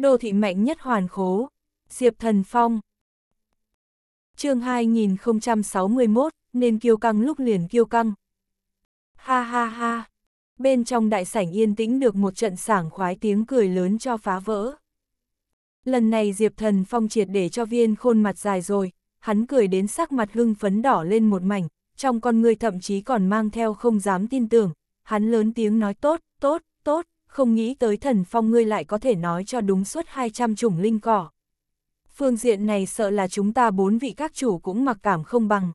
Đô thị mạnh nhất hoàn khố. Diệp Thần Phong. chương 2061, nên kiêu căng lúc liền kiêu căng. Ha ha ha. Bên trong đại sảnh yên tĩnh được một trận sảng khoái tiếng cười lớn cho phá vỡ. Lần này Diệp Thần Phong triệt để cho viên khôn mặt dài rồi, hắn cười đến sắc mặt hưng phấn đỏ lên một mảnh, trong con người thậm chí còn mang theo không dám tin tưởng, hắn lớn tiếng nói tốt, tốt, không nghĩ tới thần phong ngươi lại có thể nói cho đúng suốt 200 chủng linh cỏ. Phương diện này sợ là chúng ta bốn vị các chủ cũng mặc cảm không bằng.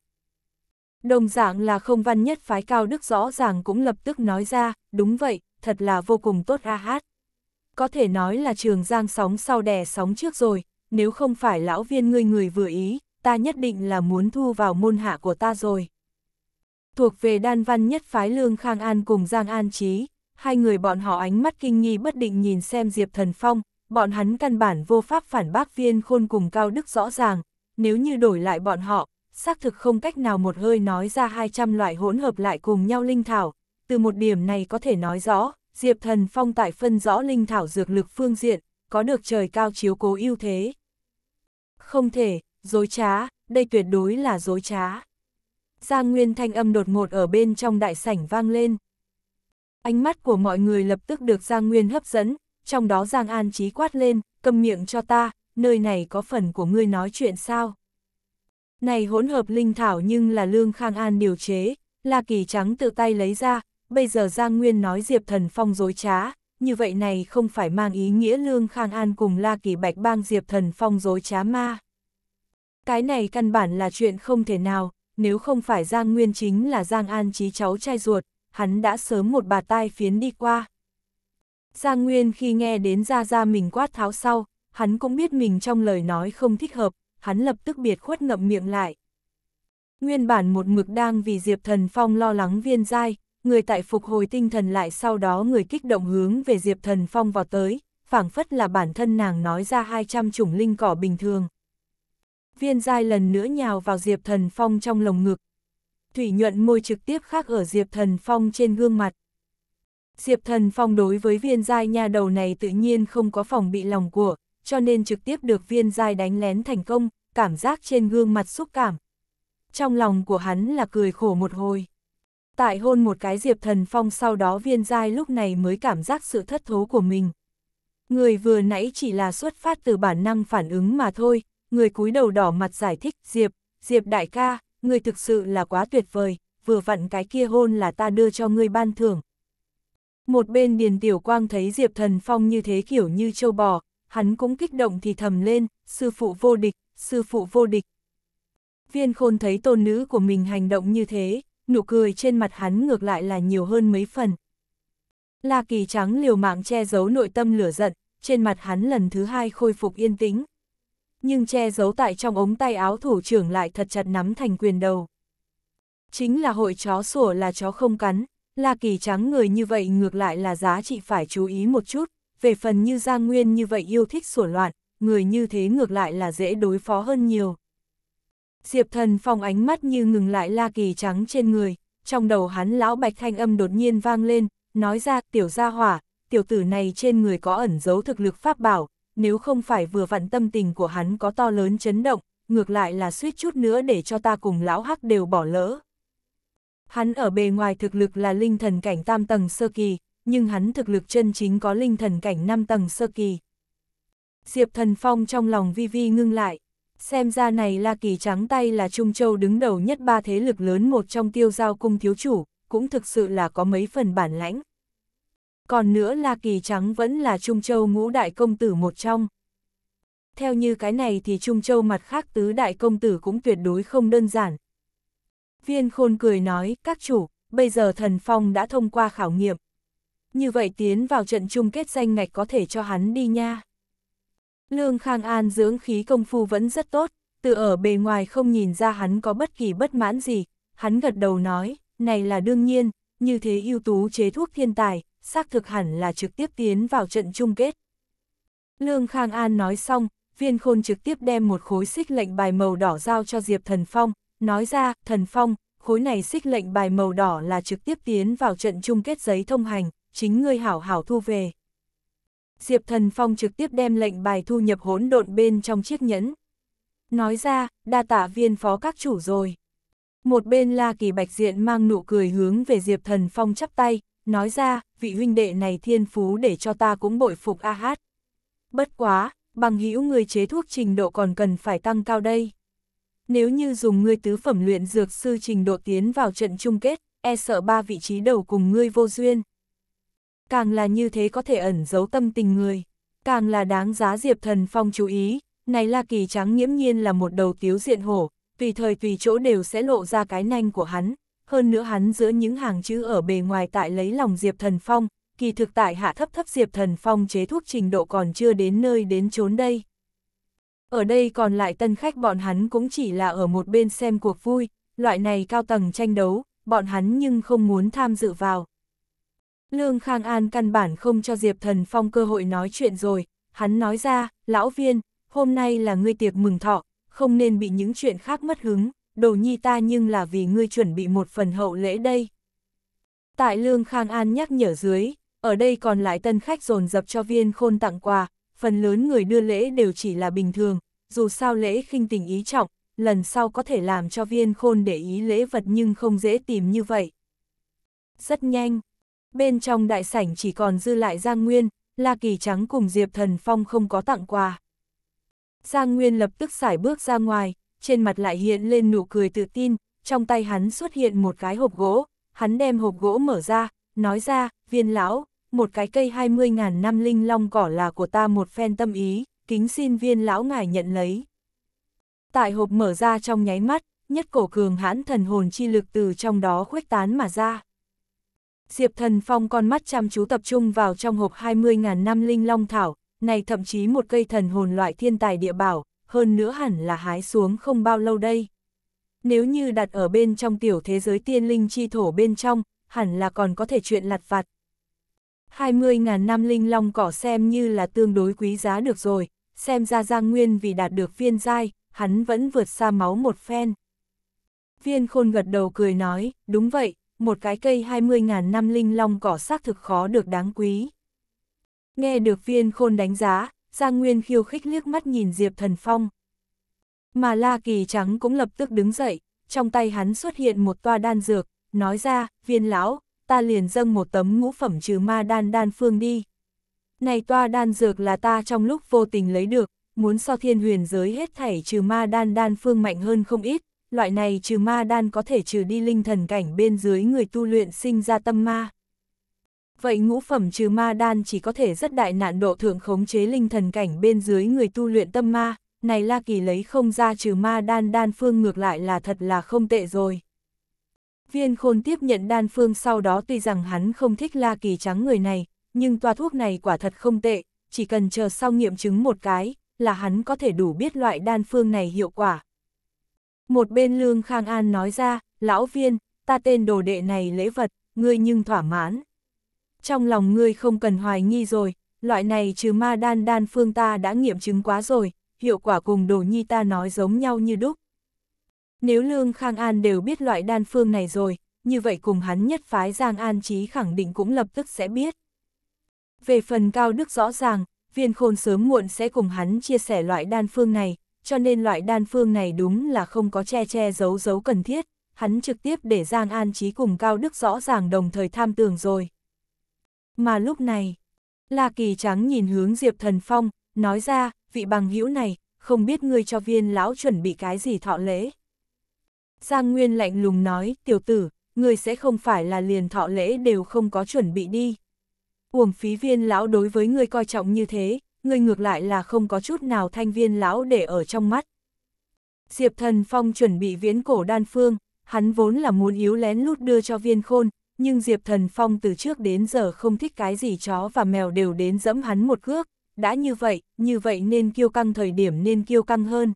Đồng dạng là không văn nhất phái cao đức rõ ràng cũng lập tức nói ra, đúng vậy, thật là vô cùng tốt ra hát. Có thể nói là trường giang sóng sau đè sóng trước rồi, nếu không phải lão viên ngươi người vừa ý, ta nhất định là muốn thu vào môn hạ của ta rồi. Thuộc về đan văn nhất phái Lương Khang An cùng Giang An Trí, hai người bọn họ ánh mắt kinh nghi bất định nhìn xem Diệp Thần Phong, bọn hắn căn bản vô pháp phản bác viên khôn cùng cao đức rõ ràng, nếu như đổi lại bọn họ, xác thực không cách nào một hơi nói ra 200 loại hỗn hợp lại cùng nhau linh thảo, từ một điểm này có thể nói rõ, Diệp Thần Phong tại phân rõ linh thảo dược lực phương diện, có được trời cao chiếu cố ưu thế. Không thể, dối trá, đây tuyệt đối là dối trá. Giang Nguyên thanh âm đột ngột ở bên trong đại sảnh vang lên, Ánh mắt của mọi người lập tức được Giang Nguyên hấp dẫn, trong đó Giang An Chí quát lên, cầm miệng cho ta, nơi này có phần của ngươi nói chuyện sao? Này hỗn hợp linh thảo nhưng là Lương Khang An điều chế, La Kỳ Trắng tự tay lấy ra, bây giờ Giang Nguyên nói Diệp Thần Phong dối trá, như vậy này không phải mang ý nghĩa Lương Khang An cùng La Kỳ Bạch bang Diệp Thần Phong dối trá ma. Cái này căn bản là chuyện không thể nào, nếu không phải Giang Nguyên chính là Giang An chí cháu trai ruột, hắn đã sớm một bà tai phiến đi qua. Giang Nguyên khi nghe đến Gia Gia mình quát tháo sau, hắn cũng biết mình trong lời nói không thích hợp, hắn lập tức biệt khuất ngậm miệng lại. Nguyên bản một mực đang vì Diệp Thần Phong lo lắng viên dai, người tại phục hồi tinh thần lại sau đó người kích động hướng về Diệp Thần Phong vào tới, phảng phất là bản thân nàng nói ra 200 chủng linh cỏ bình thường. Viên dai lần nữa nhào vào Diệp Thần Phong trong lồng ngực, Thủy nhuận môi trực tiếp khác ở Diệp Thần Phong trên gương mặt. Diệp Thần Phong đối với viên giai nha đầu này tự nhiên không có phòng bị lòng của, cho nên trực tiếp được viên giai đánh lén thành công, cảm giác trên gương mặt xúc cảm. Trong lòng của hắn là cười khổ một hồi. Tại hôn một cái Diệp Thần Phong sau đó viên giai lúc này mới cảm giác sự thất thố của mình. Người vừa nãy chỉ là xuất phát từ bản năng phản ứng mà thôi, người cúi đầu đỏ mặt giải thích Diệp, Diệp đại ca, ngươi thực sự là quá tuyệt vời, vừa vặn cái kia hôn là ta đưa cho ngươi ban thưởng. Một bên Điền Tiểu Quang thấy Diệp Thần Phong như thế kiểu như châu bò, hắn cũng kích động thì thầm lên, sư phụ vô địch, sư phụ vô địch. Viên khôn thấy tôn nữ của mình hành động như thế, nụ cười trên mặt hắn ngược lại là nhiều hơn mấy phần. La kỳ trắng liều mạng che giấu nội tâm lửa giận, trên mặt hắn lần thứ hai khôi phục yên tĩnh nhưng che giấu tại trong ống tay áo thủ trưởng lại thật chặt nắm thành quyền đầu. Chính là hội chó sủa là chó không cắn, là kỳ trắng người như vậy ngược lại là giá trị phải chú ý một chút, về phần như Giang Nguyên như vậy yêu thích sủa loạn, người như thế ngược lại là dễ đối phó hơn nhiều. Diệp thần phòng ánh mắt như ngừng lại la kỳ trắng trên người, trong đầu hắn lão bạch thanh âm đột nhiên vang lên, nói ra tiểu gia hỏa, tiểu tử này trên người có ẩn giấu thực lực pháp bảo, nếu không phải vừa vặn tâm tình của hắn có to lớn chấn động, ngược lại là suýt chút nữa để cho ta cùng lão hắc đều bỏ lỡ. Hắn ở bề ngoài thực lực là linh thần cảnh tam tầng sơ kỳ, nhưng hắn thực lực chân chính có linh thần cảnh 5 tầng sơ kỳ. Diệp Thần Phong trong lòng vi vi ngưng lại, xem ra này là Kỳ trắng tay là Trung Châu đứng đầu nhất ba thế lực lớn một trong tiêu giao cung thiếu chủ, cũng thực sự là có mấy phần bản lãnh. Còn nữa là kỳ trắng vẫn là Trung Châu ngũ đại công tử một trong. Theo như cái này thì Trung Châu mặt khác tứ đại công tử cũng tuyệt đối không đơn giản. Viên khôn cười nói, các chủ, bây giờ thần phong đã thông qua khảo nghiệm. Như vậy tiến vào trận chung kết danh ngạch có thể cho hắn đi nha. Lương Khang An dưỡng khí công phu vẫn rất tốt, từ ở bề ngoài không nhìn ra hắn có bất kỳ bất mãn gì, hắn gật đầu nói, này là đương nhiên, như thế ưu tú chế thuốc thiên tài, xác thực hẳn là trực tiếp tiến vào trận chung kết. Lương Khang An nói xong, viên khôn trực tiếp đem một khối xích lệnh bài màu đỏ giao cho Diệp Thần Phong, nói ra, Thần Phong, khối này xích lệnh bài màu đỏ là trực tiếp tiến vào trận chung kết giấy thông hành, chính ngươi hảo hảo thu về. Diệp Thần Phong trực tiếp đem lệnh bài thu nhập hỗn độn bên trong chiếc nhẫn. Nói ra, đa tạ viên phó các chủ rồi. Một bên La Kỳ Bạch Diện mang nụ cười hướng về Diệp Thần Phong chắp tay, nói ra, vị huynh đệ này thiên phú để cho ta cũng bội phục a hát. Bất quá, bằng hữu người chế thuốc trình độ còn cần phải tăng cao đây. Nếu như dùng ngươi tứ phẩm luyện dược sư trình độ tiến vào trận chung kết, e sợ ba vị trí đầu cùng ngươi vô duyên. Càng là như thế có thể ẩn giấu tâm tình người, càng là đáng giá Diệp Thần Phong chú ý, này là kỳ trắng nghiễm nhiên là một đầu tiếu diện hổ, tùy thời tùy chỗ đều sẽ lộ ra cái nanh của hắn hơn nữa hắn giữa những hàng chữ ở bề ngoài tại lấy lòng Diệp Thần Phong, kỳ thực tại hạ thấp thấp Diệp Thần Phong chế thuốc trình độ còn chưa đến nơi đến chốn đây. Ở đây còn lại tân khách bọn hắn cũng chỉ là ở một bên xem cuộc vui, loại này cao tầng tranh đấu, bọn hắn nhưng không muốn tham dự vào. Lương Khang An căn bản không cho Diệp Thần Phong cơ hội nói chuyện rồi, hắn nói ra, lão viên, hôm nay là ngươi tiệc mừng thọ, không nên bị những chuyện khác mất hứng, đồ nhi ta nhưng là vì ngươi chuẩn bị một phần hậu lễ đây. Tại Lương Khang An nhắc nhở dưới, ở đây còn lại tân khách dồn dập cho viên khôn tặng quà, phần lớn người đưa lễ đều chỉ là bình thường, dù sao lễ khinh tình ý trọng, lần sau có thể làm cho viên khôn để ý lễ vật nhưng không dễ tìm như vậy. Rất nhanh, bên trong đại sảnh chỉ còn dư lại Giang Nguyên, La Kỳ Trắng cùng Diệp Thần Phong không có tặng quà. Giang Nguyên lập tức xải bước ra ngoài, trên mặt lại hiện lên nụ cười tự tin, trong tay hắn xuất hiện một cái hộp gỗ, hắn đem hộp gỗ mở ra, nói ra, viên lão, một cái cây 20.000 năm linh long cỏ là của ta một phen tâm ý, kính xin viên lão ngài nhận lấy. Tại hộp mở ra trong nháy mắt, nhất cổ cường hãn thần hồn chi lực từ trong đó khuếch tán mà ra. Diệp thần phong con mắt chăm chú tập trung vào trong hộp 20.000 năm linh long thảo, này thậm chí một cây thần hồn loại thiên tài địa bảo, hơn nữa hẳn là hái xuống không bao lâu đây. Nếu như đặt ở bên trong tiểu thế giới tiên linh chi thổ bên trong, hẳn là còn có thể chuyện lặt vặt. 20.000 năm linh long cỏ xem như là tương đối quý giá được rồi, xem ra Giang Nguyên vì đạt được viên giai, hắn vẫn vượt xa máu một phen. Viên khôn gật đầu cười nói, đúng vậy, một cái cây 20.000 năm linh long cỏ xác thực khó được đáng quý. Nghe được viên khôn đánh giá, Giang Nguyên khiêu khích liếc mắt nhìn Diệp Thần Phong. Mà La Kỳ Trắng cũng lập tức đứng dậy, trong tay hắn xuất hiện một toa đan dược, nói ra, viên lão, ta liền dâng một tấm ngũ phẩm trừ ma đan đan phương đi. Này toa đan dược là ta trong lúc vô tình lấy được, muốn so thiên huyền giới hết thảy trừ ma đan đan phương mạnh hơn không ít, loại này trừ ma đan có thể trừ đi linh thần cảnh bên dưới người tu luyện sinh ra tâm ma vậy ngũ phẩm trừ ma đan chỉ có thể rất đại nạn độ thượng khống chế linh thần cảnh bên dưới người tu luyện tâm ma, này La Kỳ lấy không ra trừ ma đan đan phương ngược lại là thật là không tệ rồi. Viên khôn tiếp nhận đan phương sau đó tuy rằng hắn không thích La Kỳ trắng người này, nhưng toa thuốc này quả thật không tệ, chỉ cần chờ sau nghiệm chứng một cái, là hắn có thể đủ biết loại đan phương này hiệu quả. Một bên Lương Khang An nói ra, lão viên, ta tên đồ đệ này lễ vật, ngươi nhưng thỏa mãn trong lòng ngươi không cần hoài nghi rồi, loại này trừ ma đan đan phương ta đã nghiệm chứng quá rồi, hiệu quả cùng đồ nhi ta nói giống nhau như đúc. Nếu Lương Khang An đều biết loại đan phương này rồi, như vậy cùng hắn nhất phái Giang An Chí khẳng định cũng lập tức sẽ biết. Về phần cao đức rõ ràng, viên khôn sớm muộn sẽ cùng hắn chia sẻ loại đan phương này, cho nên loại đan phương này đúng là không có che che giấu giấu cần thiết, hắn trực tiếp để Giang An Chí cùng Cao Đức rõ ràng đồng thời tham tường rồi. Mà lúc này, La Kỳ Trắng nhìn hướng Diệp Thần Phong, nói ra, vị bằng hữu này, không biết ngươi cho viên lão chuẩn bị cái gì thọ lễ. Giang Nguyên lạnh lùng nói, tiểu tử, ngươi sẽ không phải là liền thọ lễ đều không có chuẩn bị đi. Uổng phí viên lão đối với ngươi coi trọng như thế, ngươi ngược lại là không có chút nào thanh viên lão để ở trong mắt. Diệp Thần Phong chuẩn bị viễn cổ đan phương, hắn vốn là muốn yếu lén lút đưa cho viên khôn, nhưng Diệp Thần Phong từ trước đến giờ không thích cái gì chó và mèo đều đến dẫm hắn một cước, đã như vậy, như vậy nên kiêu căng thời điểm nên kiêu căng hơn.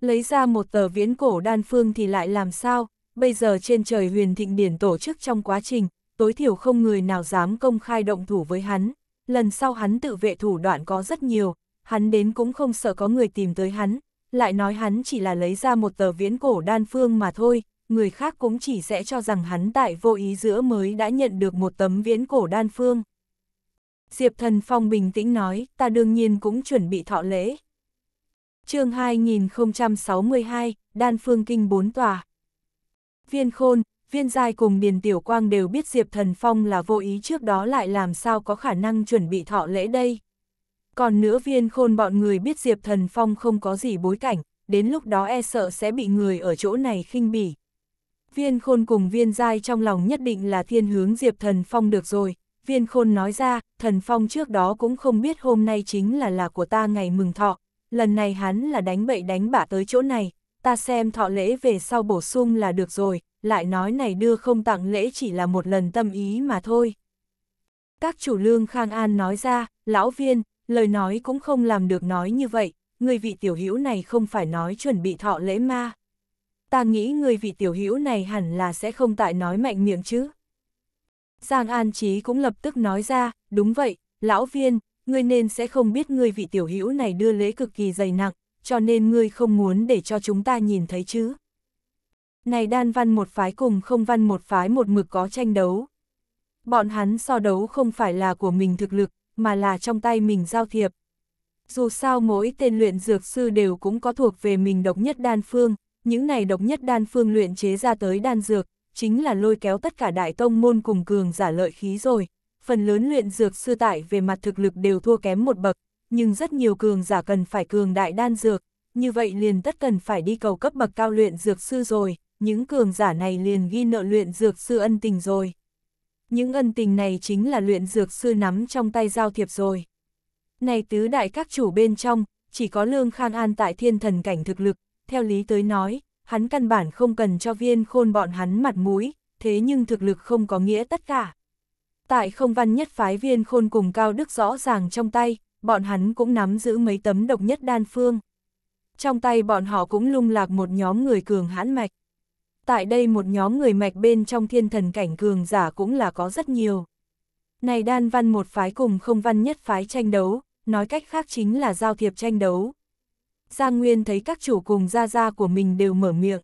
Lấy ra một tờ viễn cổ đan phương thì lại làm sao, bây giờ trên trời huyền thịnh điển tổ chức trong quá trình, tối thiểu không người nào dám công khai động thủ với hắn, lần sau hắn tự vệ thủ đoạn có rất nhiều, hắn đến cũng không sợ có người tìm tới hắn, lại nói hắn chỉ là lấy ra một tờ viễn cổ đan phương mà thôi, người khác cũng chỉ sẽ cho rằng hắn tại vô ý giữa mới đã nhận được một tấm viễn cổ đan phương. Diệp Thần Phong bình tĩnh nói, ta đương nhiên cũng chuẩn bị thọ lễ. chương 2062, Đan Phương Kinh bốn Tòa Viên Khôn, Viên Giai cùng Điền Tiểu Quang đều biết Diệp Thần Phong là vô ý trước đó lại làm sao có khả năng chuẩn bị thọ lễ đây. Còn nữa Viên Khôn bọn người biết Diệp Thần Phong không có gì bối cảnh, đến lúc đó e sợ sẽ bị người ở chỗ này khinh bỉ, Viên khôn cùng viên dai trong lòng nhất định là thiên hướng Diệp Thần Phong được rồi. Viên khôn nói ra, Thần Phong trước đó cũng không biết hôm nay chính là là của ta ngày mừng thọ. Lần này hắn là đánh bậy đánh bạ tới chỗ này, ta xem thọ lễ về sau bổ sung là được rồi, lại nói này đưa không tặng lễ chỉ là một lần tâm ý mà thôi. Các chủ lương Khang An nói ra, lão viên, lời nói cũng không làm được nói như vậy, người vị tiểu hữu này không phải nói chuẩn bị thọ lễ ma ta nghĩ người vị tiểu hữu này hẳn là sẽ không tại nói mạnh miệng chứ. Giang An Chí cũng lập tức nói ra, đúng vậy, lão viên, ngươi nên sẽ không biết người vị tiểu hữu này đưa lễ cực kỳ dày nặng, cho nên ngươi không muốn để cho chúng ta nhìn thấy chứ. Này đan văn một phái cùng không văn một phái một mực có tranh đấu. Bọn hắn so đấu không phải là của mình thực lực, mà là trong tay mình giao thiệp. Dù sao mỗi tên luyện dược sư đều cũng có thuộc về mình độc nhất đan phương, những này độc nhất đan phương luyện chế ra tới đan dược, chính là lôi kéo tất cả đại tông môn cùng cường giả lợi khí rồi. Phần lớn luyện dược sư tại về mặt thực lực đều thua kém một bậc, nhưng rất nhiều cường giả cần phải cường đại đan dược, như vậy liền tất cần phải đi cầu cấp bậc cao luyện dược sư rồi, những cường giả này liền ghi nợ luyện dược sư ân tình rồi. Những ân tình này chính là luyện dược sư nắm trong tay giao thiệp rồi. Này tứ đại các chủ bên trong, chỉ có Lương Khang An tại thiên thần cảnh thực lực, theo lý tới nói, hắn căn bản không cần cho viên khôn bọn hắn mặt mũi, thế nhưng thực lực không có nghĩa tất cả. Tại không văn nhất phái viên khôn cùng cao đức rõ ràng trong tay, bọn hắn cũng nắm giữ mấy tấm độc nhất đan phương. Trong tay bọn họ cũng lung lạc một nhóm người cường hãn mạch. Tại đây một nhóm người mạch bên trong thiên thần cảnh cường giả cũng là có rất nhiều. Này đan văn một phái cùng không văn nhất phái tranh đấu, nói cách khác chính là giao thiệp tranh đấu. Giang Nguyên thấy các chủ cùng gia gia của mình đều mở miệng.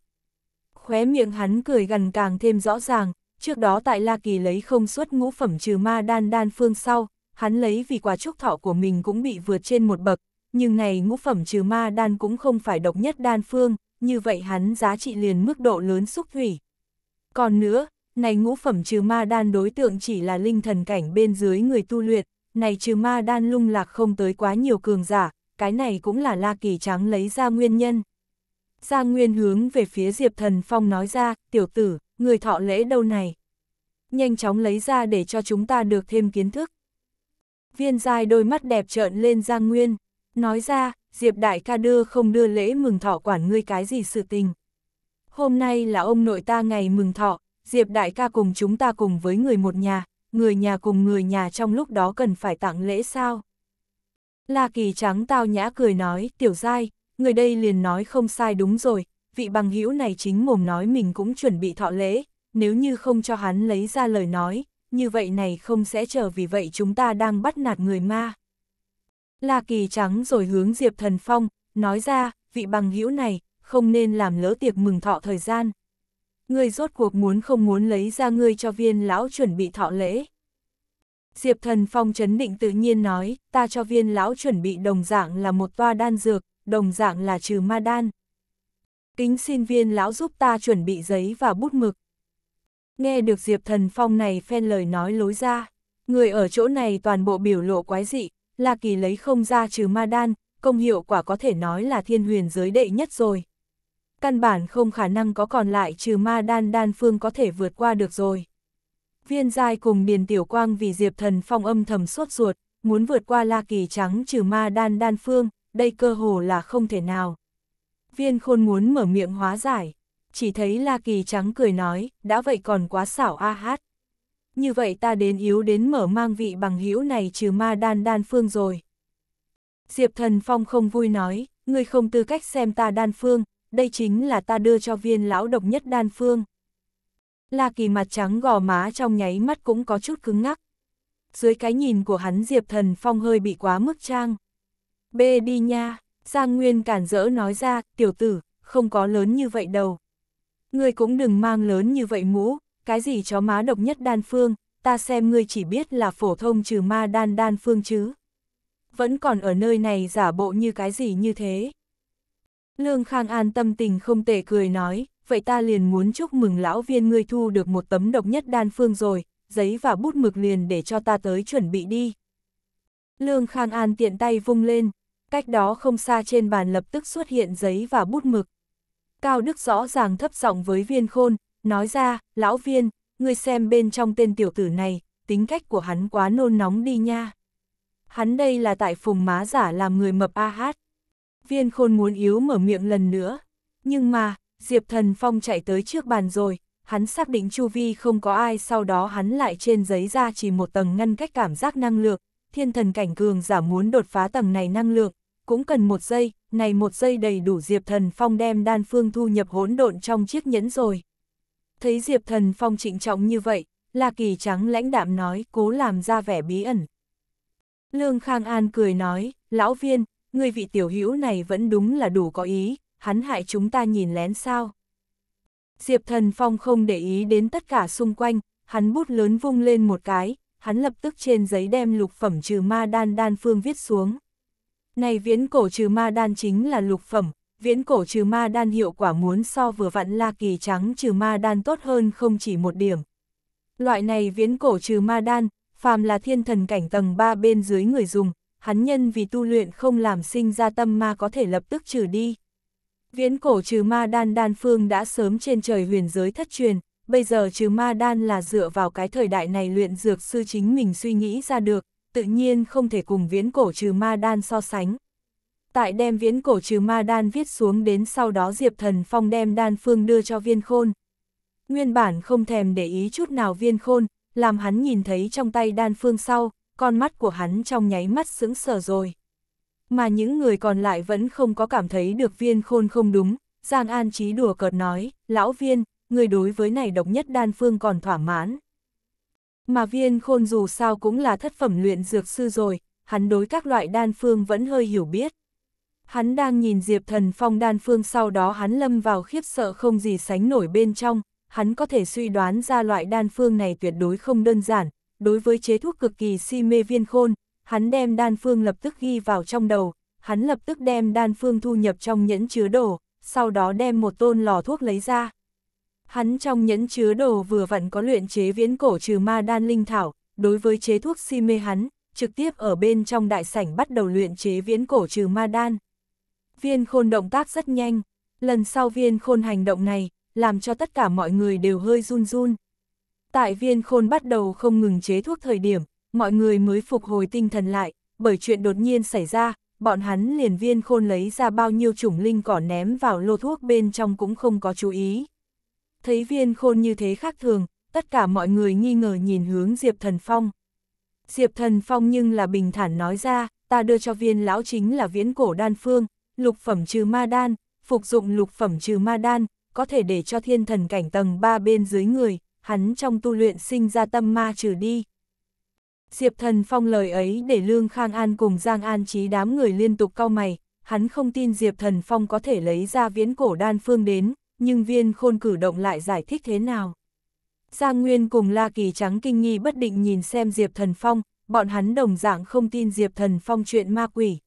Khóe miệng hắn cười gần càng thêm rõ ràng, trước đó tại La Kỳ lấy không suất ngũ phẩm trừ ma đan đan phương sau, hắn lấy vì quả trúc thọ của mình cũng bị vượt trên một bậc, nhưng này ngũ phẩm trừ ma đan cũng không phải độc nhất đan phương, như vậy hắn giá trị liền mức độ lớn xúc thủy. Còn nữa, này ngũ phẩm trừ ma đan đối tượng chỉ là linh thần cảnh bên dưới người tu luyện, này trừ ma đan lung lạc không tới quá nhiều cường giả, cái này cũng là La Kỳ Trắng lấy ra nguyên nhân. Giang Nguyên hướng về phía Diệp Thần Phong nói ra, tiểu tử, người thọ lễ đâu này. Nhanh chóng lấy ra để cho chúng ta được thêm kiến thức. Viên dài đôi mắt đẹp trợn lên Giang Nguyên, nói ra, Diệp Đại ca đưa không đưa lễ mừng thọ quản ngươi cái gì sự tình. Hôm nay là ông nội ta ngày mừng thọ, Diệp Đại ca cùng chúng ta cùng với người một nhà, người nhà cùng người nhà trong lúc đó cần phải tặng lễ sao. La Kỳ trắng tao nhã cười nói, tiểu dai, người đây liền nói không sai đúng rồi, vị bằng hữu này chính mồm nói mình cũng chuẩn bị thọ lễ, nếu như không cho hắn lấy ra lời nói, như vậy này không sẽ chờ vì vậy chúng ta đang bắt nạt người ma. La Kỳ trắng rồi hướng Diệp Thần Phong, nói ra, vị bằng hữu này, không nên làm lỡ tiệc mừng thọ thời gian. Ngươi rốt cuộc muốn không muốn lấy ra ngươi cho viên lão chuẩn bị thọ lễ. Diệp Thần Phong chấn định tự nhiên nói, ta cho viên lão chuẩn bị đồng dạng là một toa đan dược, đồng dạng là trừ ma đan. Kính xin viên lão giúp ta chuẩn bị giấy và bút mực. Nghe được Diệp Thần Phong này phen lời nói lối ra, người ở chỗ này toàn bộ biểu lộ quái dị, là Kỳ lấy không ra trừ ma đan, công hiệu quả có thể nói là thiên huyền giới đệ nhất rồi. Căn bản không khả năng có còn lại trừ ma đan đan phương có thể vượt qua được rồi. Viên giai cùng Điền Tiểu Quang vì Diệp Thần Phong âm thầm sốt ruột, muốn vượt qua La Kỳ Trắng trừ ma đan đan phương, đây cơ hồ là không thể nào. Viên khôn muốn mở miệng hóa giải, chỉ thấy La Kỳ Trắng cười nói, đã vậy còn quá xảo a hát. Như vậy ta đến yếu đến mở mang vị bằng hữu này trừ ma đan đan phương rồi. Diệp Thần Phong không vui nói, ngươi không tư cách xem ta đan phương, đây chính là ta đưa cho viên lão độc nhất đan phương. La Kỳ mặt trắng gò má trong nháy mắt cũng có chút cứng ngắc. Dưới cái nhìn của hắn Diệp Thần Phong hơi bị quá mức trang. Bê đi nha, Giang Nguyên cản rỡ nói ra, tiểu tử, không có lớn như vậy đâu. Ngươi cũng đừng mang lớn như vậy mũ, cái gì chó má độc nhất đan phương, ta xem ngươi chỉ biết là phổ thông trừ ma đan đan phương chứ. Vẫn còn ở nơi này giả bộ như cái gì như thế. Lương Khang An tâm tình không tệ cười nói, vậy ta liền muốn chúc mừng lão viên ngươi thu được một tấm độc nhất đan phương rồi, giấy và bút mực liền để cho ta tới chuẩn bị đi. Lương Khang An tiện tay vung lên, cách đó không xa trên bàn lập tức xuất hiện giấy và bút mực. Cao Đức rõ ràng thấp giọng với viên khôn, nói ra, lão viên, ngươi xem bên trong tên tiểu tử này, tính cách của hắn quá nôn nóng đi nha. Hắn đây là tại phùng má giả làm người mập a hát. Viên khôn muốn yếu mở miệng lần nữa, nhưng mà, Diệp Thần Phong chạy tới trước bàn rồi, hắn xác định chu vi không có ai sau đó hắn lại trên giấy ra chỉ một tầng ngăn cách cảm giác năng lượng, thiên thần cảnh cường giả muốn đột phá tầng này năng lượng, cũng cần một giây, này một giây đầy đủ Diệp Thần Phong đem đan phương thu nhập hỗn độn trong chiếc nhẫn rồi. Thấy Diệp Thần Phong trịnh trọng như vậy, La Kỳ Trắng lãnh đạm nói cố làm ra vẻ bí ẩn. Lương Khang An cười nói, lão viên, người vị tiểu hữu này vẫn đúng là đủ có ý, hắn hại chúng ta nhìn lén sao. Diệp Thần Phong không để ý đến tất cả xung quanh, hắn bút lớn vung lên một cái, hắn lập tức trên giấy đem lục phẩm trừ ma đan đan phương viết xuống. Này viễn cổ trừ ma đan chính là lục phẩm, viễn cổ trừ ma đan hiệu quả muốn so vừa vặn la kỳ trắng trừ ma đan tốt hơn không chỉ một điểm. Loại này viễn cổ trừ ma đan, phàm là thiên thần cảnh tầng 3 bên dưới người dùng, hắn nhân vì tu luyện không làm sinh ra tâm ma có thể lập tức trừ đi. Viễn cổ trừ ma đan đan phương đã sớm trên trời huyền giới thất truyền, bây giờ trừ ma đan là dựa vào cái thời đại này luyện dược sư chính mình suy nghĩ ra được, tự nhiên không thể cùng viễn cổ trừ ma đan so sánh. Tại đem viễn cổ trừ ma đan viết xuống đến sau đó Diệp Thần Phong đem đan phương đưa cho viên khôn. Nguyên bản không thèm để ý chút nào viên khôn, làm hắn nhìn thấy trong tay đan phương sau, con mắt của hắn trong nháy mắt sững sờ rồi mà những người còn lại vẫn không có cảm thấy được viên khôn không đúng. Giang An Chí đùa cợt nói, lão viên, người đối với này độc nhất đan phương còn thỏa mãn. Mà viên khôn dù sao cũng là thất phẩm luyện dược sư rồi, hắn đối các loại đan phương vẫn hơi hiểu biết. Hắn đang nhìn Diệp Thần Phong đan phương sau đó hắn lâm vào khiếp sợ không gì sánh nổi bên trong, hắn có thể suy đoán ra loại đan phương này tuyệt đối không đơn giản, đối với chế thuốc cực kỳ si mê viên khôn, hắn đem đan phương lập tức ghi vào trong đầu, hắn lập tức đem đan phương thu nhập trong nhẫn chứa đồ, sau đó đem một tôn lò thuốc lấy ra. Hắn trong nhẫn chứa đồ vừa vặn có luyện chế viễn cổ trừ ma đan linh thảo, đối với chế thuốc si mê hắn, trực tiếp ở bên trong đại sảnh bắt đầu luyện chế viễn cổ trừ ma đan. Viên khôn động tác rất nhanh, lần sau viên khôn hành động này, làm cho tất cả mọi người đều hơi run run. Tại viên khôn bắt đầu không ngừng chế thuốc thời điểm, mọi người mới phục hồi tinh thần lại, bởi chuyện đột nhiên xảy ra, bọn hắn liền viên khôn lấy ra bao nhiêu chủng linh cỏ ném vào lô thuốc bên trong cũng không có chú ý. Thấy viên khôn như thế khác thường, tất cả mọi người nghi ngờ nhìn hướng Diệp Thần Phong. Diệp Thần Phong nhưng là bình thản nói ra, ta đưa cho viên lão chính là viễn cổ đan phương, lục phẩm trừ ma đan, phục dụng lục phẩm trừ ma đan, có thể để cho thiên thần cảnh tầng 3 bên dưới người, hắn trong tu luyện sinh ra tâm ma trừ đi, Diệp Thần Phong lời ấy để Lương Khang An cùng Giang An trí đám người liên tục cau mày, hắn không tin Diệp Thần Phong có thể lấy ra viễn cổ đan phương đến, nhưng viên khôn cử động lại giải thích thế nào. Giang Nguyên cùng La Kỳ Trắng kinh nghi bất định nhìn xem Diệp Thần Phong, bọn hắn đồng dạng không tin Diệp Thần Phong chuyện ma quỷ.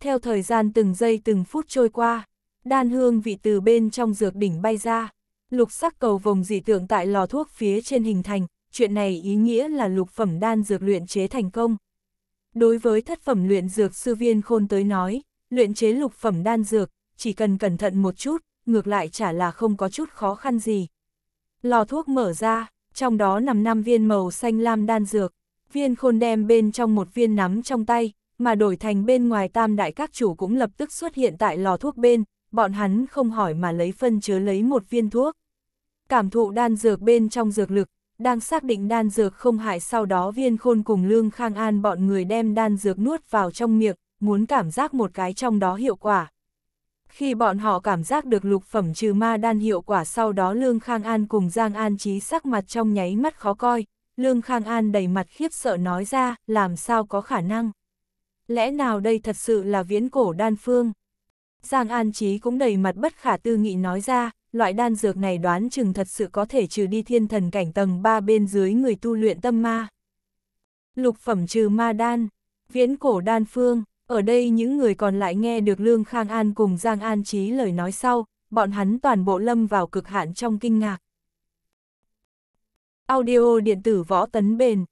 Theo thời gian từng giây từng phút trôi qua, đan hương vị từ bên trong dược đỉnh bay ra, lục sắc cầu vồng dị tượng tại lò thuốc phía trên hình thành, chuyện này ý nghĩa là lục phẩm đan dược luyện chế thành công. Đối với thất phẩm luyện dược sư viên khôn tới nói, luyện chế lục phẩm đan dược, chỉ cần cẩn thận một chút, ngược lại chả là không có chút khó khăn gì. Lò thuốc mở ra, trong đó nằm năm viên màu xanh lam đan dược, viên khôn đem bên trong một viên nắm trong tay, mà đổi thành bên ngoài tam đại các chủ cũng lập tức xuất hiện tại lò thuốc bên, bọn hắn không hỏi mà lấy phân chứa lấy một viên thuốc. Cảm thụ đan dược bên trong dược lực, đang xác định đan dược không hại sau đó viên khôn cùng Lương Khang An bọn người đem đan dược nuốt vào trong miệng, muốn cảm giác một cái trong đó hiệu quả. Khi bọn họ cảm giác được lục phẩm trừ ma đan hiệu quả sau đó Lương Khang An cùng Giang An trí sắc mặt trong nháy mắt khó coi, Lương Khang An đầy mặt khiếp sợ nói ra làm sao có khả năng. Lẽ nào đây thật sự là viễn cổ đan phương? Giang An chí cũng đầy mặt bất khả tư nghị nói ra, loại đan dược này đoán chừng thật sự có thể trừ đi thiên thần cảnh tầng 3 bên dưới người tu luyện tâm ma. Lục phẩm trừ ma đan, viễn cổ đan phương, ở đây những người còn lại nghe được Lương Khang An cùng Giang An Trí lời nói sau, bọn hắn toàn bộ lâm vào cực hạn trong kinh ngạc. Audio điện tử võ tấn bền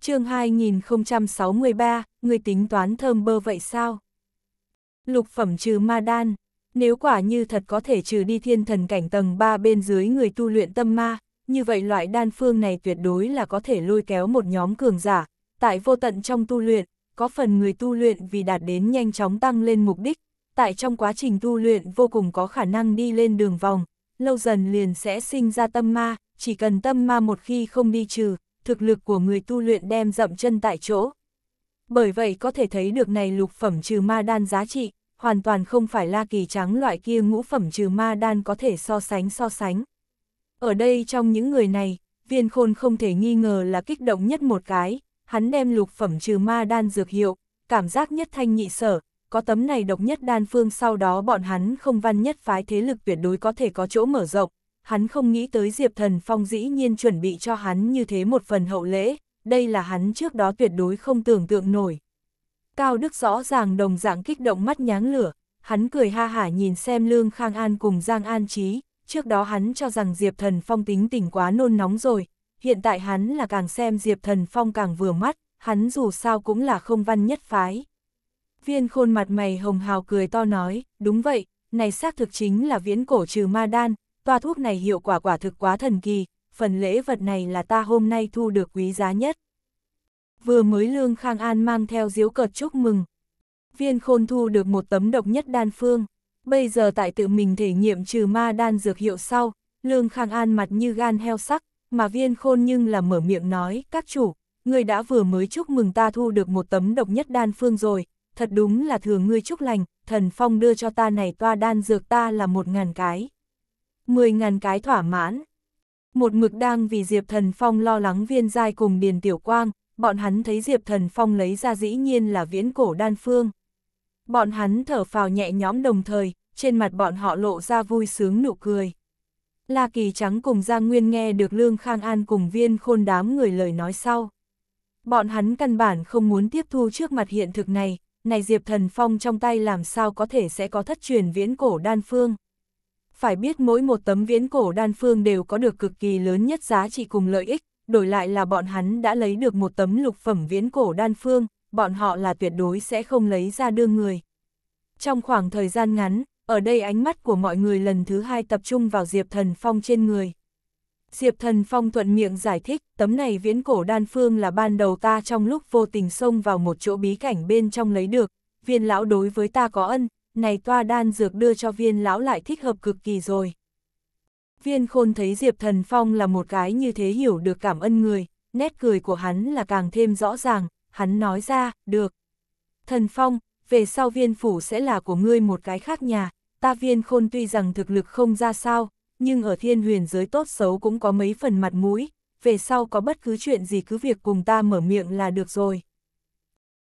chương 2063, người tính toán thơm bơ vậy sao? Lục phẩm trừ ma đan nếu quả như thật có thể trừ đi thiên thần cảnh tầng 3 bên dưới người tu luyện tâm ma, như vậy loại đan phương này tuyệt đối là có thể lôi kéo một nhóm cường giả, tại vô tận trong tu luyện, có phần người tu luyện vì đạt đến nhanh chóng tăng lên mục đích, tại trong quá trình tu luyện vô cùng có khả năng đi lên đường vòng, lâu dần liền sẽ sinh ra tâm ma, chỉ cần tâm ma một khi không đi trừ, thực lực của người tu luyện đem dậm chân tại chỗ. Bởi vậy có thể thấy được này lục phẩm trừ ma đan giá trị, hoàn toàn không phải la kỳ trắng loại kia ngũ phẩm trừ ma đan có thể so sánh so sánh. Ở đây trong những người này, viên khôn không thể nghi ngờ là kích động nhất một cái, hắn đem lục phẩm trừ ma đan dược hiệu, cảm giác nhất thanh nhị sở, có tấm này độc nhất đan phương sau đó bọn hắn không văn nhất phái thế lực tuyệt đối có thể có chỗ mở rộng, hắn không nghĩ tới Diệp Thần Phong dĩ nhiên chuẩn bị cho hắn như thế một phần hậu lễ, đây là hắn trước đó tuyệt đối không tưởng tượng nổi. Cao Đức rõ ràng đồng dạng kích động mắt nháng lửa, hắn cười ha hả nhìn xem Lương Khang An cùng Giang An Trí, trước đó hắn cho rằng Diệp Thần Phong tính tỉnh quá nôn nóng rồi, hiện tại hắn là càng xem Diệp Thần Phong càng vừa mắt, hắn dù sao cũng là không văn nhất phái. Viên khôn mặt mày hồng hào cười to nói, đúng vậy, này xác thực chính là viễn cổ trừ ma đan, toa thuốc này hiệu quả quả thực quá thần kỳ, phần lễ vật này là ta hôm nay thu được quý giá nhất vừa mới Lương Khang An mang theo diếu cợt chúc mừng. Viên khôn thu được một tấm độc nhất đan phương, bây giờ tại tự mình thể nghiệm trừ ma đan dược hiệu sau, Lương Khang An mặt như gan heo sắc, mà viên khôn nhưng là mở miệng nói, các chủ, người đã vừa mới chúc mừng ta thu được một tấm độc nhất đan phương rồi, thật đúng là thường ngươi chúc lành, thần phong đưa cho ta này toa đan dược ta là một ngàn cái. Mười ngàn cái thỏa mãn. Một mực đang vì Diệp Thần Phong lo lắng viên giai cùng Điền Tiểu Quang, bọn hắn thấy Diệp Thần Phong lấy ra dĩ nhiên là viễn cổ đan phương. Bọn hắn thở phào nhẹ nhõm đồng thời, trên mặt bọn họ lộ ra vui sướng nụ cười. La Kỳ Trắng cùng Giang Nguyên nghe được Lương Khang An cùng viên khôn đám người lời nói sau. Bọn hắn căn bản không muốn tiếp thu trước mặt hiện thực này, này Diệp Thần Phong trong tay làm sao có thể sẽ có thất truyền viễn cổ đan phương. Phải biết mỗi một tấm viễn cổ đan phương đều có được cực kỳ lớn nhất giá trị cùng lợi ích, đổi lại là bọn hắn đã lấy được một tấm lục phẩm viễn cổ đan phương, bọn họ là tuyệt đối sẽ không lấy ra đưa người. Trong khoảng thời gian ngắn, ở đây ánh mắt của mọi người lần thứ hai tập trung vào Diệp Thần Phong trên người. Diệp Thần Phong thuận miệng giải thích, tấm này viễn cổ đan phương là ban đầu ta trong lúc vô tình xông vào một chỗ bí cảnh bên trong lấy được, viên lão đối với ta có ân, này toa đan dược đưa cho viên lão lại thích hợp cực kỳ rồi. Viên khôn thấy Diệp Thần Phong là một cái như thế hiểu được cảm ơn người, nét cười của hắn là càng thêm rõ ràng, hắn nói ra, được. Thần Phong, về sau viên phủ sẽ là của ngươi một cái khác nhà, ta viên khôn tuy rằng thực lực không ra sao, nhưng ở thiên huyền giới tốt xấu cũng có mấy phần mặt mũi, về sau có bất cứ chuyện gì cứ việc cùng ta mở miệng là được rồi.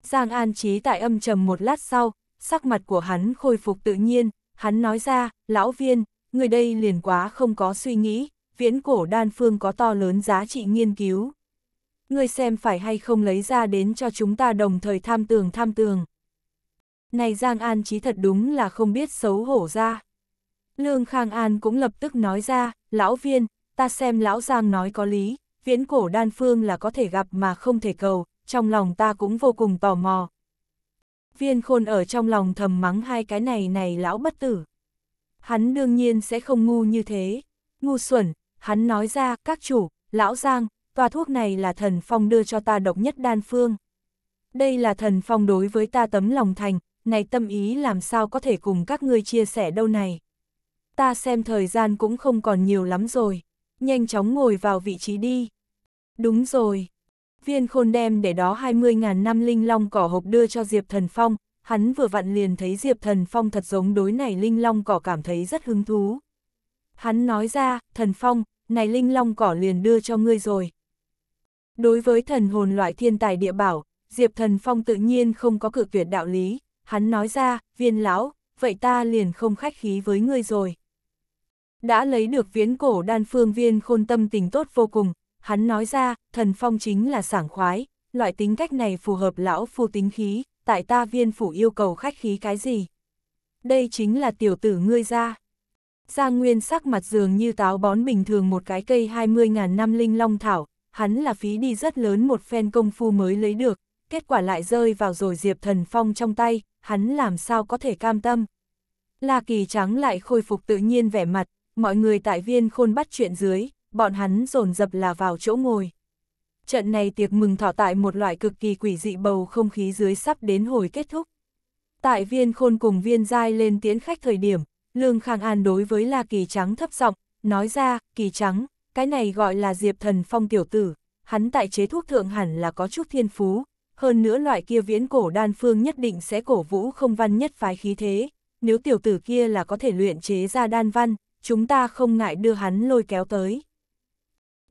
Giang An Chí tại âm trầm một lát sau, sắc mặt của hắn khôi phục tự nhiên, hắn nói ra, lão viên, người đây liền quá không có suy nghĩ, viễn cổ đan phương có to lớn giá trị nghiên cứu. Người xem phải hay không lấy ra đến cho chúng ta đồng thời tham tường tham tường. Này Giang An chí thật đúng là không biết xấu hổ ra. Lương Khang An cũng lập tức nói ra, lão viên, ta xem lão Giang nói có lý, viễn cổ đan phương là có thể gặp mà không thể cầu, trong lòng ta cũng vô cùng tò mò. Viên khôn ở trong lòng thầm mắng hai cái này này lão bất tử hắn đương nhiên sẽ không ngu như thế. Ngu xuẩn, hắn nói ra, các chủ, lão Giang, tòa thuốc này là thần phong đưa cho ta độc nhất đan phương. Đây là thần phong đối với ta tấm lòng thành, này tâm ý làm sao có thể cùng các ngươi chia sẻ đâu này. Ta xem thời gian cũng không còn nhiều lắm rồi, nhanh chóng ngồi vào vị trí đi. Đúng rồi, viên khôn đem để đó 20.000 năm linh long cỏ hộp đưa cho Diệp Thần Phong, hắn vừa vặn liền thấy Diệp Thần Phong thật giống đối này Linh Long cỏ cảm thấy rất hứng thú. Hắn nói ra, Thần Phong, này Linh Long cỏ liền đưa cho ngươi rồi. Đối với thần hồn loại thiên tài địa bảo, Diệp Thần Phong tự nhiên không có cự tuyệt đạo lý, hắn nói ra, viên lão, vậy ta liền không khách khí với ngươi rồi. Đã lấy được viễn cổ đan phương viên khôn tâm tình tốt vô cùng, hắn nói ra, thần phong chính là sảng khoái, loại tính cách này phù hợp lão phu tính khí, tại ta viên phủ yêu cầu khách khí cái gì? Đây chính là tiểu tử ngươi ra. Giang Nguyên sắc mặt dường như táo bón bình thường một cái cây 20.000 năm linh long thảo, hắn là phí đi rất lớn một phen công phu mới lấy được, kết quả lại rơi vào rồi Diệp Thần Phong trong tay, hắn làm sao có thể cam tâm. La Kỳ Trắng lại khôi phục tự nhiên vẻ mặt, mọi người tại viên khôn bắt chuyện dưới, bọn hắn dồn dập là vào chỗ ngồi. Trận này tiệc mừng thọ tại một loại cực kỳ quỷ dị bầu không khí dưới sắp đến hồi kết thúc. Tại viên khôn cùng viên dai lên tiễn khách thời điểm, Lương Khang An đối với La Kỳ Trắng thấp giọng nói ra, Kỳ Trắng, cái này gọi là Diệp Thần Phong tiểu tử, hắn tại chế thuốc thượng hẳn là có chút thiên phú, hơn nữa loại kia viễn cổ đan phương nhất định sẽ cổ vũ không văn nhất phái khí thế, nếu tiểu tử kia là có thể luyện chế ra đan văn, chúng ta không ngại đưa hắn lôi kéo tới.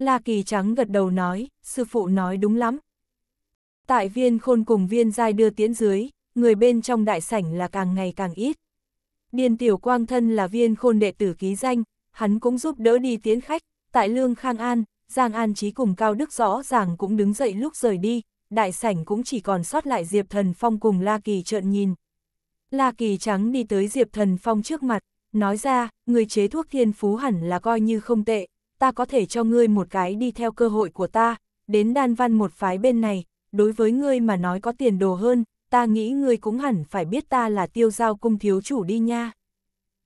La Kỳ Trắng gật đầu nói, sư phụ nói đúng lắm. Tại viên khôn cùng viên giai đưa tiến dưới, người bên trong đại sảnh là càng ngày càng ít. Điền Tiểu Quang thân là viên khôn đệ tử ký danh, hắn cũng giúp đỡ đi tiến khách, tại Lương Khang An, Giang An Chí cùng Cao Đức rõ ràng cũng đứng dậy lúc rời đi, đại sảnh cũng chỉ còn sót lại Diệp Thần Phong cùng La Kỳ trợn nhìn. La Kỳ Trắng đi tới Diệp Thần Phong trước mặt, nói ra, người chế thuốc thiên phú hẳn là coi như không tệ, ta có thể cho ngươi một cái đi theo cơ hội của ta, đến đan văn một phái bên này, đối với ngươi mà nói có tiền đồ hơn, ta nghĩ ngươi cũng hẳn phải biết ta là tiêu giao cung thiếu chủ đi nha.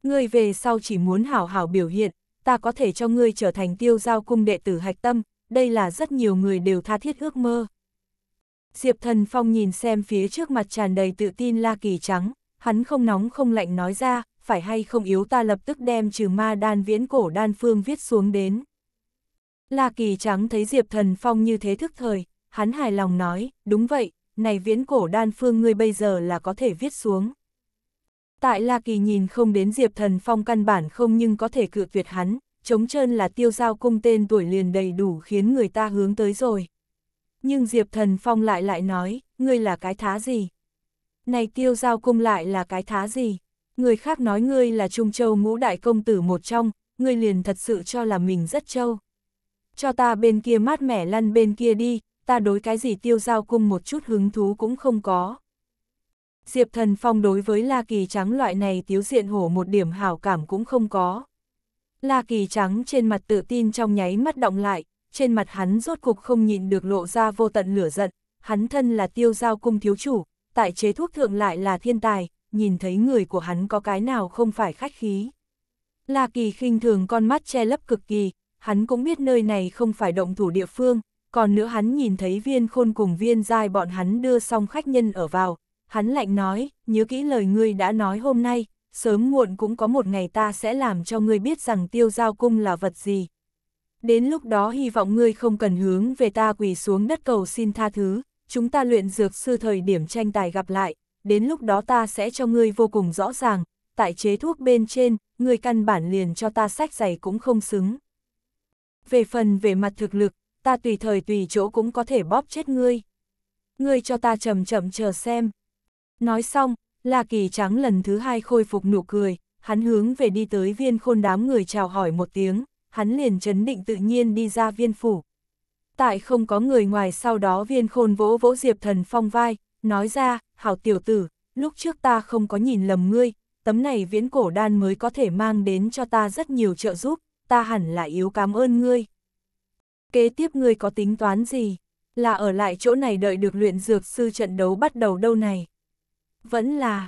Ngươi về sau chỉ muốn hảo hảo biểu hiện, ta có thể cho ngươi trở thành tiêu giao cung đệ tử hạch tâm, đây là rất nhiều người đều tha thiết ước mơ. Diệp Thần Phong nhìn xem phía trước mặt tràn đầy tự tin La Kỳ Trắng, hắn không nóng không lạnh nói ra, phải hay không yếu ta lập tức đem trừ ma đan viễn cổ đan phương viết xuống đến. La Kỳ Trắng thấy Diệp Thần Phong như thế thức thời, hắn hài lòng nói, đúng vậy, này viễn cổ đan phương ngươi bây giờ là có thể viết xuống. Tại La Kỳ nhìn không đến Diệp Thần Phong căn bản không nhưng có thể cự tuyệt hắn, chống chân là tiêu giao cung tên tuổi liền đầy đủ khiến người ta hướng tới rồi. Nhưng Diệp Thần Phong lại lại nói, ngươi là cái thá gì? Này tiêu giao cung lại là cái thá gì? người khác nói ngươi là Trung Châu ngũ đại công tử một trong, ngươi liền thật sự cho là mình rất châu. Cho ta bên kia mát mẻ lăn bên kia đi, ta đối cái gì tiêu giao cung một chút hứng thú cũng không có. Diệp Thần Phong đối với La Kỳ Trắng loại này tiếu diện hổ một điểm hảo cảm cũng không có. La Kỳ Trắng trên mặt tự tin trong nháy mắt động lại, trên mặt hắn rốt cục không nhịn được lộ ra vô tận lửa giận, hắn thân là tiêu giao cung thiếu chủ, tại chế thuốc thượng lại là thiên tài, nhìn thấy người của hắn có cái nào không phải khách khí. La Kỳ khinh thường con mắt che lấp cực kỳ, hắn cũng biết nơi này không phải động thủ địa phương, còn nữa hắn nhìn thấy viên khôn cùng viên dai bọn hắn đưa xong khách nhân ở vào, hắn lạnh nói, nhớ kỹ lời ngươi đã nói hôm nay, sớm muộn cũng có một ngày ta sẽ làm cho ngươi biết rằng tiêu giao cung là vật gì. Đến lúc đó hy vọng ngươi không cần hướng về ta quỳ xuống đất cầu xin tha thứ, chúng ta luyện dược sư thời điểm tranh tài gặp lại, đến lúc đó ta sẽ cho ngươi vô cùng rõ ràng, tại chế thuốc bên trên, ngươi căn bản liền cho ta sách giày cũng không xứng. Về phần về mặt thực lực, ta tùy thời tùy chỗ cũng có thể bóp chết ngươi. Ngươi cho ta chậm chậm chờ xem. Nói xong, La Kỳ Trắng lần thứ hai khôi phục nụ cười, hắn hướng về đi tới viên khôn đám người chào hỏi một tiếng, hắn liền chấn định tự nhiên đi ra viên phủ. Tại không có người ngoài sau đó viên khôn vỗ vỗ Diệp Thần Phong vai, nói ra, hảo tiểu tử, lúc trước ta không có nhìn lầm ngươi, tấm này viễn cổ đan mới có thể mang đến cho ta rất nhiều trợ giúp, ta hẳn là yếu cảm ơn ngươi. Kế tiếp ngươi có tính toán gì? Là ở lại chỗ này đợi được luyện dược sư trận đấu bắt đầu đâu này? Vẫn là...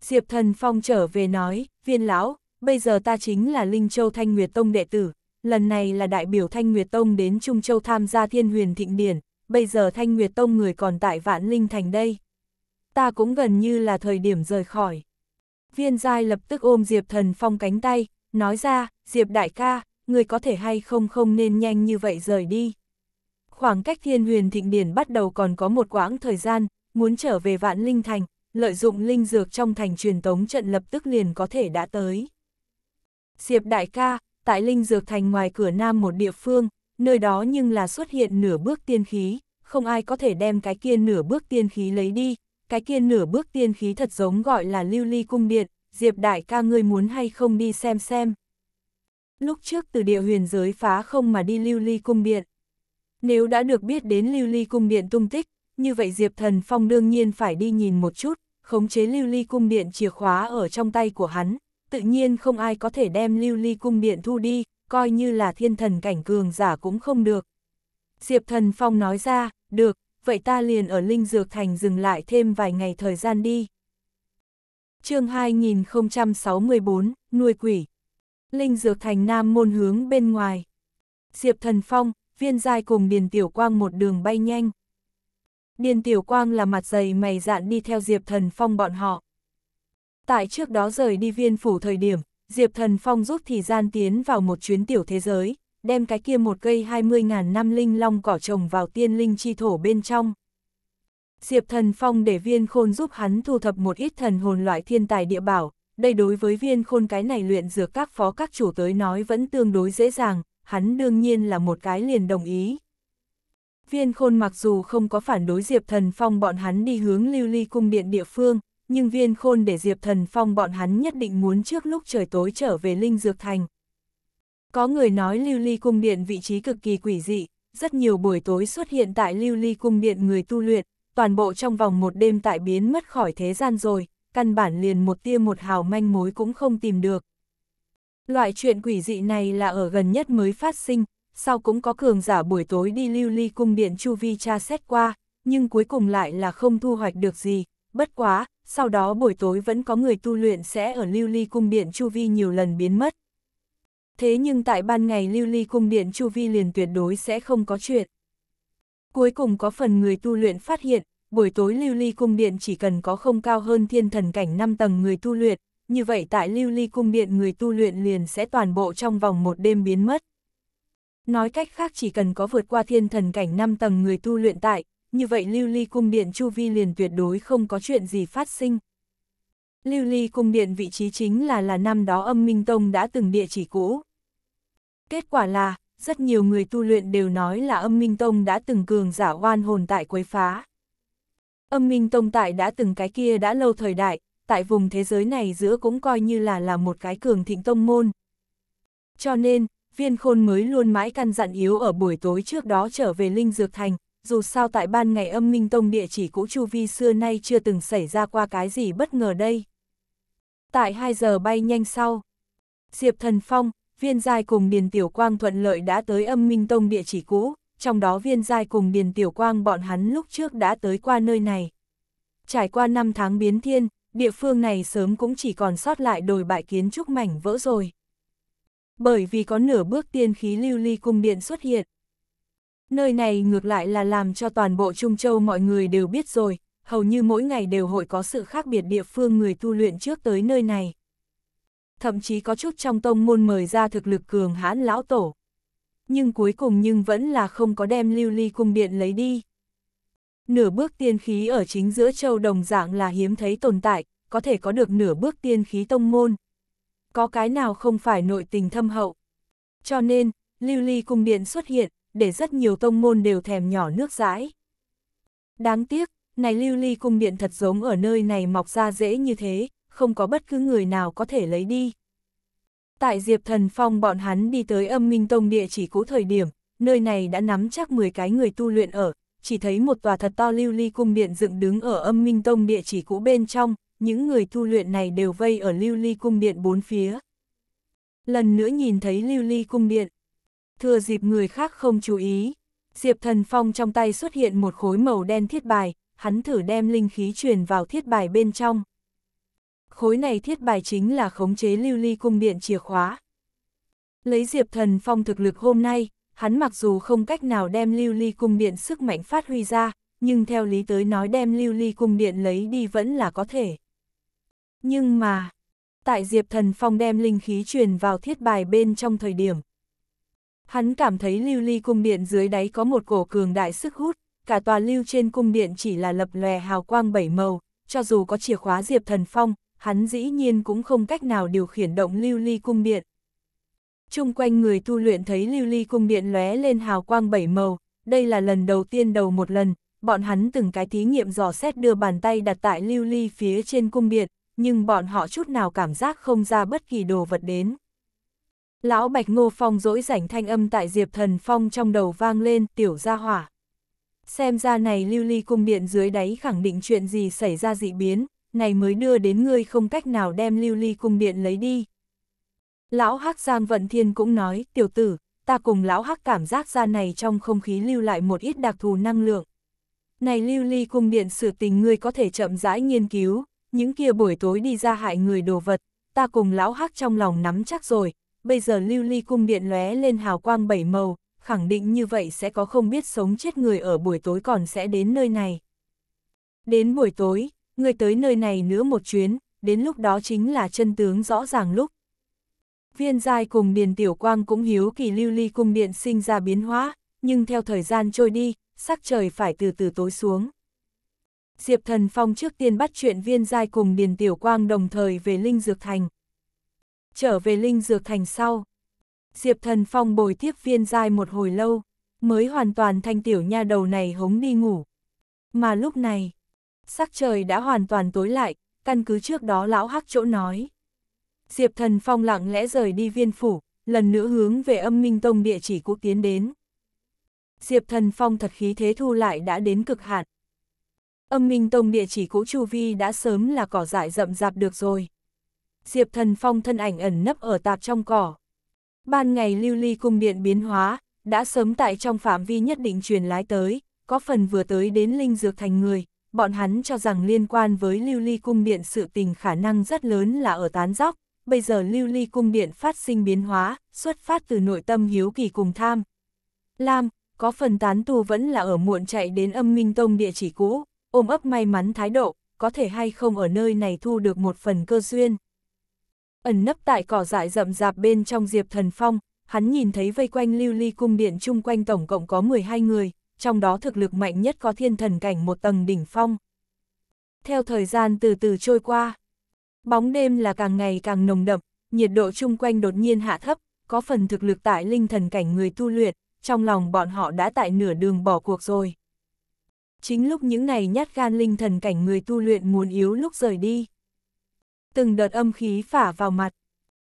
Diệp Thần Phong trở về nói, viên lão, bây giờ ta chính là Linh Châu Thanh Nguyệt Tông đệ tử, lần này là đại biểu Thanh Nguyệt Tông đến Trung Châu tham gia thiên huyền thịnh điển, bây giờ Thanh Nguyệt Tông người còn tại Vạn Linh Thành đây ta cũng gần như là thời điểm rời khỏi. Viên giai lập tức ôm Diệp Thần Phong cánh tay, nói ra, Diệp đại ca, người có thể hay không không nên nhanh như vậy rời đi. Khoảng cách thiên huyền thịnh điển bắt đầu còn có một quãng thời gian, muốn trở về vạn linh thành, lợi dụng linh dược trong thành truyền tống trận lập tức liền có thể đã tới. Diệp đại ca, tại linh dược thành ngoài cửa nam một địa phương, nơi đó nhưng là xuất hiện nửa bước tiên khí, không ai có thể đem cái kia nửa bước tiên khí lấy đi, cái kia nửa bước tiên khí thật giống gọi là lưu ly cung điện, Diệp đại ca ngươi muốn hay không đi xem xem. Lúc trước từ địa huyền giới phá không mà đi lưu ly cung điện. Nếu đã được biết đến lưu ly cung điện tung tích, như vậy Diệp thần phong đương nhiên phải đi nhìn một chút, khống chế lưu ly cung điện chìa khóa ở trong tay của hắn, tự nhiên không ai có thể đem lưu ly cung điện thu đi, coi như là thiên thần cảnh cường giả cũng không được. Diệp thần phong nói ra, được, vậy ta liền ở Linh Dược Thành dừng lại thêm vài ngày thời gian đi. chương 2064, nuôi quỷ. Linh Dược Thành Nam môn hướng bên ngoài. Diệp Thần Phong, viên giai cùng Điền Tiểu Quang một đường bay nhanh. Điền Tiểu Quang là mặt dày mày dạn đi theo Diệp Thần Phong bọn họ. Tại trước đó rời đi viên phủ thời điểm, Diệp Thần Phong rút thì gian tiến vào một chuyến tiểu thế giới, đem cái kia một cây 20.000 năm linh long cỏ trồng vào tiên linh chi thổ bên trong. Diệp Thần Phong để viên khôn giúp hắn thu thập một ít thần hồn loại thiên tài địa bảo, đây đối với viên khôn cái này luyện dược các phó các chủ tới nói vẫn tương đối dễ dàng, hắn đương nhiên là một cái liền đồng ý. Viên khôn mặc dù không có phản đối Diệp Thần Phong bọn hắn đi hướng lưu ly cung điện địa phương, nhưng viên khôn để Diệp Thần Phong bọn hắn nhất định muốn trước lúc trời tối trở về Linh Dược Thành, có người nói lưu ly cung điện vị trí cực kỳ quỷ dị, rất nhiều buổi tối xuất hiện tại lưu ly cung điện người tu luyện, toàn bộ trong vòng một đêm tại biến mất khỏi thế gian rồi, căn bản liền một tia một hào manh mối cũng không tìm được. Loại chuyện quỷ dị này là ở gần nhất mới phát sinh, sau cũng có cường giả buổi tối đi lưu ly cung điện chu vi tra xét qua, nhưng cuối cùng lại là không thu hoạch được gì, bất quá, sau đó buổi tối vẫn có người tu luyện sẽ ở lưu ly cung điện chu vi nhiều lần biến mất. Thế nhưng tại ban ngày lưu ly cung điện chu vi liền tuyệt đối sẽ không có chuyện. Cuối cùng có phần người tu luyện phát hiện, buổi tối lưu ly cung điện chỉ cần có không cao hơn thiên thần cảnh 5 tầng người tu luyện, như vậy tại lưu ly cung điện người tu luyện liền sẽ toàn bộ trong vòng một đêm biến mất. Nói cách khác chỉ cần có vượt qua thiên thần cảnh 5 tầng người tu luyện tại, như vậy lưu ly cung điện chu vi liền tuyệt đối không có chuyện gì phát sinh. Lưu Ly Cung Điện vị trí chính là là năm đó âm Minh Tông đã từng địa chỉ cũ. Kết quả là, rất nhiều người tu luyện đều nói là âm Minh Tông đã từng cường giả oan hồn tại quấy phá. Âm Minh Tông tại đã từng cái kia đã lâu thời đại, tại vùng thế giới này giữa cũng coi như là là một cái cường thịnh tông môn. Cho nên, viên khôn mới luôn mãi căn dặn yếu ở buổi tối trước đó trở về Linh Dược Thành, dù sao tại ban ngày âm Minh Tông địa chỉ cũ Chu Vi xưa nay chưa từng xảy ra qua cái gì bất ngờ đây tại 2 giờ bay nhanh sau. Diệp Thần Phong, Viên Giai cùng Điền Tiểu Quang thuận lợi đã tới âm minh tông địa chỉ cũ, trong đó Viên Giai cùng Điền Tiểu Quang bọn hắn lúc trước đã tới qua nơi này. Trải qua 5 tháng biến thiên, địa phương này sớm cũng chỉ còn sót lại đồi bại kiến trúc mảnh vỡ rồi. Bởi vì có nửa bước tiên khí lưu ly cung điện xuất hiện. Nơi này ngược lại là làm cho toàn bộ Trung Châu mọi người đều biết rồi, hầu như mỗi ngày đều hội có sự khác biệt địa phương người tu luyện trước tới nơi này. Thậm chí có chút trong tông môn mời ra thực lực cường hãn lão tổ. Nhưng cuối cùng nhưng vẫn là không có đem lưu ly cung điện lấy đi. Nửa bước tiên khí ở chính giữa châu đồng dạng là hiếm thấy tồn tại, có thể có được nửa bước tiên khí tông môn. Có cái nào không phải nội tình thâm hậu. Cho nên, lưu ly cung điện xuất hiện, để rất nhiều tông môn đều thèm nhỏ nước rãi. Đáng tiếc, này lưu ly cung điện thật giống ở nơi này mọc ra dễ như thế, không có bất cứ người nào có thể lấy đi. Tại Diệp Thần Phong bọn hắn đi tới âm minh tông địa chỉ cũ thời điểm, nơi này đã nắm chắc 10 cái người tu luyện ở, chỉ thấy một tòa thật to lưu ly cung điện dựng đứng ở âm minh tông địa chỉ cũ bên trong, những người tu luyện này đều vây ở lưu ly cung điện bốn phía. Lần nữa nhìn thấy lưu ly cung điện, thừa dịp người khác không chú ý, Diệp Thần Phong trong tay xuất hiện một khối màu đen thiết bài, hắn thử đem linh khí truyền vào thiết bài bên trong. Khối này thiết bài chính là khống chế lưu ly cung điện chìa khóa. Lấy Diệp Thần Phong thực lực hôm nay, hắn mặc dù không cách nào đem lưu ly cung điện sức mạnh phát huy ra, nhưng theo lý tới nói đem lưu ly cung điện lấy đi vẫn là có thể. Nhưng mà, tại Diệp Thần Phong đem linh khí truyền vào thiết bài bên trong thời điểm. Hắn cảm thấy lưu ly cung điện dưới đáy có một cổ cường đại sức hút, cả tòa lưu trên cung điện chỉ là lập lòe hào quang bảy màu, cho dù có chìa khóa Diệp Thần Phong, hắn dĩ nhiên cũng không cách nào điều khiển động lưu ly cung điện. Trung quanh người tu luyện thấy lưu ly cung điện lóe lên hào quang bảy màu, đây là lần đầu tiên đầu một lần, bọn hắn từng cái thí nghiệm dò xét đưa bàn tay đặt tại lưu ly phía trên cung điện, nhưng bọn họ chút nào cảm giác không ra bất kỳ đồ vật đến. Lão Bạch Ngô Phong dỗi rảnh thanh âm tại Diệp Thần Phong trong đầu vang lên tiểu gia hỏa. Xem ra này lưu ly cung điện dưới đáy khẳng định chuyện gì xảy ra dị biến, này mới đưa đến ngươi không cách nào đem lưu ly cung điện lấy đi. Lão Hắc Giang Vận Thiên cũng nói, tiểu tử, ta cùng Lão Hắc cảm giác ra này trong không khí lưu lại một ít đặc thù năng lượng. Này lưu ly cung điện sự tình ngươi có thể chậm rãi nghiên cứu, những kia buổi tối đi ra hại người đồ vật, ta cùng Lão Hắc trong lòng nắm chắc rồi, bây giờ lưu ly cung điện lóe lên hào quang bảy màu, khẳng định như vậy sẽ có không biết sống chết người ở buổi tối còn sẽ đến nơi này. Đến buổi tối, người tới nơi này nữa một chuyến, đến lúc đó chính là chân tướng rõ ràng lúc. Viên giai cùng Điền Tiểu Quang cũng hiếu kỳ lưu ly cung điện sinh ra biến hóa, nhưng theo thời gian trôi đi, sắc trời phải từ từ tối xuống. Diệp Thần Phong trước tiên bắt chuyện viên giai cùng Điền Tiểu Quang đồng thời về Linh Dược Thành. Trở về Linh Dược Thành sau, Diệp Thần Phong bồi tiếp viên dai một hồi lâu, mới hoàn toàn thanh tiểu nha đầu này hống đi ngủ. Mà lúc này, sắc trời đã hoàn toàn tối lại, căn cứ trước đó lão hắc chỗ nói. Diệp Thần Phong lặng lẽ rời đi viên phủ, lần nữa hướng về âm minh tông địa chỉ cũ tiến đến. Diệp Thần Phong thật khí thế thu lại đã đến cực hạn. Âm minh tông địa chỉ cũ Chu Vi đã sớm là cỏ dại rậm rạp được rồi. Diệp Thần Phong thân ảnh ẩn nấp ở tạp trong cỏ, Ban ngày lưu ly cung điện biến hóa, đã sớm tại trong phạm vi nhất định truyền lái tới, có phần vừa tới đến linh dược thành người, bọn hắn cho rằng liên quan với lưu ly cung điện sự tình khả năng rất lớn là ở tán dốc. bây giờ lưu ly cung điện phát sinh biến hóa, xuất phát từ nội tâm hiếu kỳ cùng tham. Lam, có phần tán tu vẫn là ở muộn chạy đến âm minh tông địa chỉ cũ, ôm ấp may mắn thái độ, có thể hay không ở nơi này thu được một phần cơ duyên ẩn nấp tại cỏ dại rậm rạp bên trong Diệp Thần Phong, hắn nhìn thấy vây quanh lưu ly cung điện chung quanh tổng cộng có 12 người, trong đó thực lực mạnh nhất có thiên thần cảnh một tầng đỉnh phong. Theo thời gian từ từ trôi qua, bóng đêm là càng ngày càng nồng đậm, nhiệt độ chung quanh đột nhiên hạ thấp, có phần thực lực tại linh thần cảnh người tu luyện, trong lòng bọn họ đã tại nửa đường bỏ cuộc rồi. Chính lúc những này nhát gan linh thần cảnh người tu luyện muốn yếu lúc rời đi từng đợt âm khí phả vào mặt.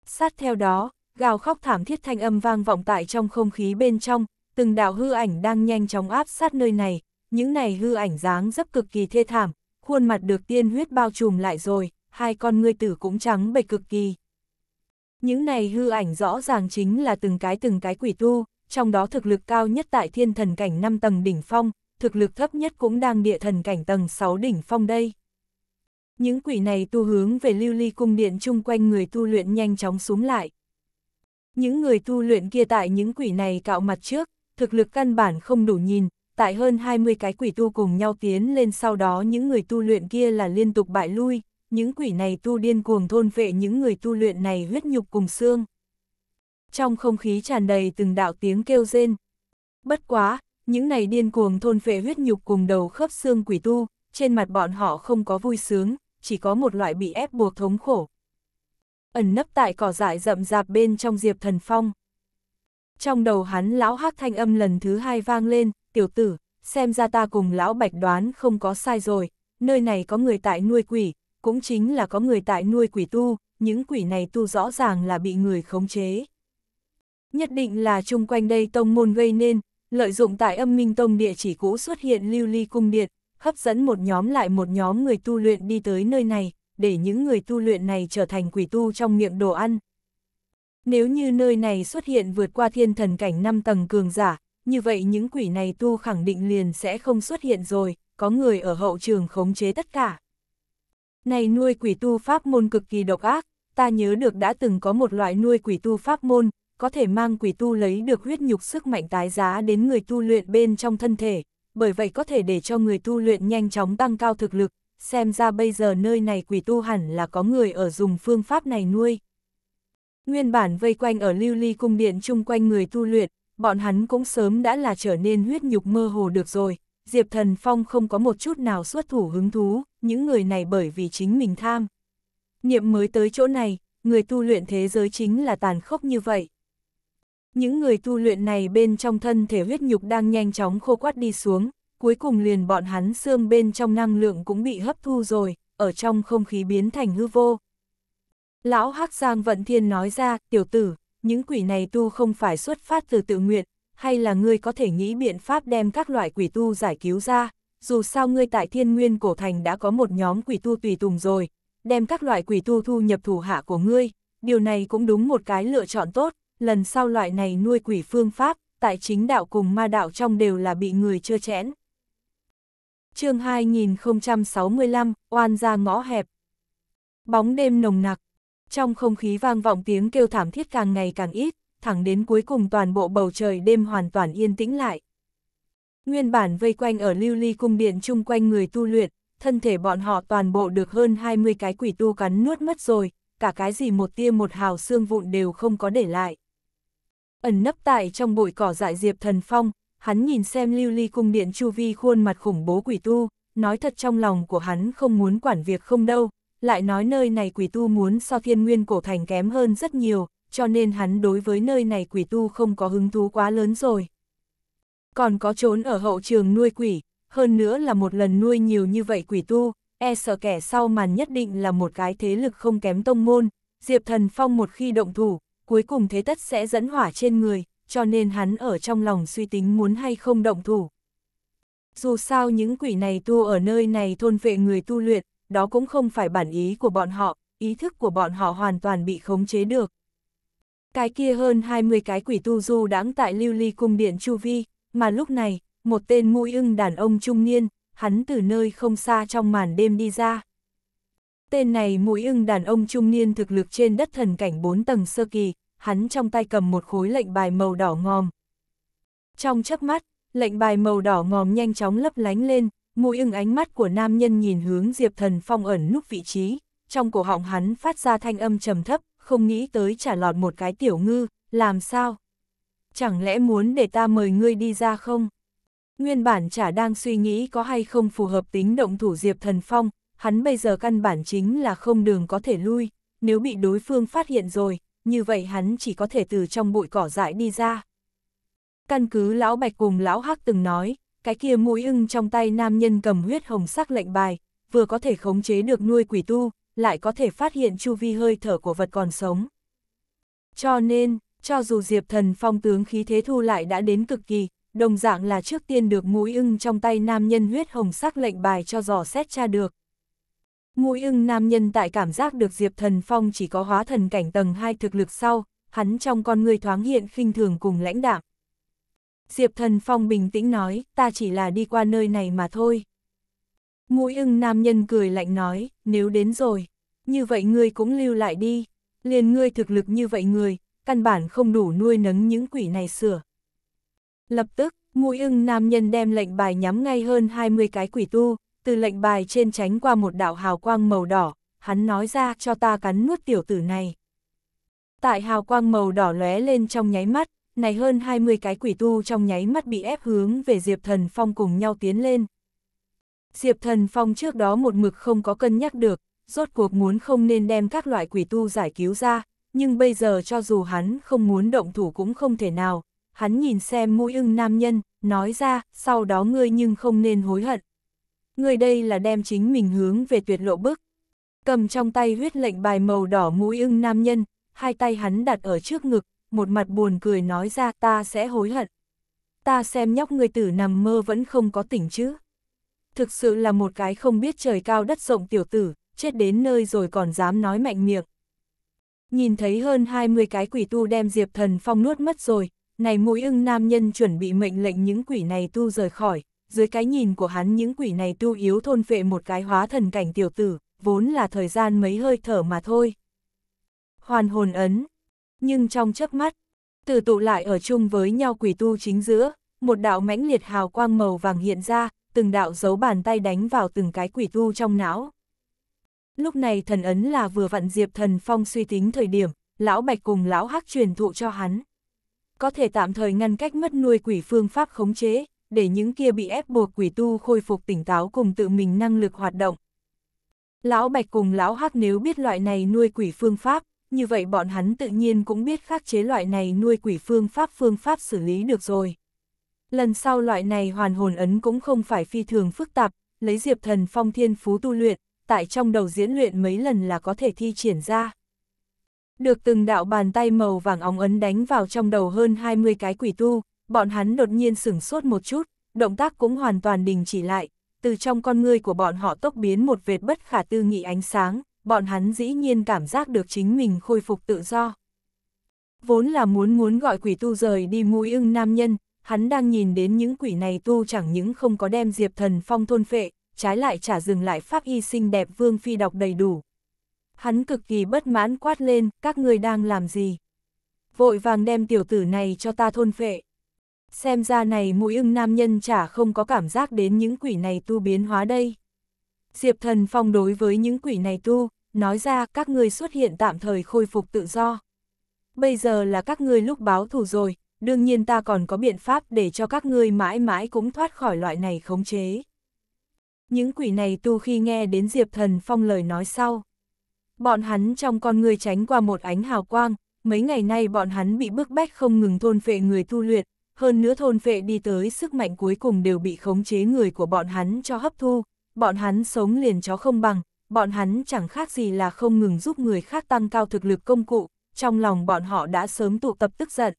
Sát theo đó, gào khóc thảm thiết thanh âm vang vọng tại trong không khí bên trong, từng đạo hư ảnh đang nhanh chóng áp sát nơi này, những này hư ảnh dáng dấp cực kỳ thê thảm, khuôn mặt được tiên huyết bao trùm lại rồi, hai con ngươi tử cũng trắng bệ cực kỳ. Những này hư ảnh rõ ràng chính là từng cái từng cái quỷ tu, trong đó thực lực cao nhất tại thiên thần cảnh 5 tầng đỉnh phong, thực lực thấp nhất cũng đang địa thần cảnh tầng 6 đỉnh phong đây. Những quỷ này tu hướng về lưu ly cung điện chung quanh người tu luyện nhanh chóng xuống lại. Những người tu luyện kia tại những quỷ này cạo mặt trước, thực lực căn bản không đủ nhìn, tại hơn 20 cái quỷ tu cùng nhau tiến lên sau đó những người tu luyện kia là liên tục bại lui, những quỷ này tu điên cuồng thôn vệ những người tu luyện này huyết nhục cùng xương. Trong không khí tràn đầy từng đạo tiếng kêu rên. Bất quá, những này điên cuồng thôn vệ huyết nhục cùng đầu khớp xương quỷ tu, trên mặt bọn họ không có vui sướng, chỉ có một loại bị ép buộc thống khổ. Ẩn nấp tại cỏ dại rậm rạp bên trong Diệp Thần Phong. Trong đầu hắn lão hắc thanh âm lần thứ hai vang lên, tiểu tử, xem ra ta cùng lão bạch đoán không có sai rồi, nơi này có người tại nuôi quỷ, cũng chính là có người tại nuôi quỷ tu, những quỷ này tu rõ ràng là bị người khống chế. Nhất định là chung quanh đây tông môn gây nên, lợi dụng tại âm minh tông địa chỉ cũ xuất hiện lưu ly cung điện, hấp dẫn một nhóm lại một nhóm người tu luyện đi tới nơi này, để những người tu luyện này trở thành quỷ tu trong miệng đồ ăn. Nếu như nơi này xuất hiện vượt qua thiên thần cảnh 5 tầng cường giả, như vậy những quỷ này tu khẳng định liền sẽ không xuất hiện rồi, có người ở hậu trường khống chế tất cả. Này nuôi quỷ tu pháp môn cực kỳ độc ác, ta nhớ được đã từng có một loại nuôi quỷ tu pháp môn, có thể mang quỷ tu lấy được huyết nhục sức mạnh tái giá đến người tu luyện bên trong thân thể, bởi vậy có thể để cho người tu luyện nhanh chóng tăng cao thực lực, xem ra bây giờ nơi này quỷ tu hẳn là có người ở dùng phương pháp này nuôi. Nguyên bản vây quanh ở lưu ly cung điện chung quanh người tu luyện, bọn hắn cũng sớm đã là trở nên huyết nhục mơ hồ được rồi, Diệp Thần Phong không có một chút nào xuất thủ hứng thú, những người này bởi vì chính mình tham. Niệm mới tới chỗ này, người tu luyện thế giới chính là tàn khốc như vậy. Những người tu luyện này bên trong thân thể huyết nhục đang nhanh chóng khô quát đi xuống, cuối cùng liền bọn hắn xương bên trong năng lượng cũng bị hấp thu rồi, ở trong không khí biến thành hư vô. Lão Hắc Giang Vận Thiên nói ra, tiểu tử, những quỷ này tu không phải xuất phát từ tự nguyện, hay là ngươi có thể nghĩ biện pháp đem các loại quỷ tu giải cứu ra, dù sao ngươi tại thiên nguyên cổ thành đã có một nhóm quỷ tu tùy tùng rồi, đem các loại quỷ tu thu nhập thủ hạ của ngươi, điều này cũng đúng một cái lựa chọn tốt, lần sau loại này nuôi quỷ phương pháp, tại chính đạo cùng ma đạo trong đều là bị người chưa chẽn. chương 2065, oan ra ngõ hẹp. Bóng đêm nồng nặc, trong không khí vang vọng tiếng kêu thảm thiết càng ngày càng ít, thẳng đến cuối cùng toàn bộ bầu trời đêm hoàn toàn yên tĩnh lại. Nguyên bản vây quanh ở lưu ly cung điện chung quanh người tu luyện, thân thể bọn họ toàn bộ được hơn 20 cái quỷ tu cắn nuốt mất rồi, cả cái gì một tia một hào xương vụn đều không có để lại. Ẩn nấp tại trong bụi cỏ dại Diệp Thần Phong, hắn nhìn xem lưu ly cung điện chu vi khuôn mặt khủng bố quỷ tu, nói thật trong lòng của hắn không muốn quản việc không đâu, lại nói nơi này quỷ tu muốn so thiên nguyên cổ thành kém hơn rất nhiều, cho nên hắn đối với nơi này quỷ tu không có hứng thú quá lớn rồi. Còn có trốn ở hậu trường nuôi quỷ, hơn nữa là một lần nuôi nhiều như vậy quỷ tu, e sợ kẻ sau màn nhất định là một cái thế lực không kém tông môn, Diệp Thần Phong một khi động thủ, cuối cùng thế tất sẽ dẫn hỏa trên người, cho nên hắn ở trong lòng suy tính muốn hay không động thủ. Dù sao những quỷ này tu ở nơi này thôn vệ người tu luyện, đó cũng không phải bản ý của bọn họ, ý thức của bọn họ hoàn toàn bị khống chế được. Cái kia hơn 20 cái quỷ tu du đáng tại lưu ly cung điện Chu Vi, mà lúc này, một tên mũi ưng đàn ông trung niên, hắn từ nơi không xa trong màn đêm đi ra. Tên này mũi ưng đàn ông trung niên thực lực trên đất thần cảnh 4 tầng sơ kỳ, hắn trong tay cầm một khối lệnh bài màu đỏ ngòm. Trong chớp mắt, lệnh bài màu đỏ ngòm nhanh chóng lấp lánh lên, mũi ưng ánh mắt của nam nhân nhìn hướng Diệp Thần Phong ẩn núp vị trí, trong cổ họng hắn phát ra thanh âm trầm thấp, không nghĩ tới trả lọt một cái tiểu ngư, làm sao? Chẳng lẽ muốn để ta mời ngươi đi ra không? Nguyên bản chả đang suy nghĩ có hay không phù hợp tính động thủ Diệp Thần Phong, hắn bây giờ căn bản chính là không đường có thể lui, nếu bị đối phương phát hiện rồi, như vậy hắn chỉ có thể từ trong bụi cỏ dại đi ra. Căn cứ lão bạch cùng lão hắc từng nói, cái kia mũi ưng trong tay nam nhân cầm huyết hồng sắc lệnh bài, vừa có thể khống chế được nuôi quỷ tu, lại có thể phát hiện chu vi hơi thở của vật còn sống. Cho nên, cho dù Diệp Thần phong tướng khí thế thu lại đã đến cực kỳ, đồng dạng là trước tiên được mũi ưng trong tay nam nhân huyết hồng sắc lệnh bài cho dò xét tra được, Ngũ ưng nam nhân tại cảm giác được Diệp Thần Phong chỉ có hóa thần cảnh tầng 2 thực lực sau, hắn trong con người thoáng hiện khinh thường cùng lãnh đạm. Diệp Thần Phong bình tĩnh nói, ta chỉ là đi qua nơi này mà thôi. Ngũ ưng nam nhân cười lạnh nói, nếu đến rồi, như vậy ngươi cũng lưu lại đi, liền ngươi thực lực như vậy người, căn bản không đủ nuôi nấng những quỷ này sửa. Lập tức, ngũ ưng nam nhân đem lệnh bài nhắm ngay hơn 20 cái quỷ tu, từ lệnh bài trên tránh qua một đạo hào quang màu đỏ, hắn nói ra cho ta cắn nuốt tiểu tử này. Tại hào quang màu đỏ lóe lên trong nháy mắt, này hơn 20 cái quỷ tu trong nháy mắt bị ép hướng về Diệp Thần Phong cùng nhau tiến lên. Diệp Thần Phong trước đó một mực không có cân nhắc được, rốt cuộc muốn không nên đem các loại quỷ tu giải cứu ra, nhưng bây giờ cho dù hắn không muốn động thủ cũng không thể nào. Hắn nhìn xem mũi ưng nam nhân, nói ra, sau đó ngươi nhưng không nên hối hận người đây là đem chính mình hướng về tuyệt lộ bức. Cầm trong tay huyết lệnh bài màu đỏ mũi ưng nam nhân, hai tay hắn đặt ở trước ngực, một mặt buồn cười nói ra ta sẽ hối hận. Ta xem nhóc người tử nằm mơ vẫn không có tỉnh chứ. Thực sự là một cái không biết trời cao đất rộng tiểu tử, chết đến nơi rồi còn dám nói mạnh miệng. Nhìn thấy hơn 20 cái quỷ tu đem Diệp Thần Phong nuốt mất rồi, này mũi ưng nam nhân chuẩn bị mệnh lệnh những quỷ này tu rời khỏi, dưới cái nhìn của hắn những quỷ này tu yếu thôn phệ một cái hóa thần cảnh tiểu tử, vốn là thời gian mấy hơi thở mà thôi. Hoàn hồn ấn. Nhưng trong chớp mắt, từ tụ lại ở chung với nhau quỷ tu chính giữa, một đạo mãnh liệt hào quang màu vàng hiện ra, từng đạo dấu bàn tay đánh vào từng cái quỷ tu trong não. Lúc này thần ấn là vừa vặn Diệp Thần Phong suy tính thời điểm, lão Bạch cùng lão Hắc truyền thụ cho hắn. Có thể tạm thời ngăn cách mất nuôi quỷ phương pháp khống chế, để những kia bị ép buộc quỷ tu khôi phục tỉnh táo cùng tự mình năng lực hoạt động. Lão Bạch cùng Lão Hắc nếu biết loại này nuôi quỷ phương pháp, như vậy bọn hắn tự nhiên cũng biết khắc chế loại này nuôi quỷ phương pháp phương pháp xử lý được rồi. Lần sau loại này hoàn hồn ấn cũng không phải phi thường phức tạp, lấy diệp thần phong thiên phú tu luyện, tại trong đầu diễn luyện mấy lần là có thể thi triển ra. Được từng đạo bàn tay màu vàng óng ấn đánh vào trong đầu hơn 20 cái quỷ tu, bọn hắn đột nhiên sửng sốt một chút, động tác cũng hoàn toàn đình chỉ lại, từ trong con ngươi của bọn họ tốc biến một vệt bất khả tư nghị ánh sáng, bọn hắn dĩ nhiên cảm giác được chính mình khôi phục tự do. Vốn là muốn muốn gọi quỷ tu rời đi mũi ưng nam nhân, hắn đang nhìn đến những quỷ này tu chẳng những không có đem diệp thần phong thôn phệ, trái lại trả dừng lại pháp y sinh đẹp vương phi đọc đầy đủ. Hắn cực kỳ bất mãn quát lên, các ngươi đang làm gì? Vội vàng đem tiểu tử này cho ta thôn phệ xem ra này mũi ưng nam nhân chả không có cảm giác đến những quỷ này tu biến hóa đây. Diệp thần phong đối với những quỷ này tu, nói ra các ngươi xuất hiện tạm thời khôi phục tự do. Bây giờ là các ngươi lúc báo thù rồi, đương nhiên ta còn có biện pháp để cho các ngươi mãi mãi cũng thoát khỏi loại này khống chế. Những quỷ này tu khi nghe đến Diệp Thần Phong lời nói sau. Bọn hắn trong con người tránh qua một ánh hào quang, mấy ngày nay bọn hắn bị bức bách không ngừng thôn phệ người tu luyện, hơn nữa thôn vệ đi tới sức mạnh cuối cùng đều bị khống chế người của bọn hắn cho hấp thu, bọn hắn sống liền chó không bằng, bọn hắn chẳng khác gì là không ngừng giúp người khác tăng cao thực lực công cụ, trong lòng bọn họ đã sớm tụ tập tức giận.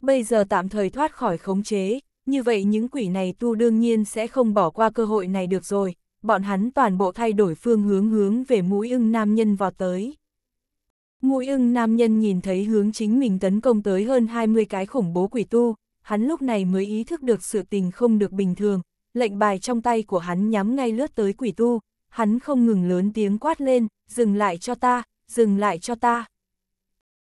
Bây giờ tạm thời thoát khỏi khống chế, như vậy những quỷ này tu đương nhiên sẽ không bỏ qua cơ hội này được rồi, bọn hắn toàn bộ thay đổi phương hướng hướng về mũi ưng nam nhân vào tới. Ngũ ưng nam nhân nhìn thấy hướng chính mình tấn công tới hơn 20 cái khủng bố quỷ tu, hắn lúc này mới ý thức được sự tình không được bình thường, lệnh bài trong tay của hắn nhắm ngay lướt tới quỷ tu, hắn không ngừng lớn tiếng quát lên, dừng lại cho ta, dừng lại cho ta.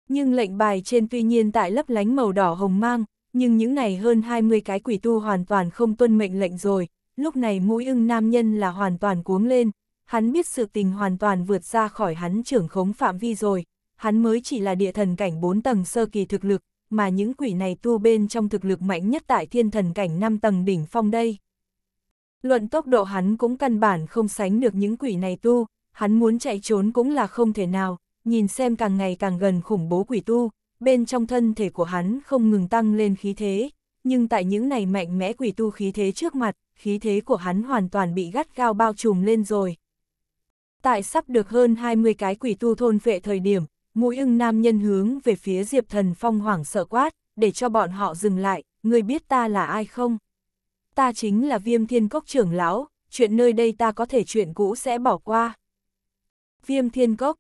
Nhưng lệnh bài trên tuy nhiên tại lấp lánh màu đỏ hồng mang, nhưng những này hơn 20 cái quỷ tu hoàn toàn không tuân mệnh lệnh rồi, lúc này mũi ưng nam nhân là hoàn toàn cuống lên, hắn biết sự tình hoàn toàn vượt ra khỏi hắn trưởng khống phạm vi rồi, hắn mới chỉ là địa thần cảnh 4 tầng sơ kỳ thực lực, mà những quỷ này tu bên trong thực lực mạnh nhất tại thiên thần cảnh 5 tầng đỉnh phong đây. Luận tốc độ hắn cũng căn bản không sánh được những quỷ này tu, hắn muốn chạy trốn cũng là không thể nào, nhìn xem càng ngày càng gần khủng bố quỷ tu, bên trong thân thể của hắn không ngừng tăng lên khí thế, nhưng tại những này mạnh mẽ quỷ tu khí thế trước mặt, khí thế của hắn hoàn toàn bị gắt gao bao trùm lên rồi. Tại sắp được hơn 20 cái quỷ tu thôn vệ thời điểm, mũi ưng nam nhân hướng về phía Diệp Thần Phong hoảng sợ quát, để cho bọn họ dừng lại, người biết ta là ai không? Ta chính là viêm thiên cốc trưởng lão, chuyện nơi đây ta có thể chuyện cũ sẽ bỏ qua. Viêm thiên cốc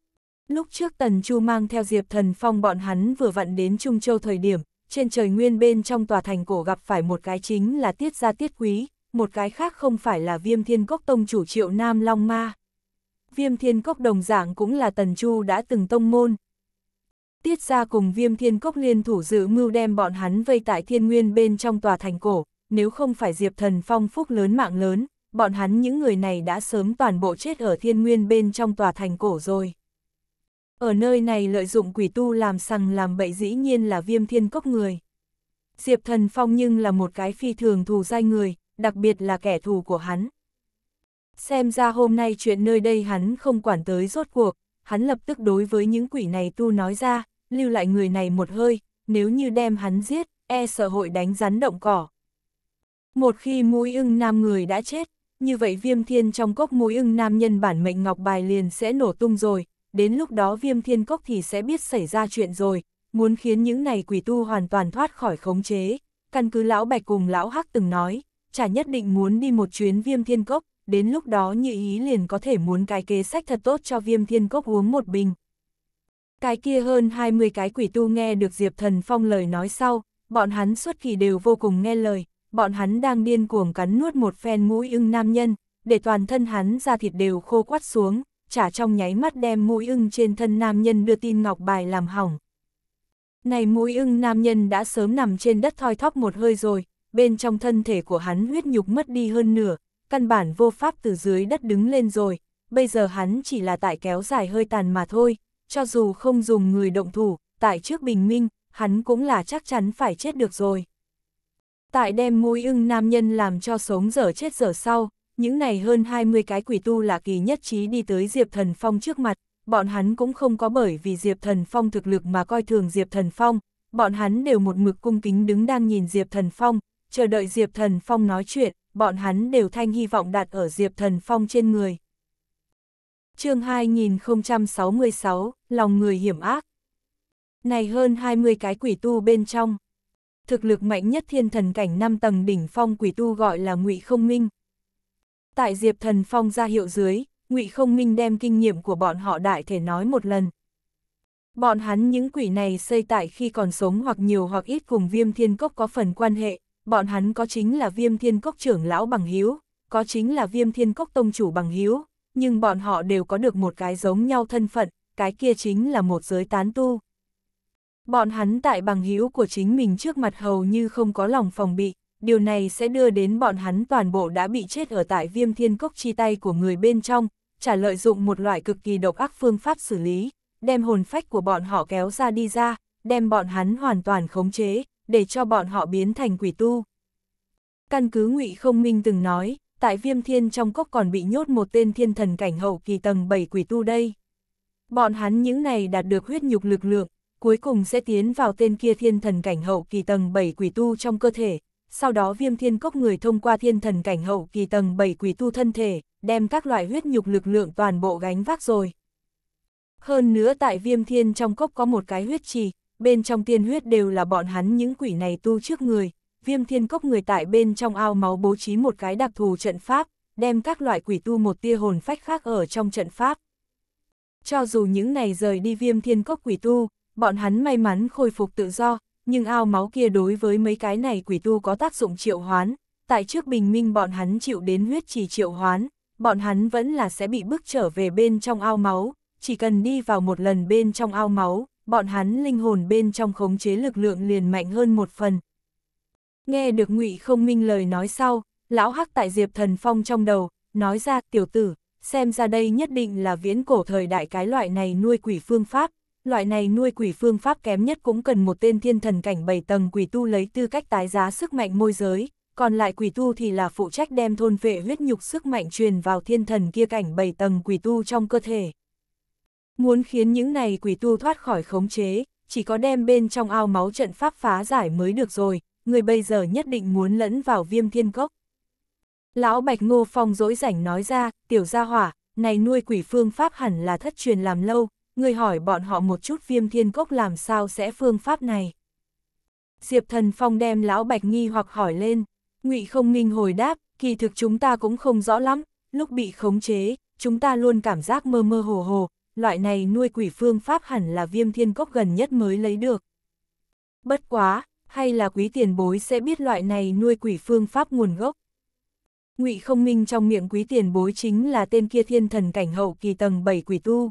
Lúc trước Tần Chu mang theo Diệp Thần Phong bọn hắn vừa vặn đến Trung Châu thời điểm, trên trời nguyên bên trong tòa thành cổ gặp phải một cái chính là tiết gia tiết quý, một cái khác không phải là viêm thiên cốc tông chủ triệu Nam Long Ma. Viêm thiên cốc đồng dạng cũng là Tần Chu đã từng tông môn, tiết ra cùng viêm thiên cốc liên thủ dự mưu đem bọn hắn vây tại thiên nguyên bên trong tòa thành cổ, nếu không phải diệp thần phong phúc lớn mạng lớn, bọn hắn những người này đã sớm toàn bộ chết ở thiên nguyên bên trong tòa thành cổ rồi. Ở nơi này lợi dụng quỷ tu làm sằng làm bậy dĩ nhiên là viêm thiên cốc người. Diệp thần phong nhưng là một cái phi thường thù dai người, đặc biệt là kẻ thù của hắn. Xem ra hôm nay chuyện nơi đây hắn không quản tới rốt cuộc, hắn lập tức đối với những quỷ này tu nói ra, lưu lại người này một hơi, nếu như đem hắn giết, e sợ hội đánh rắn động cỏ. Một khi mũi ưng nam người đã chết, như vậy viêm thiên trong cốc mũi ưng nam nhân bản mệnh ngọc bài liền sẽ nổ tung rồi, đến lúc đó viêm thiên cốc thì sẽ biết xảy ra chuyện rồi, muốn khiến những này quỷ tu hoàn toàn thoát khỏi khống chế. Căn cứ lão bạch cùng lão hắc từng nói, chả nhất định muốn đi một chuyến viêm thiên cốc, đến lúc đó như ý liền có thể muốn cái kế sách thật tốt cho viêm thiên cốc uống một bình. Cái kia hơn 20 cái quỷ tu nghe được Diệp Thần Phong lời nói sau, bọn hắn suốt kỳ đều vô cùng nghe lời, bọn hắn đang điên cuồng cắn nuốt một phen mũi ưng nam nhân, để toàn thân hắn ra thịt đều khô quắt xuống, chả trong nháy mắt đem mũi ưng trên thân nam nhân đưa tin ngọc bài làm hỏng. Này mũi ưng nam nhân đã sớm nằm trên đất thoi thóp một hơi rồi, bên trong thân thể của hắn huyết nhục mất đi hơn nửa, căn bản vô pháp từ dưới đất đứng lên rồi, bây giờ hắn chỉ là tại kéo dài hơi tàn mà thôi, cho dù không dùng người động thủ, tại trước bình minh, hắn cũng là chắc chắn phải chết được rồi. Tại đem mũi ưng nam nhân làm cho sống dở chết dở sau, những này hơn 20 cái quỷ tu là kỳ nhất trí đi tới Diệp Thần Phong trước mặt, bọn hắn cũng không có bởi vì Diệp Thần Phong thực lực mà coi thường Diệp Thần Phong, bọn hắn đều một mực cung kính đứng đang nhìn Diệp Thần Phong, chờ đợi Diệp Thần Phong nói chuyện, bọn hắn đều thanh hy vọng đặt ở Diệp Thần Phong trên người chương 2066, lòng người hiểm ác. Này hơn 20 cái quỷ tu bên trong. Thực lực mạnh nhất thiên thần cảnh 5 tầng đỉnh phong quỷ tu gọi là ngụy Không Minh. Tại Diệp Thần Phong ra hiệu dưới, ngụy Không Minh đem kinh nghiệm của bọn họ đại thể nói một lần. Bọn hắn những quỷ này xây tại khi còn sống hoặc nhiều hoặc ít cùng viêm thiên cốc có phần quan hệ, bọn hắn có chính là viêm thiên cốc trưởng lão bằng hiếu, có chính là viêm thiên cốc tông chủ bằng hiếu, nhưng bọn họ đều có được một cái giống nhau thân phận, cái kia chính là một giới tán tu. Bọn hắn tại bằng hữu của chính mình trước mặt hầu như không có lòng phòng bị, điều này sẽ đưa đến bọn hắn toàn bộ đã bị chết ở tại viêm thiên cốc chi tay của người bên trong, trả lợi dụng một loại cực kỳ độc ác phương pháp xử lý, đem hồn phách của bọn họ kéo ra đi ra, đem bọn hắn hoàn toàn khống chế, để cho bọn họ biến thành quỷ tu. Căn cứ ngụy Không Minh từng nói, tại viêm thiên trong cốc còn bị nhốt một tên thiên thần cảnh hậu kỳ tầng 7 quỷ tu đây. Bọn hắn những này đạt được huyết nhục lực lượng, cuối cùng sẽ tiến vào tên kia thiên thần cảnh hậu kỳ tầng 7 quỷ tu trong cơ thể, sau đó viêm thiên cốc người thông qua thiên thần cảnh hậu kỳ tầng 7 quỷ tu thân thể, đem các loại huyết nhục lực lượng toàn bộ gánh vác rồi. Hơn nữa tại viêm thiên trong cốc có một cái huyết trì, bên trong tiên huyết đều là bọn hắn những quỷ này tu trước người, viêm thiên cốc người tại bên trong ao máu bố trí một cái đặc thù trận pháp, đem các loại quỷ tu một tia hồn phách khác ở trong trận pháp. Cho dù những này rời đi viêm thiên cốc quỷ tu, bọn hắn may mắn khôi phục tự do, nhưng ao máu kia đối với mấy cái này quỷ tu có tác dụng triệu hoán, tại trước bình minh bọn hắn chịu đến huyết trì triệu hoán, bọn hắn vẫn là sẽ bị bức trở về bên trong ao máu, chỉ cần đi vào một lần bên trong ao máu, bọn hắn linh hồn bên trong khống chế lực lượng liền mạnh hơn một phần, Nghe được ngụy không minh lời nói sau, lão hắc tại Diệp Thần Phong trong đầu, nói ra tiểu tử, xem ra đây nhất định là viễn cổ thời đại cái loại này nuôi quỷ phương pháp, loại này nuôi quỷ phương pháp kém nhất cũng cần một tên thiên thần cảnh bảy tầng quỷ tu lấy tư cách tái giá sức mạnh môi giới, còn lại quỷ tu thì là phụ trách đem thôn vệ huyết nhục sức mạnh truyền vào thiên thần kia cảnh bảy tầng quỷ tu trong cơ thể. Muốn khiến những này quỷ tu thoát khỏi khống chế, chỉ có đem bên trong ao máu trận pháp phá giải mới được rồi, người bây giờ nhất định muốn lẫn vào viêm thiên cốc. Lão Bạch Ngô Phong dỗi rảnh nói ra, tiểu gia hỏa, này nuôi quỷ phương pháp hẳn là thất truyền làm lâu, người hỏi bọn họ một chút viêm thiên cốc làm sao sẽ phương pháp này. Diệp Thần Phong đem Lão Bạch nghi hoặc hỏi lên, ngụy không minh hồi đáp, kỳ thực chúng ta cũng không rõ lắm, lúc bị khống chế, chúng ta luôn cảm giác mơ mơ hồ hồ, loại này nuôi quỷ phương pháp hẳn là viêm thiên cốc gần nhất mới lấy được. Bất quá, hay là quý tiền bối sẽ biết loại này nuôi quỷ phương pháp nguồn gốc. Ngụy không minh trong miệng quý tiền bối chính là tên kia thiên thần cảnh hậu kỳ tầng 7 quỷ tu.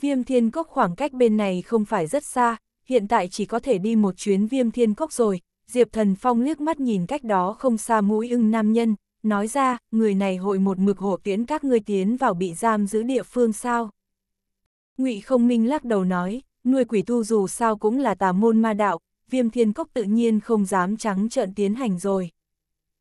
Viêm thiên cốc khoảng cách bên này không phải rất xa, hiện tại chỉ có thể đi một chuyến viêm thiên cốc rồi, Diệp thần phong liếc mắt nhìn cách đó không xa mũi ưng nam nhân, nói ra, người này hội một mực hộ tiễn các ngươi tiến vào bị giam giữ địa phương sao. Ngụy không minh lắc đầu nói, nuôi quỷ tu dù sao cũng là tà môn ma đạo, viêm thiên cốc tự nhiên không dám trắng trợn tiến hành rồi.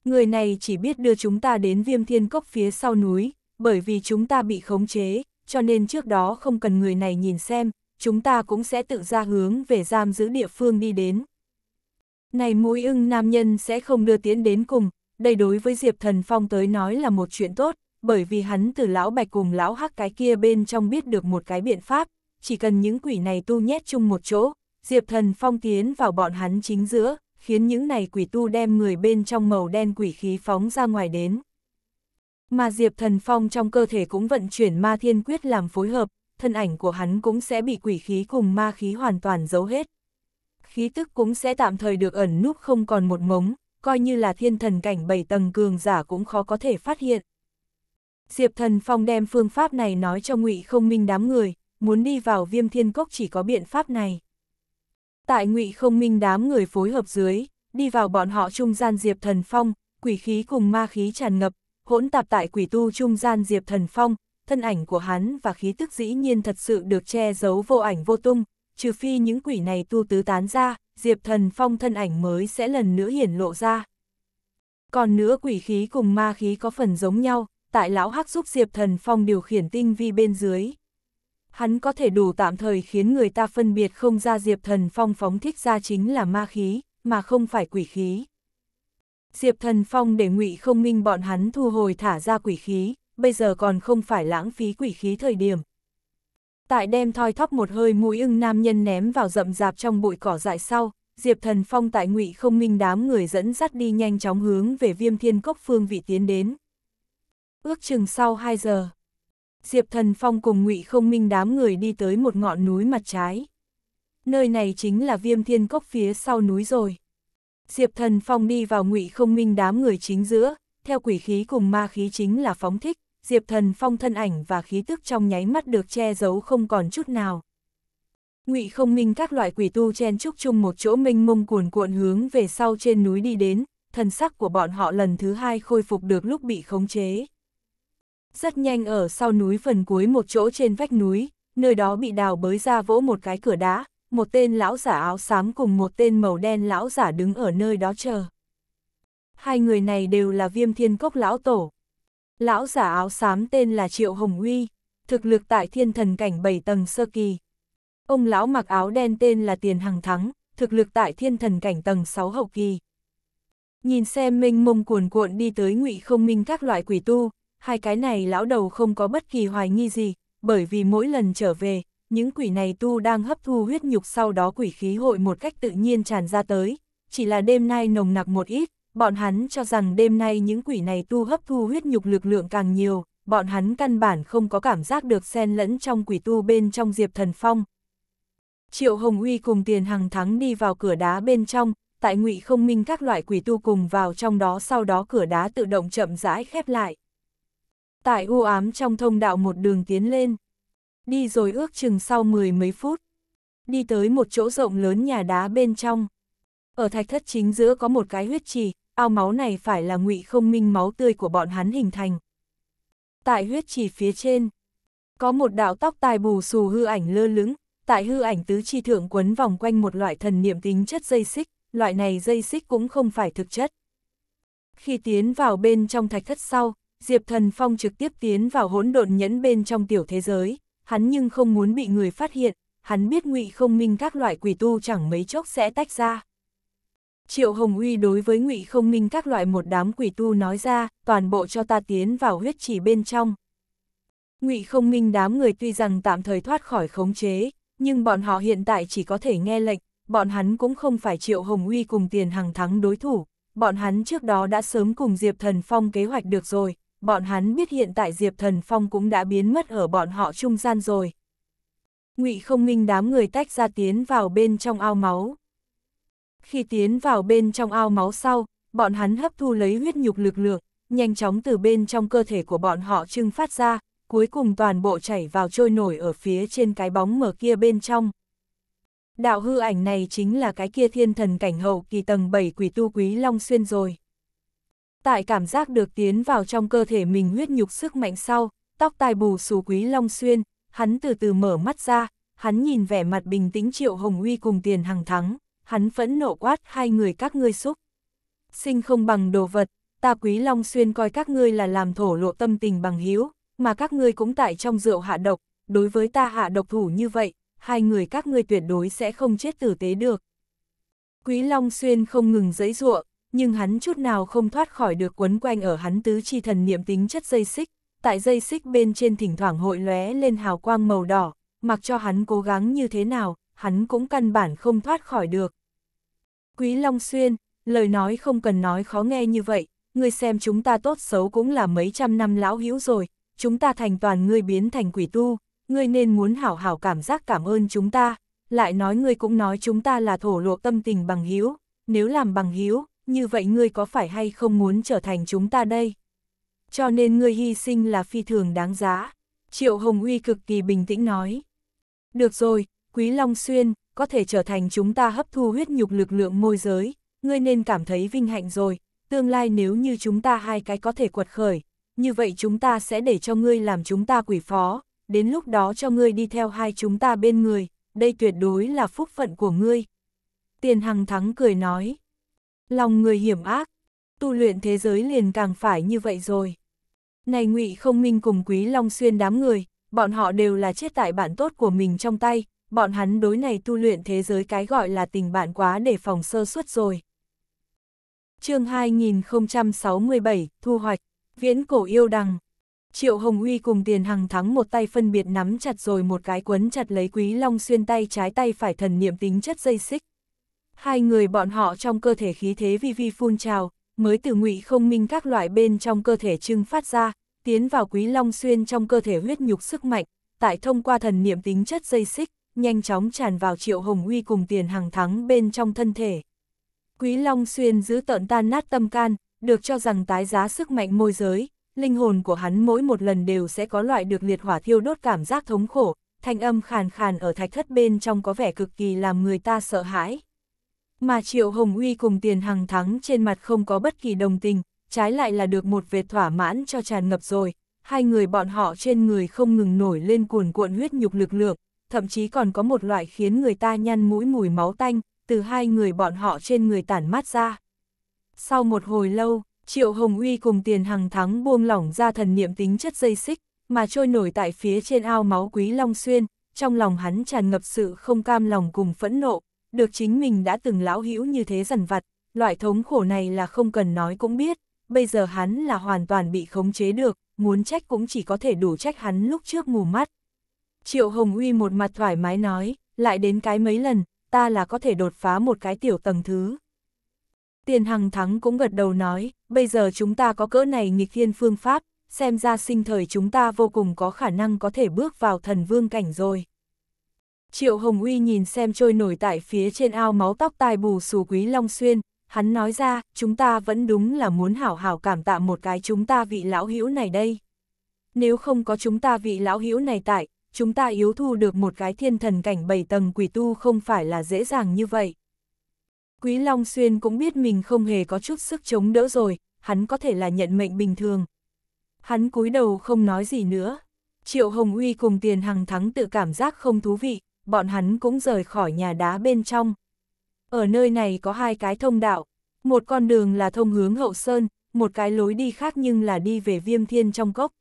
Người này chỉ biết đưa chúng ta đến viêm thiên cốc phía sau núi, bởi vì chúng ta bị khống chế, cho nên trước đó không cần người này nhìn xem, chúng ta cũng sẽ tự ra hướng về giam giữ địa phương đi đến. Này mũi ưng nam nhân sẽ không đưa tiến đến cùng, đây đối với Diệp Thần Phong tới nói là một chuyện tốt, bởi vì hắn từ lão bạch cùng lão hắc cái kia bên trong biết được một cái biện pháp, chỉ cần những quỷ này tu nhét chung một chỗ, Diệp Thần Phong tiến vào bọn hắn chính giữa, khiến những này quỷ tu đem người bên trong màu đen quỷ khí phóng ra ngoài đến. Mà Diệp Thần Phong trong cơ thể cũng vận chuyển ma thiên quyết làm phối hợp, thân ảnh của hắn cũng sẽ bị quỷ khí cùng ma khí hoàn toàn giấu hết. Khí tức cũng sẽ tạm thời được ẩn núp không còn một mống, coi như là thiên thần cảnh bảy tầng cường giả cũng khó có thể phát hiện. Diệp Thần Phong đem phương pháp này nói cho ngụy không minh đám người, muốn đi vào viêm thiên cốc chỉ có biện pháp này. Tại ngụy không minh đám người phối hợp dưới, đi vào bọn họ trung gian Diệp Thần Phong, quỷ khí cùng ma khí tràn ngập, hỗn tạp tại quỷ tu trung gian Diệp Thần Phong, thân ảnh của hắn và khí tức dĩ nhiên thật sự được che giấu vô ảnh vô tung, trừ phi những quỷ này tu tứ tán ra, Diệp Thần Phong thân ảnh mới sẽ lần nữa hiển lộ ra. Còn nữa quỷ khí cùng ma khí có phần giống nhau, tại lão hắc giúp Diệp Thần Phong điều khiển tinh vi bên dưới, hắn có thể đủ tạm thời khiến người ta phân biệt không ra Diệp Thần Phong phóng thích ra chính là ma khí, mà không phải quỷ khí. Diệp Thần Phong để ngụy không minh bọn hắn thu hồi thả ra quỷ khí, bây giờ còn không phải lãng phí quỷ khí thời điểm. Tại đem thoi thóp một hơi mũi ưng nam nhân ném vào rậm rạp trong bụi cỏ dại sau, Diệp Thần Phong tại ngụy không minh đám người dẫn dắt đi nhanh chóng hướng về viêm thiên cốc phương vị tiến đến. Ước chừng sau 2 giờ, Diệp Thần Phong cùng Ngụy Không Minh đám người đi tới một ngọn núi mặt trái. Nơi này chính là Viêm Thiên Cốc phía sau núi rồi. Diệp Thần Phong đi vào Ngụy Không Minh đám người chính giữa, theo quỷ khí cùng ma khí chính là phóng thích, Diệp Thần Phong thân ảnh và khí tức trong nháy mắt được che giấu không còn chút nào. Ngụy Không Minh các loại quỷ tu chen chúc chung một chỗ mênh mông cuồn cuộn hướng về sau trên núi đi đến, thần sắc của bọn họ lần thứ hai khôi phục được lúc bị khống chế. Rất nhanh ở sau núi phần cuối một chỗ trên vách núi, nơi đó bị đào bới ra vỗ một cái cửa đá, một tên lão giả áo xám cùng một tên màu đen lão giả đứng ở nơi đó chờ. Hai người này đều là viêm thiên cốc lão tổ. Lão giả áo xám tên là Triệu Hồng huy thực lực tại thiên thần cảnh 7 tầng sơ kỳ. Ông lão mặc áo đen tên là Tiền Hằng Thắng, thực lực tại thiên thần cảnh tầng 6 hậu kỳ. Nhìn xem minh mông cuồn cuộn đi tới ngụy không minh các loại quỷ tu, hai cái này lão đầu không có bất kỳ hoài nghi gì, bởi vì mỗi lần trở về, những quỷ này tu đang hấp thu huyết nhục sau đó quỷ khí hội một cách tự nhiên tràn ra tới, chỉ là đêm nay nồng nặc một ít, bọn hắn cho rằng đêm nay những quỷ này tu hấp thu huyết nhục lực lượng càng nhiều, bọn hắn căn bản không có cảm giác được xen lẫn trong quỷ tu bên trong Diệp Thần Phong. Triệu Hồng Uy cùng Tiền hàng Thắng đi vào cửa đá bên trong, tại ngụy không minh các loại quỷ tu cùng vào trong đó sau đó cửa đá tự động chậm rãi khép lại tại u ám trong thông đạo một đường tiến lên. Đi rồi ước chừng sau mười mấy phút. Đi tới một chỗ rộng lớn nhà đá bên trong. Ở thạch thất chính giữa có một cái huyết trì, ao máu này phải là ngụy không minh máu tươi của bọn hắn hình thành. Tại huyết trì phía trên, có một đạo tóc tài bù xù hư ảnh lơ lửng, tại hư ảnh tứ chi thượng quấn vòng quanh một loại thần niệm tính chất dây xích, loại này dây xích cũng không phải thực chất. Khi tiến vào bên trong thạch thất sau, Diệp Thần Phong trực tiếp tiến vào hỗn độn nhẫn bên trong tiểu thế giới, hắn nhưng không muốn bị người phát hiện, hắn biết ngụy không minh các loại quỷ tu chẳng mấy chốc sẽ tách ra. Triệu Hồng Uy đối với ngụy không minh các loại một đám quỷ tu nói ra, toàn bộ cho ta tiến vào huyết chỉ bên trong. Ngụy không minh đám người tuy rằng tạm thời thoát khỏi khống chế, nhưng bọn họ hiện tại chỉ có thể nghe lệnh, bọn hắn cũng không phải Triệu Hồng Uy cùng tiền hàng thắng đối thủ, bọn hắn trước đó đã sớm cùng Diệp Thần Phong kế hoạch được rồi, bọn hắn biết hiện tại Diệp Thần Phong cũng đã biến mất ở bọn họ trung gian rồi. Ngụy không minh đám người tách ra tiến vào bên trong ao máu. Khi tiến vào bên trong ao máu sau, bọn hắn hấp thu lấy huyết nhục lực lượng, nhanh chóng từ bên trong cơ thể của bọn họ trưng phát ra, cuối cùng toàn bộ chảy vào trôi nổi ở phía trên cái bóng mở kia bên trong. Đạo hư ảnh này chính là cái kia thiên thần cảnh hậu kỳ tầng 7 quỷ tu quý Long Xuyên rồi. Tại cảm giác được tiến vào trong cơ thể mình huyết nhục sức mạnh sau, tóc tai bù xù quý long xuyên, hắn từ từ mở mắt ra, hắn nhìn vẻ mặt bình tĩnh triệu hồng uy cùng tiền hằng thắng, hắn phẫn nộ quát hai người các ngươi xúc. Sinh không bằng đồ vật, ta quý long xuyên coi các ngươi là làm thổ lộ tâm tình bằng hiếu, mà các ngươi cũng tại trong rượu hạ độc, đối với ta hạ độc thủ như vậy, hai người các ngươi tuyệt đối sẽ không chết tử tế được. Quý Long Xuyên không ngừng giấy ruộng, nhưng hắn chút nào không thoát khỏi được quấn quanh ở hắn tứ chi thần niệm tính chất dây xích, tại dây xích bên trên thỉnh thoảng hội lóe lên hào quang màu đỏ, mặc cho hắn cố gắng như thế nào, hắn cũng căn bản không thoát khỏi được. Quý Long Xuyên, lời nói không cần nói khó nghe như vậy, ngươi xem chúng ta tốt xấu cũng là mấy trăm năm lão hữu rồi, chúng ta thành toàn ngươi biến thành quỷ tu, ngươi nên muốn hảo hảo cảm giác cảm ơn chúng ta, lại nói ngươi cũng nói chúng ta là thổ lộ tâm tình bằng hữu, nếu làm bằng hữu, như vậy ngươi có phải hay không muốn trở thành chúng ta đây? Cho nên ngươi hy sinh là phi thường đáng giá. Triệu Hồng Uy cực kỳ bình tĩnh nói. Được rồi, Quý Long Xuyên, có thể trở thành chúng ta hấp thu huyết nhục lực lượng môi giới, ngươi nên cảm thấy vinh hạnh rồi, tương lai nếu như chúng ta hai cái có thể quật khởi, như vậy chúng ta sẽ để cho ngươi làm chúng ta quỷ phó, đến lúc đó cho ngươi đi theo hai chúng ta bên người, đây tuyệt đối là phúc phận của ngươi. Tiền Hằng Thắng cười nói. Lòng người hiểm ác, tu luyện thế giới liền càng phải như vậy rồi. Này ngụy không minh cùng quý long xuyên đám người, bọn họ đều là chết tại bạn tốt của mình trong tay, bọn hắn đối này tu luyện thế giới cái gọi là tình bạn quá để phòng sơ suất rồi. chương 2067, Thu hoạch, Viễn Cổ Yêu Đằng Triệu Hồng Uy cùng Tiền Hằng thắng một tay phân biệt nắm chặt rồi một cái quấn chặt lấy Quý Long Xuyên tay trái tay phải thần niệm tính chất dây xích, hai người bọn họ trong cơ thể khí thế vi vi phun trào, mới từ ngụy không minh các loại bên trong cơ thể trưng phát ra, tiến vào quý long xuyên trong cơ thể huyết nhục sức mạnh, tại thông qua thần niệm tính chất dây xích, nhanh chóng tràn vào triệu hồng uy cùng tiền hàng thắng bên trong thân thể. Quý long xuyên giữ tợn tan nát tâm can, được cho rằng tái giá sức mạnh môi giới, linh hồn của hắn mỗi một lần đều sẽ có loại được liệt hỏa thiêu đốt cảm giác thống khổ, thanh âm khàn khàn ở thạch thất bên trong có vẻ cực kỳ làm người ta sợ hãi. Mà Triệu Hồng Uy cùng tiền hàng thắng trên mặt không có bất kỳ đồng tình, trái lại là được một vệt thỏa mãn cho tràn ngập rồi, hai người bọn họ trên người không ngừng nổi lên cuồn cuộn huyết nhục lực lượng, thậm chí còn có một loại khiến người ta nhăn mũi mùi máu tanh, từ hai người bọn họ trên người tản mát ra. Sau một hồi lâu, Triệu Hồng Uy cùng tiền hàng thắng buông lỏng ra thần niệm tính chất dây xích, mà trôi nổi tại phía trên ao máu quý Long Xuyên, trong lòng hắn tràn ngập sự không cam lòng cùng phẫn nộ, được chính mình đã từng lão hữu như thế dần vặt, loại thống khổ này là không cần nói cũng biết, bây giờ hắn là hoàn toàn bị khống chế được, muốn trách cũng chỉ có thể đủ trách hắn lúc trước mù mắt. Triệu Hồng Uy một mặt thoải mái nói, lại đến cái mấy lần, ta là có thể đột phá một cái tiểu tầng thứ. Tiền Hằng Thắng cũng gật đầu nói, bây giờ chúng ta có cỡ này nghịch thiên phương pháp, xem ra sinh thời chúng ta vô cùng có khả năng có thể bước vào thần vương cảnh rồi. Triệu Hồng Uy nhìn xem trôi nổi tại phía trên ao máu tóc tai bù xù quý Long Xuyên, hắn nói ra, chúng ta vẫn đúng là muốn hảo hảo cảm tạ một cái chúng ta vị lão hữu này đây. Nếu không có chúng ta vị lão hữu này tại, chúng ta yếu thu được một cái thiên thần cảnh bảy tầng quỷ tu không phải là dễ dàng như vậy. Quý Long Xuyên cũng biết mình không hề có chút sức chống đỡ rồi, hắn có thể là nhận mệnh bình thường. Hắn cúi đầu không nói gì nữa. Triệu Hồng Uy cùng tiền Hằng thắng tự cảm giác không thú vị, bọn hắn cũng rời khỏi nhà đá bên trong. Ở nơi này có hai cái thông đạo, một con đường là thông hướng hậu sơn, một cái lối đi khác nhưng là đi về viêm thiên trong cốc.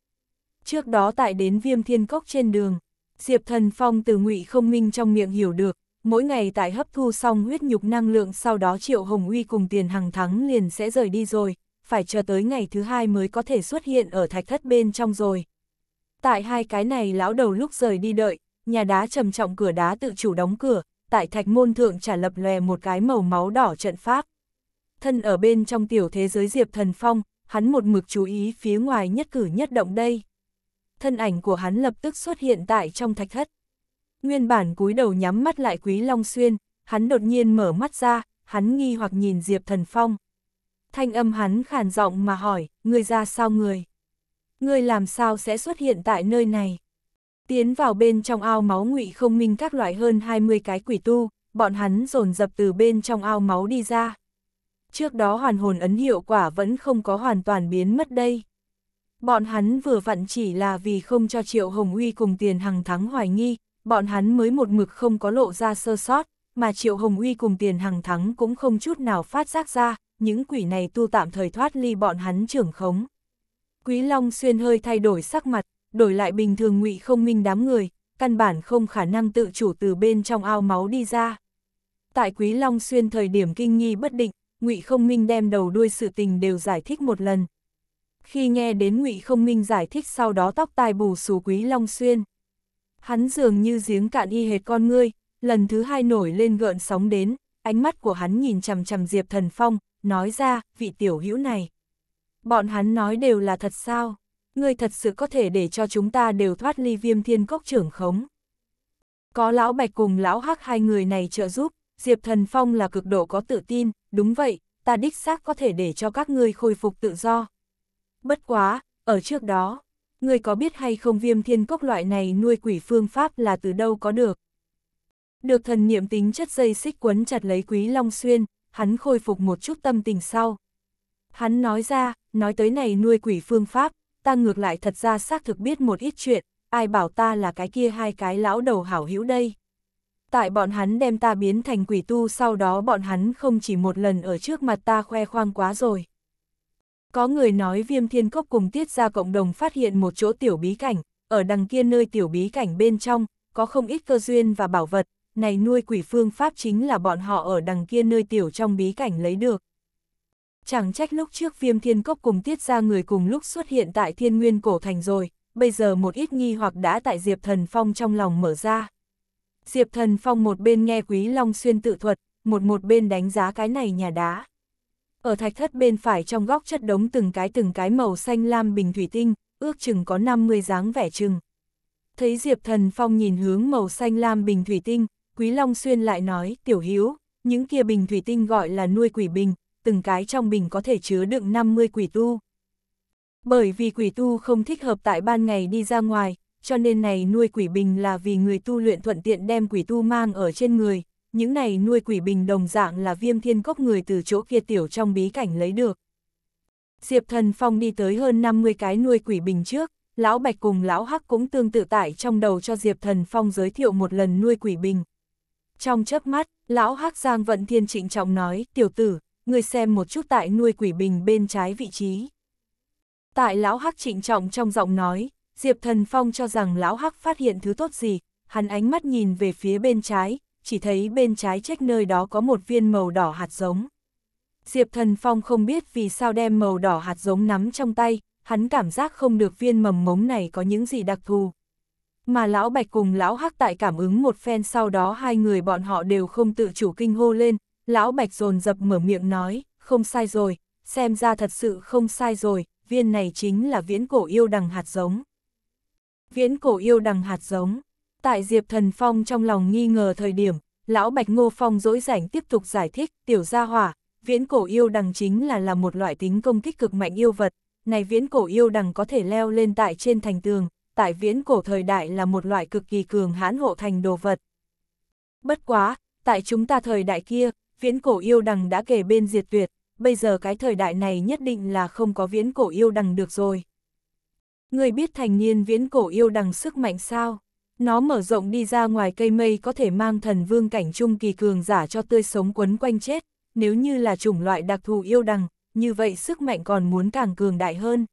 Trước đó tại đến viêm thiên cốc trên đường, Diệp Thần Phong từ ngụy không minh trong miệng hiểu được, mỗi ngày tại hấp thu xong huyết nhục năng lượng sau đó Triệu Hồng Uy cùng tiền hàng thắng liền sẽ rời đi rồi, phải chờ tới ngày thứ hai mới có thể xuất hiện ở thạch thất bên trong rồi. Tại hai cái này lão đầu lúc rời đi đợi, nhà đá trầm trọng cửa đá tự chủ đóng cửa, tại thạch môn thượng trả lập lòe một cái màu máu đỏ trận pháp. Thân ở bên trong tiểu thế giới Diệp Thần Phong, hắn một mực chú ý phía ngoài nhất cử nhất động đây. Thân ảnh của hắn lập tức xuất hiện tại trong thạch thất. Nguyên bản cúi đầu nhắm mắt lại Quý Long Xuyên, hắn đột nhiên mở mắt ra, hắn nghi hoặc nhìn Diệp Thần Phong. Thanh âm hắn khàn giọng mà hỏi, ngươi ra sao người? Ngươi làm sao sẽ xuất hiện tại nơi này? Tiến vào bên trong ao máu ngụy không minh các loại hơn 20 cái quỷ tu, bọn hắn dồn dập từ bên trong ao máu đi ra. Trước đó hoàn hồn ấn hiệu quả vẫn không có hoàn toàn biến mất đây. Bọn hắn vừa vặn chỉ là vì không cho Triệu Hồng Uy cùng tiền hằng thắng hoài nghi, bọn hắn mới một mực không có lộ ra sơ sót, mà Triệu Hồng Uy cùng tiền hằng thắng cũng không chút nào phát giác ra, những quỷ này tu tạm thời thoát ly bọn hắn trưởng khống. Quý Long xuyên hơi thay đổi sắc mặt, đổi lại bình thường ngụy không minh đám người, căn bản không khả năng tự chủ từ bên trong ao máu đi ra. Tại Quý Long Xuyên thời điểm kinh nghi bất định, ngụy không minh đem đầu đuôi sự tình đều giải thích một lần. Khi nghe đến ngụy không minh giải thích sau đó tóc tai bù xù Quý Long Xuyên. Hắn dường như giếng cạn y hệt con ngươi, lần thứ hai nổi lên gợn sóng đến, ánh mắt của hắn nhìn chằm chằm Diệp Thần Phong, nói ra, vị tiểu hữu này. Bọn hắn nói đều là thật sao? ngươi thật sự có thể để cho chúng ta đều thoát ly viêm thiên cốc trưởng khống. Có lão bạch cùng lão hắc hai người này trợ giúp, Diệp Thần Phong là cực độ có tự tin, đúng vậy, ta đích xác có thể để cho các ngươi khôi phục tự do. Bất quá, ở trước đó, ngươi có biết hay không viêm thiên cốc loại này nuôi quỷ phương pháp là từ đâu có được? Được thần niệm tính chất dây xích quấn chặt lấy quý Long Xuyên, hắn khôi phục một chút tâm tình sau. Hắn nói ra, nói tới này nuôi quỷ phương pháp, ta ngược lại thật ra xác thực biết một ít chuyện, ai bảo ta là cái kia hai cái lão đầu hảo hữu đây. Tại bọn hắn đem ta biến thành quỷ tu sau đó bọn hắn không chỉ một lần ở trước mặt ta khoe khoang quá rồi. Có người nói viêm thiên cốc cùng tiết ra cộng đồng phát hiện một chỗ tiểu bí cảnh, ở đằng kia nơi tiểu bí cảnh bên trong, có không ít cơ duyên và bảo vật, này nuôi quỷ phương pháp chính là bọn họ ở đằng kia nơi tiểu trong bí cảnh lấy được. Chẳng trách lúc trước viêm thiên cốc cùng tiết ra người cùng lúc xuất hiện tại thiên nguyên cổ thành rồi, bây giờ một ít nghi hoặc đã tại Diệp Thần Phong trong lòng mở ra. Diệp Thần Phong một bên nghe Quý Long Xuyên tự thuật, một một bên đánh giá cái này nhà đá. Ở thạch thất bên phải trong góc chất đống từng cái từng cái màu xanh lam bình thủy tinh, ước chừng có 50 dáng vẻ chừng. Thấy Diệp Thần Phong nhìn hướng màu xanh lam bình thủy tinh, Quý Long Xuyên lại nói, tiểu hiếu những kia bình thủy tinh gọi là nuôi quỷ bình, từng cái trong bình có thể chứa đựng 50 quỷ tu. Bởi vì quỷ tu không thích hợp tại ban ngày đi ra ngoài, cho nên này nuôi quỷ bình là vì người tu luyện thuận tiện đem quỷ tu mang ở trên người, những này nuôi quỷ bình đồng dạng là viêm thiên cốc người từ chỗ kia tiểu trong bí cảnh lấy được. Diệp thần phong đi tới hơn 50 cái nuôi quỷ bình trước, lão bạch cùng lão hắc cũng tương tự tại trong đầu cho Diệp thần phong giới thiệu một lần nuôi quỷ bình. Trong chớp mắt, lão hắc giang vận thiên trịnh trọng nói, tiểu tử, Ngươi xem một chút tại nuôi quỷ bình bên trái vị trí. Tại lão hắc trịnh trọng trong giọng nói, Diệp Thần Phong cho rằng lão hắc phát hiện thứ tốt gì, hắn ánh mắt nhìn về phía bên trái, chỉ thấy bên trái trách nơi đó có một viên màu đỏ hạt giống. Diệp Thần Phong không biết vì sao đem màu đỏ hạt giống nắm trong tay, hắn cảm giác không được viên mầm mống này có những gì đặc thù. Mà lão Bạch cùng lão Hắc tại cảm ứng một phen sau đó hai người bọn họ đều không tự chủ kinh hô lên, Lão Bạch dồn dập mở miệng nói, không sai rồi, xem ra thật sự không sai rồi, viên này chính là viễn cổ yêu đằng hạt giống. Viễn cổ yêu đằng hạt giống, tại Diệp Thần Phong trong lòng nghi ngờ thời điểm, Lão Bạch Ngô Phong dỗi rảnh tiếp tục giải thích, tiểu gia hỏa, viễn cổ yêu đằng chính là là một loại tính công kích cực mạnh yêu vật, này viễn cổ yêu đằng có thể leo lên tại trên thành tường, tại viễn cổ thời đại là một loại cực kỳ cường hãn hộ thành đồ vật. Bất quá, tại chúng ta thời đại kia, viễn cổ yêu đằng đã kể bên diệt tuyệt, bây giờ cái thời đại này nhất định là không có viễn cổ yêu đằng được rồi. Người biết thành niên viễn cổ yêu đằng sức mạnh sao? Nó mở rộng đi ra ngoài cây mây có thể mang thần vương cảnh trung kỳ cường giả cho tươi sống quấn quanh chết, nếu như là chủng loại đặc thù yêu đằng, như vậy sức mạnh còn muốn càng cường đại hơn.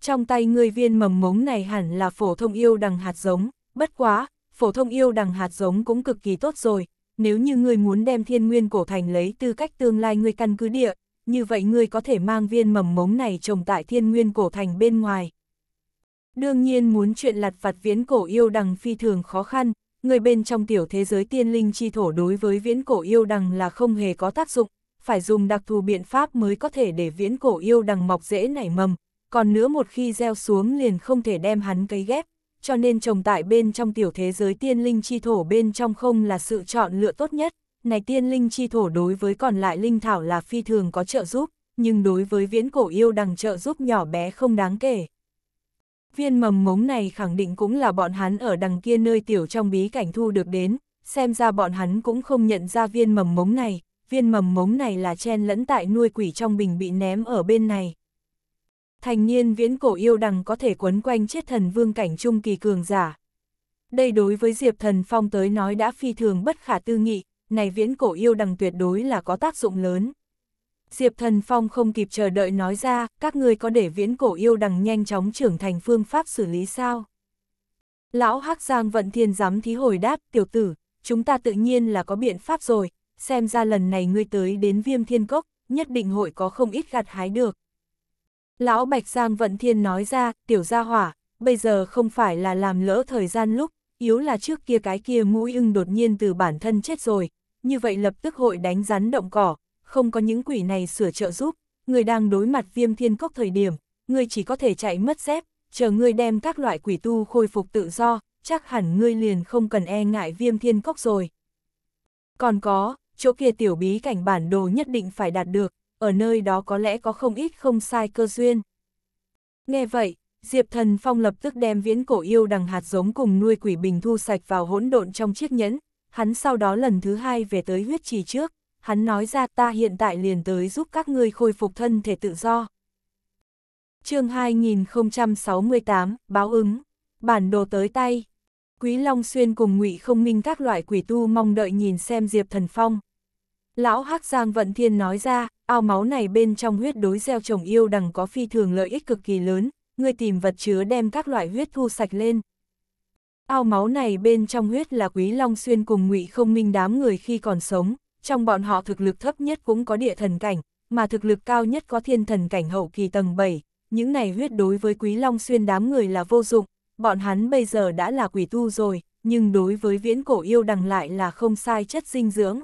Trong tay người viên mầm mống này hẳn là phổ thông yêu đằng hạt giống, bất quá, phổ thông yêu đằng hạt giống cũng cực kỳ tốt rồi, nếu như ngươi muốn đem thiên nguyên cổ thành lấy tư cách tương lai ngươi căn cứ địa, như vậy ngươi có thể mang viên mầm mống này trồng tại thiên nguyên cổ thành bên ngoài. Đương nhiên muốn chuyện lặt vặt viễn cổ yêu đằng phi thường khó khăn, người bên trong tiểu thế giới tiên linh chi thổ đối với viễn cổ yêu đằng là không hề có tác dụng, phải dùng đặc thù biện pháp mới có thể để viễn cổ yêu đằng mọc dễ nảy mầm, còn nữa một khi gieo xuống liền không thể đem hắn cấy ghép, cho nên trồng tại bên trong tiểu thế giới tiên linh chi thổ bên trong không là sự chọn lựa tốt nhất. Này tiên linh chi thổ đối với còn lại linh thảo là phi thường có trợ giúp, nhưng đối với viễn cổ yêu đằng trợ giúp nhỏ bé không đáng kể. Viên mầm mống này khẳng định cũng là bọn hắn ở đằng kia nơi tiểu trong bí cảnh thu được đến, xem ra bọn hắn cũng không nhận ra viên mầm mống này, viên mầm mống này là chen lẫn tại nuôi quỷ trong bình bị ném ở bên này. Thành niên viễn cổ yêu đằng có thể quấn quanh chết thần vương cảnh trung kỳ cường giả. Đây đối với Diệp Thần Phong tới nói đã phi thường bất khả tư nghị, này viễn cổ yêu đằng tuyệt đối là có tác dụng lớn. Diệp Thần Phong không kịp chờ đợi nói ra, các ngươi có để viễn cổ yêu đằng nhanh chóng trưởng thành phương pháp xử lý sao? Lão Hắc Giang Vận Thiên giám thí hồi đáp, tiểu tử, chúng ta tự nhiên là có biện pháp rồi, xem ra lần này ngươi tới đến viêm thiên cốc, nhất định hội có không ít gặt hái được. Lão Bạch Giang Vận Thiên nói ra, tiểu gia hỏa, bây giờ không phải là làm lỡ thời gian lúc, yếu là trước kia cái kia mũi ưng đột nhiên từ bản thân chết rồi, như vậy lập tức hội đánh rắn động cỏ, không có những quỷ này sửa trợ giúp, người đang đối mặt viêm thiên cốc thời điểm, người chỉ có thể chạy mất dép, chờ người đem các loại quỷ tu khôi phục tự do, chắc hẳn ngươi liền không cần e ngại viêm thiên cốc rồi. Còn có, chỗ kia tiểu bí cảnh bản đồ nhất định phải đạt được, ở nơi đó có lẽ có không ít không sai cơ duyên. Nghe vậy, Diệp Thần Phong lập tức đem viễn cổ yêu đằng hạt giống cùng nuôi quỷ bình thu sạch vào hỗn độn trong chiếc nhẫn, hắn sau đó lần thứ hai về tới huyết trì trước, hắn nói ra ta hiện tại liền tới giúp các ngươi khôi phục thân thể tự do. chương 2068, báo ứng, bản đồ tới tay. Quý Long Xuyên cùng ngụy không minh các loại quỷ tu mong đợi nhìn xem Diệp Thần Phong. Lão Hắc Giang Vận Thiên nói ra, ao máu này bên trong huyết đối gieo trồng yêu đằng có phi thường lợi ích cực kỳ lớn, ngươi tìm vật chứa đem các loại huyết thu sạch lên. Ao máu này bên trong huyết là Quý Long Xuyên cùng ngụy Không Minh đám người khi còn sống, trong bọn họ thực lực thấp nhất cũng có địa thần cảnh, mà thực lực cao nhất có thiên thần cảnh hậu kỳ tầng 7, những này huyết đối với Quý Long Xuyên đám người là vô dụng, bọn hắn bây giờ đã là quỷ tu rồi, nhưng đối với viễn cổ yêu đằng lại là không sai chất dinh dưỡng.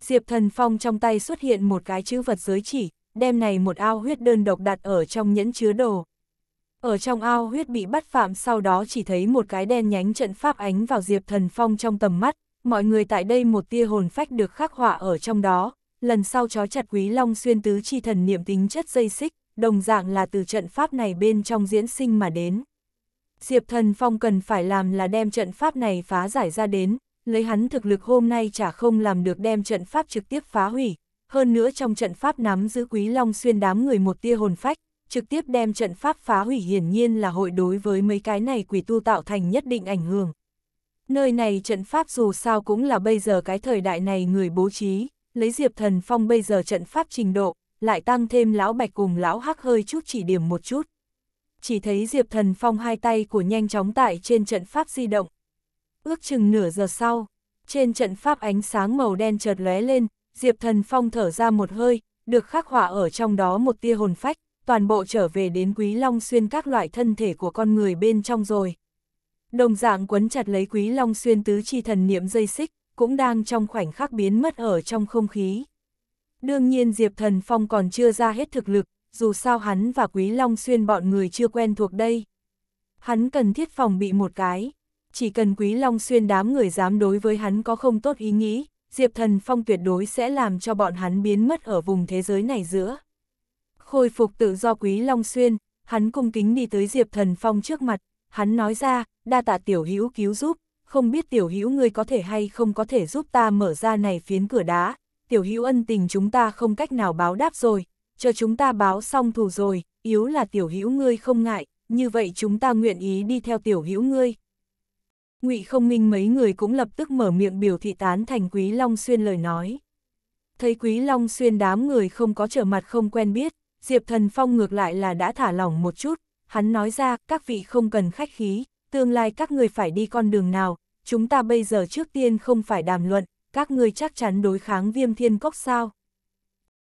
Diệp Thần Phong trong tay xuất hiện một cái chữ vật giới chỉ, đem này một ao huyết đơn độc đặt ở trong nhẫn chứa đồ. Ở trong ao huyết bị bắt phạm sau đó chỉ thấy một cái đen nhánh trận pháp ánh vào Diệp Thần Phong trong tầm mắt, mọi người tại đây một tia hồn phách được khắc họa ở trong đó, lần sau chó chặt quý long xuyên tứ chi thần niệm tính chất dây xích, đồng dạng là từ trận pháp này bên trong diễn sinh mà đến. Diệp Thần Phong cần phải làm là đem trận pháp này phá giải ra đến, lấy hắn thực lực hôm nay chả không làm được đem trận pháp trực tiếp phá hủy, hơn nữa trong trận pháp nắm giữ quý long xuyên đám người một tia hồn phách, trực tiếp đem trận pháp phá hủy hiển nhiên là hội đối với mấy cái này quỷ tu tạo thành nhất định ảnh hưởng. Nơi này trận pháp dù sao cũng là bây giờ cái thời đại này người bố trí, lấy Diệp Thần Phong bây giờ trận pháp trình độ, lại tăng thêm lão bạch cùng lão hắc hơi chút chỉ điểm một chút. Chỉ thấy Diệp Thần Phong hai tay của nhanh chóng tại trên trận pháp di động, Ước chừng nửa giờ sau, trên trận pháp ánh sáng màu đen chợt lóe lên, Diệp Thần Phong thở ra một hơi, được khắc họa ở trong đó một tia hồn phách, toàn bộ trở về đến Quý Long Xuyên các loại thân thể của con người bên trong rồi. Đồng dạng quấn chặt lấy Quý Long Xuyên tứ chi thần niệm dây xích, cũng đang trong khoảnh khắc biến mất ở trong không khí. Đương nhiên Diệp Thần Phong còn chưa ra hết thực lực, dù sao hắn và Quý Long Xuyên bọn người chưa quen thuộc đây. Hắn cần thiết phòng bị một cái, chỉ cần Quý Long Xuyên đám người dám đối với hắn có không tốt ý nghĩ, Diệp Thần Phong tuyệt đối sẽ làm cho bọn hắn biến mất ở vùng thế giới này giữa. Khôi phục tự do Quý Long Xuyên, hắn cung kính đi tới Diệp Thần Phong trước mặt, hắn nói ra, đa tạ tiểu hữu cứu giúp, không biết tiểu hữu ngươi có thể hay không có thể giúp ta mở ra này phiến cửa đá, tiểu hữu ân tình chúng ta không cách nào báo đáp rồi, chờ chúng ta báo xong thù rồi, yếu là tiểu hữu ngươi không ngại, như vậy chúng ta nguyện ý đi theo tiểu hữu ngươi ngụy không minh mấy người cũng lập tức mở miệng biểu thị tán thành Quý Long Xuyên lời nói. Thấy Quý Long Xuyên đám người không có trở mặt không quen biết, Diệp Thần Phong ngược lại là đã thả lỏng một chút, hắn nói ra các vị không cần khách khí, tương lai các người phải đi con đường nào, chúng ta bây giờ trước tiên không phải đàm luận, các người chắc chắn đối kháng viêm thiên cốc sao.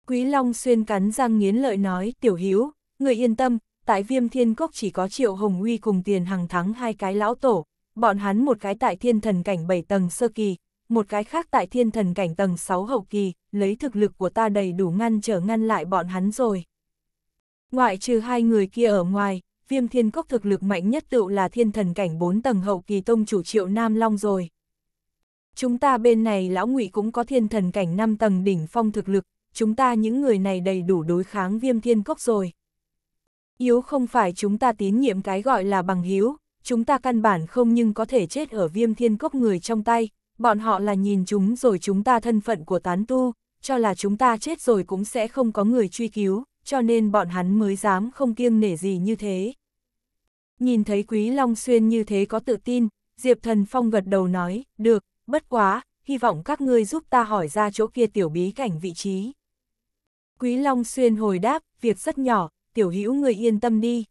Quý Long Xuyên cắn răng nghiến lợi nói, tiểu hữu người yên tâm, tại viêm thiên cốc chỉ có triệu hồng uy cùng tiền hằng thắng hai cái lão tổ, bọn hắn một cái tại thiên thần cảnh 7 tầng sơ kỳ, một cái khác tại thiên thần cảnh tầng 6 hậu kỳ, lấy thực lực của ta đầy đủ ngăn trở ngăn lại bọn hắn rồi. Ngoại trừ hai người kia ở ngoài, viêm thiên cốc thực lực mạnh nhất tựu là thiên thần cảnh 4 tầng hậu kỳ tông chủ triệu Nam Long rồi. Chúng ta bên này lão ngụy cũng có thiên thần cảnh 5 tầng đỉnh phong thực lực, chúng ta những người này đầy đủ đối kháng viêm thiên cốc rồi. Yếu không phải chúng ta tín nhiệm cái gọi là bằng hiếu, chúng ta căn bản không nhưng có thể chết ở viêm thiên cốc người trong tay, bọn họ là nhìn chúng rồi chúng ta thân phận của tán tu, cho là chúng ta chết rồi cũng sẽ không có người truy cứu, cho nên bọn hắn mới dám không kiêng nể gì như thế. Nhìn thấy Quý Long Xuyên như thế có tự tin, Diệp Thần Phong gật đầu nói, được, bất quá, hy vọng các ngươi giúp ta hỏi ra chỗ kia tiểu bí cảnh vị trí. Quý Long Xuyên hồi đáp, việc rất nhỏ, tiểu hữu người yên tâm đi.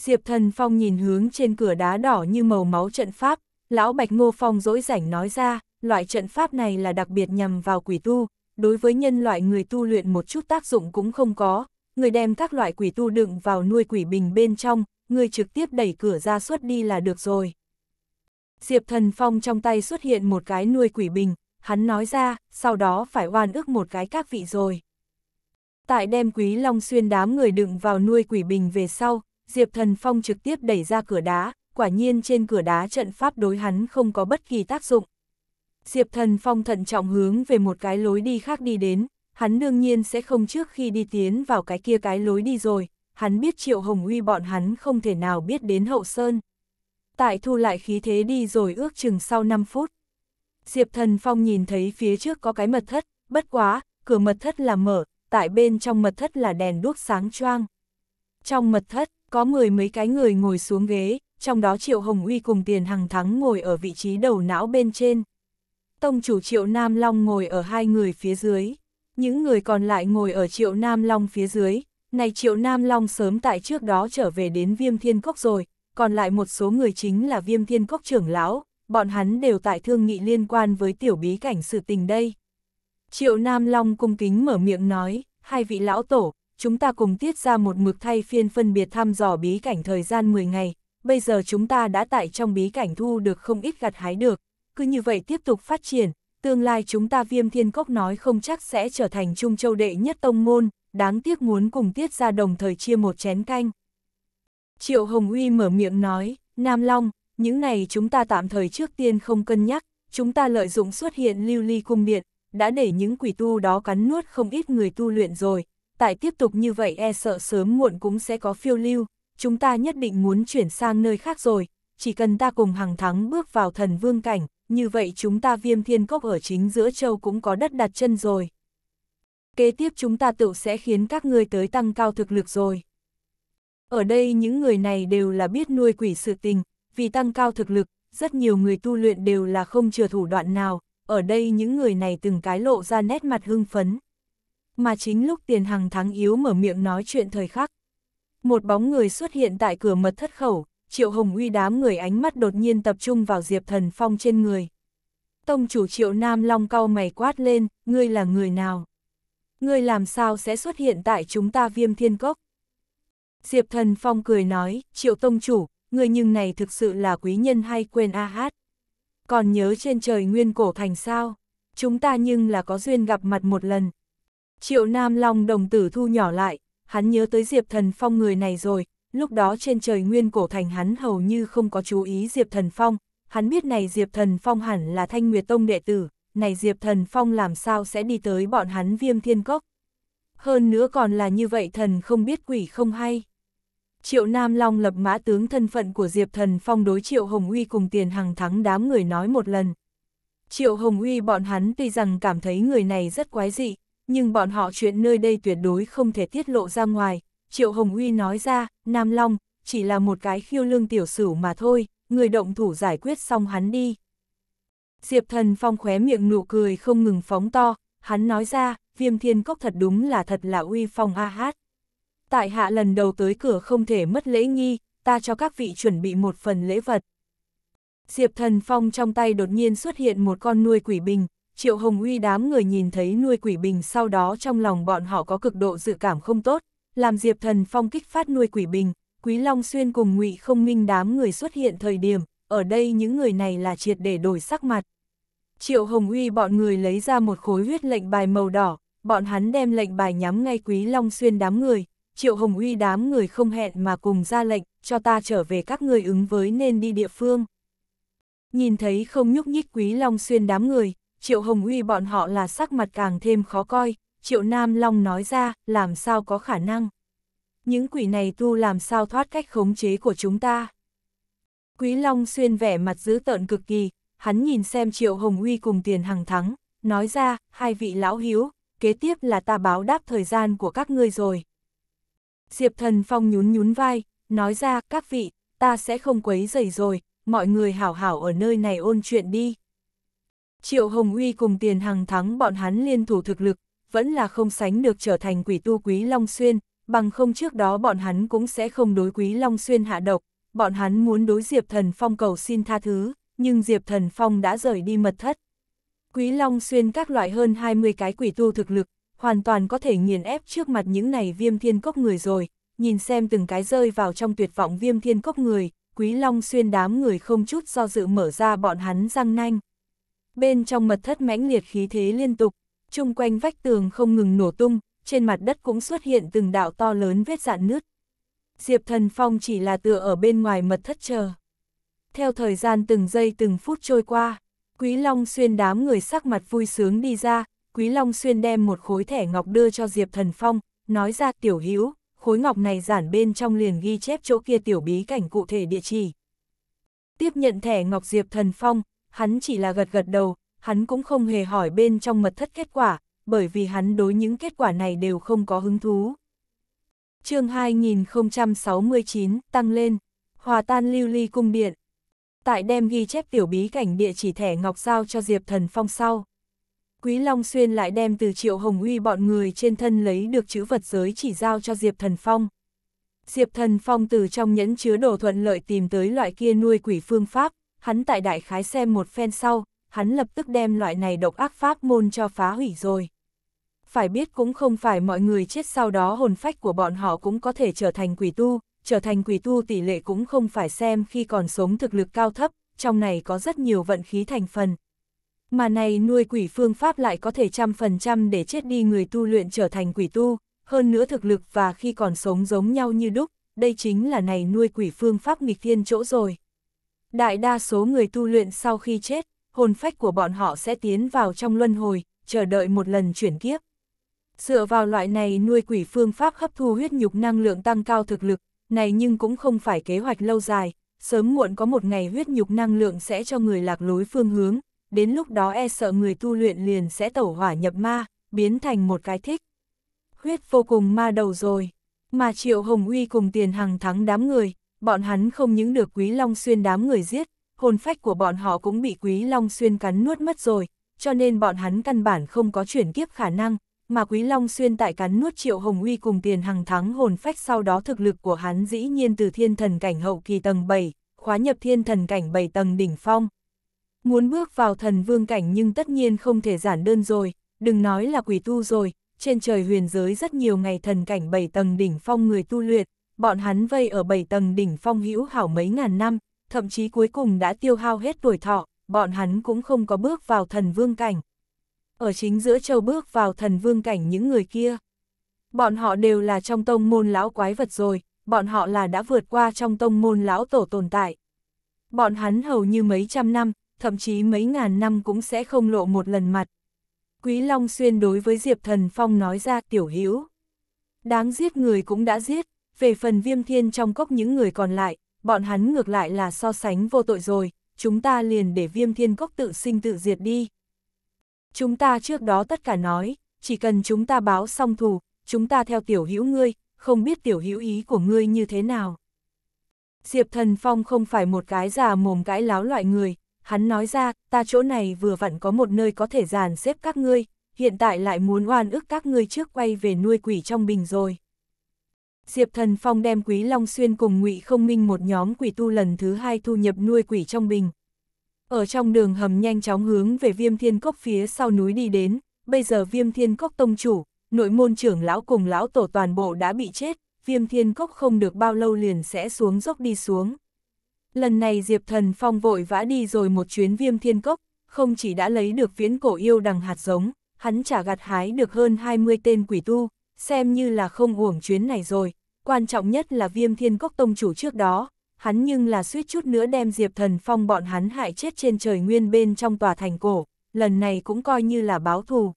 Diệp Thần Phong nhìn hướng trên cửa đá đỏ như màu máu trận pháp, lão Bạch Ngô Phong dỗi rảnh nói ra, loại trận pháp này là đặc biệt nhằm vào quỷ tu, đối với nhân loại người tu luyện một chút tác dụng cũng không có, người đem các loại quỷ tu đựng vào nuôi quỷ bình bên trong, người trực tiếp đẩy cửa ra xuất đi là được rồi. Diệp Thần Phong trong tay xuất hiện một cái nuôi quỷ bình, hắn nói ra, sau đó phải oan ức một cái các vị rồi. Tại đem Quý Long Xuyên đám người đựng vào nuôi quỷ bình về sau, Diệp Thần Phong trực tiếp đẩy ra cửa đá, quả nhiên trên cửa đá trận pháp đối hắn không có bất kỳ tác dụng. Diệp Thần Phong thận trọng hướng về một cái lối đi khác đi đến, hắn đương nhiên sẽ không trước khi đi tiến vào cái kia cái lối đi rồi, hắn biết Triệu Hồng Uy bọn hắn không thể nào biết đến hậu sơn. Tại thu lại khí thế đi rồi ước chừng sau 5 phút. Diệp Thần Phong nhìn thấy phía trước có cái mật thất, bất quá, cửa mật thất là mở, tại bên trong mật thất là đèn đuốc sáng choang. Trong mật thất, có mười mấy cái người ngồi xuống ghế, trong đó Triệu Hồng Uy cùng Tiền Hằng Thắng ngồi ở vị trí đầu não bên trên. Tông chủ Triệu Nam Long ngồi ở hai người phía dưới. Những người còn lại ngồi ở Triệu Nam Long phía dưới. Này Triệu Nam Long sớm tại trước đó trở về đến Viêm Thiên Cốc rồi, còn lại một số người chính là Viêm Thiên Cốc trưởng lão, bọn hắn đều tại thương nghị liên quan với tiểu bí cảnh sự tình đây. Triệu Nam Long cung kính mở miệng nói, hai vị lão tổ, chúng ta cùng tiết ra một mực thay phiên phân biệt thăm dò bí cảnh thời gian 10 ngày, bây giờ chúng ta đã tại trong bí cảnh thu được không ít gặt hái được, cứ như vậy tiếp tục phát triển, tương lai chúng ta viêm thiên cốc nói không chắc sẽ trở thành trung châu đệ nhất tông môn, đáng tiếc muốn cùng tiết ra đồng thời chia một chén canh. Triệu Hồng Uy mở miệng nói, Nam Long, những này chúng ta tạm thời trước tiên không cân nhắc, chúng ta lợi dụng xuất hiện lưu ly cung điện, đã để những quỷ tu đó cắn nuốt không ít người tu luyện rồi, tại tiếp tục như vậy e sợ sớm muộn cũng sẽ có phiêu lưu, chúng ta nhất định muốn chuyển sang nơi khác rồi, chỉ cần ta cùng hàng thắng bước vào thần vương cảnh, như vậy chúng ta viêm thiên cốc ở chính giữa châu cũng có đất đặt chân rồi. Kế tiếp chúng ta tự sẽ khiến các ngươi tới tăng cao thực lực rồi. Ở đây những người này đều là biết nuôi quỷ sự tình, vì tăng cao thực lực, rất nhiều người tu luyện đều là không chừa thủ đoạn nào, ở đây những người này từng cái lộ ra nét mặt hưng phấn mà chính lúc tiền hàng thắng yếu mở miệng nói chuyện thời khắc. Một bóng người xuất hiện tại cửa mật thất khẩu, Triệu Hồng Uy đám người ánh mắt đột nhiên tập trung vào Diệp Thần Phong trên người. Tông chủ Triệu Nam Long cau mày quát lên, ngươi là người nào? Ngươi làm sao sẽ xuất hiện tại chúng ta viêm thiên cốc? Diệp Thần Phong cười nói, Triệu Tông chủ, ngươi nhưng này thực sự là quý nhân hay quên a hát? Còn nhớ trên trời nguyên cổ thành sao? Chúng ta nhưng là có duyên gặp mặt một lần, Triệu Nam Long đồng tử thu nhỏ lại, hắn nhớ tới Diệp Thần Phong người này rồi, lúc đó trên trời nguyên cổ thành hắn hầu như không có chú ý Diệp Thần Phong, hắn biết này Diệp Thần Phong hẳn là Thanh Nguyệt Tông đệ tử, này Diệp Thần Phong làm sao sẽ đi tới bọn hắn viêm thiên cốc. Hơn nữa còn là như vậy thần không biết quỷ không hay. Triệu Nam Long lập mã tướng thân phận của Diệp Thần Phong đối Triệu Hồng Uy cùng tiền hàng thắng đám người nói một lần. Triệu Hồng Uy bọn hắn tuy rằng cảm thấy người này rất quái dị, nhưng bọn họ chuyện nơi đây tuyệt đối không thể tiết lộ ra ngoài. Triệu Hồng Huy nói ra, Nam Long, chỉ là một cái khiêu lương tiểu sử mà thôi, người động thủ giải quyết xong hắn đi. Diệp thần phong khóe miệng nụ cười không ngừng phóng to, hắn nói ra, viêm thiên cốc thật đúng là thật là uy phong a hát. Tại hạ lần đầu tới cửa không thể mất lễ nghi, ta cho các vị chuẩn bị một phần lễ vật. Diệp thần phong trong tay đột nhiên xuất hiện một con nuôi quỷ bình, Triệu Hồng Huy đám người nhìn thấy nuôi quỷ bình sau đó trong lòng bọn họ có cực độ dự cảm không tốt, làm Diệp Thần Phong kích phát nuôi quỷ bình, Quý Long Xuyên cùng ngụy Không Minh đám người xuất hiện thời điểm, ở đây những người này là triệt để đổi sắc mặt. Triệu Hồng Huy bọn người lấy ra một khối huyết lệnh bài màu đỏ, bọn hắn đem lệnh bài nhắm ngay Quý Long Xuyên đám người, Triệu Hồng Huy đám người không hẹn mà cùng ra lệnh, cho ta trở về các người ứng với nên đi địa phương. Nhìn thấy không nhúc nhích Quý Long Xuyên đám người, Triệu Hồng Uy bọn họ là sắc mặt càng thêm khó coi, Triệu Nam Long nói ra, làm sao có khả năng. Những quỷ này tu làm sao thoát cách khống chế của chúng ta. Quý Long xuyên vẻ mặt dữ tợn cực kỳ, hắn nhìn xem Triệu Hồng Uy cùng tiền Hằng thắng, nói ra, hai vị lão hiếu, kế tiếp là ta báo đáp thời gian của các ngươi rồi. Diệp Thần Phong nhún nhún vai, nói ra, các vị, ta sẽ không quấy rầy rồi, mọi người hảo hảo ở nơi này ôn chuyện đi. Triệu Hồng Uy cùng tiền hàng thắng bọn hắn liên thủ thực lực, vẫn là không sánh được trở thành quỷ tu quý Long Xuyên, bằng không trước đó bọn hắn cũng sẽ không đối quý Long Xuyên hạ độc, bọn hắn muốn đối Diệp Thần Phong cầu xin tha thứ, nhưng Diệp Thần Phong đã rời đi mật thất. Quý Long Xuyên các loại hơn 20 cái quỷ tu thực lực, hoàn toàn có thể nghiền ép trước mặt những này viêm thiên cốc người rồi, nhìn xem từng cái rơi vào trong tuyệt vọng viêm thiên cốc người, Quý Long Xuyên đám người không chút do dự mở ra bọn hắn răng nanh bên trong mật thất mãnh liệt khí thế liên tục, chung quanh vách tường không ngừng nổ tung, trên mặt đất cũng xuất hiện từng đạo to lớn vết dạn nứt. Diệp Thần Phong chỉ là tựa ở bên ngoài mật thất chờ. Theo thời gian từng giây từng phút trôi qua, Quý Long Xuyên đám người sắc mặt vui sướng đi ra, Quý Long Xuyên đem một khối thẻ ngọc đưa cho Diệp Thần Phong, nói ra tiểu hữu khối ngọc này giản bên trong liền ghi chép chỗ kia tiểu bí cảnh cụ thể địa chỉ. Tiếp nhận thẻ ngọc Diệp Thần Phong, hắn chỉ là gật gật đầu, hắn cũng không hề hỏi bên trong mật thất kết quả, bởi vì hắn đối những kết quả này đều không có hứng thú. chương 2069 tăng lên, hòa tan lưu ly cung biện Tại đem ghi chép tiểu bí cảnh địa chỉ thẻ ngọc giao cho Diệp Thần Phong sau. Quý Long Xuyên lại đem từ triệu hồng uy bọn người trên thân lấy được chữ vật giới chỉ giao cho Diệp Thần Phong. Diệp Thần Phong từ trong nhẫn chứa đồ thuận lợi tìm tới loại kia nuôi quỷ phương pháp, hắn tại đại khái xem một phen sau, hắn lập tức đem loại này độc ác pháp môn cho phá hủy rồi. Phải biết cũng không phải mọi người chết sau đó hồn phách của bọn họ cũng có thể trở thành quỷ tu, trở thành quỷ tu tỷ lệ cũng không phải xem khi còn sống thực lực cao thấp, trong này có rất nhiều vận khí thành phần. Mà này nuôi quỷ phương pháp lại có thể trăm phần trăm để chết đi người tu luyện trở thành quỷ tu, hơn nữa thực lực và khi còn sống giống nhau như đúc, đây chính là này nuôi quỷ phương pháp nghịch thiên chỗ rồi. Đại đa số người tu luyện sau khi chết, hồn phách của bọn họ sẽ tiến vào trong luân hồi, chờ đợi một lần chuyển kiếp. Dựa vào loại này nuôi quỷ phương pháp hấp thu huyết nhục năng lượng tăng cao thực lực, này nhưng cũng không phải kế hoạch lâu dài, sớm muộn có một ngày huyết nhục năng lượng sẽ cho người lạc lối phương hướng, đến lúc đó e sợ người tu luyện liền sẽ tẩu hỏa nhập ma, biến thành một cái thích. Huyết vô cùng ma đầu rồi, mà Triệu Hồng Uy cùng Tiền Hằng thắng đám người, bọn hắn không những được Quý Long Xuyên đám người giết, hồn phách của bọn họ cũng bị Quý Long Xuyên cắn nuốt mất rồi, cho nên bọn hắn căn bản không có chuyển kiếp khả năng, mà Quý Long Xuyên tại cắn nuốt Triệu Hồng Uy cùng tiền hàng thắng hồn phách sau đó thực lực của hắn dĩ nhiên từ thiên thần cảnh hậu kỳ tầng 7, khóa nhập thiên thần cảnh 7 tầng đỉnh phong. Muốn bước vào thần vương cảnh nhưng tất nhiên không thể giản đơn rồi, đừng nói là quỷ tu rồi, trên trời huyền giới rất nhiều ngày thần cảnh 7 tầng đỉnh phong người tu luyện, bọn hắn vây ở bảy tầng đỉnh phong hữu hảo mấy ngàn năm, thậm chí cuối cùng đã tiêu hao hết tuổi thọ, bọn hắn cũng không có bước vào thần vương cảnh. Ở chính giữa châu bước vào thần vương cảnh những người kia. Bọn họ đều là trong tông môn lão quái vật rồi, bọn họ là đã vượt qua trong tông môn lão tổ tồn tại. Bọn hắn hầu như mấy trăm năm, thậm chí mấy ngàn năm cũng sẽ không lộ một lần mặt. Quý Long Xuyên đối với Diệp Thần Phong nói ra tiểu hữu Đáng giết người cũng đã giết, về phần viêm thiên trong cốc những người còn lại, bọn hắn ngược lại là so sánh vô tội rồi, chúng ta liền để viêm thiên cốc tự sinh tự diệt đi. Chúng ta trước đó tất cả nói, chỉ cần chúng ta báo xong thù, chúng ta theo tiểu hữu ngươi, không biết tiểu hữu ý của ngươi như thế nào. Diệp Thần Phong không phải một cái già mồm cãi láo loại người, hắn nói ra, ta chỗ này vừa vặn có một nơi có thể dàn xếp các ngươi, hiện tại lại muốn oan ức các ngươi trước quay về nuôi quỷ trong bình rồi. Diệp Thần Phong đem Quý Long Xuyên cùng Ngụy Không Minh một nhóm quỷ tu lần thứ hai thu nhập nuôi quỷ trong bình. Ở trong đường hầm nhanh chóng hướng về Viêm Thiên Cốc phía sau núi đi đến, bây giờ Viêm Thiên Cốc tông chủ, nội môn trưởng lão cùng lão tổ toàn bộ đã bị chết, Viêm Thiên Cốc không được bao lâu liền sẽ xuống dốc đi xuống. Lần này Diệp Thần Phong vội vã đi rồi một chuyến Viêm Thiên Cốc, không chỉ đã lấy được viễn cổ yêu đằng hạt giống, hắn trả gặt hái được hơn 20 tên quỷ tu, xem như là không uổng chuyến này rồi quan trọng nhất là viêm thiên cốc tông chủ trước đó, hắn nhưng là suýt chút nữa đem Diệp Thần Phong bọn hắn hại chết trên trời nguyên bên trong tòa thành cổ, lần này cũng coi như là báo thù.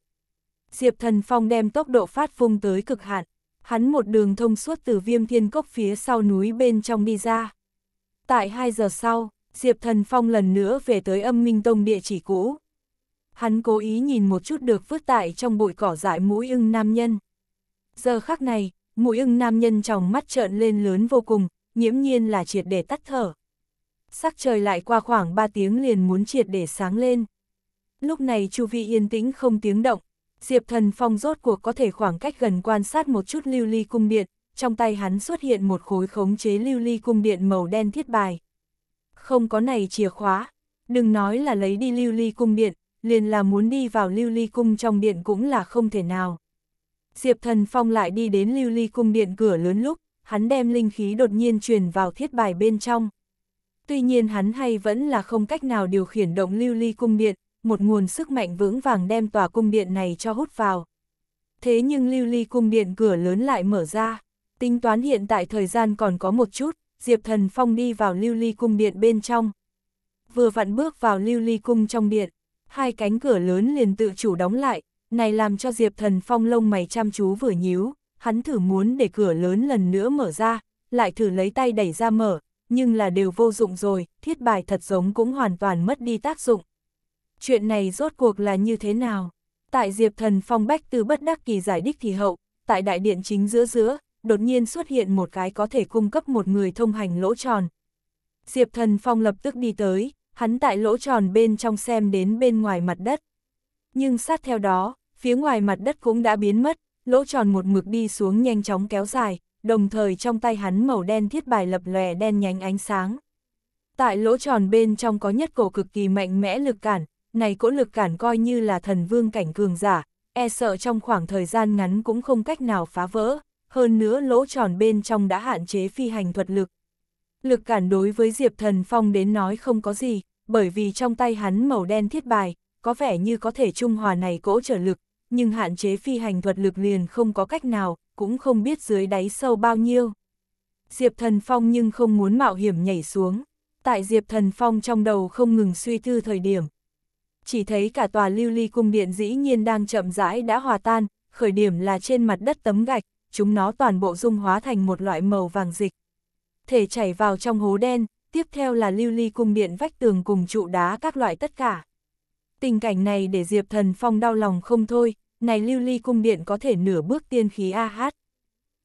Diệp Thần Phong đem tốc độ phát phung tới cực hạn, hắn một đường thông suốt từ viêm thiên cốc phía sau núi bên trong đi ra. Tại 2 giờ sau, Diệp Thần Phong lần nữa về tới âm minh tông địa chỉ cũ. Hắn cố ý nhìn một chút được vứt tại trong bụi cỏ dại mũi ưng nam nhân. Giờ khắc này, mũi ưng nam nhân trong mắt trợn lên lớn vô cùng, nhiễm nhiên là triệt để tắt thở. Sắc trời lại qua khoảng 3 tiếng liền muốn triệt để sáng lên. Lúc này chu vi yên tĩnh không tiếng động, Diệp Thần Phong rốt cuộc có thể khoảng cách gần quan sát một chút lưu ly cung điện, trong tay hắn xuất hiện một khối khống chế lưu ly cung điện màu đen thiết bài. Không có này chìa khóa, đừng nói là lấy đi lưu ly cung điện, liền là muốn đi vào lưu ly cung trong điện cũng là không thể nào. Diệp Thần Phong lại đi đến lưu ly cung điện cửa lớn lúc, hắn đem linh khí đột nhiên truyền vào thiết bài bên trong. Tuy nhiên hắn hay vẫn là không cách nào điều khiển động lưu ly cung điện, một nguồn sức mạnh vững vàng đem tòa cung điện này cho hút vào. Thế nhưng lưu ly cung điện cửa lớn lại mở ra, tính toán hiện tại thời gian còn có một chút, Diệp Thần Phong đi vào lưu ly cung điện bên trong. Vừa vặn bước vào lưu ly cung trong điện, hai cánh cửa lớn liền tự chủ đóng lại, này làm cho Diệp Thần Phong lông mày chăm chú vừa nhíu, hắn thử muốn để cửa lớn lần nữa mở ra, lại thử lấy tay đẩy ra mở, nhưng là đều vô dụng rồi, thiết bài thật giống cũng hoàn toàn mất đi tác dụng. Chuyện này rốt cuộc là như thế nào? Tại Diệp Thần Phong Bách từ bất đắc kỳ giải đích thì hậu, tại đại điện chính giữa giữa, đột nhiên xuất hiện một cái có thể cung cấp một người thông hành lỗ tròn. Diệp Thần Phong lập tức đi tới, hắn tại lỗ tròn bên trong xem đến bên ngoài mặt đất. Nhưng sát theo đó, phía ngoài mặt đất cũng đã biến mất, lỗ tròn một mực đi xuống nhanh chóng kéo dài, đồng thời trong tay hắn màu đen thiết bài lập lòe đen nhánh ánh sáng. Tại lỗ tròn bên trong có nhất cổ cực kỳ mạnh mẽ lực cản, này cỗ lực cản coi như là thần vương cảnh cường giả, e sợ trong khoảng thời gian ngắn cũng không cách nào phá vỡ, hơn nữa lỗ tròn bên trong đã hạn chế phi hành thuật lực. Lực cản đối với Diệp Thần Phong đến nói không có gì, bởi vì trong tay hắn màu đen thiết bài, có vẻ như có thể trung hòa này cỗ trở lực, nhưng hạn chế phi hành thuật lực liền không có cách nào, cũng không biết dưới đáy sâu bao nhiêu. Diệp Thần Phong nhưng không muốn mạo hiểm nhảy xuống, tại Diệp Thần Phong trong đầu không ngừng suy tư thời điểm. Chỉ thấy cả tòa lưu ly cung điện dĩ nhiên đang chậm rãi đã hòa tan, khởi điểm là trên mặt đất tấm gạch, chúng nó toàn bộ dung hóa thành một loại màu vàng dịch. Thể chảy vào trong hố đen, tiếp theo là lưu ly cung điện vách tường cùng trụ đá các loại tất cả. Tình cảnh này để Diệp Thần Phong đau lòng không thôi, này lưu ly cung điện có thể nửa bước tiên khí a AH. hát.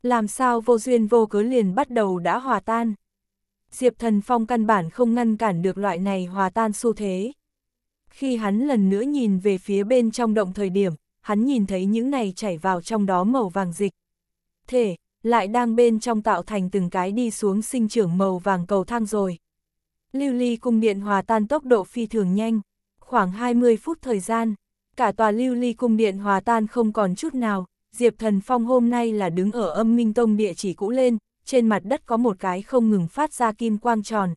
Làm sao vô duyên vô cớ liền bắt đầu đã hòa tan. Diệp Thần Phong căn bản không ngăn cản được loại này hòa tan xu thế. Khi hắn lần nữa nhìn về phía bên trong động thời điểm, hắn nhìn thấy những này chảy vào trong đó màu vàng dịch. Thể, lại đang bên trong tạo thành từng cái đi xuống sinh trưởng màu vàng cầu thang rồi. Lưu ly cung điện hòa tan tốc độ phi thường nhanh khoảng 20 phút thời gian, cả tòa lưu ly cung điện hòa tan không còn chút nào, Diệp Thần Phong hôm nay là đứng ở âm minh tông địa chỉ cũ lên, trên mặt đất có một cái không ngừng phát ra kim quang tròn.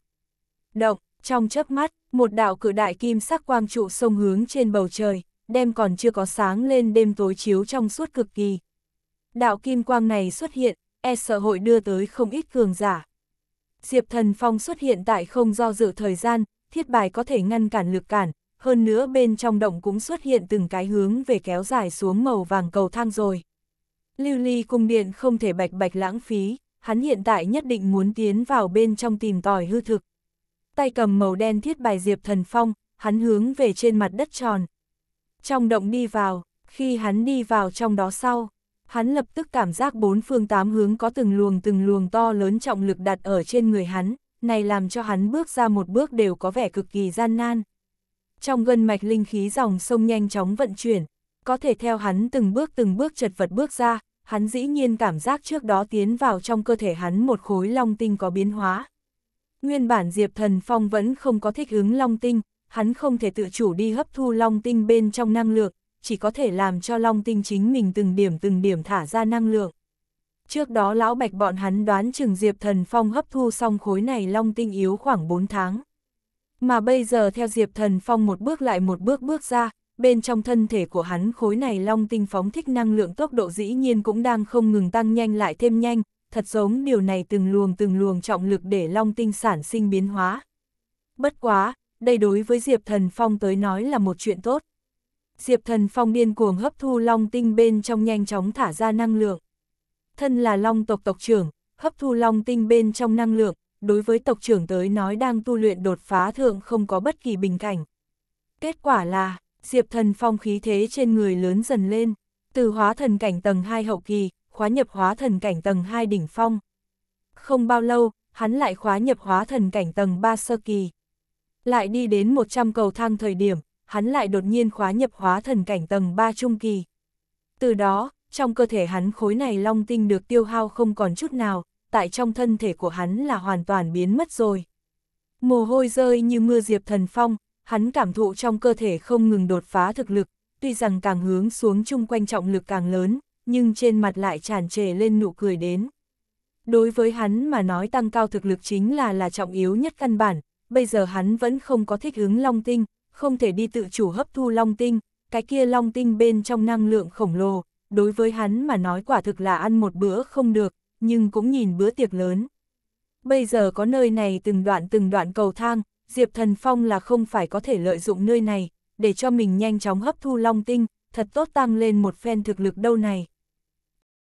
Động, trong chớp mắt, một đạo cử đại kim sắc quang trụ sông hướng trên bầu trời, đêm còn chưa có sáng lên đêm tối chiếu trong suốt cực kỳ. Đạo kim quang này xuất hiện, e sợ hội đưa tới không ít cường giả. Diệp Thần Phong xuất hiện tại không do dự thời gian, thiết bài có thể ngăn cản lực cản, hơn nữa bên trong động cũng xuất hiện từng cái hướng về kéo dài xuống màu vàng cầu thang rồi. Lưu ly cung điện không thể bạch bạch lãng phí, hắn hiện tại nhất định muốn tiến vào bên trong tìm tòi hư thực. Tay cầm màu đen thiết bài diệp thần phong, hắn hướng về trên mặt đất tròn. Trong động đi vào, khi hắn đi vào trong đó sau, hắn lập tức cảm giác bốn phương tám hướng có từng luồng từng luồng to lớn trọng lực đặt ở trên người hắn, này làm cho hắn bước ra một bước đều có vẻ cực kỳ gian nan trong gân mạch linh khí dòng sông nhanh chóng vận chuyển, có thể theo hắn từng bước từng bước chật vật bước ra, hắn dĩ nhiên cảm giác trước đó tiến vào trong cơ thể hắn một khối long tinh có biến hóa. Nguyên bản Diệp Thần Phong vẫn không có thích ứng long tinh, hắn không thể tự chủ đi hấp thu long tinh bên trong năng lượng, chỉ có thể làm cho long tinh chính mình từng điểm từng điểm thả ra năng lượng. Trước đó lão bạch bọn hắn đoán chừng Diệp Thần Phong hấp thu xong khối này long tinh yếu khoảng 4 tháng. Mà bây giờ theo Diệp Thần Phong một bước lại một bước bước ra, bên trong thân thể của hắn khối này long tinh phóng thích năng lượng tốc độ dĩ nhiên cũng đang không ngừng tăng nhanh lại thêm nhanh, thật giống điều này từng luồng từng luồng trọng lực để long tinh sản sinh biến hóa. Bất quá, đây đối với Diệp Thần Phong tới nói là một chuyện tốt. Diệp Thần Phong điên cuồng hấp thu long tinh bên trong nhanh chóng thả ra năng lượng. Thân là long tộc tộc trưởng, hấp thu long tinh bên trong năng lượng, đối với tộc trưởng tới nói đang tu luyện đột phá thượng không có bất kỳ bình cảnh. Kết quả là, Diệp Thần Phong khí thế trên người lớn dần lên, từ hóa thần cảnh tầng 2 hậu kỳ, khóa nhập hóa thần cảnh tầng 2 đỉnh phong. Không bao lâu, hắn lại khóa nhập hóa thần cảnh tầng 3 sơ kỳ. Lại đi đến 100 cầu thang thời điểm, hắn lại đột nhiên khóa nhập hóa thần cảnh tầng 3 trung kỳ. Từ đó, trong cơ thể hắn khối này long tinh được tiêu hao không còn chút nào, tại trong thân thể của hắn là hoàn toàn biến mất rồi. Mồ hôi rơi như mưa diệp thần phong, hắn cảm thụ trong cơ thể không ngừng đột phá thực lực, tuy rằng càng hướng xuống chung quanh trọng lực càng lớn, nhưng trên mặt lại tràn trề lên nụ cười đến. Đối với hắn mà nói tăng cao thực lực chính là là trọng yếu nhất căn bản, bây giờ hắn vẫn không có thích ứng long tinh, không thể đi tự chủ hấp thu long tinh, cái kia long tinh bên trong năng lượng khổng lồ, đối với hắn mà nói quả thực là ăn một bữa không được, nhưng cũng nhìn bữa tiệc lớn. Bây giờ có nơi này từng đoạn từng đoạn cầu thang, Diệp Thần Phong là không phải có thể lợi dụng nơi này, để cho mình nhanh chóng hấp thu long tinh, thật tốt tăng lên một phen thực lực đâu này.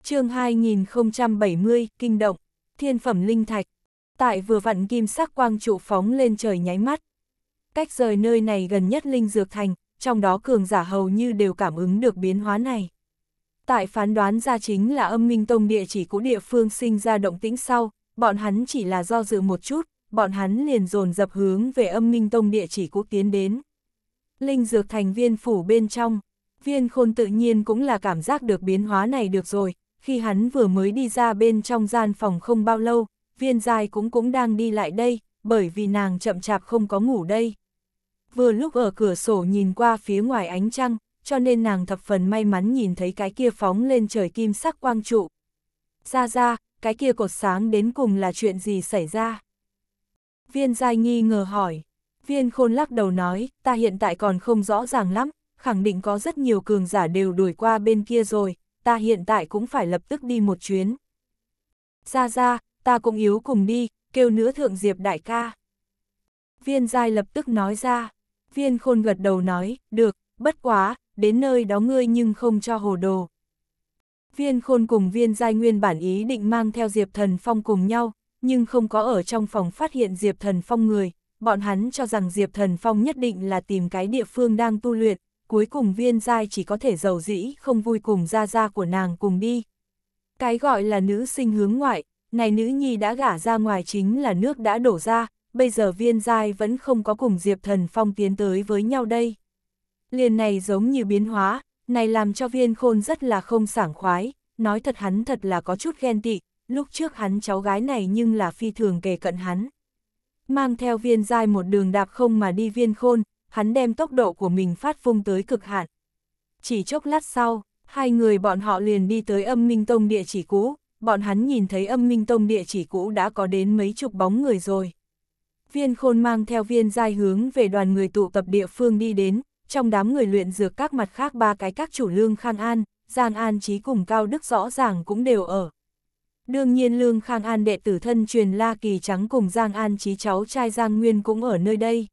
chương 2070, Kinh Động, Thiên Phẩm Linh Thạch, tại vừa vặn kim sắc quang trụ phóng lên trời nháy mắt. Cách rời nơi này gần nhất Linh Dược Thành, trong đó cường giả hầu như đều cảm ứng được biến hóa này tại phán đoán ra chính là âm minh tông địa chỉ cũ địa phương sinh ra động tĩnh sau, bọn hắn chỉ là do dự một chút, bọn hắn liền dồn dập hướng về âm minh tông địa chỉ cũ tiến đến. Linh dược thành viên phủ bên trong, viên khôn tự nhiên cũng là cảm giác được biến hóa này được rồi, khi hắn vừa mới đi ra bên trong gian phòng không bao lâu, viên dài cũng cũng đang đi lại đây, bởi vì nàng chậm chạp không có ngủ đây. Vừa lúc ở cửa sổ nhìn qua phía ngoài ánh trăng, cho nên nàng thập phần may mắn nhìn thấy cái kia phóng lên trời kim sắc quang trụ. Ra ra, cái kia cột sáng đến cùng là chuyện gì xảy ra? Viên giai nghi ngờ hỏi. Viên khôn lắc đầu nói, ta hiện tại còn không rõ ràng lắm, khẳng định có rất nhiều cường giả đều đuổi qua bên kia rồi, ta hiện tại cũng phải lập tức đi một chuyến. Ra ra, ta cũng yếu cùng đi, kêu nữa thượng diệp đại ca. Viên giai lập tức nói ra, viên khôn gật đầu nói, được, bất quá, đến nơi đó ngươi nhưng không cho hồ đồ. Viên khôn cùng viên giai nguyên bản ý định mang theo Diệp Thần Phong cùng nhau, nhưng không có ở trong phòng phát hiện Diệp Thần Phong người, bọn hắn cho rằng Diệp Thần Phong nhất định là tìm cái địa phương đang tu luyện, cuối cùng viên giai chỉ có thể giàu dĩ không vui cùng gia gia của nàng cùng đi. Cái gọi là nữ sinh hướng ngoại, này nữ nhi đã gả ra ngoài chính là nước đã đổ ra, bây giờ viên giai vẫn không có cùng Diệp Thần Phong tiến tới với nhau đây liền này giống như biến hóa, này làm cho viên khôn rất là không sảng khoái, nói thật hắn thật là có chút ghen tị, lúc trước hắn cháu gái này nhưng là phi thường kề cận hắn. Mang theo viên dai một đường đạp không mà đi viên khôn, hắn đem tốc độ của mình phát phung tới cực hạn. Chỉ chốc lát sau, hai người bọn họ liền đi tới âm minh tông địa chỉ cũ, bọn hắn nhìn thấy âm minh tông địa chỉ cũ đã có đến mấy chục bóng người rồi. Viên khôn mang theo viên dai hướng về đoàn người tụ tập địa phương đi đến, trong đám người luyện dược các mặt khác ba cái các chủ Lương Khang An, Giang An Trí cùng Cao Đức rõ ràng cũng đều ở. Đương nhiên Lương Khang An đệ tử thân truyền La Kỳ Trắng cùng Giang An Trí cháu trai Giang Nguyên cũng ở nơi đây.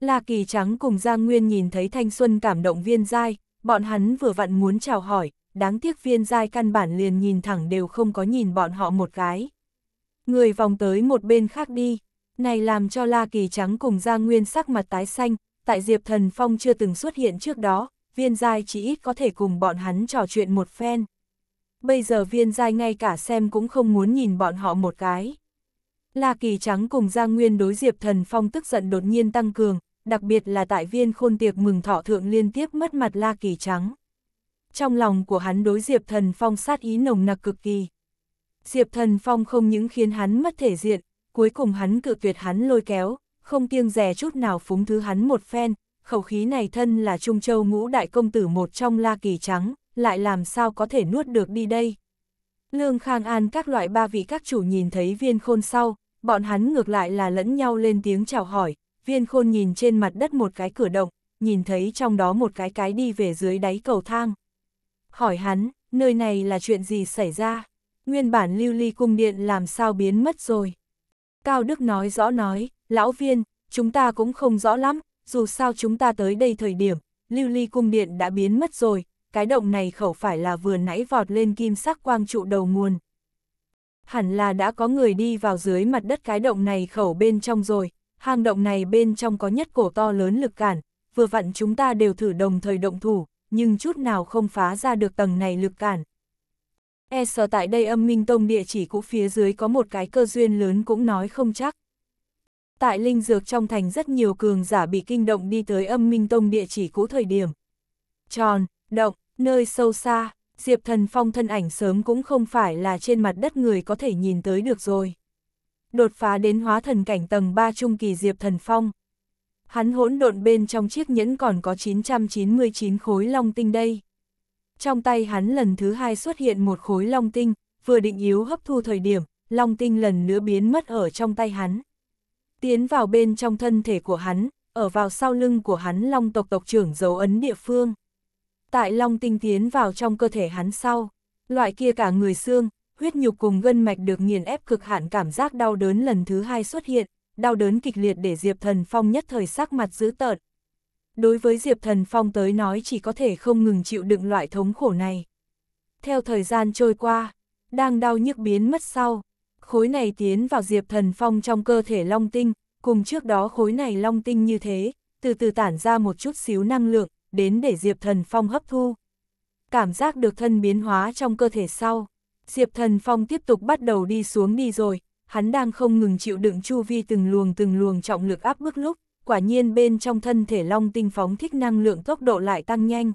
La Kỳ Trắng cùng Giang Nguyên nhìn thấy Thanh Xuân cảm động viên dai, bọn hắn vừa vặn muốn chào hỏi, đáng tiếc viên dai căn bản liền nhìn thẳng đều không có nhìn bọn họ một cái. Người vòng tới một bên khác đi, này làm cho La Kỳ Trắng cùng Giang Nguyên sắc mặt tái xanh, tại Diệp Thần Phong chưa từng xuất hiện trước đó, viên giai chỉ ít có thể cùng bọn hắn trò chuyện một phen. Bây giờ viên giai ngay cả xem cũng không muốn nhìn bọn họ một cái. La Kỳ Trắng cùng Giang Nguyên đối Diệp Thần Phong tức giận đột nhiên tăng cường, đặc biệt là tại viên khôn tiệc mừng thọ thượng liên tiếp mất mặt La Kỳ Trắng. Trong lòng của hắn đối Diệp Thần Phong sát ý nồng nặc cực kỳ. Diệp Thần Phong không những khiến hắn mất thể diện, cuối cùng hắn cự tuyệt hắn lôi kéo, không kiêng rè chút nào phúng thứ hắn một phen, khẩu khí này thân là Trung Châu ngũ đại công tử một trong la kỳ trắng, lại làm sao có thể nuốt được đi đây. Lương Khang An các loại ba vị các chủ nhìn thấy viên khôn sau, bọn hắn ngược lại là lẫn nhau lên tiếng chào hỏi, viên khôn nhìn trên mặt đất một cái cửa động, nhìn thấy trong đó một cái cái đi về dưới đáy cầu thang. Hỏi hắn, nơi này là chuyện gì xảy ra? Nguyên bản lưu ly cung điện làm sao biến mất rồi? Cao Đức nói rõ nói, lão viên, chúng ta cũng không rõ lắm, dù sao chúng ta tới đây thời điểm, lưu ly cung điện đã biến mất rồi, cái động này khẩu phải là vừa nãy vọt lên kim sắc quang trụ đầu nguồn. Hẳn là đã có người đi vào dưới mặt đất cái động này khẩu bên trong rồi, hang động này bên trong có nhất cổ to lớn lực cản, vừa vặn chúng ta đều thử đồng thời động thủ, nhưng chút nào không phá ra được tầng này lực cản. E sợ tại đây âm minh tông địa chỉ cũ phía dưới có một cái cơ duyên lớn cũng nói không chắc. Tại Linh Dược trong thành rất nhiều cường giả bị kinh động đi tới âm minh tông địa chỉ cũ thời điểm. Tròn, động, nơi sâu xa, Diệp Thần Phong thân ảnh sớm cũng không phải là trên mặt đất người có thể nhìn tới được rồi. Đột phá đến hóa thần cảnh tầng 3 trung kỳ Diệp Thần Phong. Hắn hỗn độn bên trong chiếc nhẫn còn có 999 khối long tinh đây. Trong tay hắn lần thứ hai xuất hiện một khối long tinh, vừa định yếu hấp thu thời điểm, long tinh lần nữa biến mất ở trong tay hắn tiến vào bên trong thân thể của hắn, ở vào sau lưng của hắn long tộc tộc trưởng dấu ấn địa phương. Tại long tinh tiến vào trong cơ thể hắn sau, loại kia cả người xương, huyết nhục cùng gân mạch được nghiền ép cực hạn cảm giác đau đớn lần thứ hai xuất hiện, đau đớn kịch liệt để Diệp Thần Phong nhất thời sắc mặt dữ tợn. Đối với Diệp Thần Phong tới nói chỉ có thể không ngừng chịu đựng loại thống khổ này. Theo thời gian trôi qua, đang đau nhức biến mất sau, khối này tiến vào Diệp Thần Phong trong cơ thể Long Tinh, cùng trước đó khối này Long Tinh như thế, từ từ tản ra một chút xíu năng lượng, đến để Diệp Thần Phong hấp thu. Cảm giác được thân biến hóa trong cơ thể sau, Diệp Thần Phong tiếp tục bắt đầu đi xuống đi rồi, hắn đang không ngừng chịu đựng chu vi từng luồng từng luồng trọng lực áp bức lúc, quả nhiên bên trong thân thể Long Tinh phóng thích năng lượng tốc độ lại tăng nhanh.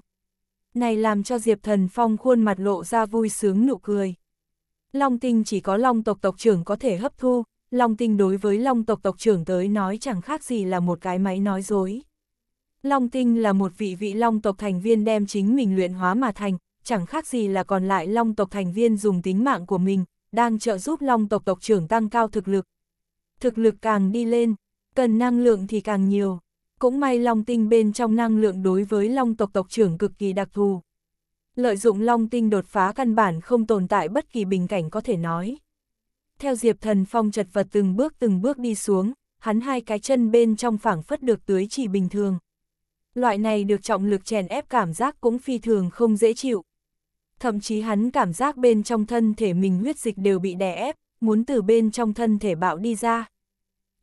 Này làm cho Diệp Thần Phong khuôn mặt lộ ra vui sướng nụ cười. Long tinh chỉ có long tộc tộc trưởng có thể hấp thu, long tinh đối với long tộc tộc trưởng tới nói chẳng khác gì là một cái máy nói dối. Long tinh là một vị vị long tộc thành viên đem chính mình luyện hóa mà thành, chẳng khác gì là còn lại long tộc thành viên dùng tính mạng của mình, đang trợ giúp long tộc tộc trưởng tăng cao thực lực. Thực lực càng đi lên, cần năng lượng thì càng nhiều. Cũng may long tinh bên trong năng lượng đối với long tộc tộc trưởng cực kỳ đặc thù. Lợi dụng long tinh đột phá căn bản không tồn tại bất kỳ bình cảnh có thể nói. Theo Diệp Thần Phong chật vật từng bước từng bước đi xuống, hắn hai cái chân bên trong phảng phất được tưới chỉ bình thường. Loại này được trọng lực chèn ép cảm giác cũng phi thường không dễ chịu. Thậm chí hắn cảm giác bên trong thân thể mình huyết dịch đều bị đè ép, muốn từ bên trong thân thể bạo đi ra.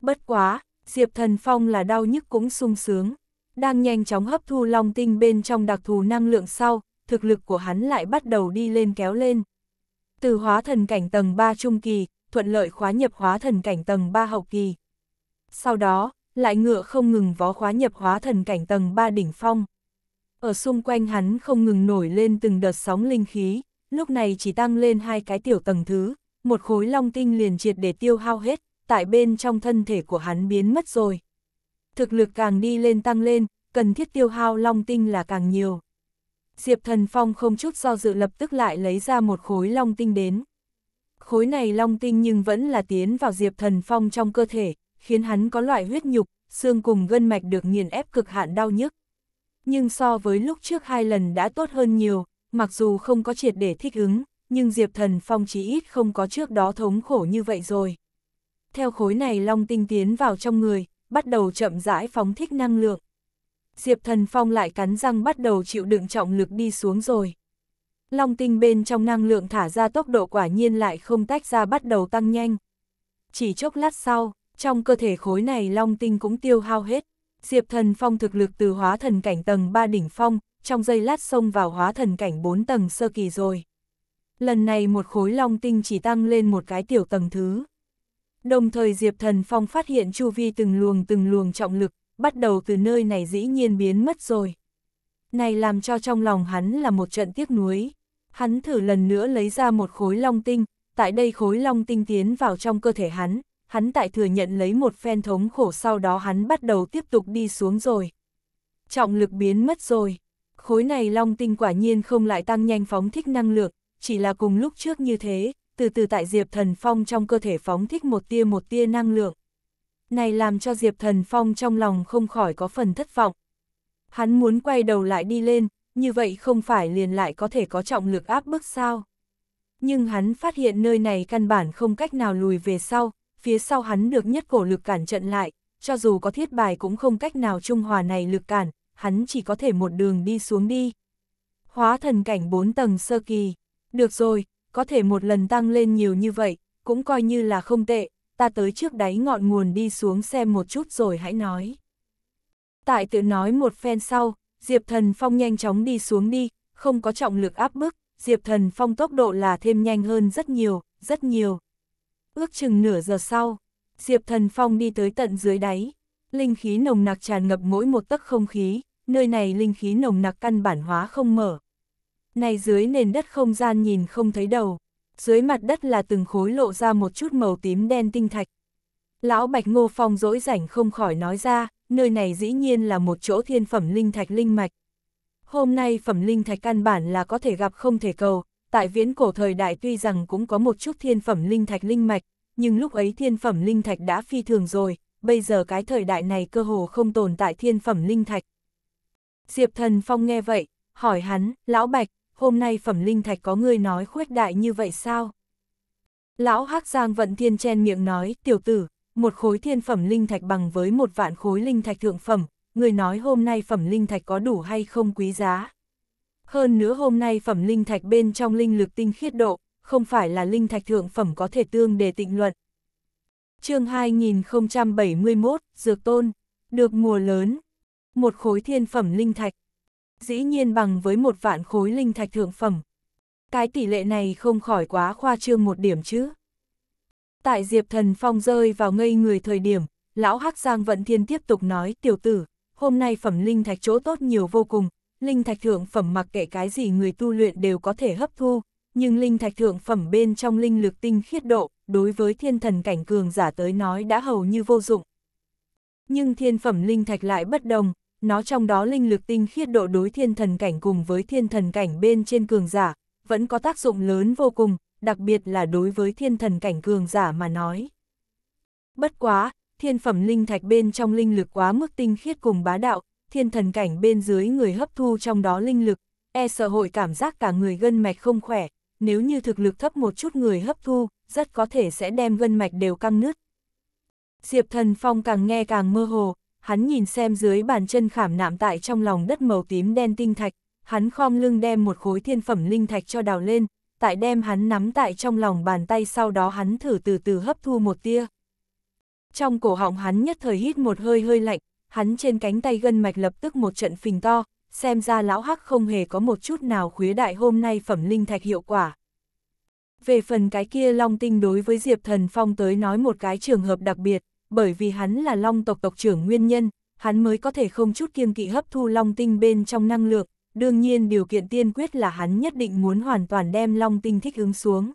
Bất quá, Diệp Thần Phong là đau nhức cũng sung sướng. Đang nhanh chóng hấp thu long tinh bên trong đặc thù năng lượng sau, thực lực của hắn lại bắt đầu đi lên kéo lên. Từ hóa thần cảnh tầng 3 trung kỳ, thuận lợi khóa nhập hóa thần cảnh tầng 3 hậu kỳ. Sau đó, lại ngựa không ngừng vó khóa nhập hóa thần cảnh tầng 3 đỉnh phong. Ở xung quanh hắn không ngừng nổi lên từng đợt sóng linh khí, lúc này chỉ tăng lên hai cái tiểu tầng thứ, một khối long tinh liền triệt để tiêu hao hết, tại bên trong thân thể của hắn biến mất rồi. Thực lực càng đi lên tăng lên, cần thiết tiêu hao long tinh là càng nhiều. Diệp Thần Phong không chút do dự lập tức lại lấy ra một khối long tinh đến. Khối này long tinh nhưng vẫn là tiến vào Diệp Thần Phong trong cơ thể, khiến hắn có loại huyết nhục, xương cùng gân mạch được nghiền ép cực hạn đau nhức. Nhưng so với lúc trước hai lần đã tốt hơn nhiều, mặc dù không có triệt để thích ứng, nhưng Diệp Thần Phong chí ít không có trước đó thống khổ như vậy rồi. Theo khối này long tinh tiến vào trong người, bắt đầu chậm rãi phóng thích năng lượng. Diệp Thần Phong lại cắn răng bắt đầu chịu đựng trọng lực đi xuống rồi. Long tinh bên trong năng lượng thả ra tốc độ quả nhiên lại không tách ra bắt đầu tăng nhanh. Chỉ chốc lát sau, trong cơ thể khối này long tinh cũng tiêu hao hết. Diệp Thần Phong thực lực từ hóa thần cảnh tầng 3 đỉnh phong, trong giây lát xông vào hóa thần cảnh 4 tầng sơ kỳ rồi. Lần này một khối long tinh chỉ tăng lên một cái tiểu tầng thứ. Đồng thời Diệp Thần Phong phát hiện chu vi từng luồng từng luồng trọng lực bắt đầu từ nơi này dĩ nhiên biến mất rồi. Này làm cho trong lòng hắn là một trận tiếc nuối. Hắn thử lần nữa lấy ra một khối long tinh, tại đây khối long tinh tiến vào trong cơ thể hắn, hắn tại thừa nhận lấy một phen thống khổ sau đó hắn bắt đầu tiếp tục đi xuống rồi. Trọng lực biến mất rồi, khối này long tinh quả nhiên không lại tăng nhanh phóng thích năng lượng, chỉ là cùng lúc trước như thế, từ từ tại Diệp Thần Phong trong cơ thể phóng thích một tia một tia năng lượng này làm cho Diệp Thần Phong trong lòng không khỏi có phần thất vọng. Hắn muốn quay đầu lại đi lên, như vậy không phải liền lại có thể có trọng lực áp bức sao. Nhưng hắn phát hiện nơi này căn bản không cách nào lùi về sau, phía sau hắn được nhất cổ lực cản trận lại, cho dù có thiết bài cũng không cách nào trung hòa này lực cản, hắn chỉ có thể một đường đi xuống đi. Hóa thần cảnh 4 tầng sơ kỳ, được rồi, có thể một lần tăng lên nhiều như vậy, cũng coi như là không tệ, ta tới trước đáy ngọn nguồn đi xuống xem một chút rồi hãy nói. Tại tự nói một phen sau, Diệp Thần Phong nhanh chóng đi xuống đi, không có trọng lực áp bức, Diệp Thần Phong tốc độ là thêm nhanh hơn rất nhiều, rất nhiều. Ước chừng nửa giờ sau, Diệp Thần Phong đi tới tận dưới đáy, linh khí nồng nặc tràn ngập mỗi một tấc không khí, nơi này linh khí nồng nặc căn bản hóa không mở. Này dưới nền đất không gian nhìn không thấy đầu, dưới mặt đất là từng khối lộ ra một chút màu tím đen tinh thạch. Lão Bạch Ngô Phong dỗi rảnh không khỏi nói ra, nơi này dĩ nhiên là một chỗ thiên phẩm linh thạch linh mạch. Hôm nay phẩm linh thạch căn bản là có thể gặp không thể cầu, tại viễn cổ thời đại tuy rằng cũng có một chút thiên phẩm linh thạch linh mạch, nhưng lúc ấy thiên phẩm linh thạch đã phi thường rồi, bây giờ cái thời đại này cơ hồ không tồn tại thiên phẩm linh thạch. Diệp Thần Phong nghe vậy, hỏi hắn, Lão Bạch, hôm nay phẩm linh thạch có người nói khuếch đại như vậy sao? Lão hắc giang vận thiên chen miệng nói, tiểu tử, một khối thiên phẩm linh thạch bằng với một vạn khối linh thạch thượng phẩm, người nói hôm nay phẩm linh thạch có đủ hay không quý giá. Hơn nữa hôm nay phẩm linh thạch bên trong linh lực tinh khiết độ, không phải là linh thạch thượng phẩm có thể tương đề tịnh luận. chương 2071, Dược Tôn, được mùa lớn, một khối thiên phẩm linh thạch, dĩ nhiên bằng với một vạn khối linh thạch thượng phẩm. Cái tỷ lệ này không khỏi quá khoa trương một điểm chứ. Tại Diệp Thần Phong rơi vào ngây người thời điểm, lão Hắc Giang Vận Thiên tiếp tục nói, tiểu tử, hôm nay phẩm linh thạch chỗ tốt nhiều vô cùng, linh thạch thượng phẩm mặc kệ cái gì người tu luyện đều có thể hấp thu, nhưng linh thạch thượng phẩm bên trong linh lực tinh khiết độ, đối với thiên thần cảnh cường giả tới nói đã hầu như vô dụng. Nhưng thiên phẩm linh thạch lại bất đồng, nó trong đó linh lực tinh khiết độ đối thiên thần cảnh cùng với thiên thần cảnh bên trên cường giả, vẫn có tác dụng lớn vô cùng, đặc biệt là đối với thiên thần cảnh cường giả mà nói. Bất quá, thiên phẩm linh thạch bên trong linh lực quá mức tinh khiết cùng bá đạo, thiên thần cảnh bên dưới người hấp thu trong đó linh lực, e sợ hội cảm giác cả người gân mạch không khỏe, nếu như thực lực thấp một chút người hấp thu, rất có thể sẽ đem gân mạch đều căng nứt. Diệp thần phong càng nghe càng mơ hồ, hắn nhìn xem dưới bàn chân khảm nạm tại trong lòng đất màu tím đen tinh thạch, hắn khom lưng đem một khối thiên phẩm linh thạch cho đào lên, tại đem hắn nắm tại trong lòng bàn tay sau đó hắn thử từ từ hấp thu một tia. Trong cổ họng hắn nhất thời hít một hơi hơi lạnh, hắn trên cánh tay gân mạch lập tức một trận phình to, xem ra lão hắc không hề có một chút nào khuế đại hôm nay phẩm linh thạch hiệu quả. Về phần cái kia Long Tinh đối với Diệp Thần Phong tới nói một cái trường hợp đặc biệt, bởi vì hắn là long tộc tộc trưởng nguyên nhân, hắn mới có thể không chút kiêng kỵ hấp thu long tinh bên trong năng lượng, đương nhiên điều kiện tiên quyết là hắn nhất định muốn hoàn toàn đem long tinh thích ứng xuống.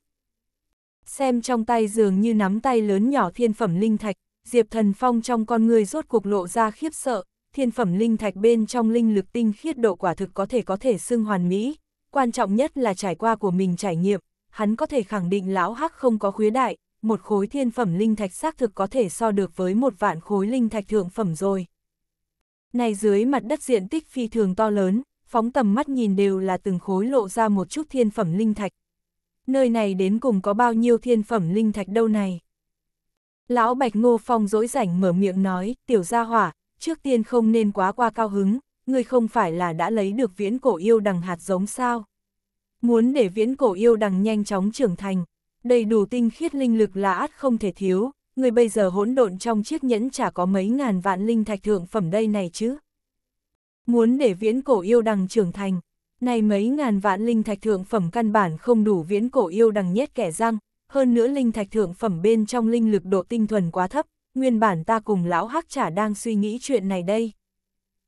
Xem trong tay dường như nắm tay lớn nhỏ thiên phẩm linh thạch, Diệp Thần Phong trong con người rốt cuộc lộ ra khiếp sợ, thiên phẩm linh thạch bên trong linh lực tinh khiết độ quả thực có thể có thể xưng hoàn mỹ, quan trọng nhất là trải qua của mình trải nghiệm, hắn có thể khẳng định lão hắc không có khuyết đại, một khối thiên phẩm linh thạch xác thực có thể so được với một vạn khối linh thạch thượng phẩm rồi. Này dưới mặt đất diện tích phi thường to lớn, phóng tầm mắt nhìn đều là từng khối lộ ra một chút thiên phẩm linh thạch. Nơi này đến cùng có bao nhiêu thiên phẩm linh thạch đâu này? Lão Bạch Ngô Phong dỗi rảnh mở miệng nói, tiểu gia hỏa, trước tiên không nên quá qua cao hứng, ngươi không phải là đã lấy được viễn cổ yêu đằng hạt giống sao? Muốn để viễn cổ yêu đằng nhanh chóng trưởng thành, đầy đủ tinh khiết linh lực là át không thể thiếu, người bây giờ hỗn độn trong chiếc nhẫn chả có mấy ngàn vạn linh thạch thượng phẩm đây này chứ. Muốn để viễn cổ yêu đằng trưởng thành, này mấy ngàn vạn linh thạch thượng phẩm căn bản không đủ viễn cổ yêu đằng nhét kẻ răng, hơn nữa linh thạch thượng phẩm bên trong linh lực độ tinh thuần quá thấp, nguyên bản ta cùng lão hắc chả đang suy nghĩ chuyện này đây.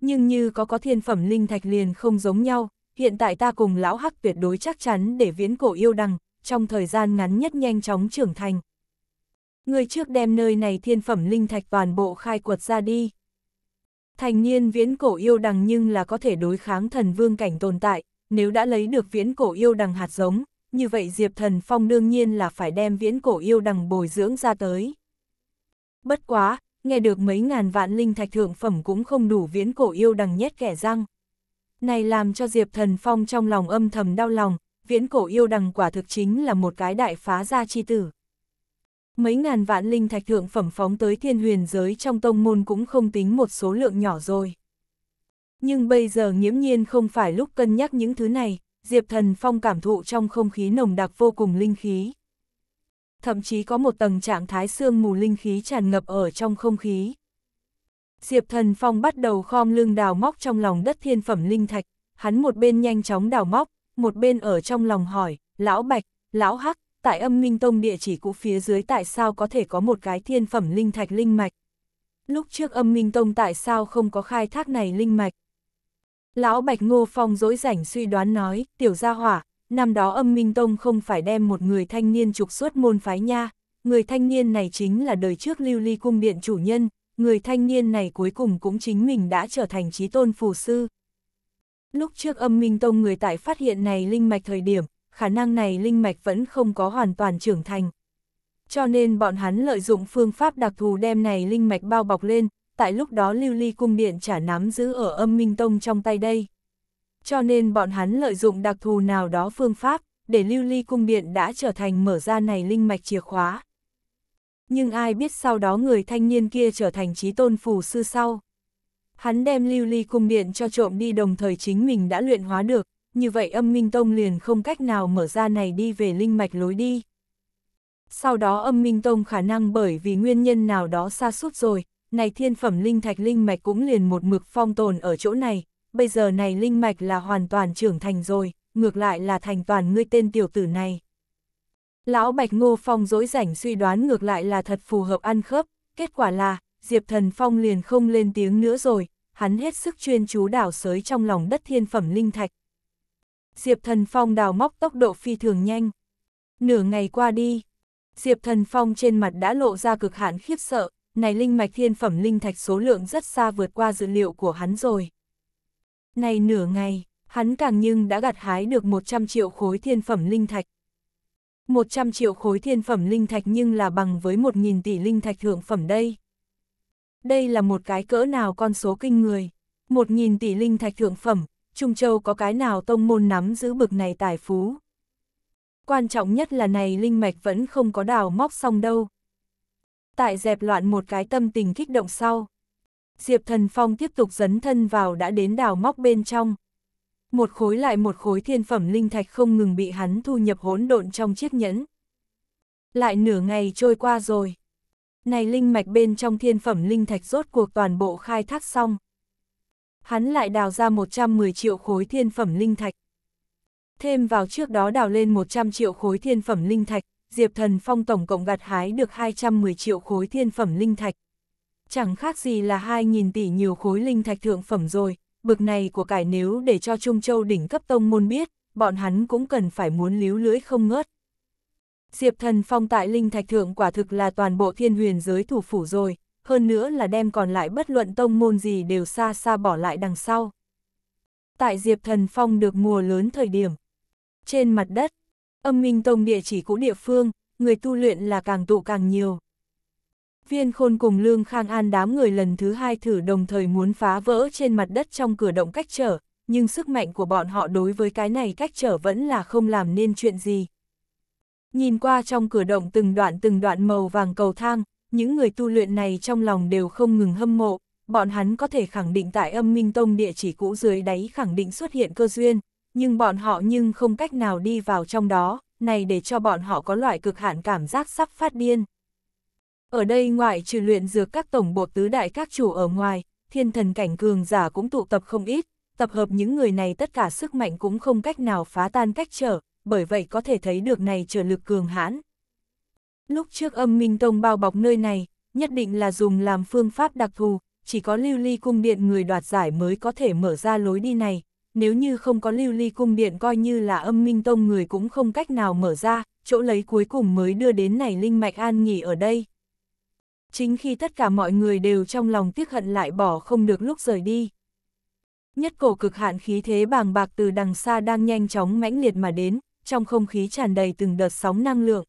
Nhưng như có có thiên phẩm linh thạch liền không giống nhau, hiện tại ta cùng lão hắc tuyệt đối chắc chắn để viễn cổ yêu đằng, trong thời gian ngắn nhất nhanh chóng trưởng thành. Người trước đem nơi này thiên phẩm linh thạch toàn bộ khai quật ra đi. Thành niên viễn cổ yêu đằng nhưng là có thể đối kháng thần vương cảnh tồn tại, nếu đã lấy được viễn cổ yêu đằng hạt giống, như vậy Diệp Thần Phong đương nhiên là phải đem viễn cổ yêu đằng bồi dưỡng ra tới. Bất quá, nghe được mấy ngàn vạn linh thạch thượng phẩm cũng không đủ viễn cổ yêu đằng nhét kẻ răng. Này làm cho Diệp Thần Phong trong lòng âm thầm đau lòng, viễn cổ yêu đằng quả thực chính là một cái đại phá gia chi tử. Mấy ngàn vạn linh thạch thượng phẩm phóng tới thiên huyền giới trong tông môn cũng không tính một số lượng nhỏ rồi. Nhưng bây giờ nghiễm nhiên không phải lúc cân nhắc những thứ này, Diệp Thần Phong cảm thụ trong không khí nồng đặc vô cùng linh khí. Thậm chí có một tầng trạng thái sương mù linh khí tràn ngập ở trong không khí. Diệp Thần Phong bắt đầu khom lưng đào móc trong lòng đất thiên phẩm linh thạch, hắn một bên nhanh chóng đào móc, một bên ở trong lòng hỏi, lão bạch, lão hắc, tại âm minh tông địa chỉ cũ phía dưới tại sao có thể có một cái thiên phẩm linh thạch linh mạch. Lúc trước âm minh tông tại sao không có khai thác này linh mạch. Lão Bạch Ngô Phong dối rảnh suy đoán nói, tiểu gia hỏa, năm đó âm minh tông không phải đem một người thanh niên trục xuất môn phái nha, người thanh niên này chính là đời trước lưu ly cung điện chủ nhân, người thanh niên này cuối cùng cũng chính mình đã trở thành trí tôn phù sư. Lúc trước âm minh tông người tại phát hiện này linh mạch thời điểm, khả năng này linh mạch vẫn không có hoàn toàn trưởng thành. Cho nên bọn hắn lợi dụng phương pháp đặc thù đem này linh mạch bao bọc lên, tại lúc đó lưu ly cung điện trả nắm giữ ở âm minh tông trong tay đây. Cho nên bọn hắn lợi dụng đặc thù nào đó phương pháp, để lưu ly cung điện đã trở thành mở ra này linh mạch chìa khóa. Nhưng ai biết sau đó người thanh niên kia trở thành trí tôn phù sư sau. Hắn đem lưu ly cung điện cho trộm đi đồng thời chính mình đã luyện hóa được, như vậy âm minh tông liền không cách nào mở ra này đi về linh mạch lối đi. Sau đó âm minh tông khả năng bởi vì nguyên nhân nào đó xa suốt rồi, này thiên phẩm linh thạch linh mạch cũng liền một mực phong tồn ở chỗ này, bây giờ này linh mạch là hoàn toàn trưởng thành rồi, ngược lại là thành toàn ngươi tên tiểu tử này. Lão Bạch Ngô Phong dối rảnh suy đoán ngược lại là thật phù hợp ăn khớp, kết quả là, Diệp Thần Phong liền không lên tiếng nữa rồi, hắn hết sức chuyên chú đảo sới trong lòng đất thiên phẩm linh thạch. Diệp Thần Phong đào móc tốc độ phi thường nhanh. Nửa ngày qua đi, Diệp Thần Phong trên mặt đã lộ ra cực hạn khiếp sợ, này linh mạch thiên phẩm linh thạch số lượng rất xa vượt qua dữ liệu của hắn rồi. Này nửa ngày, hắn càng nhưng đã gặt hái được 100 triệu khối thiên phẩm linh thạch. 100 triệu khối thiên phẩm linh thạch nhưng là bằng với 1.000 tỷ linh thạch thượng phẩm đây đây là một cái cỡ nào con số kinh người. Một nghìn tỷ linh thạch thượng phẩm, Trung Châu có cái nào tông môn nắm giữ bực này tài phú. Quan trọng nhất là này linh mạch vẫn không có đào móc xong đâu. Tại dẹp loạn một cái tâm tình kích động sau. Diệp Thần Phong tiếp tục dấn thân vào đã đến đào móc bên trong. Một khối lại một khối thiên phẩm linh thạch không ngừng bị hắn thu nhập hỗn độn trong chiếc nhẫn. Lại nửa ngày trôi qua rồi này linh mạch bên trong thiên phẩm linh thạch rốt cuộc toàn bộ khai thác xong. Hắn lại đào ra 110 triệu khối thiên phẩm linh thạch. Thêm vào trước đó đào lên 100 triệu khối thiên phẩm linh thạch, Diệp Thần Phong tổng cộng gặt hái được 210 triệu khối thiên phẩm linh thạch. Chẳng khác gì là 2.000 tỷ nhiều khối linh thạch thượng phẩm rồi, bực này của cải nếu để cho Trung Châu đỉnh cấp tông môn biết, bọn hắn cũng cần phải muốn líu lưỡi không ngớt. Diệp Thần Phong tại Linh Thạch Thượng quả thực là toàn bộ thiên huyền giới thủ phủ rồi, hơn nữa là đem còn lại bất luận tông môn gì đều xa xa bỏ lại đằng sau. Tại Diệp Thần Phong được mùa lớn thời điểm. Trên mặt đất, âm minh tông địa chỉ cũ địa phương, người tu luyện là càng tụ càng nhiều. Viên khôn cùng Lương Khang An đám người lần thứ hai thử đồng thời muốn phá vỡ trên mặt đất trong cửa động cách trở, nhưng sức mạnh của bọn họ đối với cái này cách trở vẫn là không làm nên chuyện gì. Nhìn qua trong cửa động từng đoạn từng đoạn màu vàng cầu thang, những người tu luyện này trong lòng đều không ngừng hâm mộ, bọn hắn có thể khẳng định tại âm minh tông địa chỉ cũ dưới đáy khẳng định xuất hiện cơ duyên, nhưng bọn họ nhưng không cách nào đi vào trong đó, này để cho bọn họ có loại cực hạn cảm giác sắp phát điên. Ở đây ngoại trừ luyện dược các tổng bộ tứ đại các chủ ở ngoài, thiên thần cảnh cường giả cũng tụ tập không ít, tập hợp những người này tất cả sức mạnh cũng không cách nào phá tan cách trở, bởi vậy có thể thấy được này trở lực cường hãn. Lúc trước âm minh tông bao bọc nơi này, nhất định là dùng làm phương pháp đặc thù, chỉ có lưu ly cung điện người đoạt giải mới có thể mở ra lối đi này, nếu như không có lưu ly cung điện coi như là âm minh tông người cũng không cách nào mở ra, chỗ lấy cuối cùng mới đưa đến này linh mạch an nghỉ ở đây. Chính khi tất cả mọi người đều trong lòng tiếc hận lại bỏ không được lúc rời đi. Nhất cổ cực hạn khí thế bàng bạc từ đằng xa đang nhanh chóng mãnh liệt mà đến, trong không khí tràn đầy từng đợt sóng năng lượng.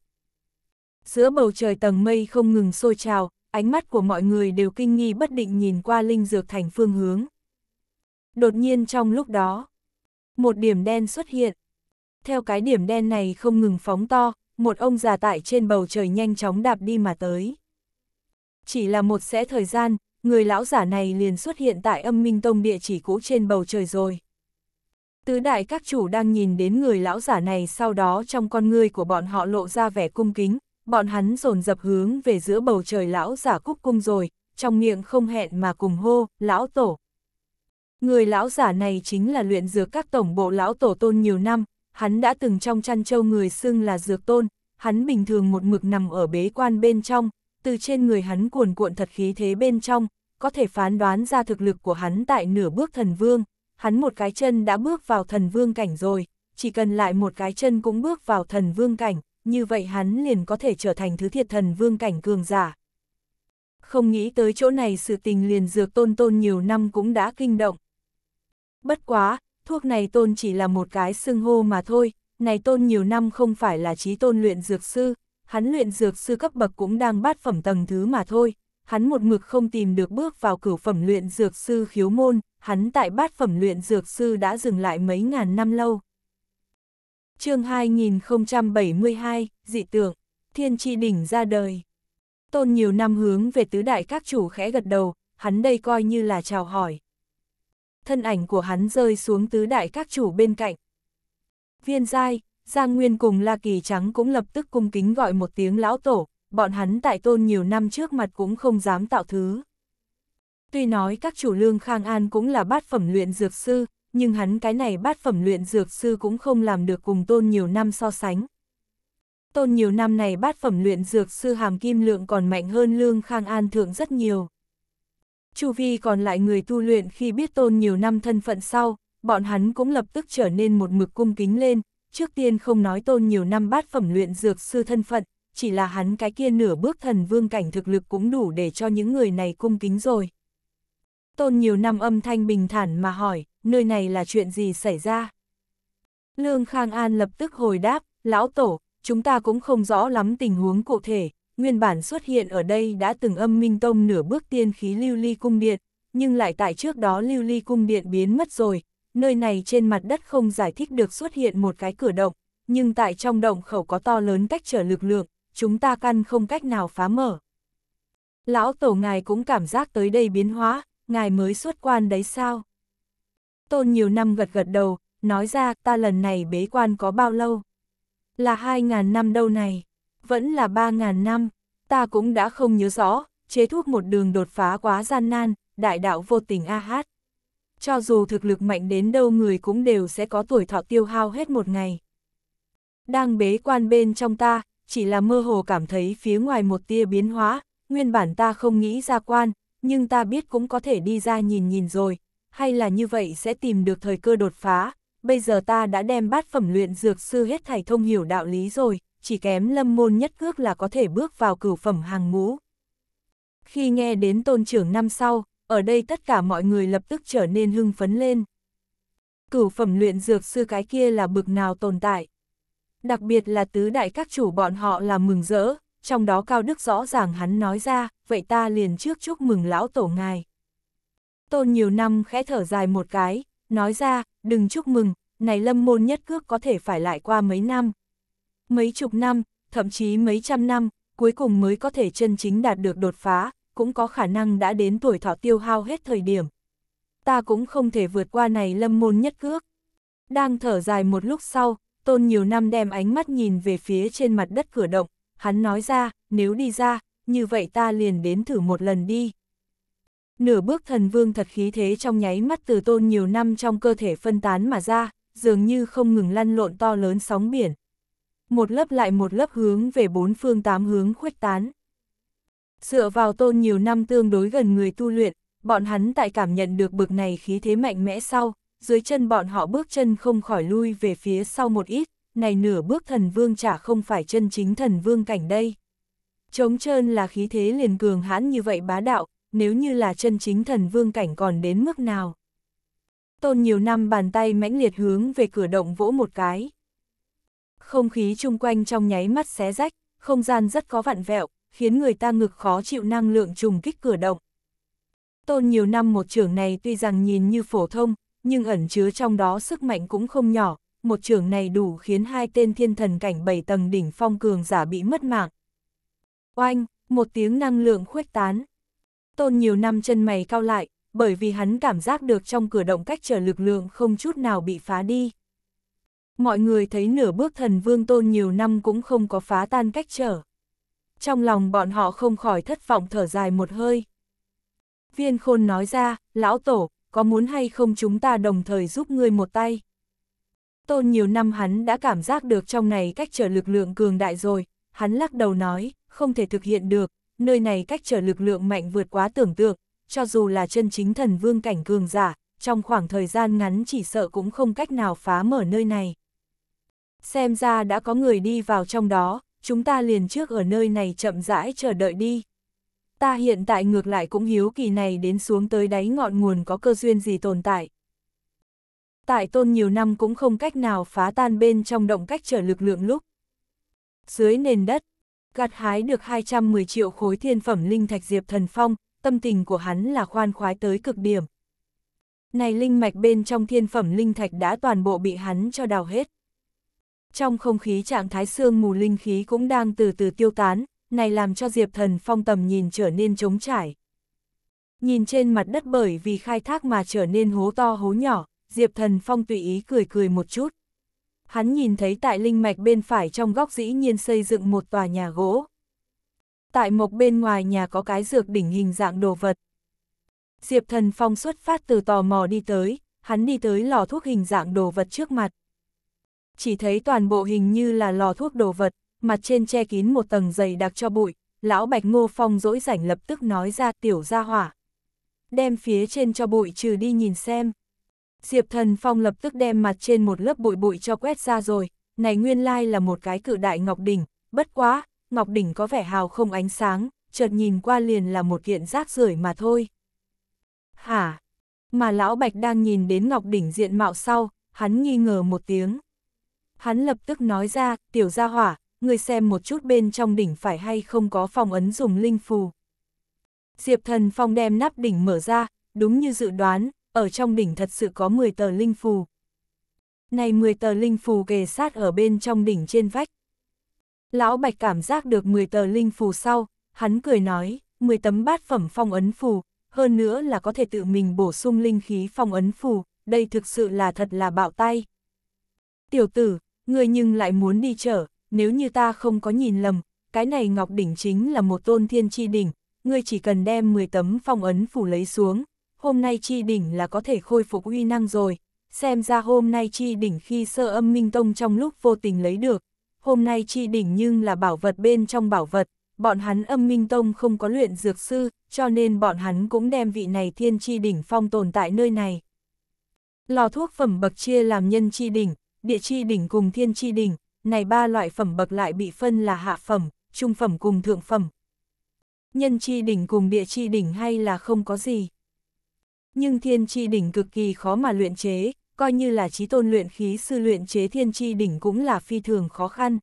Giữa bầu trời tầng mây không ngừng sôi trào, ánh mắt của mọi người đều kinh nghi bất định nhìn qua linh dược thành phương hướng. Đột nhiên trong lúc đó, một điểm đen xuất hiện. Theo cái điểm đen này không ngừng phóng to, một ông già tại trên bầu trời nhanh chóng đạp đi mà tới. Chỉ là một sẽ thời gian, người lão giả này liền xuất hiện tại âm minh tông địa chỉ cũ trên bầu trời rồi. Tứ đại các chủ đang nhìn đến người lão giả này sau đó trong con ngươi của bọn họ lộ ra vẻ cung kính, bọn hắn dồn dập hướng về giữa bầu trời lão giả cúc cung rồi, trong miệng không hẹn mà cùng hô, lão tổ. Người lão giả này chính là luyện dược các tổng bộ lão tổ tôn nhiều năm, hắn đã từng trong chăn châu người xưng là dược tôn, hắn bình thường một mực nằm ở bế quan bên trong, từ trên người hắn cuồn cuộn thật khí thế bên trong, có thể phán đoán ra thực lực của hắn tại nửa bước thần vương, hắn một cái chân đã bước vào thần vương cảnh rồi, chỉ cần lại một cái chân cũng bước vào thần vương cảnh, như vậy hắn liền có thể trở thành thứ thiệt thần vương cảnh cường giả. Không nghĩ tới chỗ này sự tình liền dược tôn tôn nhiều năm cũng đã kinh động. Bất quá, thuốc này tôn chỉ là một cái xưng hô mà thôi, này tôn nhiều năm không phải là trí tôn luyện dược sư, hắn luyện dược sư cấp bậc cũng đang bát phẩm tầng thứ mà thôi, hắn một mực không tìm được bước vào cửu phẩm luyện dược sư khiếu môn, hắn tại bát phẩm luyện dược sư đã dừng lại mấy ngàn năm lâu. chương 2072, dị tượng, thiên tri đỉnh ra đời. Tôn nhiều năm hướng về tứ đại các chủ khẽ gật đầu, hắn đây coi như là chào hỏi. Thân ảnh của hắn rơi xuống tứ đại các chủ bên cạnh. Viên giai, Giang Nguyên cùng La Kỳ Trắng cũng lập tức cung kính gọi một tiếng lão tổ, bọn hắn tại tôn nhiều năm trước mặt cũng không dám tạo thứ. Tuy nói các chủ lương Khang An cũng là bát phẩm luyện dược sư, nhưng hắn cái này bát phẩm luyện dược sư cũng không làm được cùng tôn nhiều năm so sánh. Tôn nhiều năm này bát phẩm luyện dược sư hàm kim lượng còn mạnh hơn lương Khang An thượng rất nhiều. Chu vi còn lại người tu luyện khi biết tôn nhiều năm thân phận sau, bọn hắn cũng lập tức trở nên một mực cung kính lên, trước tiên không nói tôn nhiều năm bát phẩm luyện dược sư thân phận, chỉ là hắn cái kia nửa bước thần vương cảnh thực lực cũng đủ để cho những người này cung kính rồi. Tôn nhiều năm âm thanh bình thản mà hỏi, nơi này là chuyện gì xảy ra? Lương Khang An lập tức hồi đáp, lão tổ, chúng ta cũng không rõ lắm tình huống cụ thể, nguyên bản xuất hiện ở đây đã từng âm minh tông nửa bước tiên khí lưu ly cung điện, nhưng lại tại trước đó lưu ly cung điện biến mất rồi, nơi này trên mặt đất không giải thích được xuất hiện một cái cửa động, nhưng tại trong động khẩu có to lớn cách trở lực lượng, chúng ta căn không cách nào phá mở. Lão tổ ngài cũng cảm giác tới đây biến hóa, ngài mới xuất quan đấy sao? Tôn nhiều năm gật gật đầu, nói ra ta lần này bế quan có bao lâu? Là hai ngàn năm đâu này, vẫn là ba ngàn năm, ta cũng đã không nhớ rõ, chế thuốc một đường đột phá quá gian nan, đại đạo vô tình a hát. Cho dù thực lực mạnh đến đâu người cũng đều sẽ có tuổi thọ tiêu hao hết một ngày. Đang bế quan bên trong ta, chỉ là mơ hồ cảm thấy phía ngoài một tia biến hóa, nguyên bản ta không nghĩ ra quan, nhưng ta biết cũng có thể đi ra nhìn nhìn rồi, hay là như vậy sẽ tìm được thời cơ đột phá, bây giờ ta đã đem bát phẩm luyện dược sư hết thảy thông hiểu đạo lý rồi, chỉ kém lâm môn nhất cước là có thể bước vào cửu phẩm hàng ngũ. Khi nghe đến tôn trưởng năm sau, ở đây tất cả mọi người lập tức trở nên hưng phấn lên. Cửu phẩm luyện dược sư cái kia là bực nào tồn tại, đặc biệt là tứ đại các chủ bọn họ là mừng rỡ, trong đó Cao Đức rõ ràng hắn nói ra, vậy ta liền trước chúc mừng lão tổ ngài. Tôn nhiều năm khẽ thở dài một cái, nói ra, đừng chúc mừng, này lâm môn nhất cước có thể phải lại qua mấy năm. Mấy chục năm, thậm chí mấy trăm năm, cuối cùng mới có thể chân chính đạt được đột phá, cũng có khả năng đã đến tuổi thọ tiêu hao hết thời điểm. Ta cũng không thể vượt qua này lâm môn nhất cước. Đang thở dài một lúc sau, Tôn nhiều năm đem ánh mắt nhìn về phía trên mặt đất cửa động, hắn nói ra, nếu đi ra, như vậy ta liền đến thử một lần đi. Nửa bước thần vương thật khí thế trong nháy mắt từ tôn nhiều năm trong cơ thể phân tán mà ra, dường như không ngừng lăn lộn to lớn sóng biển. Một lớp lại một lớp hướng về bốn phương tám hướng khuếch tán. Dựa vào tôn nhiều năm tương đối gần người tu luyện, bọn hắn tại cảm nhận được bực này khí thế mạnh mẽ sau, dưới chân bọn họ bước chân không khỏi lui về phía sau một ít, này nửa bước thần vương chả không phải chân chính thần vương cảnh đây. chống trơn là khí thế liền cường hãn như vậy bá đạo, nếu như là chân chính thần vương cảnh còn đến mức nào. Tôn nhiều năm bàn tay mãnh liệt hướng về cửa động vỗ một cái. Không khí chung quanh trong nháy mắt xé rách, không gian rất có vặn vẹo, khiến người ta ngực khó chịu năng lượng trùng kích cửa động. Tôn nhiều năm một trưởng này tuy rằng nhìn như phổ thông, nhưng ẩn chứa trong đó sức mạnh cũng không nhỏ, một trường này đủ khiến hai tên thiên thần cảnh bảy tầng đỉnh phong cường giả bị mất mạng. Oanh, một tiếng năng lượng khuếch tán. Tôn nhiều năm chân mày cao lại, bởi vì hắn cảm giác được trong cửa động cách trở lực lượng không chút nào bị phá đi. Mọi người thấy nửa bước thần vương tôn nhiều năm cũng không có phá tan cách trở. Trong lòng bọn họ không khỏi thất vọng thở dài một hơi. Viên khôn nói ra, lão tổ, có muốn hay không chúng ta đồng thời giúp ngươi một tay. Tôn nhiều năm hắn đã cảm giác được trong này cách trở lực lượng cường đại rồi, hắn lắc đầu nói, không thể thực hiện được, nơi này cách trở lực lượng mạnh vượt quá tưởng tượng, cho dù là chân chính thần vương cảnh cường giả, trong khoảng thời gian ngắn chỉ sợ cũng không cách nào phá mở nơi này. Xem ra đã có người đi vào trong đó, chúng ta liền trước ở nơi này chậm rãi chờ đợi đi ta hiện tại ngược lại cũng hiếu kỳ này đến xuống tới đáy ngọn nguồn có cơ duyên gì tồn tại. Tại tôn nhiều năm cũng không cách nào phá tan bên trong động cách trở lực lượng lúc. Dưới nền đất, gặt hái được 210 triệu khối thiên phẩm linh thạch diệp thần phong, tâm tình của hắn là khoan khoái tới cực điểm. Này linh mạch bên trong thiên phẩm linh thạch đã toàn bộ bị hắn cho đào hết. Trong không khí trạng thái sương mù linh khí cũng đang từ từ tiêu tán, này làm cho Diệp Thần Phong tầm nhìn trở nên trống trải. Nhìn trên mặt đất bởi vì khai thác mà trở nên hố to hố nhỏ, Diệp Thần Phong tùy ý cười cười một chút. Hắn nhìn thấy tại linh mạch bên phải trong góc dĩ nhiên xây dựng một tòa nhà gỗ. Tại mộc bên ngoài nhà có cái dược đỉnh hình dạng đồ vật. Diệp Thần Phong xuất phát từ tò mò đi tới, hắn đi tới lò thuốc hình dạng đồ vật trước mặt. Chỉ thấy toàn bộ hình như là lò thuốc đồ vật, mặt trên che kín một tầng dày đặc cho bụi, lão Bạch Ngô Phong dỗi rảnh lập tức nói ra tiểu ra hỏa. Đem phía trên cho bụi trừ đi nhìn xem. Diệp Thần Phong lập tức đem mặt trên một lớp bụi bụi cho quét ra rồi, này nguyên lai là một cái cự đại ngọc đỉnh, bất quá, ngọc đỉnh có vẻ hào không ánh sáng, chợt nhìn qua liền là một kiện rác rưởi mà thôi. Hả? Mà lão Bạch đang nhìn đến ngọc đỉnh diện mạo sau, hắn nghi ngờ một tiếng. Hắn lập tức nói ra, tiểu gia hỏa, người xem một chút bên trong đỉnh phải hay không có phong ấn dùng linh phù. Diệp thần phong đem nắp đỉnh mở ra, đúng như dự đoán, ở trong đỉnh thật sự có 10 tờ linh phù. Này 10 tờ linh phù kề sát ở bên trong đỉnh trên vách. Lão Bạch cảm giác được 10 tờ linh phù sau, hắn cười nói, 10 tấm bát phẩm phong ấn phù, hơn nữa là có thể tự mình bổ sung linh khí phong ấn phù, đây thực sự là thật là bạo tay. Tiểu tử, người nhưng lại muốn đi chở, nếu như ta không có nhìn lầm, cái này ngọc đỉnh chính là một tôn thiên chi đỉnh, ngươi chỉ cần đem 10 tấm phong ấn phủ lấy xuống, hôm nay chi đỉnh là có thể khôi phục uy năng rồi, xem ra hôm nay chi đỉnh khi sơ âm minh tông trong lúc vô tình lấy được, hôm nay chi đỉnh nhưng là bảo vật bên trong bảo vật, bọn hắn âm minh tông không có luyện dược sư, cho nên bọn hắn cũng đem vị này thiên chi đỉnh phong tồn tại nơi này. Lò thuốc phẩm bậc chia làm nhân chi đỉnh, địa chi đỉnh cùng thiên chi đỉnh, này ba loại phẩm bậc lại bị phân là hạ phẩm, trung phẩm cùng thượng phẩm. Nhân chi đỉnh cùng địa chi đỉnh hay là không có gì. Nhưng thiên chi đỉnh cực kỳ khó mà luyện chế, coi như là trí tôn luyện khí sư luyện chế thiên chi đỉnh cũng là phi thường khó khăn.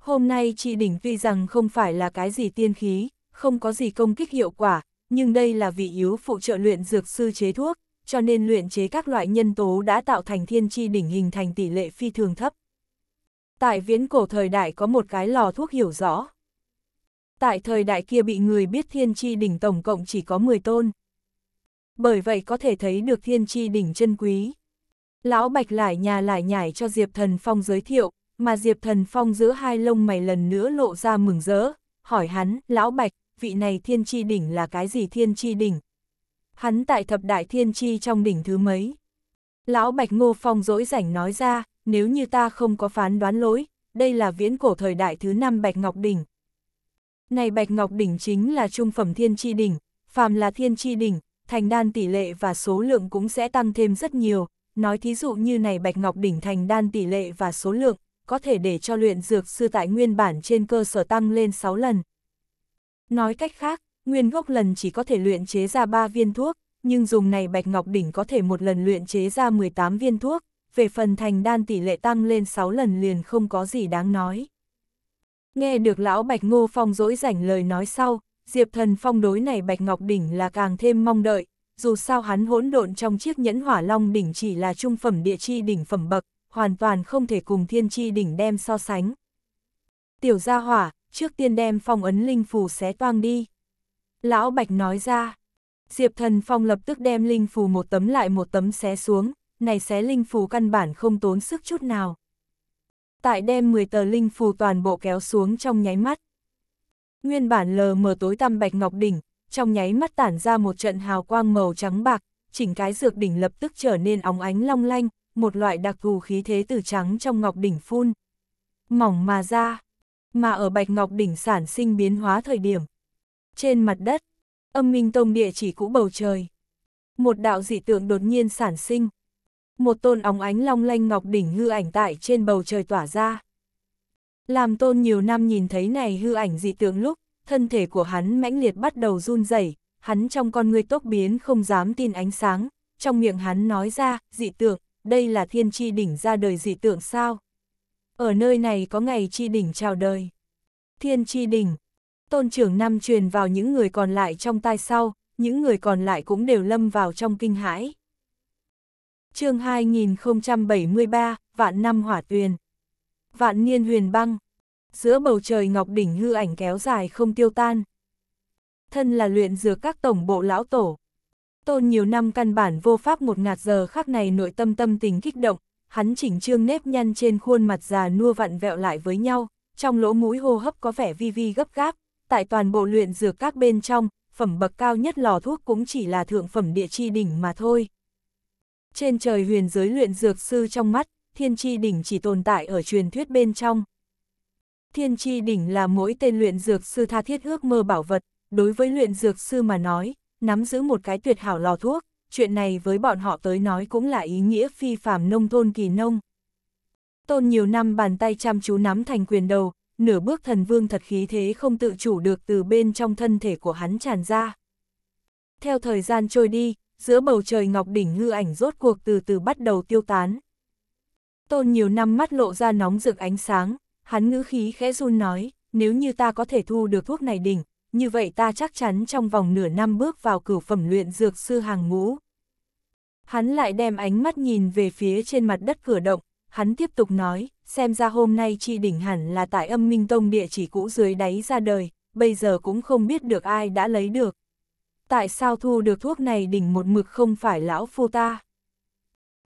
Hôm nay chi đỉnh tuy rằng không phải là cái gì tiên khí, không có gì công kích hiệu quả, nhưng đây là vị yếu phụ trợ luyện dược sư chế thuốc, cho nên luyện chế các loại nhân tố đã tạo thành thiên chi đỉnh hình thành tỷ lệ phi thường thấp. Tại viễn cổ thời đại có một cái lò thuốc hiểu rõ. Tại thời đại kia bị người biết thiên tri đỉnh tổng cộng chỉ có 10 tôn. Bởi vậy có thể thấy được thiên tri đỉnh chân quý. Lão Bạch lại nhà lại nhảy cho Diệp Thần Phong giới thiệu, mà Diệp Thần Phong giữa hai lông mày lần nữa lộ ra mừng rỡ, hỏi hắn, Lão Bạch, vị này thiên tri đỉnh là cái gì thiên tri đỉnh? Hắn tại thập đại thiên tri trong đỉnh thứ mấy? Lão Bạch Ngô Phong dỗi rảnh nói ra, nếu như ta không có phán đoán lỗi, đây là viễn cổ thời đại thứ năm Bạch Ngọc Đỉnh. Này Bạch Ngọc Đỉnh chính là trung phẩm thiên tri đỉnh, phàm là thiên tri đỉnh, thành đan tỷ lệ và số lượng cũng sẽ tăng thêm rất nhiều, nói thí dụ như này Bạch Ngọc Đỉnh thành đan tỷ lệ và số lượng, có thể để cho luyện dược sư tại nguyên bản trên cơ sở tăng lên 6 lần. Nói cách khác, nguyên gốc lần chỉ có thể luyện chế ra 3 viên thuốc, nhưng dùng này Bạch Ngọc Đỉnh có thể một lần luyện chế ra 18 viên thuốc về phần thành đan tỷ lệ tăng lên 6 lần liền không có gì đáng nói. Nghe được lão Bạch Ngô Phong dỗi rảnh lời nói sau, Diệp Thần Phong đối này Bạch Ngọc Đỉnh là càng thêm mong đợi, dù sao hắn hỗn độn trong chiếc nhẫn hỏa long đỉnh chỉ là trung phẩm địa chi đỉnh phẩm bậc, hoàn toàn không thể cùng thiên chi đỉnh đem so sánh. Tiểu gia hỏa, trước tiên đem phong ấn linh phù xé toang đi. Lão Bạch nói ra, Diệp Thần Phong lập tức đem linh phù một tấm lại một tấm xé xuống, này xé linh phù căn bản không tốn sức chút nào. Tại đem 10 tờ linh phù toàn bộ kéo xuống trong nháy mắt. Nguyên bản lờ mờ tối tăm bạch ngọc đỉnh, trong nháy mắt tản ra một trận hào quang màu trắng bạc, chỉnh cái dược đỉnh lập tức trở nên óng ánh long lanh, một loại đặc thù khí thế từ trắng trong ngọc đỉnh phun. Mỏng mà ra, mà ở bạch ngọc đỉnh sản sinh biến hóa thời điểm. Trên mặt đất, âm minh tông địa chỉ cũ bầu trời. Một đạo dị tượng đột nhiên sản sinh, một tôn óng ánh long lanh ngọc đỉnh hư ảnh tại trên bầu trời tỏa ra. Làm tôn nhiều năm nhìn thấy này hư ảnh dị tướng lúc, thân thể của hắn mãnh liệt bắt đầu run rẩy hắn trong con người tốt biến không dám tin ánh sáng, trong miệng hắn nói ra, dị tượng, đây là thiên tri đỉnh ra đời dị tượng sao? Ở nơi này có ngày tri đỉnh chào đời. Thiên tri đỉnh, tôn trưởng năm truyền vào những người còn lại trong tai sau, những người còn lại cũng đều lâm vào trong kinh hãi chương 2073, vạn năm hỏa tuyền. Vạn niên huyền băng. Giữa bầu trời ngọc đỉnh hư ảnh kéo dài không tiêu tan. Thân là luyện dược các tổng bộ lão tổ. Tôn nhiều năm căn bản vô pháp một ngạt giờ khắc này nội tâm tâm tình kích động, hắn chỉnh trương nếp nhăn trên khuôn mặt già nua vặn vẹo lại với nhau, trong lỗ mũi hô hấp có vẻ vi vi gấp gáp, tại toàn bộ luyện dược các bên trong, phẩm bậc cao nhất lò thuốc cũng chỉ là thượng phẩm địa chi đỉnh mà thôi. Trên trời huyền giới luyện dược sư trong mắt, thiên tri đỉnh chỉ tồn tại ở truyền thuyết bên trong. Thiên tri đỉnh là mỗi tên luyện dược sư tha thiết ước mơ bảo vật, đối với luyện dược sư mà nói, nắm giữ một cái tuyệt hảo lò thuốc, chuyện này với bọn họ tới nói cũng là ý nghĩa phi phàm nông thôn kỳ nông. Tôn nhiều năm bàn tay chăm chú nắm thành quyền đầu, nửa bước thần vương thật khí thế không tự chủ được từ bên trong thân thể của hắn tràn ra. Theo thời gian trôi đi, giữa bầu trời ngọc đỉnh ngư ảnh rốt cuộc từ từ bắt đầu tiêu tán. Tôn nhiều năm mắt lộ ra nóng rực ánh sáng, hắn ngữ khí khẽ run nói, nếu như ta có thể thu được thuốc này đỉnh, như vậy ta chắc chắn trong vòng nửa năm bước vào cửu phẩm luyện dược sư hàng ngũ. Hắn lại đem ánh mắt nhìn về phía trên mặt đất cửa động, hắn tiếp tục nói, xem ra hôm nay chi đỉnh hẳn là tại âm minh tông địa chỉ cũ dưới đáy ra đời, bây giờ cũng không biết được ai đã lấy được tại sao thu được thuốc này đỉnh một mực không phải lão phu ta?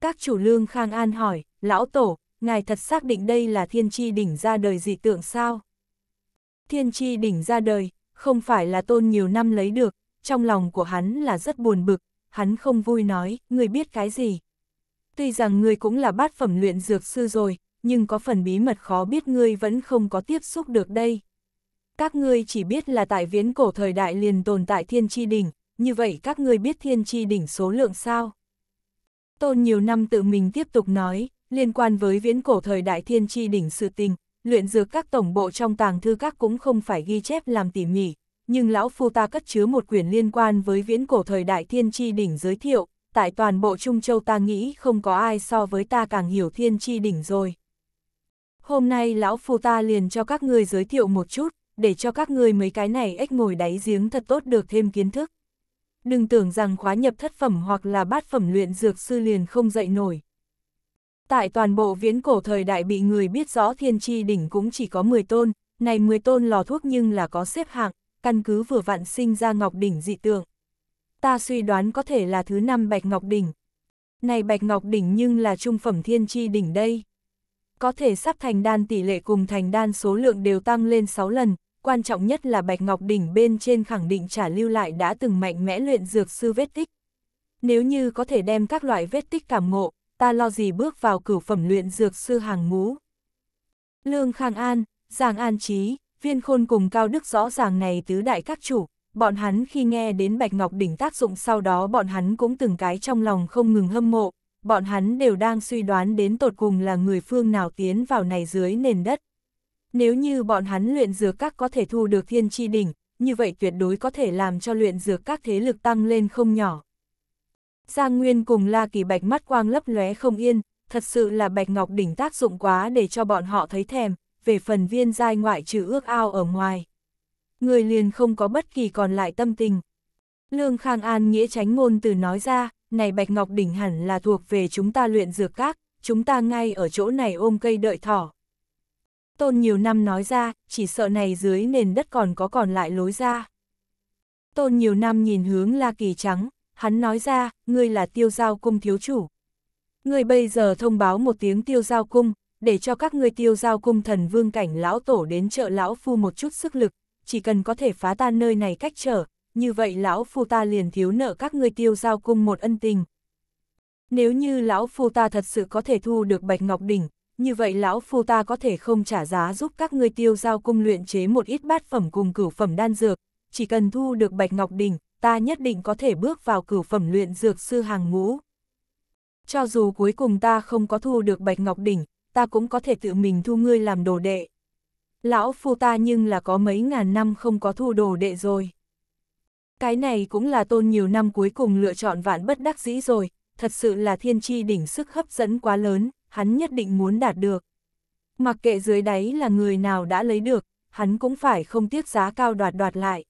Các chủ lương khang an hỏi, lão tổ, ngài thật xác định đây là thiên tri đỉnh ra đời dị tượng sao? Thiên tri đỉnh ra đời, không phải là tôn nhiều năm lấy được, trong lòng của hắn là rất buồn bực, hắn không vui nói, người biết cái gì? Tuy rằng người cũng là bát phẩm luyện dược sư rồi, nhưng có phần bí mật khó biết ngươi vẫn không có tiếp xúc được đây. Các ngươi chỉ biết là tại viễn cổ thời đại liền tồn tại thiên tri đỉnh, như vậy các ngươi biết thiên tri đỉnh số lượng sao? Tôn nhiều năm tự mình tiếp tục nói, liên quan với viễn cổ thời đại thiên tri đỉnh sự tình, luyện dược các tổng bộ trong tàng thư các cũng không phải ghi chép làm tỉ mỉ, nhưng lão phu ta cất chứa một quyển liên quan với viễn cổ thời đại thiên tri đỉnh giới thiệu, tại toàn bộ Trung Châu ta nghĩ không có ai so với ta càng hiểu thiên tri đỉnh rồi. Hôm nay lão phu ta liền cho các ngươi giới thiệu một chút, để cho các ngươi mấy cái này ếch ngồi đáy giếng thật tốt được thêm kiến thức đừng tưởng rằng khóa nhập thất phẩm hoặc là bát phẩm luyện dược sư liền không dậy nổi. Tại toàn bộ viễn cổ thời đại bị người biết rõ thiên tri đỉnh cũng chỉ có 10 tôn, này 10 tôn lò thuốc nhưng là có xếp hạng, căn cứ vừa vặn sinh ra ngọc đỉnh dị tượng. Ta suy đoán có thể là thứ năm bạch ngọc đỉnh. Này bạch ngọc đỉnh nhưng là trung phẩm thiên tri đỉnh đây. Có thể sắp thành đan tỷ lệ cùng thành đan số lượng đều tăng lên 6 lần, quan trọng nhất là Bạch Ngọc Đỉnh bên trên khẳng định trả lưu lại đã từng mạnh mẽ luyện dược sư vết tích. Nếu như có thể đem các loại vết tích cảm ngộ, ta lo gì bước vào cửu phẩm luyện dược sư hàng ngũ. Lương Khang An, Giang An Trí, Viên Khôn cùng Cao Đức rõ ràng này tứ đại các chủ, bọn hắn khi nghe đến Bạch Ngọc Đỉnh tác dụng sau đó bọn hắn cũng từng cái trong lòng không ngừng hâm mộ, bọn hắn đều đang suy đoán đến tột cùng là người phương nào tiến vào này dưới nền đất. Nếu như bọn hắn luyện dược các có thể thu được thiên tri đỉnh, như vậy tuyệt đối có thể làm cho luyện dược các thế lực tăng lên không nhỏ. Giang Nguyên cùng La Kỳ Bạch mắt quang lấp lóe không yên, thật sự là Bạch Ngọc Đỉnh tác dụng quá để cho bọn họ thấy thèm, về phần viên giai ngoại trừ ước ao ở ngoài. Người liền không có bất kỳ còn lại tâm tình. Lương Khang An nghĩa tránh ngôn từ nói ra, này Bạch Ngọc Đỉnh hẳn là thuộc về chúng ta luyện dược các, chúng ta ngay ở chỗ này ôm cây đợi thỏ. Tôn nhiều năm nói ra, chỉ sợ này dưới nền đất còn có còn lại lối ra. Tôn nhiều năm nhìn hướng La Kỳ Trắng, hắn nói ra, ngươi là tiêu giao cung thiếu chủ. Ngươi bây giờ thông báo một tiếng tiêu giao cung, để cho các ngươi tiêu giao cung thần vương cảnh lão tổ đến chợ lão phu một chút sức lực, chỉ cần có thể phá tan nơi này cách trở, như vậy lão phu ta liền thiếu nợ các ngươi tiêu giao cung một ân tình. Nếu như lão phu ta thật sự có thể thu được bạch ngọc đỉnh, như vậy lão phu ta có thể không trả giá giúp các ngươi tiêu giao cung luyện chế một ít bát phẩm cùng cửu phẩm đan dược, chỉ cần thu được bạch ngọc đỉnh, ta nhất định có thể bước vào cửu phẩm luyện dược sư hàng ngũ. Cho dù cuối cùng ta không có thu được bạch ngọc đỉnh, ta cũng có thể tự mình thu ngươi làm đồ đệ. Lão phu ta nhưng là có mấy ngàn năm không có thu đồ đệ rồi. Cái này cũng là tôn nhiều năm cuối cùng lựa chọn vạn bất đắc dĩ rồi, thật sự là thiên tri đỉnh sức hấp dẫn quá lớn hắn nhất định muốn đạt được. Mặc kệ dưới đáy là người nào đã lấy được, hắn cũng phải không tiếc giá cao đoạt đoạt lại.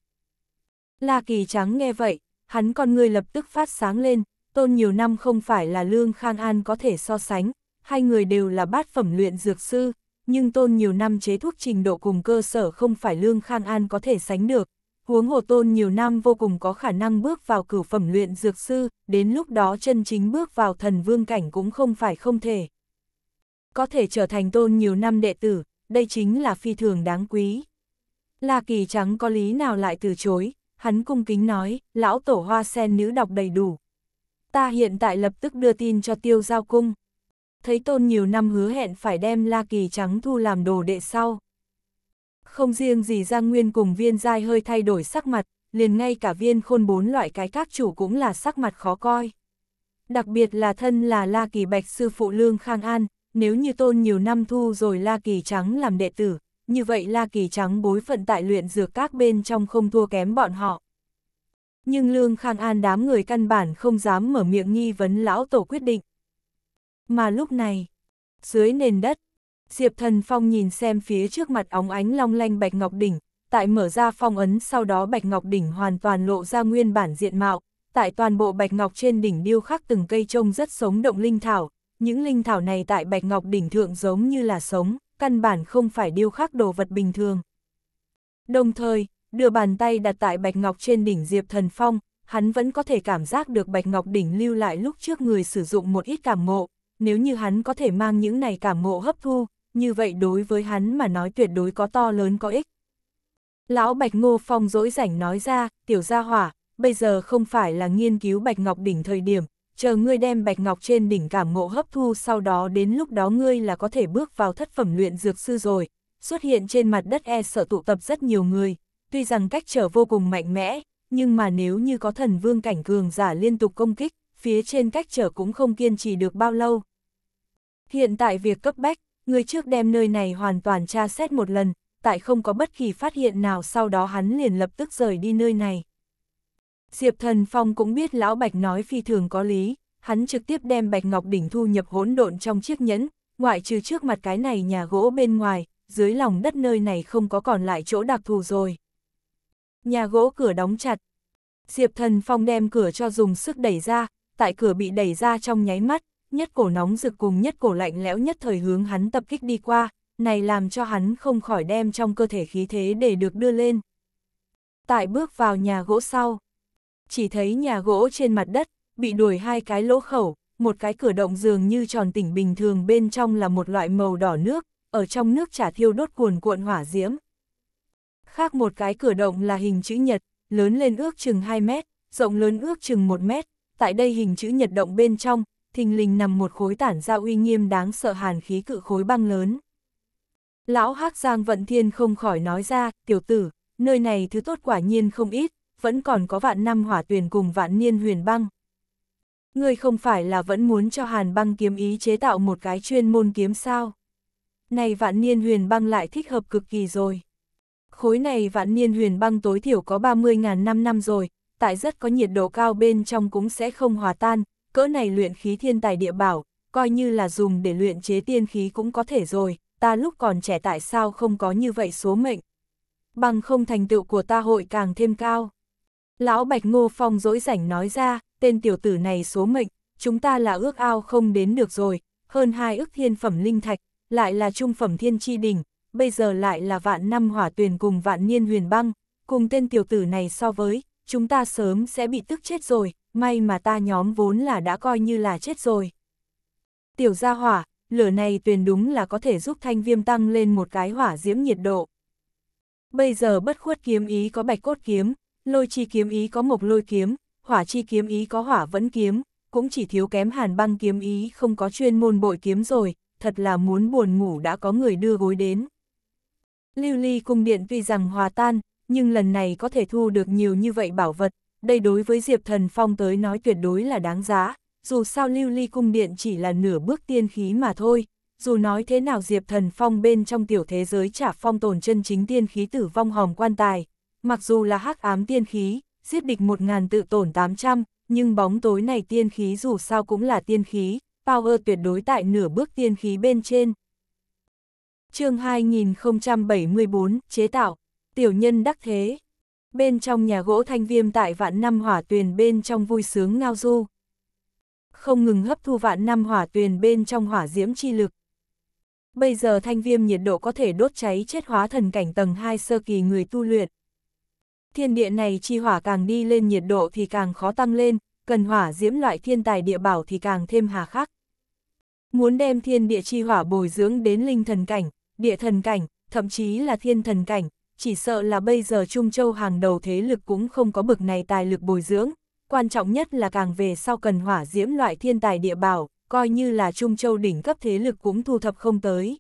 La Kỳ Trắng nghe vậy, hắn con người lập tức phát sáng lên, tôn nhiều năm không phải là Lương Khang An có thể so sánh, hai người đều là bát phẩm luyện dược sư, nhưng tôn nhiều năm chế thuốc trình độ cùng cơ sở không phải Lương Khang An có thể sánh được. Huống hồ tôn nhiều năm vô cùng có khả năng bước vào cửu phẩm luyện dược sư, đến lúc đó chân chính bước vào thần vương cảnh cũng không phải không thể có thể trở thành tôn nhiều năm đệ tử, đây chính là phi thường đáng quý. La Kỳ Trắng có lý nào lại từ chối, hắn cung kính nói, lão tổ hoa sen nữ đọc đầy đủ. Ta hiện tại lập tức đưa tin cho tiêu giao cung. Thấy tôn nhiều năm hứa hẹn phải đem La Kỳ Trắng thu làm đồ đệ sau. Không riêng gì Giang Nguyên cùng viên dai hơi thay đổi sắc mặt, liền ngay cả viên khôn bốn loại cái các chủ cũng là sắc mặt khó coi. Đặc biệt là thân là La Kỳ Bạch sư phụ Lương Khang An, nếu như tôn nhiều năm thu rồi La Kỳ Trắng làm đệ tử, như vậy La Kỳ Trắng bối phận tại luyện dược các bên trong không thua kém bọn họ. Nhưng Lương Khang An đám người căn bản không dám mở miệng nghi vấn lão tổ quyết định. Mà lúc này, dưới nền đất, Diệp Thần Phong nhìn xem phía trước mặt óng ánh long lanh Bạch Ngọc Đỉnh, tại mở ra phong ấn sau đó Bạch Ngọc Đỉnh hoàn toàn lộ ra nguyên bản diện mạo, tại toàn bộ Bạch Ngọc trên đỉnh điêu khắc từng cây trông rất sống động linh thảo, những linh thảo này tại Bạch Ngọc Đỉnh Thượng giống như là sống, căn bản không phải điêu khắc đồ vật bình thường. Đồng thời, đưa bàn tay đặt tại Bạch Ngọc trên đỉnh Diệp Thần Phong, hắn vẫn có thể cảm giác được Bạch Ngọc Đỉnh lưu lại lúc trước người sử dụng một ít cảm ngộ, nếu như hắn có thể mang những này cảm ngộ hấp thu, như vậy đối với hắn mà nói tuyệt đối có to lớn có ích. Lão Bạch Ngô Phong dỗi rảnh nói ra, tiểu gia hỏa, bây giờ không phải là nghiên cứu Bạch Ngọc Đỉnh thời điểm, chờ ngươi đem bạch ngọc trên đỉnh cảm ngộ hấp thu sau đó đến lúc đó ngươi là có thể bước vào thất phẩm luyện dược sư rồi. Xuất hiện trên mặt đất e sợ tụ tập rất nhiều người, tuy rằng cách trở vô cùng mạnh mẽ, nhưng mà nếu như có thần vương cảnh cường giả liên tục công kích, phía trên cách trở cũng không kiên trì được bao lâu. Hiện tại việc cấp bách, người trước đem nơi này hoàn toàn tra xét một lần, tại không có bất kỳ phát hiện nào sau đó hắn liền lập tức rời đi nơi này. Diệp Thần Phong cũng biết Lão Bạch nói phi thường có lý, hắn trực tiếp đem Bạch Ngọc Đỉnh thu nhập hỗn độn trong chiếc nhẫn, ngoại trừ trước mặt cái này nhà gỗ bên ngoài, dưới lòng đất nơi này không có còn lại chỗ đặc thù rồi. Nhà gỗ cửa đóng chặt. Diệp Thần Phong đem cửa cho dùng sức đẩy ra, tại cửa bị đẩy ra trong nháy mắt, nhất cổ nóng rực cùng nhất cổ lạnh lẽo nhất thời hướng hắn tập kích đi qua, này làm cho hắn không khỏi đem trong cơ thể khí thế để được đưa lên. Tại bước vào nhà gỗ sau, chỉ thấy nhà gỗ trên mặt đất, bị đuổi hai cái lỗ khẩu, một cái cửa động dường như tròn tỉnh bình thường bên trong là một loại màu đỏ nước, ở trong nước trả thiêu đốt cuồn cuộn hỏa diễm. Khác một cái cửa động là hình chữ nhật, lớn lên ước chừng 2 mét, rộng lớn ước chừng 1 mét, tại đây hình chữ nhật động bên trong, thình lình nằm một khối tản ra uy nghiêm đáng sợ hàn khí cự khối băng lớn. Lão hắc Giang Vận Thiên không khỏi nói ra, tiểu tử, nơi này thứ tốt quả nhiên không ít, vẫn còn có vạn năm hỏa tuyển cùng vạn niên huyền băng. Ngươi không phải là vẫn muốn cho hàn băng kiếm ý chế tạo một cái chuyên môn kiếm sao? Này vạn niên huyền băng lại thích hợp cực kỳ rồi. Khối này vạn niên huyền băng tối thiểu có 30.000 năm năm rồi, tại rất có nhiệt độ cao bên trong cũng sẽ không hòa tan, cỡ này luyện khí thiên tài địa bảo, coi như là dùng để luyện chế tiên khí cũng có thể rồi, ta lúc còn trẻ tại sao không có như vậy số mệnh. Bằng không thành tựu của ta hội càng thêm cao. Lão Bạch Ngô Phong dỗi rảnh nói ra, tên tiểu tử này số mệnh, chúng ta là ước ao không đến được rồi, hơn hai ước thiên phẩm linh thạch, lại là trung phẩm thiên tri đỉnh, bây giờ lại là vạn năm hỏa tuyền cùng vạn niên huyền băng, cùng tên tiểu tử này so với, chúng ta sớm sẽ bị tức chết rồi, may mà ta nhóm vốn là đã coi như là chết rồi. Tiểu gia hỏa, lửa này tuyền đúng là có thể giúp thanh viêm tăng lên một cái hỏa diễm nhiệt độ. Bây giờ bất khuất kiếm ý có bạch cốt kiếm, Lôi chi kiếm ý có một lôi kiếm, hỏa chi kiếm ý có hỏa vẫn kiếm, cũng chỉ thiếu kém hàn băng kiếm ý không có chuyên môn bội kiếm rồi, thật là muốn buồn ngủ đã có người đưa gối đến. Lưu ly cung điện tuy rằng hòa tan, nhưng lần này có thể thu được nhiều như vậy bảo vật, đây đối với Diệp Thần Phong tới nói tuyệt đối là đáng giá, dù sao lưu ly cung điện chỉ là nửa bước tiên khí mà thôi, dù nói thế nào Diệp Thần Phong bên trong tiểu thế giới trả phong tồn chân chính tiên khí tử vong hòm quan tài, mặc dù là hắc ám tiên khí, giết địch 1.000 tự tổn 800, nhưng bóng tối này tiên khí dù sao cũng là tiên khí, power tuyệt đối tại nửa bước tiên khí bên trên. chương 2074, chế tạo, tiểu nhân đắc thế. Bên trong nhà gỗ thanh viêm tại vạn năm hỏa tuyền bên trong vui sướng ngao du. Không ngừng hấp thu vạn năm hỏa tuyền bên trong hỏa diễm chi lực. Bây giờ thanh viêm nhiệt độ có thể đốt cháy chết hóa thần cảnh tầng 2 sơ kỳ người tu luyện, thiên địa này chi hỏa càng đi lên nhiệt độ thì càng khó tăng lên, cần hỏa diễm loại thiên tài địa bảo thì càng thêm hà khắc. Muốn đem thiên địa chi hỏa bồi dưỡng đến linh thần cảnh, địa thần cảnh, thậm chí là thiên thần cảnh, chỉ sợ là bây giờ Trung Châu hàng đầu thế lực cũng không có bực này tài lực bồi dưỡng, quan trọng nhất là càng về sau cần hỏa diễm loại thiên tài địa bảo, coi như là Trung Châu đỉnh cấp thế lực cũng thu thập không tới.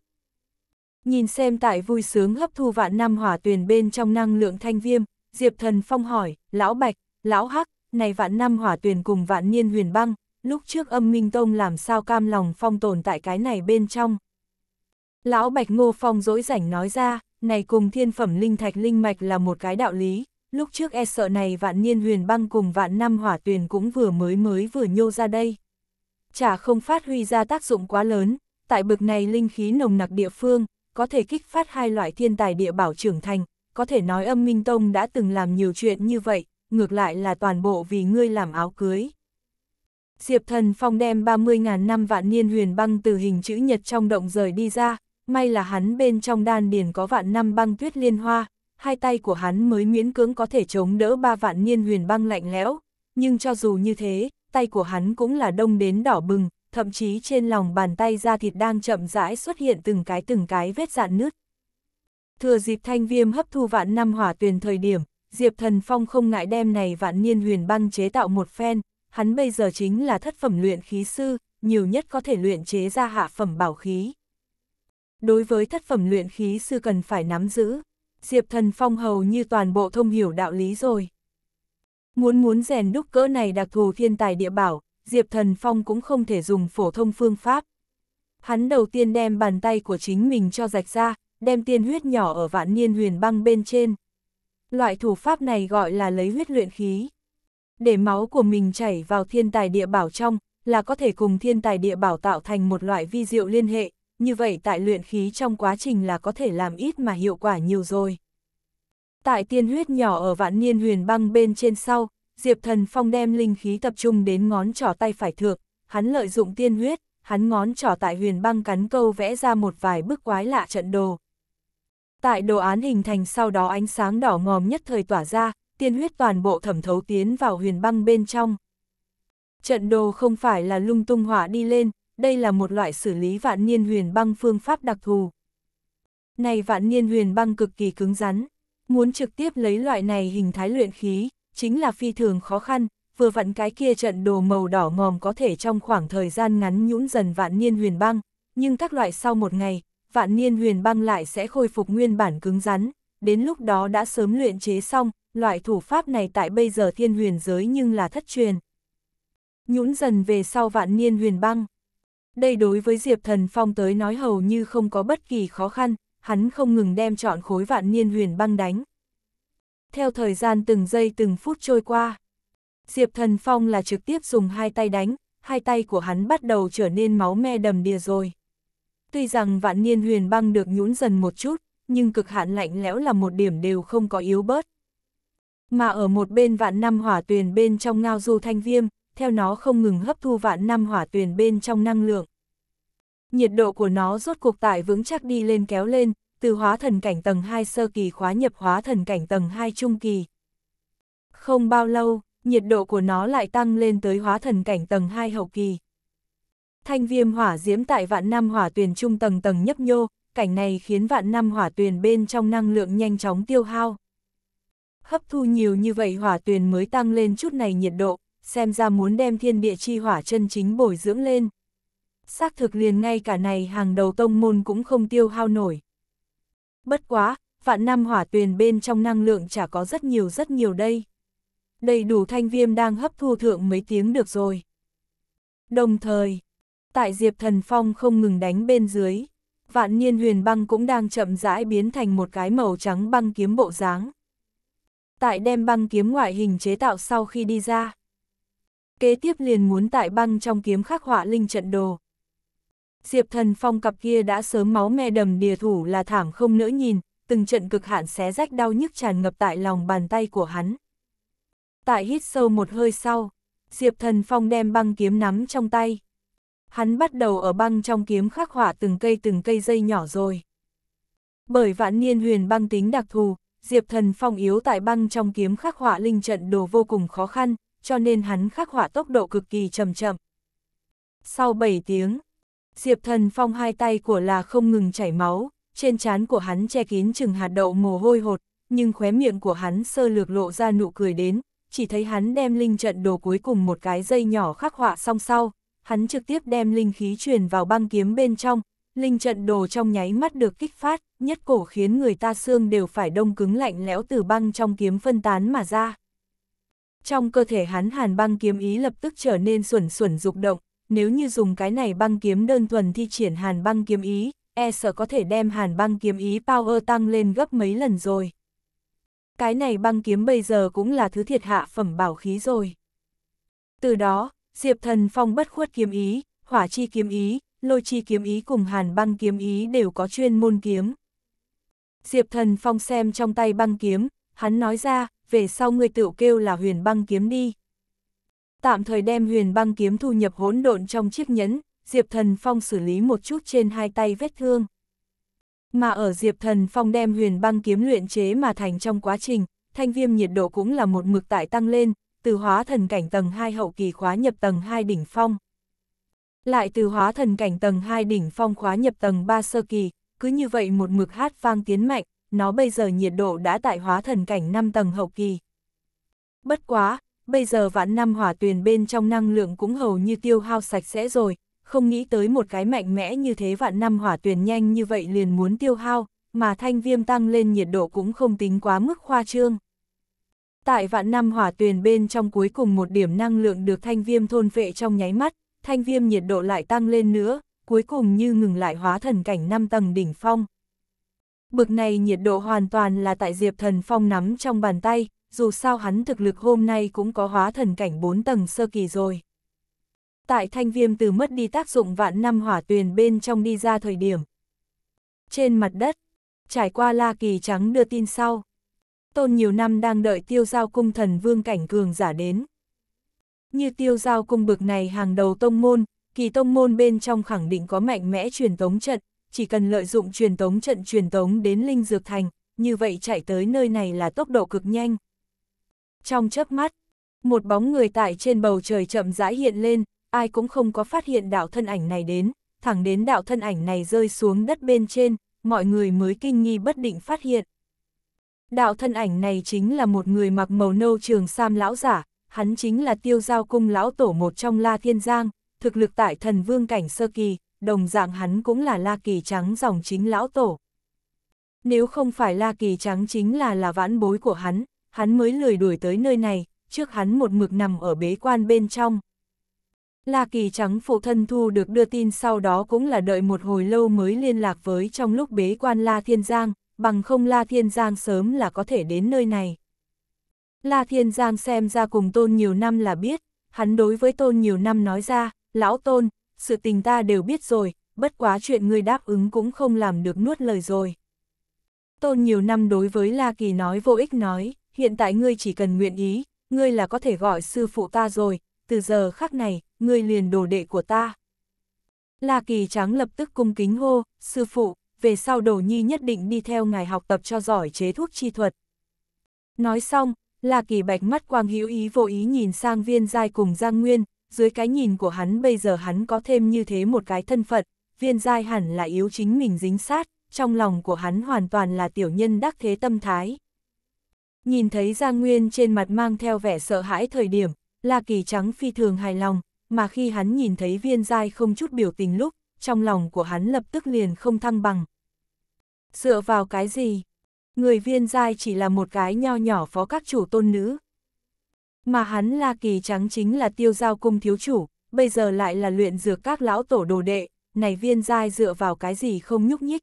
Nhìn xem tại vui sướng hấp thu vạn năm hỏa tuyền bên trong năng lượng thanh viêm, Diệp Thần Phong hỏi, Lão Bạch, Lão Hắc, này vạn năm hỏa tuyền cùng vạn niên huyền băng, lúc trước âm minh tông làm sao cam lòng phong tồn tại cái này bên trong. Lão Bạch Ngô Phong dỗi rảnh nói ra, này cùng thiên phẩm linh thạch linh mạch là một cái đạo lý, lúc trước e sợ này vạn niên huyền băng cùng vạn năm hỏa tuyền cũng vừa mới mới vừa nhô ra đây. Chả không phát huy ra tác dụng quá lớn, tại bực này linh khí nồng nặc địa phương, có thể kích phát hai loại thiên tài địa bảo trưởng thành, có thể nói âm Minh Tông đã từng làm nhiều chuyện như vậy, ngược lại là toàn bộ vì ngươi làm áo cưới. Diệp thần phong đem 30.000 năm vạn niên huyền băng từ hình chữ nhật trong động rời đi ra, may là hắn bên trong đan điền có vạn năm băng tuyết liên hoa, hai tay của hắn mới miễn cưỡng có thể chống đỡ ba vạn niên huyền băng lạnh lẽo, nhưng cho dù như thế, tay của hắn cũng là đông đến đỏ bừng, thậm chí trên lòng bàn tay da thịt đang chậm rãi xuất hiện từng cái từng cái vết dạn nứt. Thừa dịp thanh viêm hấp thu vạn năm hỏa tuyền thời điểm, Diệp Thần Phong không ngại đem này vạn niên huyền băng chế tạo một phen, hắn bây giờ chính là thất phẩm luyện khí sư, nhiều nhất có thể luyện chế ra hạ phẩm bảo khí. Đối với thất phẩm luyện khí sư cần phải nắm giữ, Diệp Thần Phong hầu như toàn bộ thông hiểu đạo lý rồi. Muốn muốn rèn đúc cỡ này đặc thù thiên tài địa bảo, Diệp Thần Phong cũng không thể dùng phổ thông phương pháp. Hắn đầu tiên đem bàn tay của chính mình cho rạch ra, đem tiên huyết nhỏ ở vạn niên huyền băng bên trên. Loại thủ pháp này gọi là lấy huyết luyện khí. Để máu của mình chảy vào thiên tài địa bảo trong, là có thể cùng thiên tài địa bảo tạo thành một loại vi diệu liên hệ, như vậy tại luyện khí trong quá trình là có thể làm ít mà hiệu quả nhiều rồi. Tại tiên huyết nhỏ ở vạn niên huyền băng bên trên sau, Diệp Thần Phong đem linh khí tập trung đến ngón trỏ tay phải thượng, hắn lợi dụng tiên huyết, hắn ngón trỏ tại huyền băng cắn câu vẽ ra một vài bức quái lạ trận đồ, Tại đồ án hình thành sau đó ánh sáng đỏ ngòm nhất thời tỏa ra, tiên huyết toàn bộ thẩm thấu tiến vào huyền băng bên trong. Trận đồ không phải là lung tung hỏa đi lên, đây là một loại xử lý vạn niên huyền băng phương pháp đặc thù. Này vạn niên huyền băng cực kỳ cứng rắn, muốn trực tiếp lấy loại này hình thái luyện khí, chính là phi thường khó khăn, vừa vặn cái kia trận đồ màu đỏ ngòm có thể trong khoảng thời gian ngắn nhũn dần vạn niên huyền băng, nhưng các loại sau một ngày, vạn niên huyền băng lại sẽ khôi phục nguyên bản cứng rắn, đến lúc đó đã sớm luyện chế xong, loại thủ pháp này tại bây giờ thiên huyền giới nhưng là thất truyền. Nhũn dần về sau vạn niên huyền băng. Đây đối với Diệp Thần Phong tới nói hầu như không có bất kỳ khó khăn, hắn không ngừng đem chọn khối vạn niên huyền băng đánh. Theo thời gian từng giây từng phút trôi qua, Diệp Thần Phong là trực tiếp dùng hai tay đánh, hai tay của hắn bắt đầu trở nên máu me đầm đìa rồi. Tuy rằng vạn niên huyền băng được nhũn dần một chút, nhưng cực hạn lạnh lẽo là một điểm đều không có yếu bớt. Mà ở một bên vạn năm hỏa tuyền bên trong ngao du thanh viêm, theo nó không ngừng hấp thu vạn năm hỏa tuyền bên trong năng lượng. Nhiệt độ của nó rốt cuộc tại vững chắc đi lên kéo lên, từ hóa thần cảnh tầng 2 sơ kỳ khóa nhập hóa thần cảnh tầng 2 trung kỳ. Không bao lâu, nhiệt độ của nó lại tăng lên tới hóa thần cảnh tầng 2 hậu kỳ. Thanh viêm hỏa diễm tại vạn năm hỏa tuyền trung tầng tầng nhấp nhô, cảnh này khiến vạn năm hỏa tuyền bên trong năng lượng nhanh chóng tiêu hao. Hấp thu nhiều như vậy hỏa tuyền mới tăng lên chút này nhiệt độ, xem ra muốn đem thiên địa chi hỏa chân chính bồi dưỡng lên. Xác thực liền ngay cả này hàng đầu tông môn cũng không tiêu hao nổi. Bất quá, vạn năm hỏa tuyền bên trong năng lượng chả có rất nhiều rất nhiều đây. Đầy đủ thanh viêm đang hấp thu thượng mấy tiếng được rồi. Đồng thời, tại Diệp Thần Phong không ngừng đánh bên dưới. Vạn niên huyền băng cũng đang chậm rãi biến thành một cái màu trắng băng kiếm bộ dáng. Tại đem băng kiếm ngoại hình chế tạo sau khi đi ra. Kế tiếp liền muốn tại băng trong kiếm khắc họa linh trận đồ. Diệp Thần Phong cặp kia đã sớm máu me đầm đìa thủ là thảm không nỡ nhìn, từng trận cực hạn xé rách đau nhức tràn ngập tại lòng bàn tay của hắn. Tại hít sâu một hơi sau, Diệp Thần Phong đem băng kiếm nắm trong tay. Hắn bắt đầu ở băng trong kiếm khắc họa từng cây từng cây dây nhỏ rồi. Bởi vạn niên huyền băng tính đặc thù, Diệp Thần Phong yếu tại băng trong kiếm khắc họa linh trận đồ vô cùng khó khăn, cho nên hắn khắc họa tốc độ cực kỳ chậm chậm. Sau 7 tiếng, Diệp Thần Phong hai tay của là không ngừng chảy máu, trên trán của hắn che kín chừng hạt đậu mồ hôi hột, nhưng khóe miệng của hắn sơ lược lộ ra nụ cười đến, chỉ thấy hắn đem linh trận đồ cuối cùng một cái dây nhỏ khắc họa xong sau, hắn trực tiếp đem linh khí truyền vào băng kiếm bên trong, linh trận đồ trong nháy mắt được kích phát, nhất cổ khiến người ta xương đều phải đông cứng lạnh lẽo từ băng trong kiếm phân tán mà ra. Trong cơ thể hắn hàn băng kiếm ý lập tức trở nên xuẩn xuẩn dục động, nếu như dùng cái này băng kiếm đơn thuần thi triển hàn băng kiếm ý, e sợ có thể đem hàn băng kiếm ý power tăng lên gấp mấy lần rồi. Cái này băng kiếm bây giờ cũng là thứ thiệt hạ phẩm bảo khí rồi. Từ đó, Diệp Thần Phong bất khuất kiếm ý, hỏa chi kiếm ý, lôi chi kiếm ý cùng hàn băng kiếm ý đều có chuyên môn kiếm. Diệp Thần Phong xem trong tay băng kiếm, hắn nói ra, về sau ngươi tự kêu là huyền băng kiếm đi. Tạm thời đem huyền băng kiếm thu nhập hỗn độn trong chiếc nhẫn, Diệp Thần Phong xử lý một chút trên hai tay vết thương. Mà ở Diệp Thần Phong đem huyền băng kiếm luyện chế mà thành trong quá trình, thanh viêm nhiệt độ cũng là một mực tại tăng lên, từ hóa thần cảnh tầng 2 hậu kỳ khóa nhập tầng 2 đỉnh phong. Lại từ hóa thần cảnh tầng 2 đỉnh phong khóa nhập tầng 3 sơ kỳ, cứ như vậy một mực hát vang tiến mạnh, nó bây giờ nhiệt độ đã tại hóa thần cảnh 5 tầng hậu kỳ. Bất quá, bây giờ vạn năm hỏa tuyền bên trong năng lượng cũng hầu như tiêu hao sạch sẽ rồi, không nghĩ tới một cái mạnh mẽ như thế vạn năm hỏa tuyền nhanh như vậy liền muốn tiêu hao, mà thanh viêm tăng lên nhiệt độ cũng không tính quá mức khoa trương. Tại vạn năm hỏa tuyền bên trong cuối cùng một điểm năng lượng được thanh viêm thôn vệ trong nháy mắt, thanh viêm nhiệt độ lại tăng lên nữa, cuối cùng như ngừng lại hóa thần cảnh 5 tầng đỉnh phong. Bực này nhiệt độ hoàn toàn là tại Diệp Thần Phong nắm trong bàn tay, dù sao hắn thực lực hôm nay cũng có hóa thần cảnh 4 tầng sơ kỳ rồi. Tại thanh viêm từ mất đi tác dụng vạn năm hỏa tuyền bên trong đi ra thời điểm. Trên mặt đất, trải qua la kỳ trắng đưa tin sau, tôn nhiều năm đang đợi tiêu giao cung thần vương cảnh cường giả đến. Như tiêu giao cung bực này hàng đầu tông môn, kỳ tông môn bên trong khẳng định có mạnh mẽ truyền tống trận, chỉ cần lợi dụng truyền tống trận truyền tống đến Linh Dược Thành, như vậy chạy tới nơi này là tốc độ cực nhanh. Trong chớp mắt, một bóng người tại trên bầu trời chậm rãi hiện lên, ai cũng không có phát hiện đạo thân ảnh này đến, thẳng đến đạo thân ảnh này rơi xuống đất bên trên, mọi người mới kinh nghi bất định phát hiện. Đạo thân ảnh này chính là một người mặc màu nâu trường sam lão giả, hắn chính là tiêu giao cung lão tổ một trong La Thiên Giang, thực lực tại thần vương cảnh sơ kỳ, đồng dạng hắn cũng là La Kỳ Trắng dòng chính lão tổ. Nếu không phải La Kỳ Trắng chính là là vãn bối của hắn, hắn mới lười đuổi tới nơi này, trước hắn một mực nằm ở bế quan bên trong. La Kỳ Trắng phụ thân thu được đưa tin sau đó cũng là đợi một hồi lâu mới liên lạc với trong lúc bế quan La Thiên Giang, bằng không La Thiên Giang sớm là có thể đến nơi này. La Thiên Giang xem ra cùng tôn nhiều năm là biết, hắn đối với tôn nhiều năm nói ra, lão tôn, sự tình ta đều biết rồi, bất quá chuyện ngươi đáp ứng cũng không làm được nuốt lời rồi. Tôn nhiều năm đối với La Kỳ nói vô ích nói, hiện tại ngươi chỉ cần nguyện ý, ngươi là có thể gọi sư phụ ta rồi, từ giờ khắc này, ngươi liền đồ đệ của ta. La Kỳ trắng lập tức cung kính hô, sư phụ về sau đồ nhi nhất định đi theo ngài học tập cho giỏi chế thuốc chi thuật. Nói xong, là kỳ bạch mắt quang hữu ý vô ý nhìn sang viên giai cùng Giang Nguyên, dưới cái nhìn của hắn bây giờ hắn có thêm như thế một cái thân phận, viên giai hẳn là yếu chính mình dính sát, trong lòng của hắn hoàn toàn là tiểu nhân đắc thế tâm thái. Nhìn thấy Giang Nguyên trên mặt mang theo vẻ sợ hãi thời điểm, là Kỳ Trắng phi thường hài lòng, mà khi hắn nhìn thấy viên giai không chút biểu tình lúc, trong lòng của hắn lập tức liền không thăng bằng, Dựa vào cái gì? Người viên giai chỉ là một cái nho nhỏ phó các chủ tôn nữ. Mà hắn La Kỳ Trắng chính là tiêu giao cung thiếu chủ, bây giờ lại là luyện dược các lão tổ đồ đệ, này viên giai dựa vào cái gì không nhúc nhích.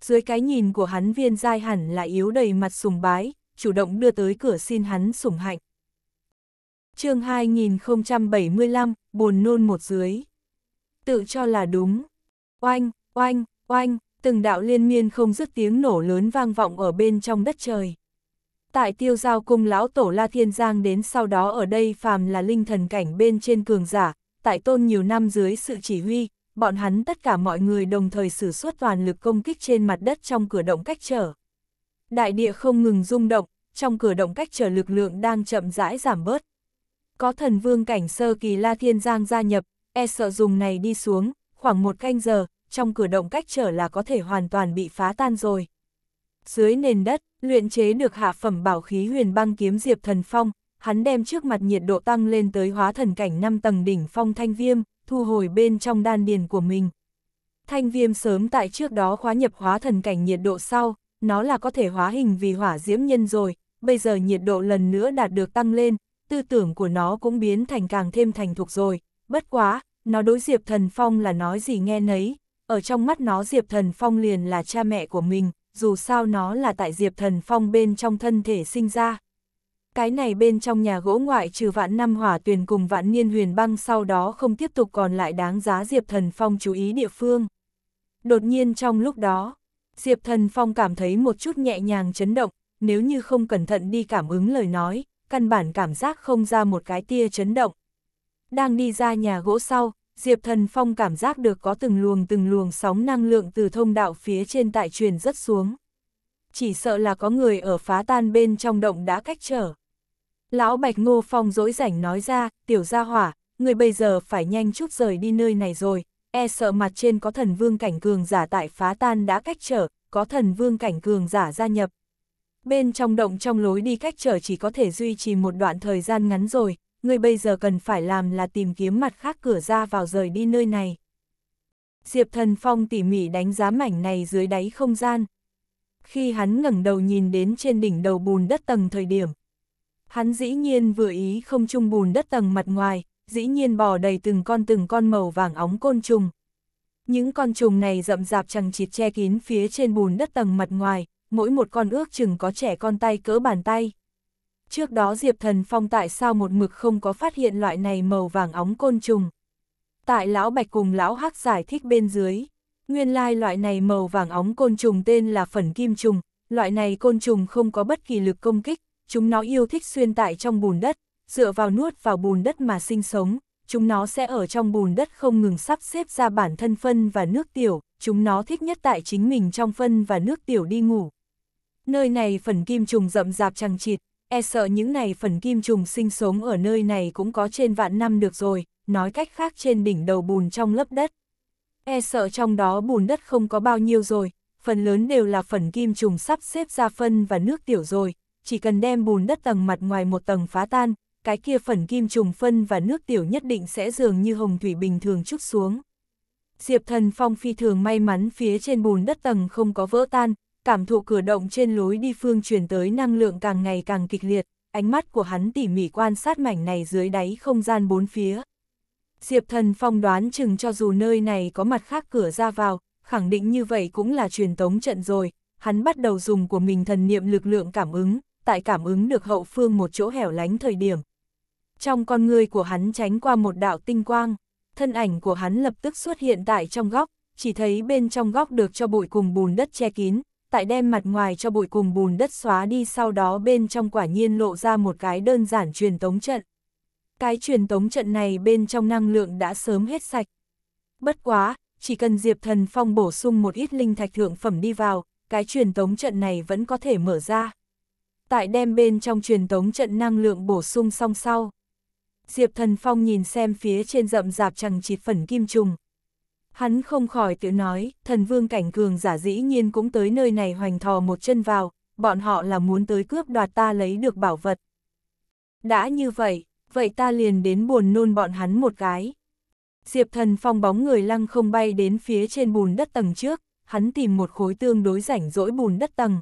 Dưới cái nhìn của hắn viên giai hẳn là yếu đầy mặt sùng bái, chủ động đưa tới cửa xin hắn sủng hạnh. chương 2075, buồn nôn một dưới. Tự cho là đúng. Oanh, oanh, oanh, từng đạo liên miên không dứt tiếng nổ lớn vang vọng ở bên trong đất trời. Tại tiêu giao cung lão tổ La Thiên Giang đến sau đó ở đây phàm là linh thần cảnh bên trên cường giả, tại tôn nhiều năm dưới sự chỉ huy, bọn hắn tất cả mọi người đồng thời sử xuất toàn lực công kích trên mặt đất trong cửa động cách trở. Đại địa không ngừng rung động, trong cửa động cách trở lực lượng đang chậm rãi giảm bớt. Có thần vương cảnh sơ kỳ La Thiên Giang gia nhập, e sợ dùng này đi xuống, khoảng một canh giờ, trong cửa động cách trở là có thể hoàn toàn bị phá tan rồi. Dưới nền đất, luyện chế được hạ phẩm bảo khí huyền băng kiếm diệp thần phong, hắn đem trước mặt nhiệt độ tăng lên tới hóa thần cảnh 5 tầng đỉnh phong thanh viêm, thu hồi bên trong đan điền của mình. Thanh viêm sớm tại trước đó khóa nhập hóa thần cảnh nhiệt độ sau, nó là có thể hóa hình vì hỏa diễm nhân rồi, bây giờ nhiệt độ lần nữa đạt được tăng lên, tư tưởng của nó cũng biến thành càng thêm thành thục rồi, bất quá, nó đối diệp thần phong là nói gì nghe nấy, ở trong mắt nó Diệp Thần Phong liền là cha mẹ của mình, dù sao nó là tại Diệp Thần Phong bên trong thân thể sinh ra. Cái này bên trong nhà gỗ ngoại trừ vạn năm hỏa tuyền cùng vạn niên huyền băng sau đó không tiếp tục còn lại đáng giá Diệp Thần Phong chú ý địa phương. Đột nhiên trong lúc đó, Diệp Thần Phong cảm thấy một chút nhẹ nhàng chấn động, nếu như không cẩn thận đi cảm ứng lời nói, căn bản cảm giác không ra một cái tia chấn động. Đang đi ra nhà gỗ sau, Diệp Thần Phong cảm giác được có từng luồng từng luồng sóng năng lượng từ thông đạo phía trên tại truyền rất xuống. Chỉ sợ là có người ở phá tan bên trong động đã cách trở. Lão Bạch Ngô Phong dỗi rảnh nói ra, tiểu gia hỏa, người bây giờ phải nhanh chút rời đi nơi này rồi, e sợ mặt trên có thần vương cảnh cường giả tại phá tan đã cách trở, có thần vương cảnh cường giả gia nhập. Bên trong động trong lối đi cách trở chỉ có thể duy trì một đoạn thời gian ngắn rồi, ngươi bây giờ cần phải làm là tìm kiếm mặt khác cửa ra vào rời đi nơi này. Diệp Thần Phong tỉ mỉ đánh giá mảnh này dưới đáy không gian. Khi hắn ngẩng đầu nhìn đến trên đỉnh đầu bùn đất tầng thời điểm, hắn dĩ nhiên vừa ý không chung bùn đất tầng mặt ngoài, dĩ nhiên bò đầy từng con từng con màu vàng óng côn trùng. Những con trùng này rậm rạp chẳng chịt che kín phía trên bùn đất tầng mặt ngoài, mỗi một con ước chừng có trẻ con tay cỡ bàn tay trước đó Diệp Thần Phong tại sao một mực không có phát hiện loại này màu vàng óng côn trùng. Tại Lão Bạch cùng Lão Hắc giải thích bên dưới, nguyên lai loại này màu vàng óng côn trùng tên là phần kim trùng, loại này côn trùng không có bất kỳ lực công kích, chúng nó yêu thích xuyên tại trong bùn đất, dựa vào nuốt vào bùn đất mà sinh sống, chúng nó sẽ ở trong bùn đất không ngừng sắp xếp ra bản thân phân và nước tiểu, chúng nó thích nhất tại chính mình trong phân và nước tiểu đi ngủ. Nơi này phần kim trùng rậm rạp chằng chịt, e sợ những này phần kim trùng sinh sống ở nơi này cũng có trên vạn năm được rồi, nói cách khác trên đỉnh đầu bùn trong lớp đất. E sợ trong đó bùn đất không có bao nhiêu rồi, phần lớn đều là phần kim trùng sắp xếp ra phân và nước tiểu rồi, chỉ cần đem bùn đất tầng mặt ngoài một tầng phá tan, cái kia phần kim trùng phân và nước tiểu nhất định sẽ dường như hồng thủy bình thường chút xuống. Diệp thần phong phi thường may mắn phía trên bùn đất tầng không có vỡ tan, cảm thụ cửa động trên lối đi phương truyền tới năng lượng càng ngày càng kịch liệt, ánh mắt của hắn tỉ mỉ quan sát mảnh này dưới đáy không gian bốn phía. Diệp thần phong đoán chừng cho dù nơi này có mặt khác cửa ra vào, khẳng định như vậy cũng là truyền tống trận rồi, hắn bắt đầu dùng của mình thần niệm lực lượng cảm ứng, tại cảm ứng được hậu phương một chỗ hẻo lánh thời điểm. Trong con người của hắn tránh qua một đạo tinh quang, thân ảnh của hắn lập tức xuất hiện tại trong góc, chỉ thấy bên trong góc được cho bụi cùng bùn đất che kín, tại đem mặt ngoài cho bụi cùng bùn đất xóa đi sau đó bên trong quả nhiên lộ ra một cái đơn giản truyền tống trận. Cái truyền tống trận này bên trong năng lượng đã sớm hết sạch. Bất quá, chỉ cần Diệp Thần Phong bổ sung một ít linh thạch thượng phẩm đi vào, cái truyền tống trận này vẫn có thể mở ra. Tại đem bên trong truyền tống trận năng lượng bổ sung song sau. Diệp Thần Phong nhìn xem phía trên rậm rạp chẳng chịt phần kim trùng, Hắn không khỏi tự nói, thần vương cảnh cường giả dĩ nhiên cũng tới nơi này hoành thò một chân vào, bọn họ là muốn tới cướp đoạt ta lấy được bảo vật. Đã như vậy, vậy ta liền đến buồn nôn bọn hắn một cái. Diệp thần phong bóng người lăng không bay đến phía trên bùn đất tầng trước, hắn tìm một khối tương đối rảnh rỗi bùn đất tầng.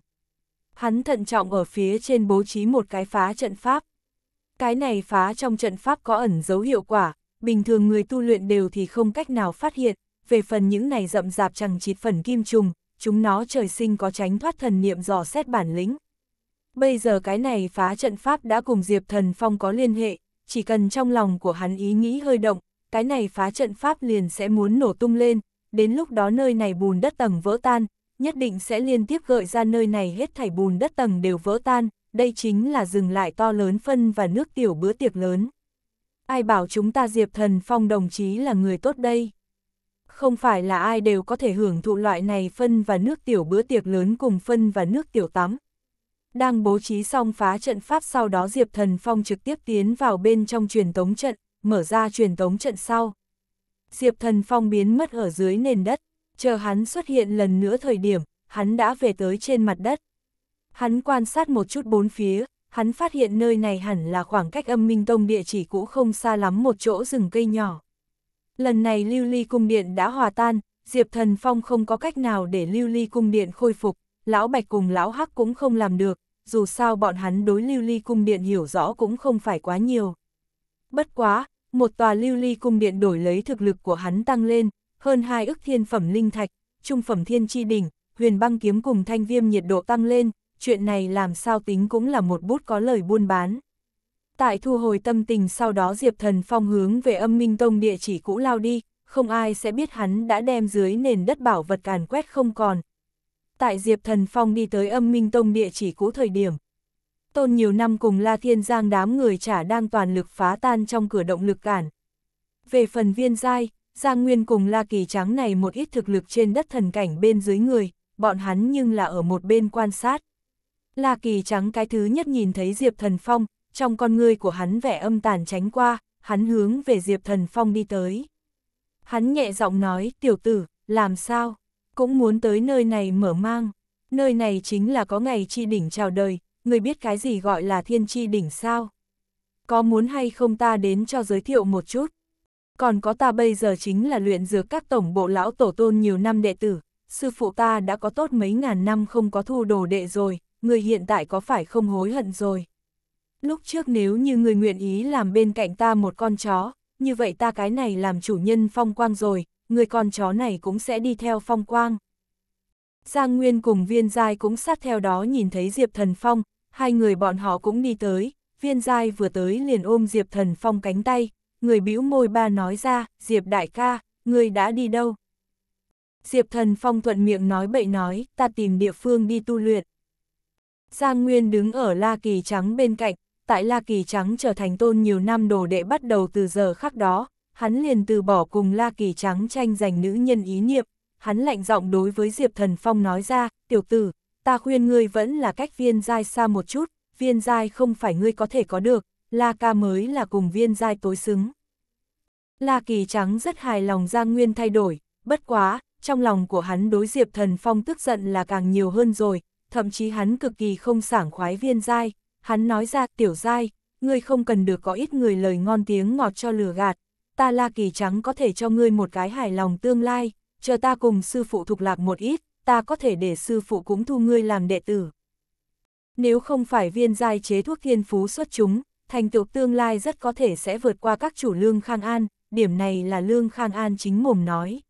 Hắn thận trọng ở phía trên bố trí một cái phá trận pháp. Cái này phá trong trận pháp có ẩn dấu hiệu quả, bình thường người tu luyện đều thì không cách nào phát hiện, về phần những này rậm rạp chẳng chịt phần kim trùng, chúng nó trời sinh có tránh thoát thần niệm dò xét bản lĩnh. Bây giờ cái này phá trận pháp đã cùng Diệp Thần Phong có liên hệ, chỉ cần trong lòng của hắn ý nghĩ hơi động, cái này phá trận pháp liền sẽ muốn nổ tung lên, đến lúc đó nơi này bùn đất tầng vỡ tan, nhất định sẽ liên tiếp gợi ra nơi này hết thảy bùn đất tầng đều vỡ tan, đây chính là dừng lại to lớn phân và nước tiểu bữa tiệc lớn. Ai bảo chúng ta Diệp Thần Phong đồng chí là người tốt đây? không phải là ai đều có thể hưởng thụ loại này phân và nước tiểu bữa tiệc lớn cùng phân và nước tiểu tắm. Đang bố trí xong phá trận pháp sau đó Diệp Thần Phong trực tiếp tiến vào bên trong truyền tống trận, mở ra truyền tống trận sau. Diệp Thần Phong biến mất ở dưới nền đất, chờ hắn xuất hiện lần nữa thời điểm, hắn đã về tới trên mặt đất. Hắn quan sát một chút bốn phía, hắn phát hiện nơi này hẳn là khoảng cách âm minh tông địa chỉ cũ không xa lắm một chỗ rừng cây nhỏ. Lần này lưu ly cung điện đã hòa tan, Diệp Thần Phong không có cách nào để lưu ly cung điện khôi phục, lão Bạch cùng lão Hắc cũng không làm được, dù sao bọn hắn đối lưu ly cung điện hiểu rõ cũng không phải quá nhiều. Bất quá, một tòa lưu ly cung điện đổi lấy thực lực của hắn tăng lên, hơn hai ức thiên phẩm linh thạch, trung phẩm thiên chi đỉnh, huyền băng kiếm cùng thanh viêm nhiệt độ tăng lên, chuyện này làm sao tính cũng là một bút có lời buôn bán tại thu hồi tâm tình sau đó Diệp Thần Phong hướng về âm minh tông địa chỉ cũ lao đi, không ai sẽ biết hắn đã đem dưới nền đất bảo vật càn quét không còn. Tại Diệp Thần Phong đi tới âm minh tông địa chỉ cũ thời điểm. Tôn nhiều năm cùng La Thiên Giang đám người trả đang toàn lực phá tan trong cửa động lực cản. Về phần viên giai, Giang Nguyên cùng La Kỳ Trắng này một ít thực lực trên đất thần cảnh bên dưới người, bọn hắn nhưng là ở một bên quan sát. La Kỳ Trắng cái thứ nhất nhìn thấy Diệp Thần Phong, trong con ngươi của hắn vẻ âm tàn tránh qua, hắn hướng về Diệp Thần Phong đi tới. Hắn nhẹ giọng nói, tiểu tử, làm sao? Cũng muốn tới nơi này mở mang. Nơi này chính là có ngày chi đỉnh chào đời, người biết cái gì gọi là thiên chi đỉnh sao? Có muốn hay không ta đến cho giới thiệu một chút? Còn có ta bây giờ chính là luyện dược các tổng bộ lão tổ tôn nhiều năm đệ tử, sư phụ ta đã có tốt mấy ngàn năm không có thu đồ đệ rồi, người hiện tại có phải không hối hận rồi? Lúc trước nếu như người nguyện ý làm bên cạnh ta một con chó, như vậy ta cái này làm chủ nhân phong quang rồi, người con chó này cũng sẽ đi theo phong quang. Giang Nguyên cùng Viên Giai cũng sát theo đó nhìn thấy Diệp Thần Phong, hai người bọn họ cũng đi tới, Viên Giai vừa tới liền ôm Diệp Thần Phong cánh tay, người bĩu môi ba nói ra, Diệp đại ca, người đã đi đâu? Diệp Thần Phong thuận miệng nói bậy nói, ta tìm địa phương đi tu luyện. Giang Nguyên đứng ở La Kỳ Trắng bên cạnh, tại La Kỳ Trắng trở thành tôn nhiều năm đồ đệ bắt đầu từ giờ khắc đó, hắn liền từ bỏ cùng La Kỳ Trắng tranh giành nữ nhân ý niệm, hắn lạnh giọng đối với Diệp Thần Phong nói ra, tiểu tử, ta khuyên ngươi vẫn là cách viên dai xa một chút, viên dai không phải ngươi có thể có được, La Ca mới là cùng viên dai tối xứng. La Kỳ Trắng rất hài lòng Giang Nguyên thay đổi, bất quá, trong lòng của hắn đối Diệp Thần Phong tức giận là càng nhiều hơn rồi, thậm chí hắn cực kỳ không sảng khoái viên dai, Hắn nói ra, tiểu giai ngươi không cần được có ít người lời ngon tiếng ngọt cho lừa gạt, ta la kỳ trắng có thể cho ngươi một cái hài lòng tương lai, chờ ta cùng sư phụ thục lạc một ít, ta có thể để sư phụ cũng thu ngươi làm đệ tử. Nếu không phải viên giai chế thuốc thiên phú xuất chúng, thành tựu tương lai rất có thể sẽ vượt qua các chủ lương khang an, điểm này là lương khang an chính mồm nói.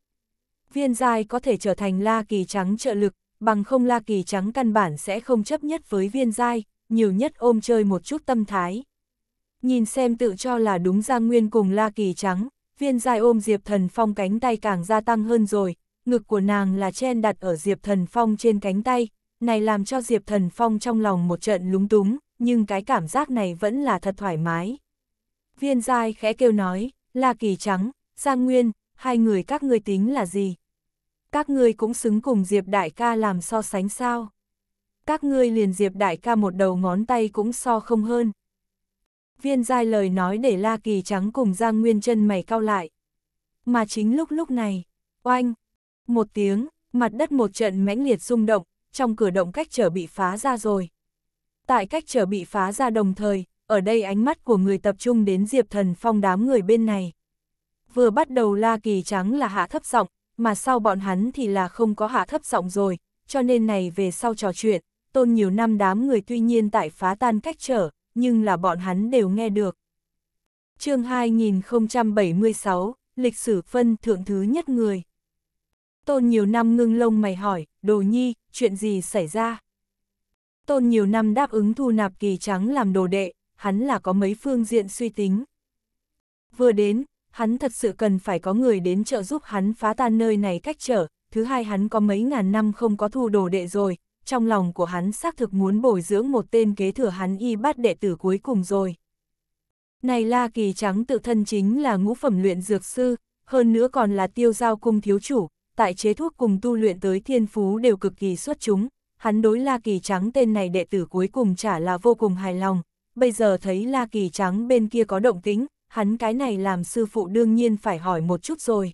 Viên giai có thể trở thành la kỳ trắng trợ lực, bằng không la kỳ trắng căn bản sẽ không chấp nhất với viên giai, nhiều nhất ôm chơi một chút tâm thái. Nhìn xem tự cho là đúng Giang Nguyên cùng La Kỳ Trắng, viên dài ôm Diệp Thần Phong cánh tay càng gia tăng hơn rồi, ngực của nàng là chen đặt ở Diệp Thần Phong trên cánh tay, này làm cho Diệp Thần Phong trong lòng một trận lúng túng, nhưng cái cảm giác này vẫn là thật thoải mái. Viên dài khẽ kêu nói, La Kỳ Trắng, Giang Nguyên, hai người các ngươi tính là gì? Các ngươi cũng xứng cùng Diệp Đại ca làm so sánh sao? các ngươi liền diệp đại ca một đầu ngón tay cũng so không hơn. Viên giai lời nói để La Kỳ Trắng cùng Giang Nguyên chân mày cao lại. Mà chính lúc lúc này, oanh, một tiếng, mặt đất một trận mãnh liệt rung động, trong cửa động cách trở bị phá ra rồi. Tại cách trở bị phá ra đồng thời, ở đây ánh mắt của người tập trung đến Diệp Thần Phong đám người bên này. Vừa bắt đầu La Kỳ Trắng là hạ thấp giọng, mà sau bọn hắn thì là không có hạ thấp giọng rồi, cho nên này về sau trò chuyện, tôn nhiều năm đám người tuy nhiên tại phá tan cách trở, nhưng là bọn hắn đều nghe được. chương 2076, lịch sử phân thượng thứ nhất người. Tôn nhiều năm ngưng lông mày hỏi, đồ nhi, chuyện gì xảy ra? Tôn nhiều năm đáp ứng thu nạp kỳ trắng làm đồ đệ, hắn là có mấy phương diện suy tính. Vừa đến, hắn thật sự cần phải có người đến trợ giúp hắn phá tan nơi này cách trở, thứ hai hắn có mấy ngàn năm không có thu đồ đệ rồi, trong lòng của hắn xác thực muốn bồi dưỡng một tên kế thừa hắn y bát đệ tử cuối cùng rồi. Này La Kỳ Trắng tự thân chính là ngũ phẩm luyện dược sư, hơn nữa còn là tiêu giao cung thiếu chủ, tại chế thuốc cùng tu luyện tới thiên phú đều cực kỳ xuất chúng, hắn đối La Kỳ Trắng tên này đệ tử cuối cùng chả là vô cùng hài lòng, bây giờ thấy La Kỳ Trắng bên kia có động tính, hắn cái này làm sư phụ đương nhiên phải hỏi một chút rồi.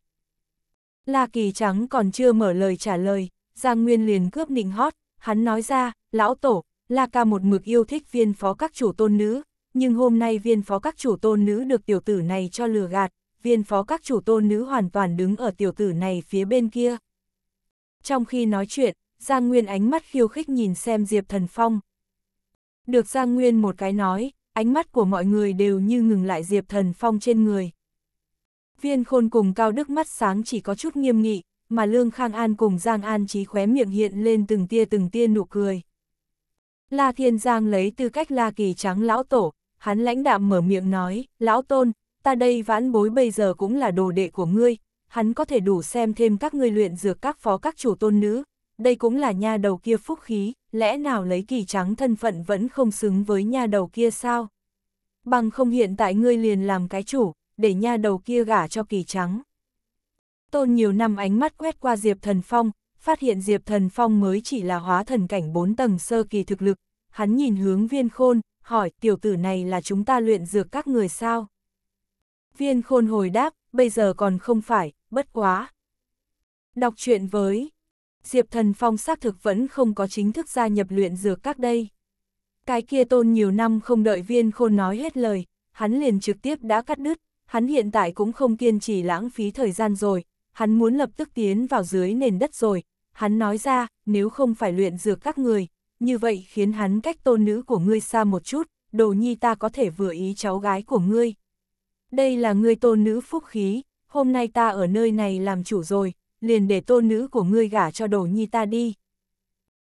La Kỳ Trắng còn chưa mở lời trả lời, Giang Nguyên liền cướp nịnh hót, Hắn nói ra, lão tổ, La Ca một mực yêu thích viên phó các chủ tôn nữ, nhưng hôm nay viên phó các chủ tôn nữ được tiểu tử này cho lừa gạt, viên phó các chủ tôn nữ hoàn toàn đứng ở tiểu tử này phía bên kia. Trong khi nói chuyện, Giang Nguyên ánh mắt khiêu khích nhìn xem Diệp Thần Phong. Được Giang Nguyên một cái nói, ánh mắt của mọi người đều như ngừng lại Diệp Thần Phong trên người. Viên khôn cùng cao đức mắt sáng chỉ có chút nghiêm nghị, mà Lương Khang An cùng Giang An Chí khóe miệng hiện lên từng tia từng tia nụ cười. La Thiên Giang lấy tư cách La Kỳ Trắng Lão Tổ, hắn lãnh đạm mở miệng nói, Lão Tôn, ta đây vãn bối bây giờ cũng là đồ đệ của ngươi, hắn có thể đủ xem thêm các ngươi luyện dược các phó các chủ tôn nữ, đây cũng là nha đầu kia phúc khí, lẽ nào lấy kỳ trắng thân phận vẫn không xứng với nha đầu kia sao? Bằng không hiện tại ngươi liền làm cái chủ, để nha đầu kia gả cho kỳ trắng. Tôn nhiều năm ánh mắt quét qua Diệp Thần Phong, phát hiện Diệp Thần Phong mới chỉ là hóa thần cảnh bốn tầng sơ kỳ thực lực. Hắn nhìn hướng viên khôn, hỏi tiểu tử này là chúng ta luyện dược các người sao? Viên khôn hồi đáp, bây giờ còn không phải, bất quá. Đọc truyện với Diệp Thần Phong xác thực vẫn không có chính thức gia nhập luyện dược các đây. Cái kia tôn nhiều năm không đợi viên khôn nói hết lời, hắn liền trực tiếp đã cắt đứt, hắn hiện tại cũng không kiên trì lãng phí thời gian rồi, hắn muốn lập tức tiến vào dưới nền đất rồi, hắn nói ra, nếu không phải luyện dược các người, như vậy khiến hắn cách tôn nữ của ngươi xa một chút, đồ nhi ta có thể vừa ý cháu gái của ngươi. Đây là ngươi tôn nữ phúc khí, hôm nay ta ở nơi này làm chủ rồi, liền để tôn nữ của ngươi gả cho đồ nhi ta đi.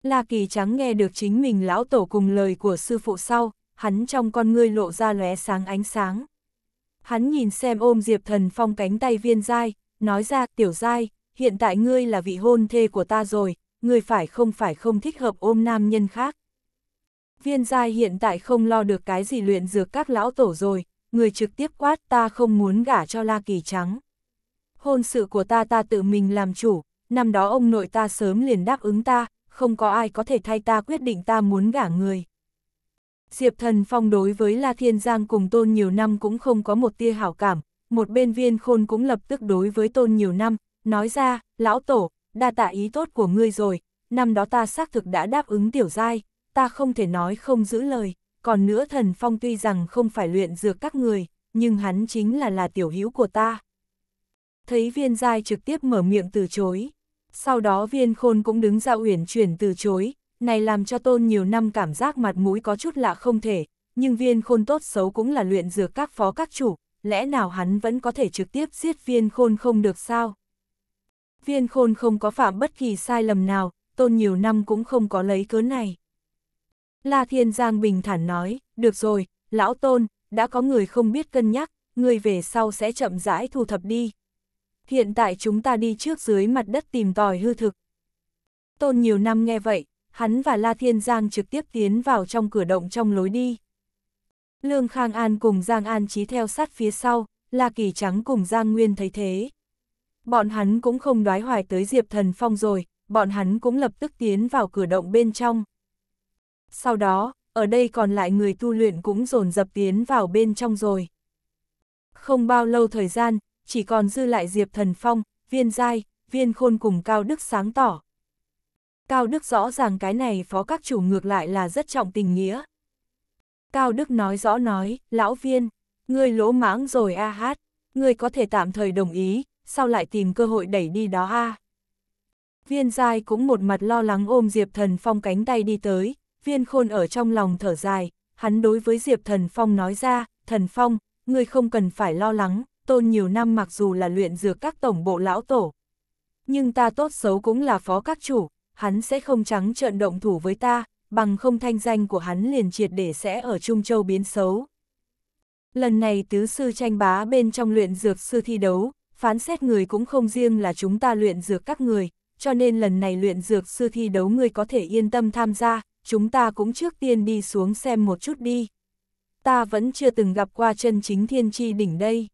La Kỳ Trắng nghe được chính mình lão tổ cùng lời của sư phụ sau, hắn trong con ngươi lộ ra lóe sáng ánh sáng. Hắn nhìn xem ôm Diệp Thần Phong cánh tay viên dai, nói ra tiểu giai, hiện tại ngươi là vị hôn thê của ta rồi, ngươi phải không phải không thích hợp ôm nam nhân khác. Viên giai hiện tại không lo được cái gì luyện dược các lão tổ rồi, người trực tiếp quát ta không muốn gả cho La Kỳ Trắng. Hôn sự của ta ta tự mình làm chủ, năm đó ông nội ta sớm liền đáp ứng ta, không có ai có thể thay ta quyết định ta muốn gả người. Diệp Thần Phong đối với La Thiên Giang cùng tôn nhiều năm cũng không có một tia hảo cảm, một bên viên khôn cũng lập tức đối với tôn nhiều năm, nói ra, lão tổ, đa tạ ý tốt của ngươi rồi, năm đó ta xác thực đã đáp ứng tiểu giai, ta không thể nói không giữ lời, còn nữa thần phong tuy rằng không phải luyện dược các người, nhưng hắn chính là là tiểu hữu của ta. Thấy viên giai trực tiếp mở miệng từ chối, sau đó viên khôn cũng đứng ra uyển chuyển từ chối, này làm cho tôn nhiều năm cảm giác mặt mũi có chút lạ không thể, nhưng viên khôn tốt xấu cũng là luyện dược các phó các chủ, lẽ nào hắn vẫn có thể trực tiếp giết viên khôn không được sao? Viên khôn không có phạm bất kỳ sai lầm nào, tôn nhiều năm cũng không có lấy cớ này. La Thiên Giang bình thản nói, được rồi, lão tôn, đã có người không biết cân nhắc, người về sau sẽ chậm rãi thu thập đi. Hiện tại chúng ta đi trước dưới mặt đất tìm tòi hư thực. Tôn nhiều năm nghe vậy, hắn và La Thiên Giang trực tiếp tiến vào trong cửa động trong lối đi. Lương Khang An cùng Giang An Chí theo sát phía sau, La Kỳ Trắng cùng Giang Nguyên thấy thế. Bọn hắn cũng không đoái hoài tới Diệp Thần Phong rồi, bọn hắn cũng lập tức tiến vào cửa động bên trong. Sau đó, ở đây còn lại người tu luyện cũng dồn dập tiến vào bên trong rồi. Không bao lâu thời gian, chỉ còn dư lại Diệp Thần Phong, Viên Giai, Viên Khôn cùng Cao Đức sáng tỏ. Cao Đức rõ ràng cái này phó các chủ ngược lại là rất trọng tình nghĩa, Cao Đức nói rõ nói, lão viên, ngươi lỗ mãng rồi a hát, ngươi có thể tạm thời đồng ý, sao lại tìm cơ hội đẩy đi đó a? Viên giai cũng một mặt lo lắng ôm Diệp Thần Phong cánh tay đi tới, viên khôn ở trong lòng thở dài, hắn đối với Diệp Thần Phong nói ra, Thần Phong, ngươi không cần phải lo lắng, tôn nhiều năm mặc dù là luyện dược các tổng bộ lão tổ. Nhưng ta tốt xấu cũng là phó các chủ, hắn sẽ không trắng trợn động thủ với ta, bằng không thanh danh của hắn liền triệt để sẽ ở Trung Châu biến xấu. Lần này tứ sư tranh bá bên trong luyện dược sư thi đấu, phán xét người cũng không riêng là chúng ta luyện dược các người, cho nên lần này luyện dược sư thi đấu người có thể yên tâm tham gia, chúng ta cũng trước tiên đi xuống xem một chút đi. Ta vẫn chưa từng gặp qua chân chính thiên tri đỉnh đây.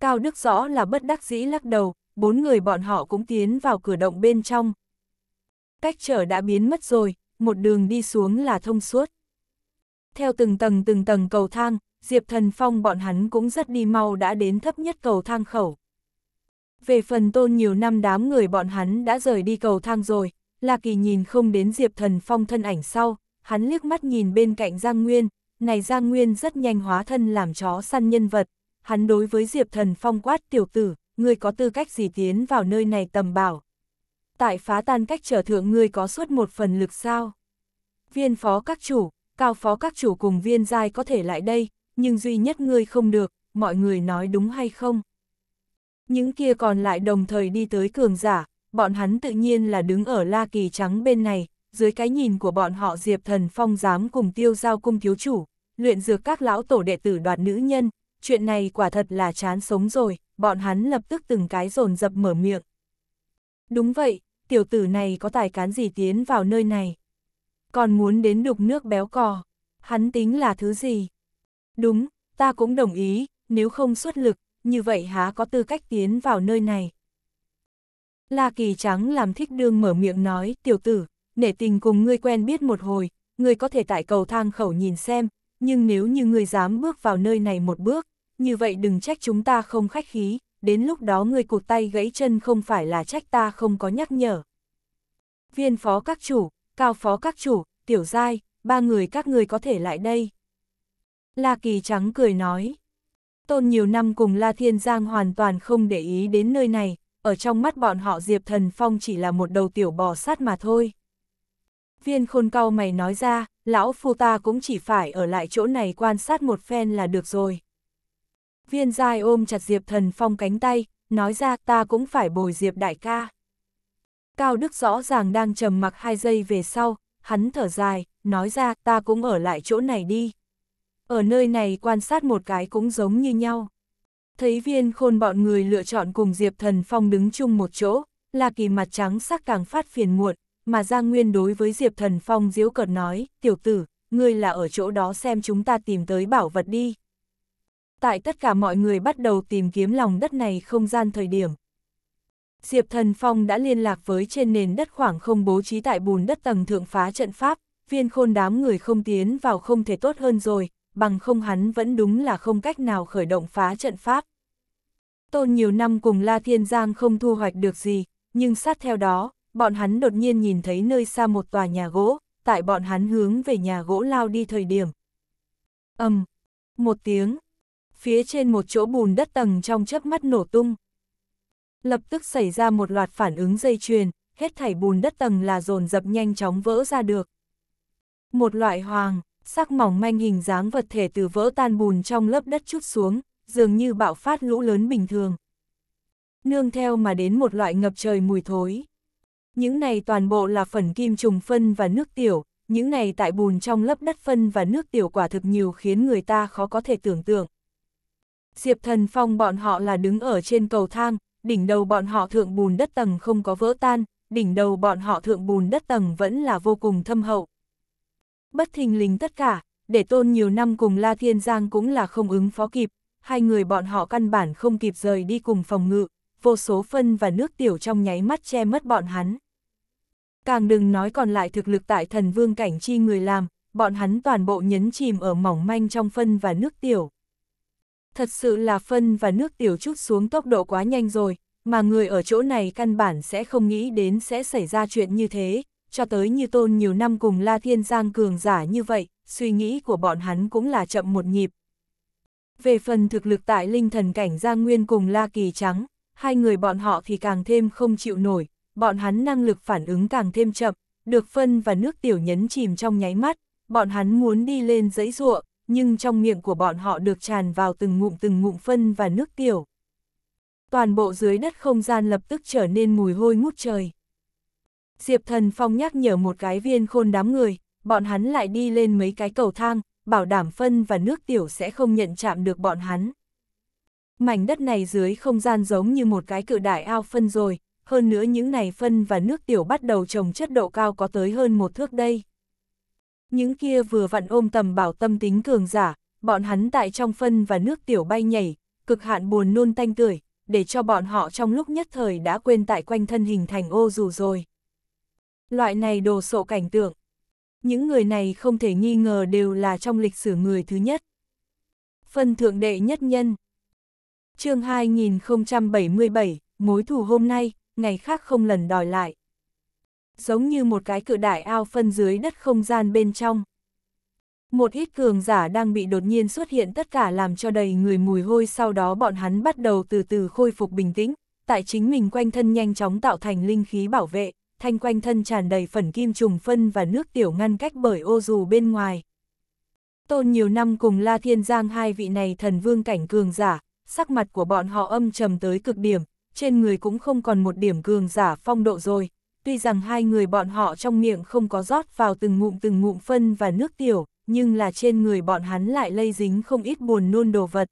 Cao Đức rõ là bất đắc dĩ lắc đầu, bốn người bọn họ cũng tiến vào cửa động bên trong. Cách trở đã biến mất rồi, một đường đi xuống là thông suốt. Theo từng tầng từng tầng cầu thang, Diệp Thần Phong bọn hắn cũng rất đi mau đã đến thấp nhất cầu thang khẩu. Về phần tôn nhiều năm đám người bọn hắn đã rời đi cầu thang rồi, La Kỳ nhìn không đến Diệp Thần Phong thân ảnh sau, hắn liếc mắt nhìn bên cạnh Giang Nguyên, này Giang Nguyên rất nhanh hóa thân làm chó săn nhân vật, hắn đối với Diệp Thần Phong quát tiểu tử, người có tư cách gì tiến vào nơi này tầm bảo, tại phá tan cách trở thượng ngươi có suốt một phần lực sao. Viên phó các chủ, cao phó các chủ cùng viên giai có thể lại đây, nhưng duy nhất ngươi không được, mọi người nói đúng hay không. Những kia còn lại đồng thời đi tới cường giả, bọn hắn tự nhiên là đứng ở la kỳ trắng bên này, dưới cái nhìn của bọn họ Diệp Thần Phong giám cùng tiêu giao cung thiếu chủ, luyện dược các lão tổ đệ tử đoạt nữ nhân, chuyện này quả thật là chán sống rồi, bọn hắn lập tức từng cái dồn dập mở miệng. Đúng vậy, tiểu tử này có tài cán gì tiến vào nơi này. Còn muốn đến đục nước béo cò, hắn tính là thứ gì? Đúng, ta cũng đồng ý, nếu không xuất lực, như vậy há có tư cách tiến vào nơi này. La Kỳ Trắng làm thích đương mở miệng nói, tiểu tử, nể tình cùng ngươi quen biết một hồi, ngươi có thể tại cầu thang khẩu nhìn xem, nhưng nếu như ngươi dám bước vào nơi này một bước, như vậy đừng trách chúng ta không khách khí, đến lúc đó người cụt tay gãy chân không phải là trách ta không có nhắc nhở. Viên phó các chủ, cao phó các chủ, tiểu giai, ba người các người có thể lại đây. La Kỳ Trắng cười nói. Tôn nhiều năm cùng La Thiên Giang hoàn toàn không để ý đến nơi này, ở trong mắt bọn họ Diệp Thần Phong chỉ là một đầu tiểu bò sát mà thôi. Viên khôn cao mày nói ra, lão phu ta cũng chỉ phải ở lại chỗ này quan sát một phen là được rồi. Viên dai ôm chặt Diệp Thần Phong cánh tay, nói ra ta cũng phải bồi Diệp đại ca. Cao Đức rõ ràng đang trầm mặc hai giây về sau, hắn thở dài, nói ra ta cũng ở lại chỗ này đi. Ở nơi này quan sát một cái cũng giống như nhau. Thấy viên khôn bọn người lựa chọn cùng Diệp Thần Phong đứng chung một chỗ, là kỳ mặt trắng sắc càng phát phiền muộn, mà Giang Nguyên đối với Diệp Thần Phong diễu cợt nói, tiểu tử, ngươi là ở chỗ đó xem chúng ta tìm tới bảo vật đi tại tất cả mọi người bắt đầu tìm kiếm lòng đất này không gian thời điểm. Diệp Thần Phong đã liên lạc với trên nền đất khoảng không bố trí tại bùn đất tầng thượng phá trận pháp, viên khôn đám người không tiến vào không thể tốt hơn rồi, bằng không hắn vẫn đúng là không cách nào khởi động phá trận pháp. Tôn nhiều năm cùng La Thiên Giang không thu hoạch được gì, nhưng sát theo đó, bọn hắn đột nhiên nhìn thấy nơi xa một tòa nhà gỗ, tại bọn hắn hướng về nhà gỗ lao đi thời điểm. âm um, một tiếng, phía trên một chỗ bùn đất tầng trong chớp mắt nổ tung. Lập tức xảy ra một loạt phản ứng dây chuyền, hết thảy bùn đất tầng là dồn dập nhanh chóng vỡ ra được. Một loại hoàng, sắc mỏng manh hình dáng vật thể từ vỡ tan bùn trong lớp đất chút xuống, dường như bạo phát lũ lớn bình thường. Nương theo mà đến một loại ngập trời mùi thối. Những này toàn bộ là phần kim trùng phân và nước tiểu, những này tại bùn trong lớp đất phân và nước tiểu quả thực nhiều khiến người ta khó có thể tưởng tượng. Diệp Thần Phong bọn họ là đứng ở trên cầu thang, đỉnh đầu bọn họ thượng bùn đất tầng không có vỡ tan, đỉnh đầu bọn họ thượng bùn đất tầng vẫn là vô cùng thâm hậu. Bất thình lình tất cả, để tôn nhiều năm cùng La Thiên Giang cũng là không ứng phó kịp, hai người bọn họ căn bản không kịp rời đi cùng phòng ngự, vô số phân và nước tiểu trong nháy mắt che mất bọn hắn. Càng đừng nói còn lại thực lực tại thần vương cảnh chi người làm, bọn hắn toàn bộ nhấn chìm ở mỏng manh trong phân và nước tiểu. Thật sự là phân và nước tiểu chút xuống tốc độ quá nhanh rồi, mà người ở chỗ này căn bản sẽ không nghĩ đến sẽ xảy ra chuyện như thế, cho tới như tôn nhiều năm cùng La Thiên Giang cường giả như vậy, suy nghĩ của bọn hắn cũng là chậm một nhịp. Về phần thực lực tại linh thần cảnh Giang Nguyên cùng La Kỳ Trắng, hai người bọn họ thì càng thêm không chịu nổi, bọn hắn năng lực phản ứng càng thêm chậm, được phân và nước tiểu nhấn chìm trong nháy mắt, bọn hắn muốn đi lên dãy ruộng, nhưng trong miệng của bọn họ được tràn vào từng ngụm từng ngụm phân và nước tiểu. Toàn bộ dưới đất không gian lập tức trở nên mùi hôi ngút trời. Diệp Thần Phong nhắc nhở một cái viên khôn đám người, bọn hắn lại đi lên mấy cái cầu thang, bảo đảm phân và nước tiểu sẽ không nhận chạm được bọn hắn. Mảnh đất này dưới không gian giống như một cái cự đại ao phân rồi, hơn nữa những này phân và nước tiểu bắt đầu trồng chất độ cao có tới hơn một thước đây những kia vừa vặn ôm tầm bảo tâm tính cường giả, bọn hắn tại trong phân và nước tiểu bay nhảy, cực hạn buồn nôn tanh tưởi, để cho bọn họ trong lúc nhất thời đã quên tại quanh thân hình thành ô dù rồi. Loại này đồ sộ cảnh tượng. Những người này không thể nghi ngờ đều là trong lịch sử người thứ nhất. Phân thượng đệ nhất nhân chương 2077, mối thù hôm nay, ngày khác không lần đòi lại giống như một cái cự đại ao phân dưới đất không gian bên trong. Một ít cường giả đang bị đột nhiên xuất hiện tất cả làm cho đầy người mùi hôi sau đó bọn hắn bắt đầu từ từ khôi phục bình tĩnh, tại chính mình quanh thân nhanh chóng tạo thành linh khí bảo vệ, thanh quanh thân tràn đầy phần kim trùng phân và nước tiểu ngăn cách bởi ô dù bên ngoài. Tôn nhiều năm cùng La Thiên Giang hai vị này thần vương cảnh cường giả, sắc mặt của bọn họ âm trầm tới cực điểm, trên người cũng không còn một điểm cường giả phong độ rồi, tuy rằng hai người bọn họ trong miệng không có rót vào từng ngụm từng ngụm phân và nước tiểu, nhưng là trên người bọn hắn lại lây dính không ít buồn nôn đồ vật.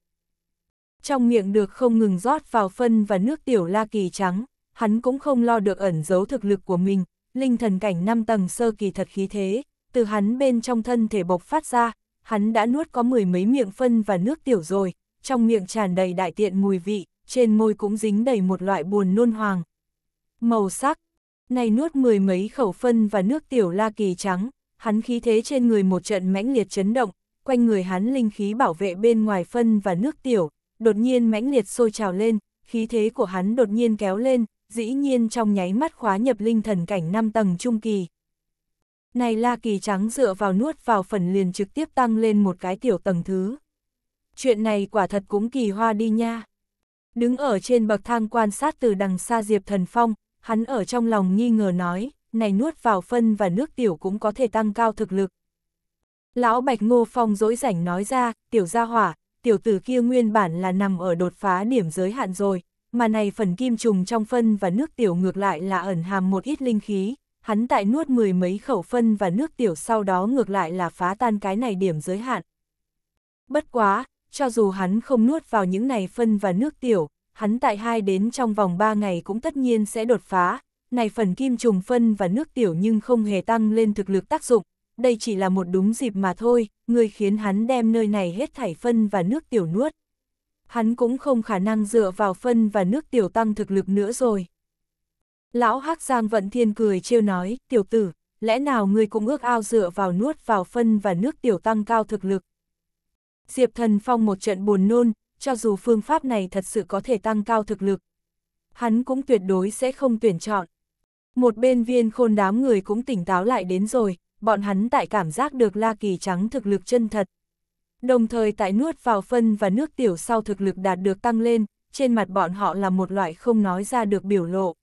Trong miệng được không ngừng rót vào phân và nước tiểu la kỳ trắng, hắn cũng không lo được ẩn giấu thực lực của mình, linh thần cảnh 5 tầng sơ kỳ thật khí thế, từ hắn bên trong thân thể bộc phát ra, hắn đã nuốt có mười mấy miệng phân và nước tiểu rồi, trong miệng tràn đầy đại tiện mùi vị, trên môi cũng dính đầy một loại buồn nôn hoàng. Màu sắc, nay nuốt mười mấy khẩu phân và nước tiểu la kỳ trắng, hắn khí thế trên người một trận mãnh liệt chấn động, quanh người hắn linh khí bảo vệ bên ngoài phân và nước tiểu, đột nhiên mãnh liệt sôi trào lên, khí thế của hắn đột nhiên kéo lên, dĩ nhiên trong nháy mắt khóa nhập linh thần cảnh 5 tầng trung kỳ. Này la kỳ trắng dựa vào nuốt vào phần liền trực tiếp tăng lên một cái tiểu tầng thứ. Chuyện này quả thật cũng kỳ hoa đi nha. Đứng ở trên bậc thang quan sát từ đằng xa Diệp Thần Phong, hắn ở trong lòng nghi ngờ nói, này nuốt vào phân và nước tiểu cũng có thể tăng cao thực lực. Lão Bạch Ngô Phong dỗi rảnh nói ra, tiểu gia hỏa, tiểu tử kia nguyên bản là nằm ở đột phá điểm giới hạn rồi, mà này phần kim trùng trong phân và nước tiểu ngược lại là ẩn hàm một ít linh khí, hắn tại nuốt mười mấy khẩu phân và nước tiểu sau đó ngược lại là phá tan cái này điểm giới hạn. Bất quá, cho dù hắn không nuốt vào những này phân và nước tiểu, hắn tại hai đến trong vòng 3 ngày cũng tất nhiên sẽ đột phá, này phần kim trùng phân và nước tiểu nhưng không hề tăng lên thực lực tác dụng, đây chỉ là một đúng dịp mà thôi, người khiến hắn đem nơi này hết thải phân và nước tiểu nuốt. Hắn cũng không khả năng dựa vào phân và nước tiểu tăng thực lực nữa rồi. Lão hắc Giang Vận Thiên cười trêu nói, tiểu tử, lẽ nào người cũng ước ao dựa vào nuốt vào phân và nước tiểu tăng cao thực lực. Diệp Thần Phong một trận buồn nôn, cho dù phương pháp này thật sự có thể tăng cao thực lực. Hắn cũng tuyệt đối sẽ không tuyển chọn. Một bên viên khôn đám người cũng tỉnh táo lại đến rồi, bọn hắn tại cảm giác được La Kỳ Trắng thực lực chân thật. Đồng thời tại nuốt vào phân và nước tiểu sau thực lực đạt được tăng lên, trên mặt bọn họ là một loại không nói ra được biểu lộ.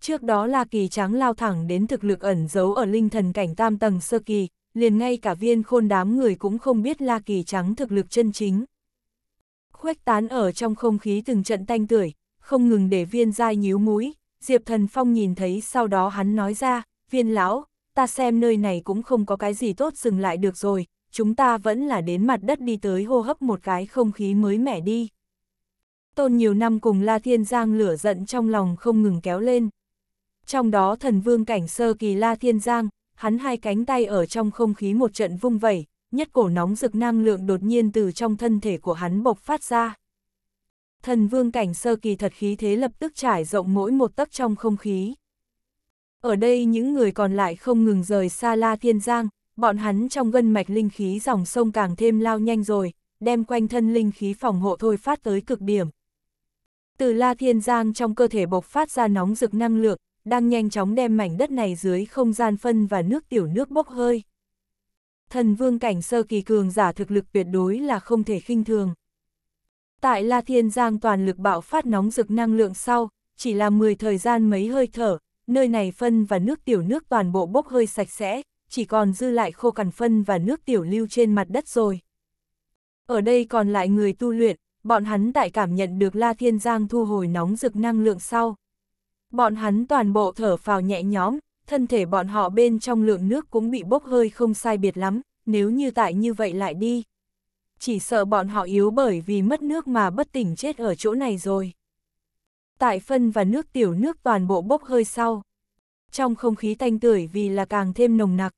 Trước đó La Kỳ Trắng lao thẳng đến thực lực ẩn giấu ở linh thần cảnh tam tầng sơ kỳ, liền ngay cả viên khôn đám người cũng không biết La Kỳ Trắng thực lực chân chính khuếch tán ở trong không khí từng trận tanh tưởi, không ngừng để viên dai nhíu mũi, Diệp Thần Phong nhìn thấy sau đó hắn nói ra, viên lão, ta xem nơi này cũng không có cái gì tốt dừng lại được rồi, chúng ta vẫn là đến mặt đất đi tới hô hấp một cái không khí mới mẻ đi. Tôn nhiều năm cùng La Thiên Giang lửa giận trong lòng không ngừng kéo lên. Trong đó thần vương cảnh sơ kỳ La Thiên Giang, hắn hai cánh tay ở trong không khí một trận vung vẩy, nhất cổ nóng rực năng lượng đột nhiên từ trong thân thể của hắn bộc phát ra. Thần vương cảnh sơ kỳ thật khí thế lập tức trải rộng mỗi một tấc trong không khí. Ở đây những người còn lại không ngừng rời xa La Thiên Giang, bọn hắn trong gân mạch linh khí dòng sông càng thêm lao nhanh rồi, đem quanh thân linh khí phòng hộ thôi phát tới cực điểm. Từ La Thiên Giang trong cơ thể bộc phát ra nóng rực năng lượng, đang nhanh chóng đem mảnh đất này dưới không gian phân và nước tiểu nước bốc hơi thần vương cảnh sơ kỳ cường giả thực lực tuyệt đối là không thể khinh thường. Tại La Thiên Giang toàn lực bạo phát nóng rực năng lượng sau, chỉ là 10 thời gian mấy hơi thở, nơi này phân và nước tiểu nước toàn bộ bốc hơi sạch sẽ, chỉ còn dư lại khô cằn phân và nước tiểu lưu trên mặt đất rồi. Ở đây còn lại người tu luyện, bọn hắn tại cảm nhận được La Thiên Giang thu hồi nóng rực năng lượng sau. Bọn hắn toàn bộ thở phào nhẹ nhõm, thân thể bọn họ bên trong lượng nước cũng bị bốc hơi không sai biệt lắm, nếu như tại như vậy lại đi. Chỉ sợ bọn họ yếu bởi vì mất nước mà bất tỉnh chết ở chỗ này rồi. Tại phân và nước tiểu nước toàn bộ bốc hơi sau. Trong không khí thanh tưởi vì là càng thêm nồng nặc.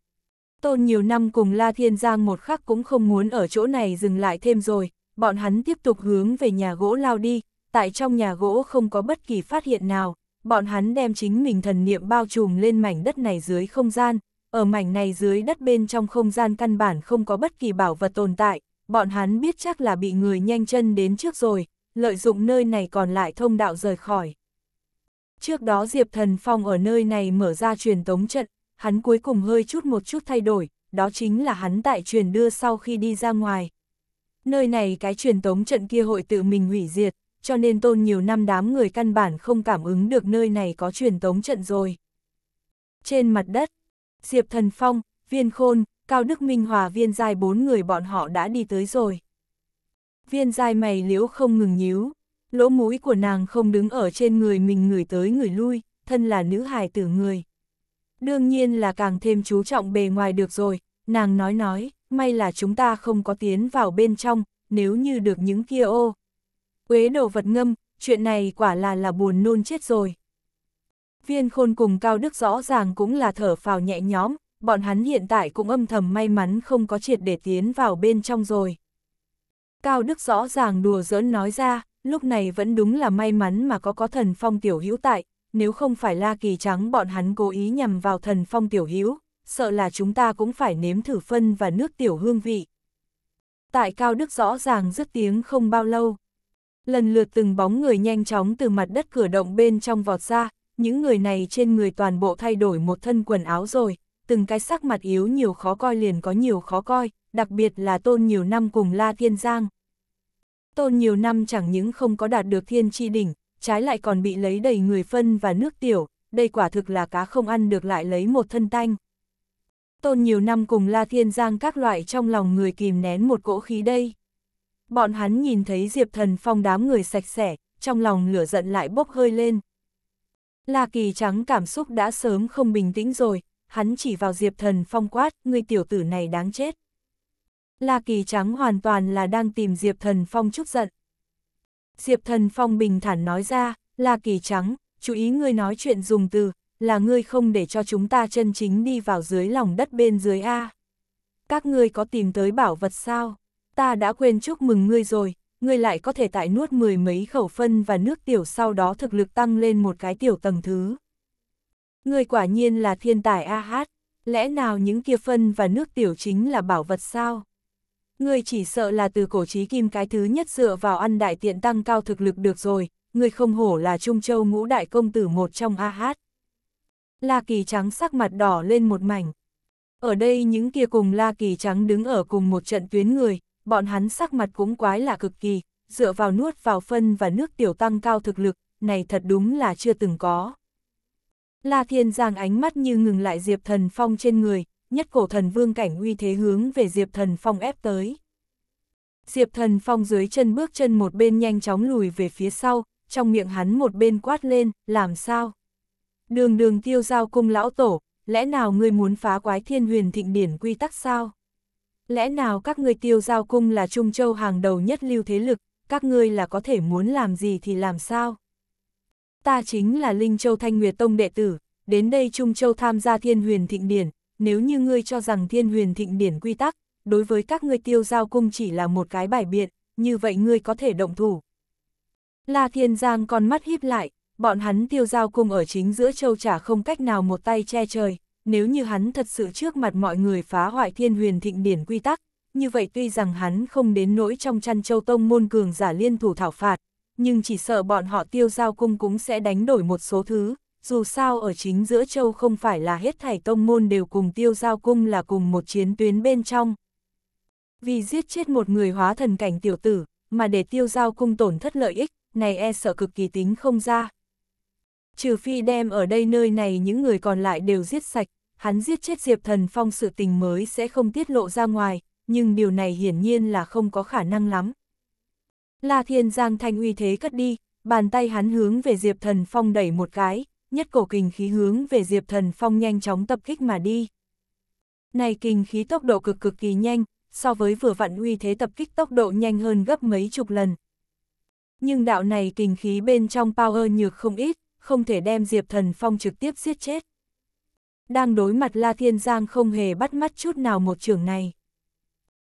Tôn nhiều năm cùng La Thiên Giang một khắc cũng không muốn ở chỗ này dừng lại thêm rồi, bọn hắn tiếp tục hướng về nhà gỗ lao đi, tại trong nhà gỗ không có bất kỳ phát hiện nào, bọn hắn đem chính mình thần niệm bao trùm lên mảnh đất này dưới không gian, ở mảnh này dưới đất bên trong không gian căn bản không có bất kỳ bảo vật tồn tại, bọn hắn biết chắc là bị người nhanh chân đến trước rồi, lợi dụng nơi này còn lại thông đạo rời khỏi. Trước đó Diệp Thần Phong ở nơi này mở ra truyền tống trận, hắn cuối cùng hơi chút một chút thay đổi, đó chính là hắn tại truyền đưa sau khi đi ra ngoài. Nơi này cái truyền tống trận kia hội tự mình hủy diệt, cho nên tôn nhiều năm đám người căn bản không cảm ứng được nơi này có truyền tống trận rồi. Trên mặt đất, Diệp Thần Phong, Viên Khôn, Cao Đức Minh Hòa Viên Giai bốn người bọn họ đã đi tới rồi. Viên Giai mày liễu không ngừng nhíu, lỗ mũi của nàng không đứng ở trên người mình người tới người lui, thân là nữ hài tử người. Đương nhiên là càng thêm chú trọng bề ngoài được rồi, nàng nói nói, may là chúng ta không có tiến vào bên trong, nếu như được những kia ô, quế đồ vật ngâm, chuyện này quả là là buồn nôn chết rồi. Viên khôn cùng Cao Đức rõ ràng cũng là thở phào nhẹ nhõm, bọn hắn hiện tại cũng âm thầm may mắn không có triệt để tiến vào bên trong rồi. Cao Đức rõ ràng đùa giỡn nói ra, lúc này vẫn đúng là may mắn mà có có thần phong tiểu hữu tại, nếu không phải la kỳ trắng bọn hắn cố ý nhằm vào thần phong tiểu hữu, sợ là chúng ta cũng phải nếm thử phân và nước tiểu hương vị. Tại Cao Đức rõ ràng rất tiếng không bao lâu, lần lượt từng bóng người nhanh chóng từ mặt đất cửa động bên trong vọt ra, những người này trên người toàn bộ thay đổi một thân quần áo rồi, từng cái sắc mặt yếu nhiều khó coi liền có nhiều khó coi, đặc biệt là tôn nhiều năm cùng La Thiên Giang. Tôn nhiều năm chẳng những không có đạt được thiên tri đỉnh, trái lại còn bị lấy đầy người phân và nước tiểu, đây quả thực là cá không ăn được lại lấy một thân tanh. Tôn nhiều năm cùng La Thiên Giang các loại trong lòng người kìm nén một cỗ khí đây. Bọn hắn nhìn thấy Diệp Thần Phong đám người sạch sẽ, trong lòng lửa giận lại bốc hơi lên. La Kỳ Trắng cảm xúc đã sớm không bình tĩnh rồi, hắn chỉ vào Diệp Thần Phong quát, người tiểu tử này đáng chết. La Kỳ Trắng hoàn toàn là đang tìm Diệp Thần Phong chút giận. Diệp Thần Phong bình thản nói ra, La Kỳ Trắng, chú ý ngươi nói chuyện dùng từ, là ngươi không để cho chúng ta chân chính đi vào dưới lòng đất bên dưới A. Các ngươi có tìm tới bảo vật sao? ta đã quên chúc mừng ngươi rồi, ngươi lại có thể tại nuốt mười mấy khẩu phân và nước tiểu sau đó thực lực tăng lên một cái tiểu tầng thứ. Ngươi quả nhiên là thiên tài a hát, lẽ nào những kia phân và nước tiểu chính là bảo vật sao? Ngươi chỉ sợ là từ cổ trí kim cái thứ nhất dựa vào ăn đại tiện tăng cao thực lực được rồi, ngươi không hổ là Trung Châu ngũ đại công tử một trong a hát. La Kỳ Trắng sắc mặt đỏ lên một mảnh. Ở đây những kia cùng La Kỳ Trắng đứng ở cùng một trận tuyến người, bọn hắn sắc mặt cũng quái là cực kỳ, dựa vào nuốt vào phân và nước tiểu tăng cao thực lực, này thật đúng là chưa từng có. La Thiên Giang ánh mắt như ngừng lại Diệp Thần Phong trên người, nhất cổ thần vương cảnh uy thế hướng về Diệp Thần Phong ép tới. Diệp Thần Phong dưới chân bước chân một bên nhanh chóng lùi về phía sau, trong miệng hắn một bên quát lên, làm sao? Đường đường tiêu giao cung lão tổ, lẽ nào ngươi muốn phá quái thiên huyền thịnh điển quy tắc sao? lẽ nào các ngươi tiêu giao cung là Trung Châu hàng đầu nhất lưu thế lực, các ngươi là có thể muốn làm gì thì làm sao? Ta chính là Linh Châu Thanh Nguyệt Tông đệ tử, đến đây Trung Châu tham gia thiên huyền thịnh điển, nếu như ngươi cho rằng thiên huyền thịnh điển quy tắc, đối với các ngươi tiêu giao cung chỉ là một cái bài biện, như vậy ngươi có thể động thủ. La Thiên Giang con mắt híp lại, bọn hắn tiêu giao cung ở chính giữa châu trả không cách nào một tay che trời, nếu như hắn thật sự trước mặt mọi người phá hoại thiên huyền thịnh điển quy tắc, như vậy tuy rằng hắn không đến nỗi trong chăn châu tông môn cường giả liên thủ thảo phạt, nhưng chỉ sợ bọn họ tiêu giao cung cũng sẽ đánh đổi một số thứ, dù sao ở chính giữa châu không phải là hết thảy tông môn đều cùng tiêu giao cung là cùng một chiến tuyến bên trong. Vì giết chết một người hóa thần cảnh tiểu tử, mà để tiêu giao cung tổn thất lợi ích, này e sợ cực kỳ tính không ra. Trừ phi đem ở đây nơi này những người còn lại đều giết sạch, hắn giết chết Diệp Thần Phong sự tình mới sẽ không tiết lộ ra ngoài, nhưng điều này hiển nhiên là không có khả năng lắm. La Thiên Giang Thanh uy thế cất đi, bàn tay hắn hướng về Diệp Thần Phong đẩy một cái, nhất cổ kình khí hướng về Diệp Thần Phong nhanh chóng tập kích mà đi. Này kình khí tốc độ cực cực kỳ nhanh, so với vừa vặn uy thế tập kích tốc độ nhanh hơn gấp mấy chục lần. Nhưng đạo này kình khí bên trong power nhược không ít, không thể đem Diệp Thần Phong trực tiếp giết chết. Đang đối mặt La Thiên Giang không hề bắt mắt chút nào một trường này.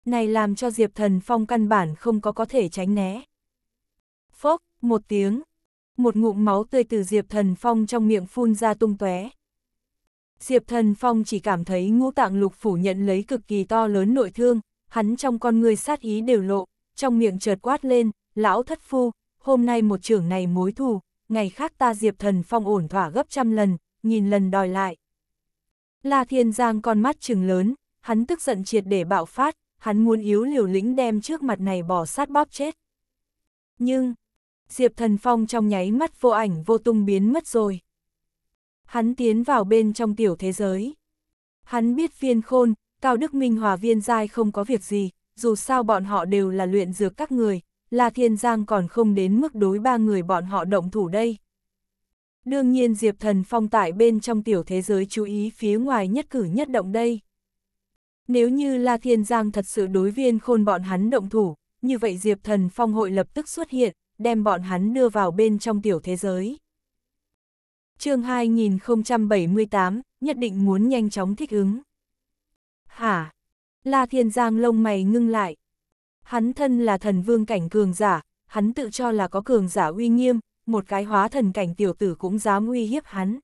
Này làm cho Diệp Thần Phong căn bản không có có thể tránh né. Phốc, một tiếng, một ngụm máu tươi từ Diệp Thần Phong trong miệng phun ra tung tóe. Diệp Thần Phong chỉ cảm thấy ngũ tạng lục phủ nhận lấy cực kỳ to lớn nội thương, hắn trong con người sát ý đều lộ, trong miệng chợt quát lên, lão thất phu, hôm nay một trưởng này mối thù, ngày khác ta Diệp Thần Phong ổn thỏa gấp trăm lần, nghìn lần đòi lại. La Thiên Giang con mắt trừng lớn, hắn tức giận triệt để bạo phát, hắn muốn yếu liều lĩnh đem trước mặt này bỏ sát bóp chết. Nhưng, Diệp Thần Phong trong nháy mắt vô ảnh vô tung biến mất rồi. Hắn tiến vào bên trong tiểu thế giới. Hắn biết viên khôn, Cao Đức Minh hòa viên giai không có việc gì, dù sao bọn họ đều là luyện dược các người, La thiên giang còn không đến mức đối ba người bọn họ động thủ đây. Đương nhiên Diệp Thần Phong tại bên trong tiểu thế giới chú ý phía ngoài nhất cử nhất động đây. Nếu như La Thiên Giang thật sự đối viên khôn bọn hắn động thủ, như vậy Diệp Thần Phong hội lập tức xuất hiện, đem bọn hắn đưa vào bên trong tiểu thế giới. chương 2078, nhất định muốn nhanh chóng thích ứng. Hả? La Thiên Giang lông mày ngưng lại. Hắn thân là thần vương cảnh cường giả, hắn tự cho là có cường giả uy nghiêm, một cái hóa thần cảnh tiểu tử cũng dám uy hiếp hắn.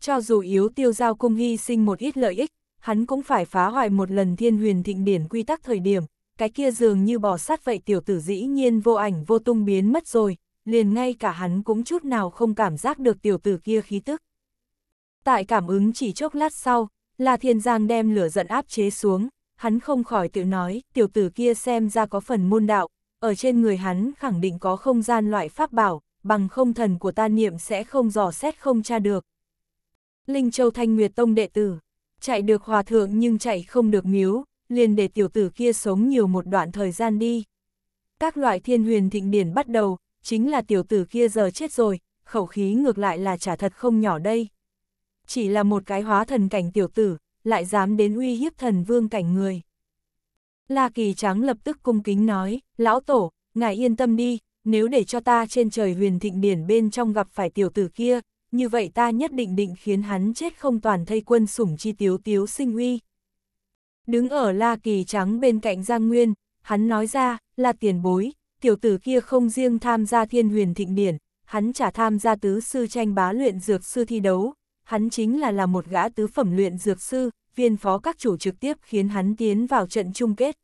Cho dù yếu tiêu giao cung hy sinh một ít lợi ích, hắn cũng phải phá hoại một lần thiên huyền thịnh điển quy tắc thời điểm, cái kia dường như bỏ sát vậy tiểu tử dĩ nhiên vô ảnh vô tung biến mất rồi, liền ngay cả hắn cũng chút nào không cảm giác được tiểu tử kia khí tức. Tại cảm ứng chỉ chốc lát sau, là thiên giang đem lửa giận áp chế xuống, hắn không khỏi tự nói, tiểu tử kia xem ra có phần môn đạo, ở trên người hắn khẳng định có không gian loại pháp bảo, bằng không thần của ta niệm sẽ không dò xét không tra được. Linh Châu Thanh Nguyệt Tông đệ tử, chạy được hòa thượng nhưng chạy không được miếu, liền để tiểu tử kia sống nhiều một đoạn thời gian đi. Các loại thiên huyền thịnh điển bắt đầu, chính là tiểu tử kia giờ chết rồi, khẩu khí ngược lại là trả thật không nhỏ đây. Chỉ là một cái hóa thần cảnh tiểu tử, lại dám đến uy hiếp thần vương cảnh người. La Kỳ Trắng lập tức cung kính nói, lão tổ, ngài yên tâm đi, nếu để cho ta trên trời huyền thịnh điển bên trong gặp phải tiểu tử kia, như vậy ta nhất định định khiến hắn chết không toàn thây quân sủng chi tiếu tiếu sinh uy. Đứng ở La Kỳ Trắng bên cạnh Giang Nguyên, hắn nói ra, là tiền bối, tiểu tử kia không riêng tham gia thiên huyền thịnh điển, hắn chả tham gia tứ sư tranh bá luyện dược sư thi đấu, hắn chính là là một gã tứ phẩm luyện dược sư, viên phó các chủ trực tiếp khiến hắn tiến vào trận chung kết.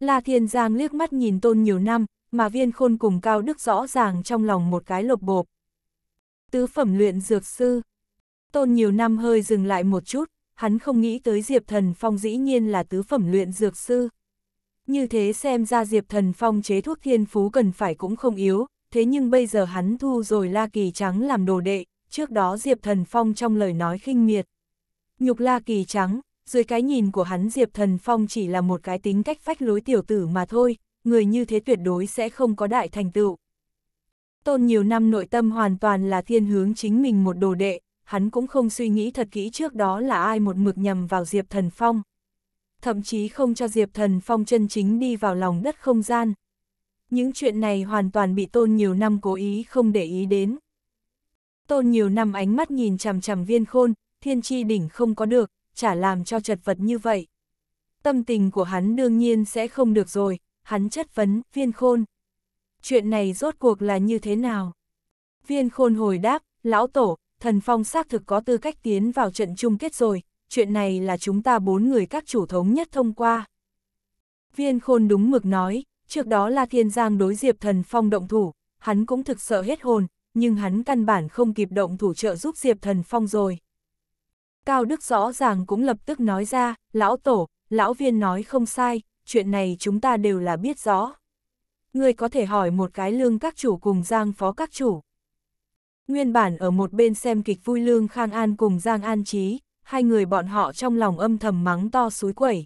La Thiên Giang liếc mắt nhìn tôn nhiều năm, mà viên khôn cùng cao đức rõ ràng trong lòng một cái lột bộp. Tứ phẩm luyện dược sư. Tôn nhiều năm hơi dừng lại một chút, hắn không nghĩ tới Diệp Thần Phong dĩ nhiên là tứ phẩm luyện dược sư. Như thế xem ra Diệp Thần Phong chế thuốc thiên phú cần phải cũng không yếu, thế nhưng bây giờ hắn thu rồi La Kỳ Trắng làm đồ đệ, trước đó Diệp Thần Phong trong lời nói khinh miệt. Nhục La Kỳ Trắng, dưới cái nhìn của hắn Diệp Thần Phong chỉ là một cái tính cách phách lối tiểu tử mà thôi, người như thế tuyệt đối sẽ không có đại thành tựu. Tôn nhiều năm nội tâm hoàn toàn là thiên hướng chính mình một đồ đệ, hắn cũng không suy nghĩ thật kỹ trước đó là ai một mực nhầm vào Diệp Thần Phong. Thậm chí không cho Diệp Thần Phong chân chính đi vào lòng đất không gian. Những chuyện này hoàn toàn bị tôn nhiều năm cố ý không để ý đến. Tôn nhiều năm ánh mắt nhìn chằm chằm viên khôn, thiên tri đỉnh không có được, chả làm cho chật vật như vậy. Tâm tình của hắn đương nhiên sẽ không được rồi, hắn chất vấn, viên khôn. Chuyện này rốt cuộc là như thế nào? Viên khôn hồi đáp, lão tổ, thần phong xác thực có tư cách tiến vào trận chung kết rồi, chuyện này là chúng ta bốn người các chủ thống nhất thông qua. Viên khôn đúng mực nói, trước đó là thiên giang đối diệp thần phong động thủ, hắn cũng thực sợ hết hồn, nhưng hắn căn bản không kịp động thủ trợ giúp diệp thần phong rồi. Cao Đức rõ ràng cũng lập tức nói ra, lão tổ, lão viên nói không sai, chuyện này chúng ta đều là biết rõ. Ngươi có thể hỏi một cái lương các chủ cùng Giang phó các chủ. Nguyên bản ở một bên xem kịch vui lương Khang An cùng Giang An Trí, hai người bọn họ trong lòng âm thầm mắng to suối quẩy.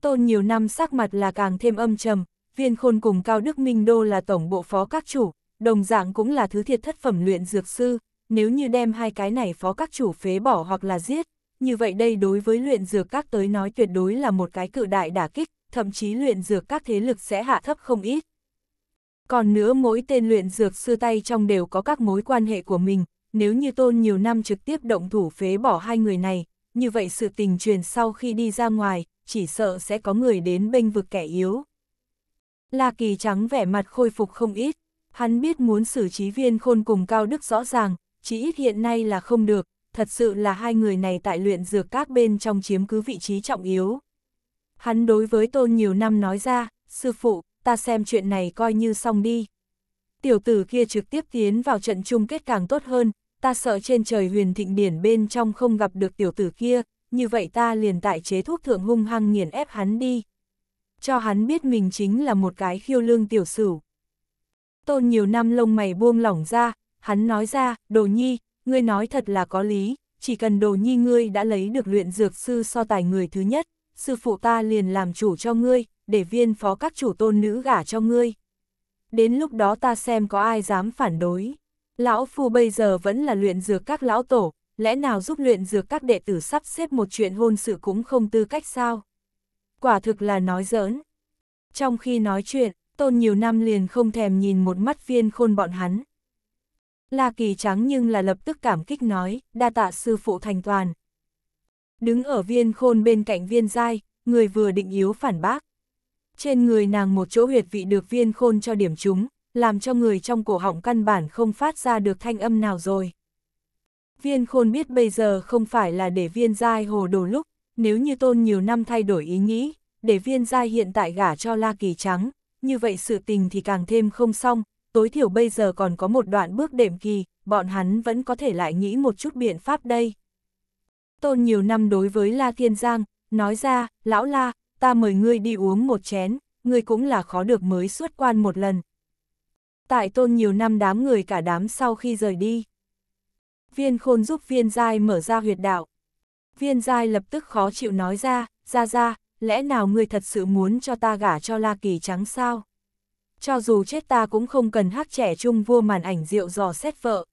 Tôn nhiều năm sắc mặt là càng thêm âm trầm, viên khôn cùng Cao Đức Minh Đô là tổng bộ phó các chủ, đồng dạng cũng là thứ thiệt thất phẩm luyện dược sư, nếu như đem hai cái này phó các chủ phế bỏ hoặc là giết, như vậy đây đối với luyện dược các tới nói tuyệt đối là một cái cự đại đả kích, thậm chí luyện dược các thế lực sẽ hạ thấp không ít. Còn nữa mỗi tên luyện dược sư tay trong đều có các mối quan hệ của mình, nếu như tôn nhiều năm trực tiếp động thủ phế bỏ hai người này, như vậy sự tình truyền sau khi đi ra ngoài, chỉ sợ sẽ có người đến bênh vực kẻ yếu. La Kỳ trắng vẻ mặt khôi phục không ít, hắn biết muốn xử trí viên khôn cùng cao đức rõ ràng, chỉ ít hiện nay là không được, thật sự là hai người này tại luyện dược các bên trong chiếm cứ vị trí trọng yếu. Hắn đối với tôn nhiều năm nói ra, sư phụ, ta xem chuyện này coi như xong đi. Tiểu tử kia trực tiếp tiến vào trận chung kết càng tốt hơn, ta sợ trên trời huyền thịnh điển bên trong không gặp được tiểu tử kia, như vậy ta liền tại chế thuốc thượng hung hăng nghiền ép hắn đi. Cho hắn biết mình chính là một cái khiêu lương tiểu sử. Tôn nhiều năm lông mày buông lỏng ra, hắn nói ra, đồ nhi, ngươi nói thật là có lý, chỉ cần đồ nhi ngươi đã lấy được luyện dược sư so tài người thứ nhất, sư phụ ta liền làm chủ cho ngươi, để viên phó các chủ tôn nữ gả cho ngươi. Đến lúc đó ta xem có ai dám phản đối. Lão Phu bây giờ vẫn là luyện dược các lão tổ, lẽ nào giúp luyện dược các đệ tử sắp xếp một chuyện hôn sự cũng không tư cách sao? Quả thực là nói giỡn. Trong khi nói chuyện, tôn nhiều năm liền không thèm nhìn một mắt viên khôn bọn hắn, La Kỳ trắng nhưng là lập tức cảm kích nói, đa tạ sư phụ thành toàn. Đứng ở viên khôn bên cạnh viên dai, người vừa định yếu phản bác. Trên người nàng một chỗ huyệt vị được viên khôn cho điểm chúng, làm cho người trong cổ họng căn bản không phát ra được thanh âm nào rồi. Viên khôn biết bây giờ không phải là để viên dai hồ đồ lúc, nếu như tôn nhiều năm thay đổi ý nghĩ, để viên dai hiện tại gả cho La Kỳ Trắng, như vậy sự tình thì càng thêm không xong, tối thiểu bây giờ còn có một đoạn bước đệm kỳ, bọn hắn vẫn có thể lại nghĩ một chút biện pháp đây. Tôn nhiều năm đối với La Thiên Giang, nói ra, lão La, ta mời ngươi đi uống một chén, ngươi cũng là khó được mới xuất quan một lần. Tại tôn nhiều năm đám người cả đám sau khi rời đi. Viên khôn giúp viên giai mở ra huyệt đạo. Viên giai lập tức khó chịu nói ra, ra ra, lẽ nào ngươi thật sự muốn cho ta gả cho La Kỳ Trắng sao? cho dù chết ta cũng không cần hát trẻ trung vua màn ảnh rượu dò xét vợ.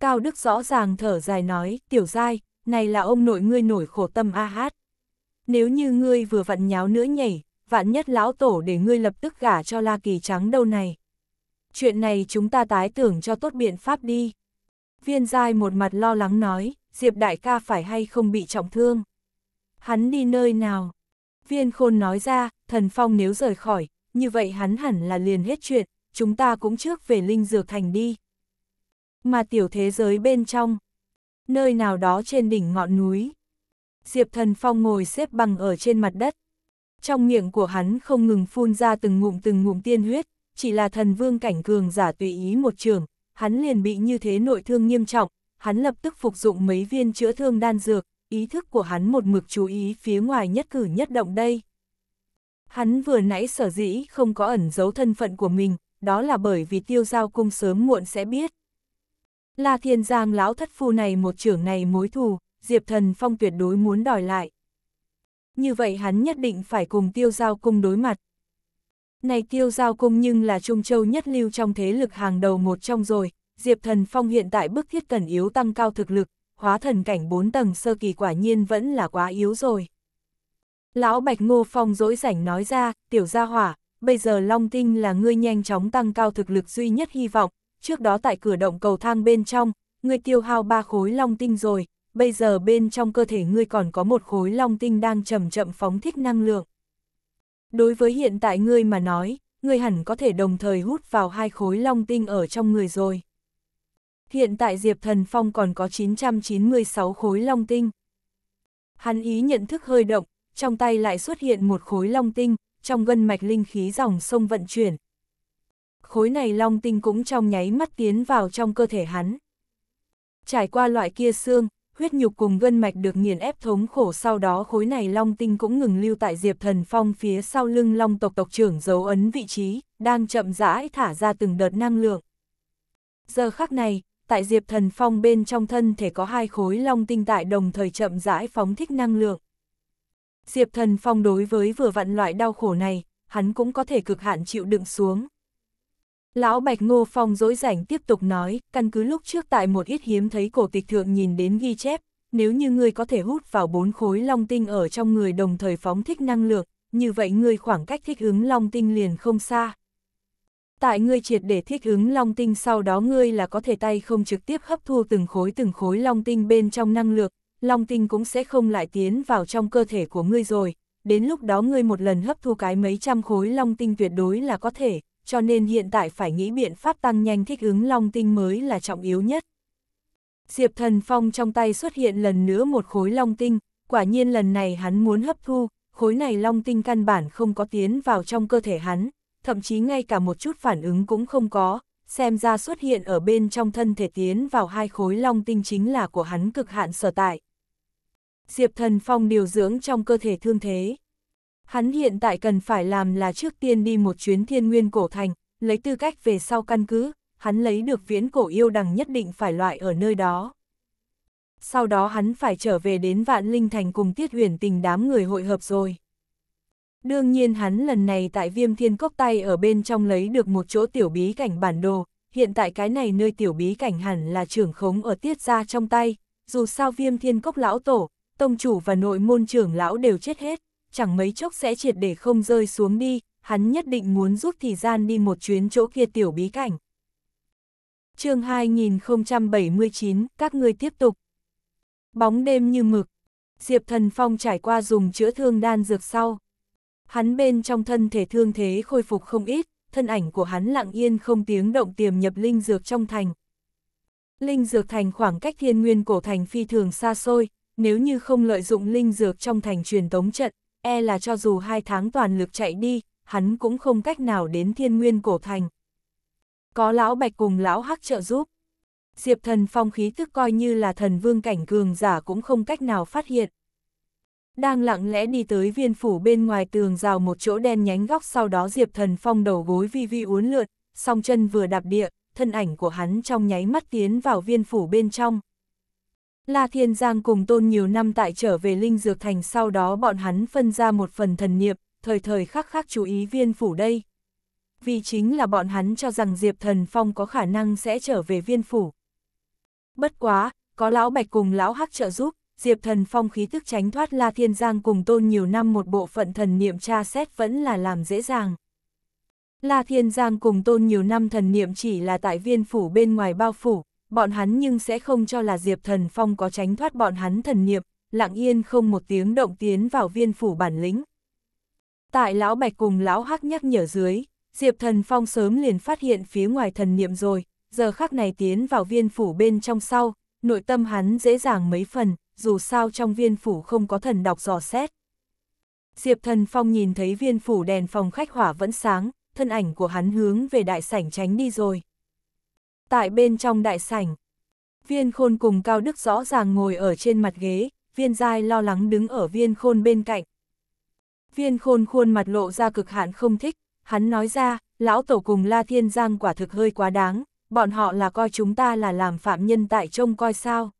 Cao Đức rõ ràng thở dài nói, tiểu dai, này là ông nội ngươi nổi khổ tâm a hát. Nếu như ngươi vừa vặn nháo nữa nhảy, vạn nhất lão tổ để ngươi lập tức gả cho la kỳ trắng đâu này. Chuyện này chúng ta tái tưởng cho tốt biện pháp đi. Viên dai một mặt lo lắng nói, Diệp đại ca phải hay không bị trọng thương. Hắn đi nơi nào? Viên khôn nói ra, thần phong nếu rời khỏi, như vậy hắn hẳn là liền hết chuyện, chúng ta cũng trước về Linh Dược Thành đi. Mà tiểu thế giới bên trong, nơi nào đó trên đỉnh ngọn núi, Diệp Thần Phong ngồi xếp bằng ở trên mặt đất. Trong miệng của hắn không ngừng phun ra từng ngụm từng ngụm tiên huyết, chỉ là thần vương cảnh cường giả tùy ý một trường, hắn liền bị như thế nội thương nghiêm trọng, hắn lập tức phục dụng mấy viên chữa thương đan dược, ý thức của hắn một mực chú ý phía ngoài nhất cử nhất động đây. Hắn vừa nãy sở dĩ không có ẩn giấu thân phận của mình, đó là bởi vì tiêu giao cung sớm muộn sẽ biết. La Thiên Giang lão thất phu này một trưởng này mối thù, Diệp Thần Phong tuyệt đối muốn đòi lại. Như vậy hắn nhất định phải cùng tiêu giao cung đối mặt. Này tiêu giao cung nhưng là Trung Châu nhất lưu trong thế lực hàng đầu một trong rồi, Diệp Thần Phong hiện tại bức thiết cần yếu tăng cao thực lực, hóa thần cảnh bốn tầng sơ kỳ quả nhiên vẫn là quá yếu rồi. Lão Bạch Ngô Phong dỗi rảnh nói ra, tiểu gia hỏa, bây giờ Long Tinh là ngươi nhanh chóng tăng cao thực lực duy nhất hy vọng, trước đó tại cửa động cầu thang bên trong, ngươi tiêu hao ba khối Long Tinh rồi, bây giờ bên trong cơ thể ngươi còn có một khối Long Tinh đang chậm chậm phóng thích năng lượng. Đối với hiện tại ngươi mà nói, ngươi hẳn có thể đồng thời hút vào hai khối Long Tinh ở trong người rồi. Hiện tại Diệp Thần Phong còn có 996 khối Long Tinh. Hắn ý nhận thức hơi động, trong tay lại xuất hiện một khối long tinh, trong gân mạch linh khí dòng sông vận chuyển. Khối này long tinh cũng trong nháy mắt tiến vào trong cơ thể hắn. Trải qua loại kia xương, huyết nhục cùng gân mạch được nghiền ép thống khổ sau đó khối này long tinh cũng ngừng lưu tại diệp thần phong phía sau lưng long tộc tộc trưởng dấu ấn vị trí, đang chậm rãi thả ra từng đợt năng lượng. Giờ khắc này, tại diệp thần phong bên trong thân thể có hai khối long tinh tại đồng thời chậm rãi phóng thích năng lượng. Diệp Thần Phong đối với vừa vặn loại đau khổ này, hắn cũng có thể cực hạn chịu đựng xuống. Lão Bạch Ngô Phong dối rảnh tiếp tục nói, căn cứ lúc trước tại một ít hiếm thấy cổ tịch thượng nhìn đến ghi chép, nếu như ngươi có thể hút vào bốn khối long tinh ở trong người đồng thời phóng thích năng lượng, như vậy ngươi khoảng cách thích ứng long tinh liền không xa. Tại ngươi triệt để thích ứng long tinh sau đó ngươi là có thể tay không trực tiếp hấp thu từng khối từng khối long tinh bên trong năng lượng, Long tinh cũng sẽ không lại tiến vào trong cơ thể của ngươi rồi, đến lúc đó ngươi một lần hấp thu cái mấy trăm khối long tinh tuyệt đối là có thể, cho nên hiện tại phải nghĩ biện pháp tăng nhanh thích ứng long tinh mới là trọng yếu nhất. Diệp Thần Phong trong tay xuất hiện lần nữa một khối long tinh, quả nhiên lần này hắn muốn hấp thu, khối này long tinh căn bản không có tiến vào trong cơ thể hắn, thậm chí ngay cả một chút phản ứng cũng không có, xem ra xuất hiện ở bên trong thân thể tiến vào hai khối long tinh chính là của hắn cực hạn sở tại. Diệp Thần Phong điều dưỡng trong cơ thể thương thế. Hắn hiện tại cần phải làm là trước tiên đi một chuyến thiên nguyên cổ thành, lấy tư cách về sau căn cứ, hắn lấy được viễn cổ yêu đằng nhất định phải loại ở nơi đó. Sau đó hắn phải trở về đến vạn linh thành cùng tiết huyền tình đám người hội hợp rồi. Đương nhiên hắn lần này tại viêm thiên cốc tay ở bên trong lấy được một chỗ tiểu bí cảnh bản đồ, hiện tại cái này nơi tiểu bí cảnh hẳn là trưởng khống ở tiết ra trong tay, dù sao viêm thiên cốc lão tổ, tông chủ và nội môn trưởng lão đều chết hết, chẳng mấy chốc sẽ triệt để không rơi xuống đi, hắn nhất định muốn rút thì gian đi một chuyến chỗ kia tiểu bí cảnh. chương 2079, các ngươi tiếp tục. Bóng đêm như mực, Diệp Thần Phong trải qua dùng chữa thương đan dược sau. Hắn bên trong thân thể thương thế khôi phục không ít, thân ảnh của hắn lặng yên không tiếng động tiềm nhập linh dược trong thành. Linh dược thành khoảng cách thiên nguyên cổ thành phi thường xa xôi, nếu như không lợi dụng linh dược trong thành truyền tống trận, e là cho dù hai tháng toàn lực chạy đi, hắn cũng không cách nào đến thiên nguyên cổ thành. Có lão bạch cùng lão hắc trợ giúp. Diệp thần phong khí tức coi như là thần vương cảnh cường giả cũng không cách nào phát hiện. Đang lặng lẽ đi tới viên phủ bên ngoài tường rào một chỗ đen nhánh góc sau đó Diệp thần phong đầu gối vi vi uốn lượn, song chân vừa đạp địa, thân ảnh của hắn trong nháy mắt tiến vào viên phủ bên trong. La Thiên Giang cùng Tôn nhiều năm tại trở về Linh Dược Thành sau đó bọn hắn phân ra một phần thần niệm, thời thời khắc khắc chú ý viên phủ đây. Vì chính là bọn hắn cho rằng Diệp Thần Phong có khả năng sẽ trở về viên phủ. Bất quá, có Lão Bạch cùng Lão Hắc trợ giúp, Diệp Thần Phong khí tức tránh thoát La Thiên Giang cùng Tôn nhiều năm một bộ phận thần niệm tra xét vẫn là làm dễ dàng. La Thiên Giang cùng Tôn nhiều năm thần niệm chỉ là tại viên phủ bên ngoài bao phủ, bọn hắn nhưng sẽ không cho là Diệp Thần Phong có tránh thoát bọn hắn thần niệm, lặng yên không một tiếng động tiến vào viên phủ bản lĩnh. Tại lão Bạch cùng lão Hắc nhắc nhở dưới, Diệp Thần Phong sớm liền phát hiện phía ngoài thần niệm rồi, giờ khắc này tiến vào viên phủ bên trong sau, nội tâm hắn dễ dàng mấy phần, dù sao trong viên phủ không có thần đọc dò xét. Diệp Thần Phong nhìn thấy viên phủ đèn phòng khách hỏa vẫn sáng, thân ảnh của hắn hướng về đại sảnh tránh đi rồi tại bên trong đại sảnh. Viên khôn cùng Cao Đức rõ ràng ngồi ở trên mặt ghế, viên dai lo lắng đứng ở viên khôn bên cạnh. Viên khôn khuôn mặt lộ ra cực hạn không thích, hắn nói ra, lão tổ cùng La Thiên Giang quả thực hơi quá đáng, bọn họ là coi chúng ta là làm phạm nhân tại trông coi sao.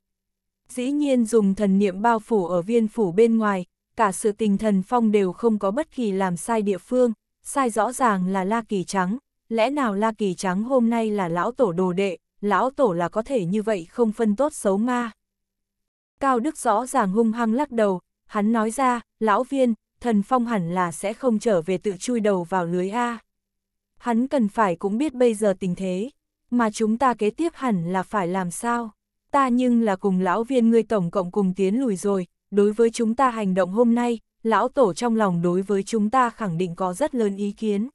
Dĩ nhiên dùng thần niệm bao phủ ở viên phủ bên ngoài, cả sự tình thần phong đều không có bất kỳ làm sai địa phương, sai rõ ràng là La Kỳ Trắng, lẽ nào La Kỳ Trắng hôm nay là lão tổ đồ đệ, lão tổ là có thể như vậy không phân tốt xấu ma. Cao Đức rõ ràng hung hăng lắc đầu, hắn nói ra, lão viên, thần phong hẳn là sẽ không trở về tự chui đầu vào lưới A. Hắn cần phải cũng biết bây giờ tình thế, mà chúng ta kế tiếp hẳn là phải làm sao. Ta nhưng là cùng lão viên ngươi tổng cộng cùng tiến lùi rồi, đối với chúng ta hành động hôm nay, lão tổ trong lòng đối với chúng ta khẳng định có rất lớn ý kiến.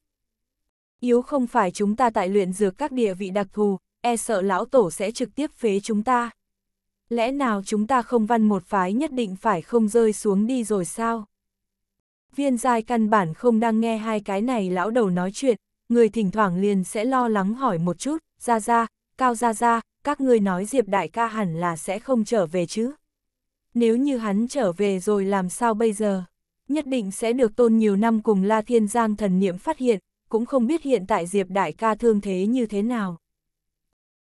Yếu không phải chúng ta tại luyện dược các địa vị đặc thù, e sợ lão tổ sẽ trực tiếp phế chúng ta. Lẽ nào chúng ta không văn một phái nhất định phải không rơi xuống đi rồi sao? Viên giai căn bản không đang nghe hai cái này lão đầu nói chuyện, người thỉnh thoảng liền sẽ lo lắng hỏi một chút, ra ra, cao ra ra, các ngươi nói Diệp đại ca hẳn là sẽ không trở về chứ. Nếu như hắn trở về rồi làm sao bây giờ? Nhất định sẽ được tôn nhiều năm cùng La Thiên Giang thần niệm phát hiện, cũng không biết hiện tại Diệp đại ca thương thế như thế nào.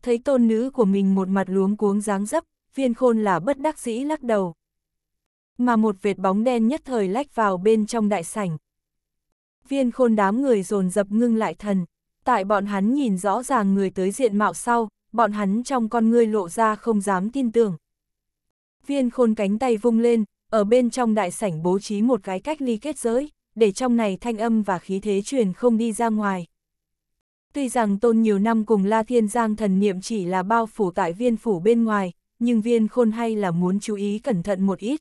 Thấy tôn nữ của mình một mặt luống cuống dáng dấp, viên khôn là bất đắc dĩ lắc đầu. Mà một vệt bóng đen nhất thời lách vào bên trong đại sảnh. Viên khôn đám người dồn dập ngưng lại thần, tại bọn hắn nhìn rõ ràng người tới diện mạo sau, bọn hắn trong con ngươi lộ ra không dám tin tưởng. Viên khôn cánh tay vung lên, ở bên trong đại sảnh bố trí một cái cách ly kết giới để trong này thanh âm và khí thế truyền không đi ra ngoài. Tuy rằng tôn nhiều năm cùng La Thiên Giang thần niệm chỉ là bao phủ tại viên phủ bên ngoài, nhưng viên khôn hay là muốn chú ý cẩn thận một ít.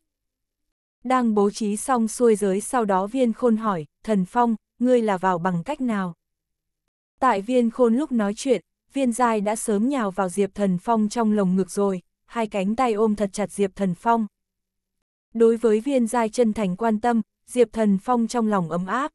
Đang bố trí xong xuôi giới sau đó viên khôn hỏi, thần phong, ngươi là vào bằng cách nào? Tại viên khôn lúc nói chuyện, viên giai đã sớm nhào vào diệp thần phong trong lồng ngực rồi, hai cánh tay ôm thật chặt diệp thần phong. Đối với viên giai chân thành quan tâm, Diệp Thần Phong trong lòng ấm áp.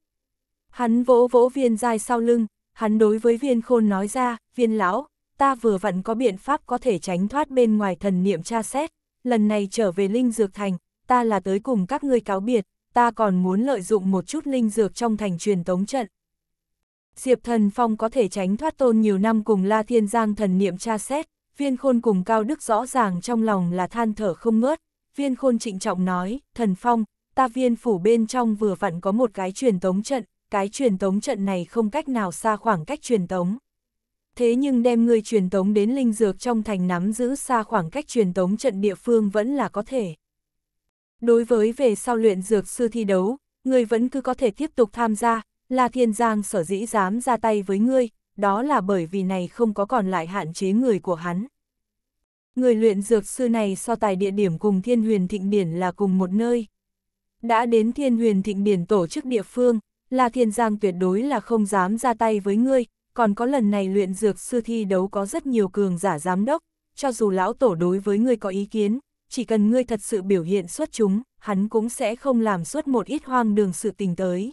Hắn vỗ vỗ viên dai sau lưng, hắn đối với viên khôn nói ra, viên lão, ta vừa vặn có biện pháp có thể tránh thoát bên ngoài thần niệm tra xét, lần này trở về Linh Dược Thành, ta là tới cùng các ngươi cáo biệt, ta còn muốn lợi dụng một chút Linh Dược trong thành truyền tống trận. Diệp Thần Phong có thể tránh thoát tôn nhiều năm cùng La Thiên Giang thần niệm tra xét, viên khôn cùng Cao Đức rõ ràng trong lòng là than thở không ngớt, viên khôn trịnh trọng nói, Thần Phong, ta viên phủ bên trong vừa vặn có một cái truyền tống trận, cái truyền tống trận này không cách nào xa khoảng cách truyền tống. Thế nhưng đem người truyền tống đến linh dược trong thành nắm giữ xa khoảng cách truyền tống trận địa phương vẫn là có thể. Đối với về sau luyện dược sư thi đấu, người vẫn cứ có thể tiếp tục tham gia, là thiên giang sở dĩ dám ra tay với ngươi, đó là bởi vì này không có còn lại hạn chế người của hắn. Người luyện dược sư này so tài địa điểm cùng thiên huyền thịnh điển là cùng một nơi, đã đến thiên huyền thịnh điển tổ chức địa phương, là thiên giang tuyệt đối là không dám ra tay với ngươi, còn có lần này luyện dược sư thi đấu có rất nhiều cường giả giám đốc, cho dù lão tổ đối với ngươi có ý kiến, chỉ cần ngươi thật sự biểu hiện xuất chúng, hắn cũng sẽ không làm suốt một ít hoang đường sự tình tới.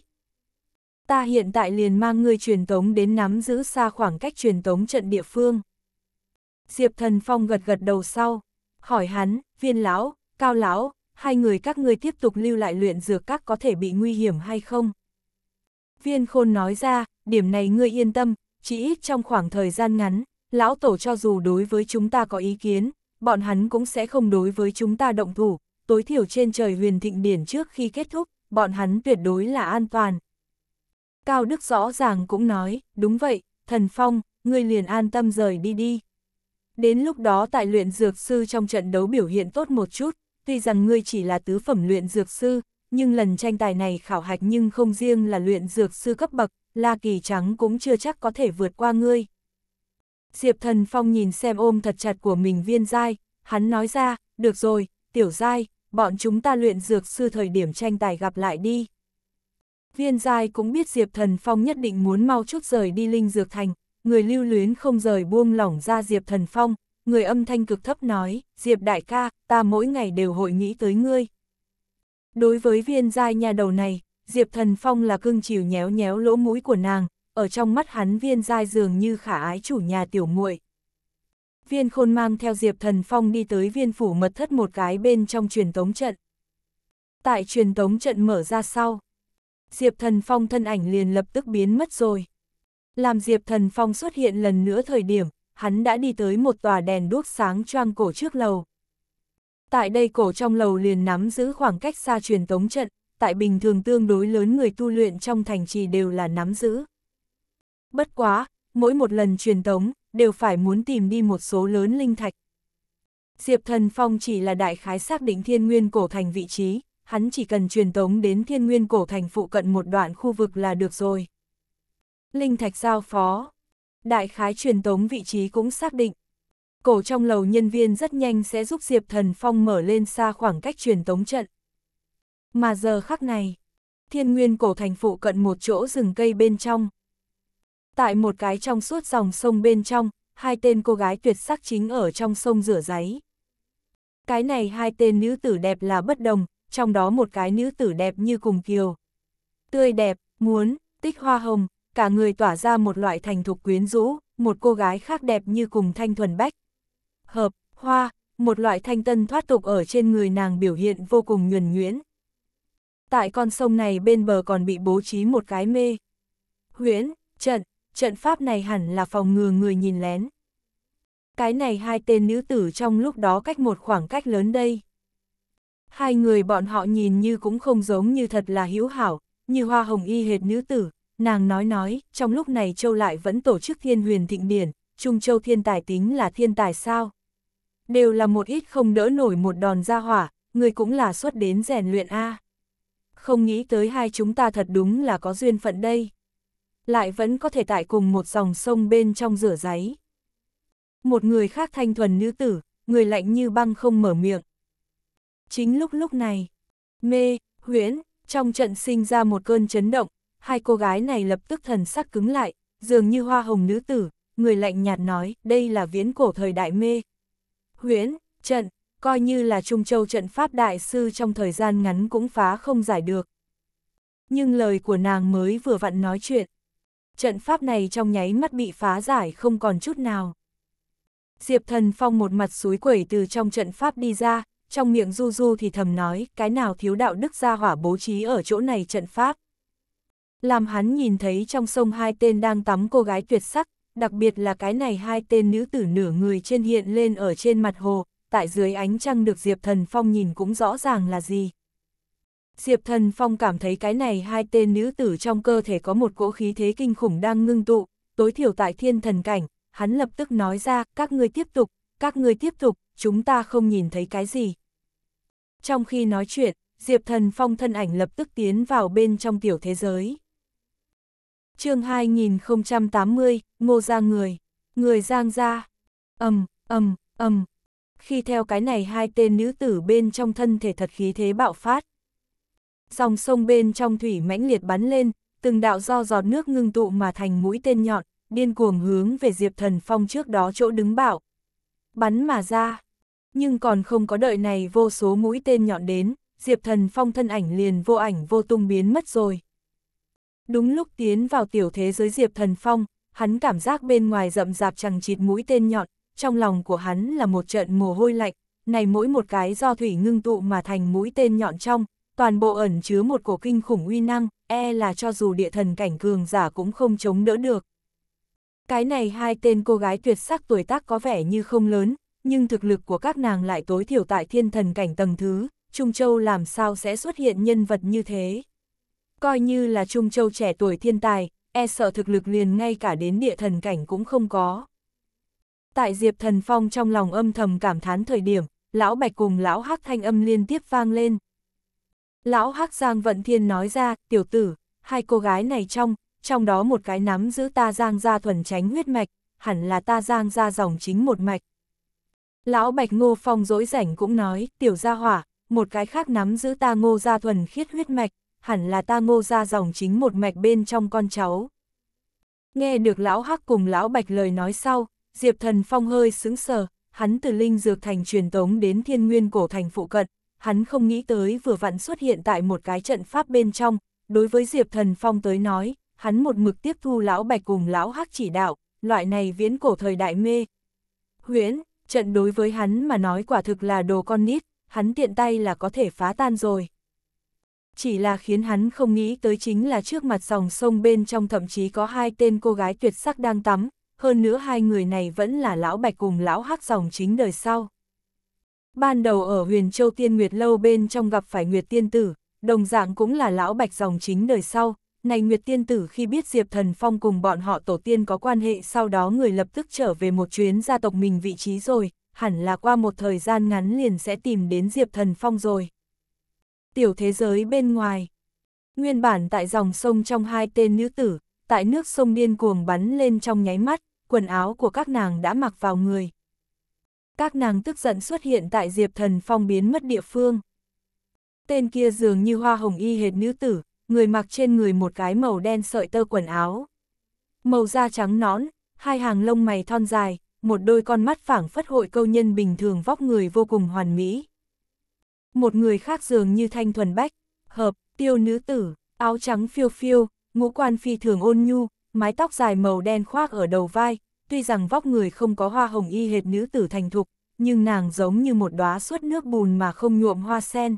Ta hiện tại liền mang ngươi truyền tống đến nắm giữ xa khoảng cách truyền tống trận địa phương. Diệp Thần Phong gật gật đầu sau, hỏi hắn, viên lão, cao lão, hai người các ngươi tiếp tục lưu lại luyện dược các có thể bị nguy hiểm hay không? Viên khôn nói ra, điểm này ngươi yên tâm, chỉ ít trong khoảng thời gian ngắn, lão tổ cho dù đối với chúng ta có ý kiến, bọn hắn cũng sẽ không đối với chúng ta động thủ, tối thiểu trên trời huyền thịnh điển trước khi kết thúc, bọn hắn tuyệt đối là an toàn. Cao Đức rõ ràng cũng nói, đúng vậy, thần phong, ngươi liền an tâm rời đi đi. Đến lúc đó tại luyện dược sư trong trận đấu biểu hiện tốt một chút, tuy rằng ngươi chỉ là tứ phẩm luyện dược sư, nhưng lần tranh tài này khảo hạch nhưng không riêng là luyện dược sư cấp bậc, La Kỳ Trắng cũng chưa chắc có thể vượt qua ngươi. Diệp Thần Phong nhìn xem ôm thật chặt của mình viên dai, hắn nói ra, được rồi, tiểu dai, bọn chúng ta luyện dược sư thời điểm tranh tài gặp lại đi. Viên dai cũng biết Diệp Thần Phong nhất định muốn mau chút rời đi Linh Dược Thành, người lưu luyến không rời buông lỏng ra Diệp Thần Phong, người âm thanh cực thấp nói, Diệp đại ca, ta mỗi ngày đều hội nghĩ tới ngươi. Đối với viên giai nhà đầu này, Diệp Thần Phong là cưng chiều nhéo nhéo lỗ mũi của nàng, ở trong mắt hắn viên giai dường như khả ái chủ nhà tiểu muội. Viên khôn mang theo Diệp Thần Phong đi tới viên phủ mật thất một cái bên trong truyền tống trận. Tại truyền tống trận mở ra sau, Diệp Thần Phong thân ảnh liền lập tức biến mất rồi. Làm Diệp Thần Phong xuất hiện lần nữa thời điểm, hắn đã đi tới một tòa đèn đuốc sáng choang cổ trước lầu. Tại đây cổ trong lầu liền nắm giữ khoảng cách xa truyền tống trận, tại bình thường tương đối lớn người tu luyện trong thành trì đều là nắm giữ. Bất quá, mỗi một lần truyền tống, đều phải muốn tìm đi một số lớn linh thạch. Diệp Thần Phong chỉ là đại khái xác định thiên nguyên cổ thành vị trí, hắn chỉ cần truyền tống đến thiên nguyên cổ thành phụ cận một đoạn khu vực là được rồi. Linh thạch giao phó đại khái truyền tống vị trí cũng xác định. Cổ trong lầu nhân viên rất nhanh sẽ giúp Diệp Thần Phong mở lên xa khoảng cách truyền tống trận. Mà giờ khắc này, thiên nguyên cổ thành phụ cận một chỗ rừng cây bên trong. Tại một cái trong suốt dòng sông bên trong, hai tên cô gái tuyệt sắc chính ở trong sông rửa giấy. Cái này hai tên nữ tử đẹp là bất đồng, trong đó một cái nữ tử đẹp như cùng kiều. Tươi đẹp, muốn, tích hoa hồng, cả người tỏa ra một loại thành thục quyến rũ, một cô gái khác đẹp như cùng thanh thuần bách. Hợp, hoa, một loại thanh tân thoát tục ở trên người nàng biểu hiện vô cùng nhuần nhuyễn. Tại con sông này bên bờ còn bị bố trí một cái mê. Huyễn, trận, trận pháp này hẳn là phòng ngừa người nhìn lén. Cái này hai tên nữ tử trong lúc đó cách một khoảng cách lớn đây. Hai người bọn họ nhìn như cũng không giống như thật là hữu hảo, như hoa hồng y hệt nữ tử, Nàng nói nói, trong lúc này châu lại vẫn tổ chức thiên huyền thịnh điển, Trung Châu thiên tài tính là thiên tài sao? Đều là một ít không đỡ nổi một đòn ra hỏa, người cũng là xuất đến rèn luyện A. Không nghĩ tới hai chúng ta thật đúng là có duyên phận đây. Lại vẫn có thể tại cùng một dòng sông bên trong rửa giấy. Một người khác thanh thuần nữ tử, người lạnh như băng không mở miệng. Chính lúc lúc này, mê, huyễn, trong trận sinh ra một cơn chấn động, hai cô gái này lập tức thần sắc cứng lại, dường như hoa hồng nữ tử, người lạnh nhạt nói, đây là viễn cổ thời đại mê. Huyễn, trận, coi như là Trung Châu trận pháp đại sư trong thời gian ngắn cũng phá không giải được. Nhưng lời của nàng mới vừa vặn nói chuyện. Trận pháp này trong nháy mắt bị phá giải không còn chút nào. Diệp thần phong một mặt suối quẩy từ trong trận pháp đi ra, trong miệng du du thì thầm nói, cái nào thiếu đạo đức gia hỏa bố trí ở chỗ này trận pháp làm hắn nhìn thấy trong sông hai tên đang tắm cô gái tuyệt sắc, đặc biệt là cái này hai tên nữ tử nửa người trên hiện lên ở trên mặt hồ, tại dưới ánh trăng được Diệp Thần Phong nhìn cũng rõ ràng là gì. Diệp Thần Phong cảm thấy cái này hai tên nữ tử trong cơ thể có một cỗ khí thế kinh khủng đang ngưng tụ, tối thiểu tại thiên thần cảnh, hắn lập tức nói ra, các ngươi tiếp tục, các ngươi tiếp tục, chúng ta không nhìn thấy cái gì. Trong khi nói chuyện, Diệp Thần Phong thân ảnh lập tức tiến vào bên trong tiểu thế giới chương 2080, ngô ra người, người giang ra, ầm, ầm, ầm. Khi theo cái này hai tên nữ tử bên trong thân thể thật khí thế bạo phát. Dòng sông bên trong thủy mãnh liệt bắn lên, từng đạo do giọt nước ngưng tụ mà thành mũi tên nhọn, điên cuồng hướng về Diệp Thần Phong trước đó chỗ đứng bảo. Bắn mà ra, nhưng còn không có đợi này vô số mũi tên nhọn đến, Diệp Thần Phong thân ảnh liền vô ảnh vô tung biến mất rồi. Đúng lúc tiến vào tiểu thế giới Diệp Thần Phong, hắn cảm giác bên ngoài rậm rạp chẳng chịt mũi tên nhọn, trong lòng của hắn là một trận mồ hôi lạnh, này mỗi một cái do thủy ngưng tụ mà thành mũi tên nhọn trong, toàn bộ ẩn chứa một cổ kinh khủng uy năng, e là cho dù địa thần cảnh cường giả cũng không chống đỡ được. Cái này hai tên cô gái tuyệt sắc tuổi tác có vẻ như không lớn, nhưng thực lực của các nàng lại tối thiểu tại thiên thần cảnh tầng thứ, Trung Châu làm sao sẽ xuất hiện nhân vật như thế coi như là Trung Châu trẻ tuổi thiên tài, e sợ thực lực liền ngay cả đến địa thần cảnh cũng không có. Tại Diệp Thần Phong trong lòng âm thầm cảm thán thời điểm, lão Bạch cùng lão Hắc thanh âm liên tiếp vang lên. Lão Hắc Giang Vận Thiên nói ra, tiểu tử, hai cô gái này trong, trong đó một cái nắm giữ ta Giang gia thuần tránh huyết mạch, hẳn là ta Giang gia dòng chính một mạch. Lão Bạch Ngô Phong dỗi rảnh cũng nói, tiểu gia hỏa, một cái khác nắm giữ ta Ngô gia thuần khiết huyết mạch, hẳn là ta ngô ra dòng chính một mạch bên trong con cháu. Nghe được lão hắc cùng lão bạch lời nói sau, Diệp Thần Phong hơi sững sờ, hắn từ Linh Dược Thành truyền tống đến thiên nguyên cổ thành phụ cận, hắn không nghĩ tới vừa vặn xuất hiện tại một cái trận pháp bên trong, đối với Diệp Thần Phong tới nói, hắn một mực tiếp thu lão bạch cùng lão hắc chỉ đạo, loại này viễn cổ thời đại mê. Huyễn, trận đối với hắn mà nói quả thực là đồ con nít, hắn tiện tay là có thể phá tan rồi. Chỉ là khiến hắn không nghĩ tới chính là trước mặt dòng sông bên trong thậm chí có hai tên cô gái tuyệt sắc đang tắm, hơn nữa hai người này vẫn là lão bạch cùng lão hắc dòng chính đời sau. Ban đầu ở huyền châu tiên Nguyệt Lâu bên trong gặp phải Nguyệt Tiên Tử, đồng dạng cũng là lão bạch dòng chính đời sau, này Nguyệt Tiên Tử khi biết Diệp Thần Phong cùng bọn họ tổ tiên có quan hệ sau đó người lập tức trở về một chuyến gia tộc mình vị trí rồi, hẳn là qua một thời gian ngắn liền sẽ tìm đến Diệp Thần Phong rồi tiểu thế giới bên ngoài. Nguyên bản tại dòng sông trong hai tên nữ tử, tại nước sông điên cuồng bắn lên trong nháy mắt, quần áo của các nàng đã mặc vào người. Các nàng tức giận xuất hiện tại Diệp Thần Phong biến mất địa phương. Tên kia dường như hoa hồng y hệt nữ tử, người mặc trên người một cái màu đen sợi tơ quần áo. Màu da trắng nõn, hai hàng lông mày thon dài, một đôi con mắt phảng phất hội câu nhân bình thường vóc người vô cùng hoàn mỹ. Một người khác dường như thanh thuần bách, hợp, tiêu nữ tử, áo trắng phiêu phiêu, ngũ quan phi thường ôn nhu, mái tóc dài màu đen khoác ở đầu vai, tuy rằng vóc người không có hoa hồng y hệt nữ tử thành thục, nhưng nàng giống như một đóa suốt nước bùn mà không nhuộm hoa sen.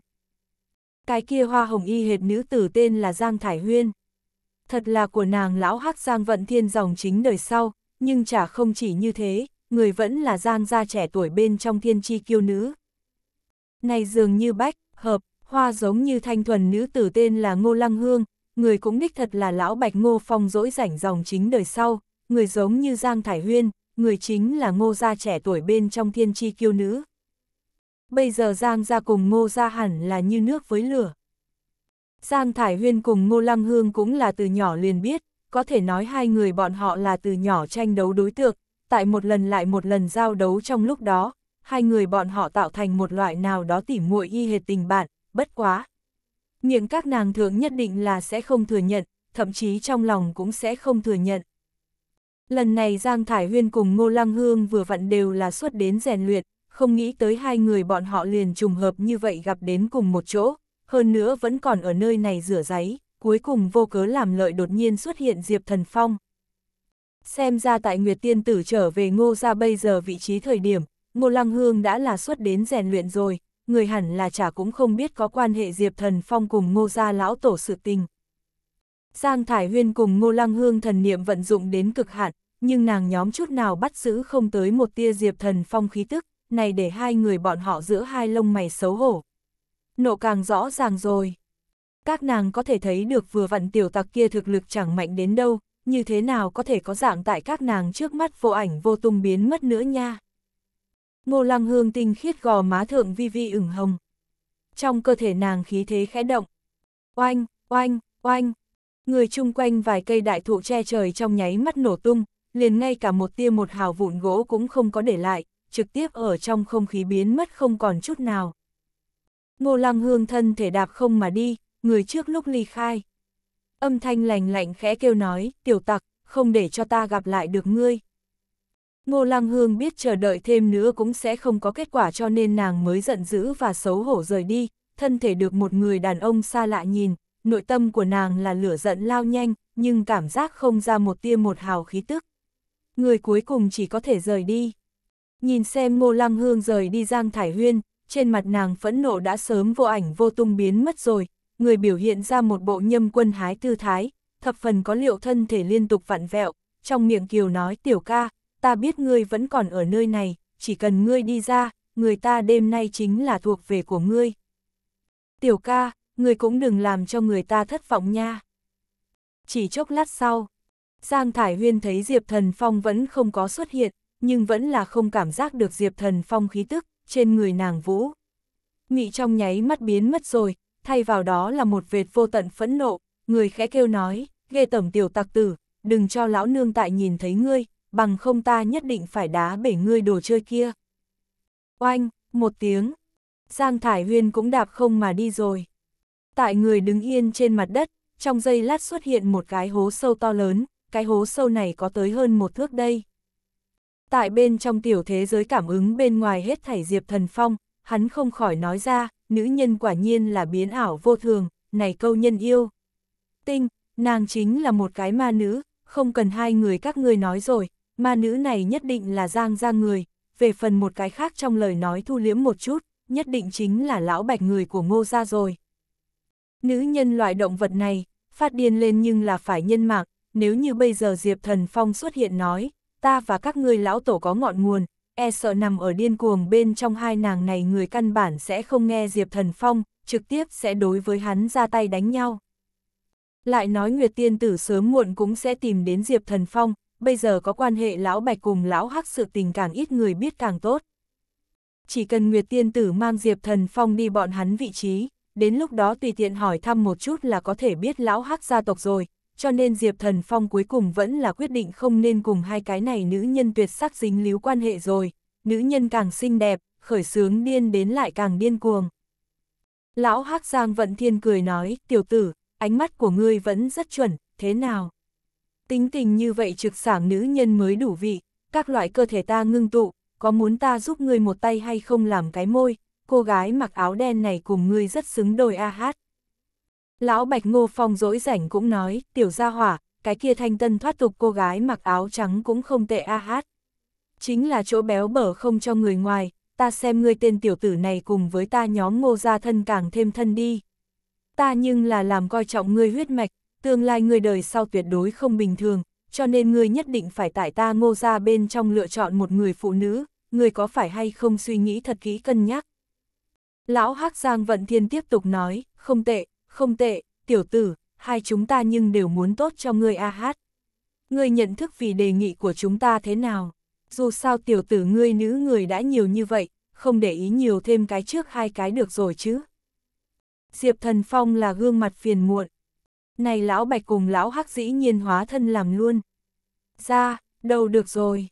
Cái kia hoa hồng y hệt nữ tử tên là Giang Thải Huyên. Thật là của nàng lão hắc Giang Vận Thiên dòng chính đời sau, nhưng chả không chỉ như thế, người vẫn là Giang gia trẻ tuổi bên trong thiên tri kiêu nữ này dường như bách, hợp, hoa giống như thanh thuần nữ tử tên là Ngô Lăng Hương, người cũng đích thật là lão bạch Ngô Phong dỗi rảnh dòng chính đời sau, người giống như Giang Thải Huyên, người chính là Ngô gia trẻ tuổi bên trong thiên chi kiêu nữ. Bây giờ Giang gia cùng Ngô gia hẳn là như nước với lửa. Giang Thải Huyên cùng Ngô Lăng Hương cũng là từ nhỏ liền biết, có thể nói hai người bọn họ là từ nhỏ tranh đấu đối tượng, tại một lần lại một lần giao đấu trong lúc đó, hai người bọn họ tạo thành một loại nào đó tỉ muội y hệt tình bạn, bất quá. Miệng các nàng thượng nhất định là sẽ không thừa nhận, thậm chí trong lòng cũng sẽ không thừa nhận. Lần này Giang Thải Huyên cùng Ngô Lăng Hương vừa vặn đều là xuất đến rèn luyện, không nghĩ tới hai người bọn họ liền trùng hợp như vậy gặp đến cùng một chỗ, hơn nữa vẫn còn ở nơi này rửa giấy, cuối cùng vô cớ làm lợi đột nhiên xuất hiện Diệp Thần Phong. Xem ra tại Nguyệt Tiên Tử trở về Ngô ra bây giờ vị trí thời điểm, Ngô Lăng Hương đã là xuất đến rèn luyện rồi, người hẳn là chả cũng không biết có quan hệ Diệp Thần Phong cùng Ngô Gia Lão Tổ sự tình. Giang Thải Huyên cùng Ngô Lăng Hương thần niệm vận dụng đến cực hạn, nhưng nàng nhóm chút nào bắt giữ không tới một tia Diệp Thần Phong khí tức, này để hai người bọn họ giữa hai lông mày xấu hổ. Nộ càng rõ ràng rồi. Các nàng có thể thấy được vừa vặn tiểu tặc kia thực lực chẳng mạnh đến đâu, như thế nào có thể có dạng tại các nàng trước mắt vô ảnh vô tung biến mất nữa nha. Ngô Lăng Hương tinh khiết gò má thượng vi vi ửng hồng. Trong cơ thể nàng khí thế khẽ động. Oanh, oanh, oanh. Người chung quanh vài cây đại thụ che trời trong nháy mắt nổ tung, liền ngay cả một tia một hào vụn gỗ cũng không có để lại, trực tiếp ở trong không khí biến mất không còn chút nào. Ngô Lăng Hương thân thể đạp không mà đi, người trước lúc ly khai. Âm thanh lành lạnh khẽ kêu nói, tiểu tặc, không để cho ta gặp lại được ngươi. Ngô Lăng Hương biết chờ đợi thêm nữa cũng sẽ không có kết quả cho nên nàng mới giận dữ và xấu hổ rời đi, thân thể được một người đàn ông xa lạ nhìn, nội tâm của nàng là lửa giận lao nhanh, nhưng cảm giác không ra một tia một hào khí tức. Người cuối cùng chỉ có thể rời đi. Nhìn xem Ngô Lăng Hương rời đi Giang Thải Huyên, trên mặt nàng phẫn nộ đã sớm vô ảnh vô tung biến mất rồi, người biểu hiện ra một bộ nhâm quân hái tư thái, thập phần có liệu thân thể liên tục vặn vẹo, trong miệng kiều nói tiểu ca, ta biết ngươi vẫn còn ở nơi này, chỉ cần ngươi đi ra, người ta đêm nay chính là thuộc về của ngươi. Tiểu ca, ngươi cũng đừng làm cho người ta thất vọng nha. Chỉ chốc lát sau, Giang Thải Huyên thấy Diệp Thần Phong vẫn không có xuất hiện, nhưng vẫn là không cảm giác được Diệp Thần Phong khí tức trên người nàng vũ. Mị trong nháy mắt biến mất rồi, thay vào đó là một vệt vô tận phẫn nộ, người khẽ kêu nói, ghê tẩm tiểu tặc tử, đừng cho lão nương tại nhìn thấy ngươi, bằng không ta nhất định phải đá bể ngươi đồ chơi kia. Oanh, một tiếng, Giang Thải Huyên cũng đạp không mà đi rồi. Tại người đứng yên trên mặt đất, trong giây lát xuất hiện một cái hố sâu to lớn, cái hố sâu này có tới hơn một thước đây. Tại bên trong tiểu thế giới cảm ứng bên ngoài hết thảy Diệp Thần Phong, hắn không khỏi nói ra, nữ nhân quả nhiên là biến ảo vô thường, này câu nhân yêu. Tinh, nàng chính là một cái ma nữ, không cần hai người các ngươi nói rồi, ma nữ này nhất định là giang ra người, về phần một cái khác trong lời nói thu liếm một chút, nhất định chính là lão bạch người của ngô gia rồi. Nữ nhân loại động vật này, phát điên lên nhưng là phải nhân mạng, nếu như bây giờ Diệp Thần Phong xuất hiện nói, ta và các ngươi lão tổ có ngọn nguồn, e sợ nằm ở điên cuồng bên trong hai nàng này người căn bản sẽ không nghe Diệp Thần Phong, trực tiếp sẽ đối với hắn ra tay đánh nhau. Lại nói Nguyệt Tiên Tử sớm muộn cũng sẽ tìm đến Diệp Thần Phong, bây giờ có quan hệ lão bạch cùng lão hắc sự tình càng ít người biết càng tốt. Chỉ cần Nguyệt Tiên Tử mang Diệp Thần Phong đi bọn hắn vị trí, đến lúc đó tùy tiện hỏi thăm một chút là có thể biết lão hắc gia tộc rồi, cho nên Diệp Thần Phong cuối cùng vẫn là quyết định không nên cùng hai cái này nữ nhân tuyệt sắc dính líu quan hệ rồi, nữ nhân càng xinh đẹp, khởi sướng điên đến lại càng điên cuồng. Lão hắc Giang Vận Thiên cười nói, tiểu tử, ánh mắt của ngươi vẫn rất chuẩn, thế nào? Tính tình như vậy trực sảng nữ nhân mới đủ vị, các loại cơ thể ta ngưng tụ, có muốn ta giúp ngươi một tay hay không làm cái môi, cô gái mặc áo đen này cùng ngươi rất xứng đôi a hát. Lão Bạch Ngô Phong dỗi rảnh cũng nói, tiểu gia hỏa, cái kia thanh tân thoát tục cô gái mặc áo trắng cũng không tệ a hát. Chính là chỗ béo bở không cho người ngoài, ta xem ngươi tên tiểu tử này cùng với ta nhóm ngô gia thân càng thêm thân đi. Ta nhưng là làm coi trọng ngươi huyết mạch, tương lai người đời sau tuyệt đối không bình thường, cho nên người nhất định phải tại ta ngô ra bên trong lựa chọn một người phụ nữ, người có phải hay không suy nghĩ thật kỹ cân nhắc. Lão hắc Giang Vận Thiên tiếp tục nói, không tệ, không tệ, tiểu tử, hai chúng ta nhưng đều muốn tốt cho ngươi a hát. Ngươi nhận thức vì đề nghị của chúng ta thế nào? Dù sao tiểu tử ngươi nữ người đã nhiều như vậy, không để ý nhiều thêm cái trước hai cái được rồi chứ. Diệp Thần Phong là gương mặt phiền muộn, này lão bạch cùng lão hắc dĩ nhiên hóa thân làm luôn. Ra, đâu được rồi.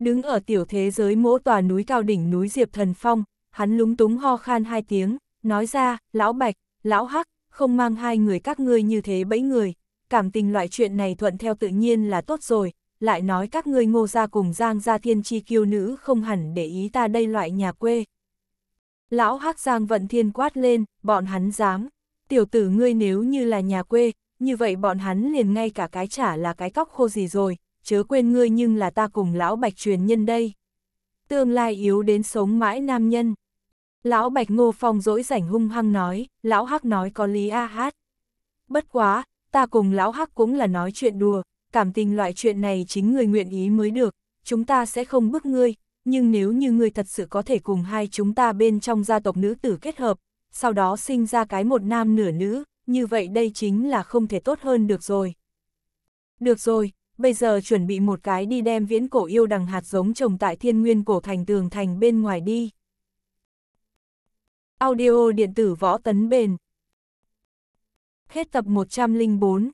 Đứng ở tiểu thế giới mỗi tòa núi cao đỉnh núi Diệp Thần Phong, hắn lúng túng ho khan hai tiếng, nói ra, lão bạch, lão hắc, không mang hai người các ngươi như thế bẫy người, cảm tình loại chuyện này thuận theo tự nhiên là tốt rồi, lại nói các ngươi ngô gia cùng giang gia thiên chi kiêu nữ không hẳn để ý ta đây loại nhà quê. Lão hắc giang vận thiên quát lên, bọn hắn dám tiểu tử ngươi nếu như là nhà quê, như vậy bọn hắn liền ngay cả cái chả là cái cóc khô gì rồi, chớ quên ngươi nhưng là ta cùng lão bạch truyền nhân đây. Tương lai yếu đến sống mãi nam nhân. Lão bạch ngô phong dỗi rảnh hung hăng nói, lão hắc nói có lý a hát. Bất quá, ta cùng lão hắc cũng là nói chuyện đùa, cảm tình loại chuyện này chính người nguyện ý mới được, chúng ta sẽ không bức ngươi, nhưng nếu như ngươi thật sự có thể cùng hai chúng ta bên trong gia tộc nữ tử kết hợp, sau đó sinh ra cái một nam nửa nữ, như vậy đây chính là không thể tốt hơn được rồi. Được rồi, bây giờ chuẩn bị một cái đi đem viễn cổ yêu đằng hạt giống trồng tại thiên nguyên cổ thành tường thành bên ngoài đi. Audio điện tử võ tấn bền Hết tập 104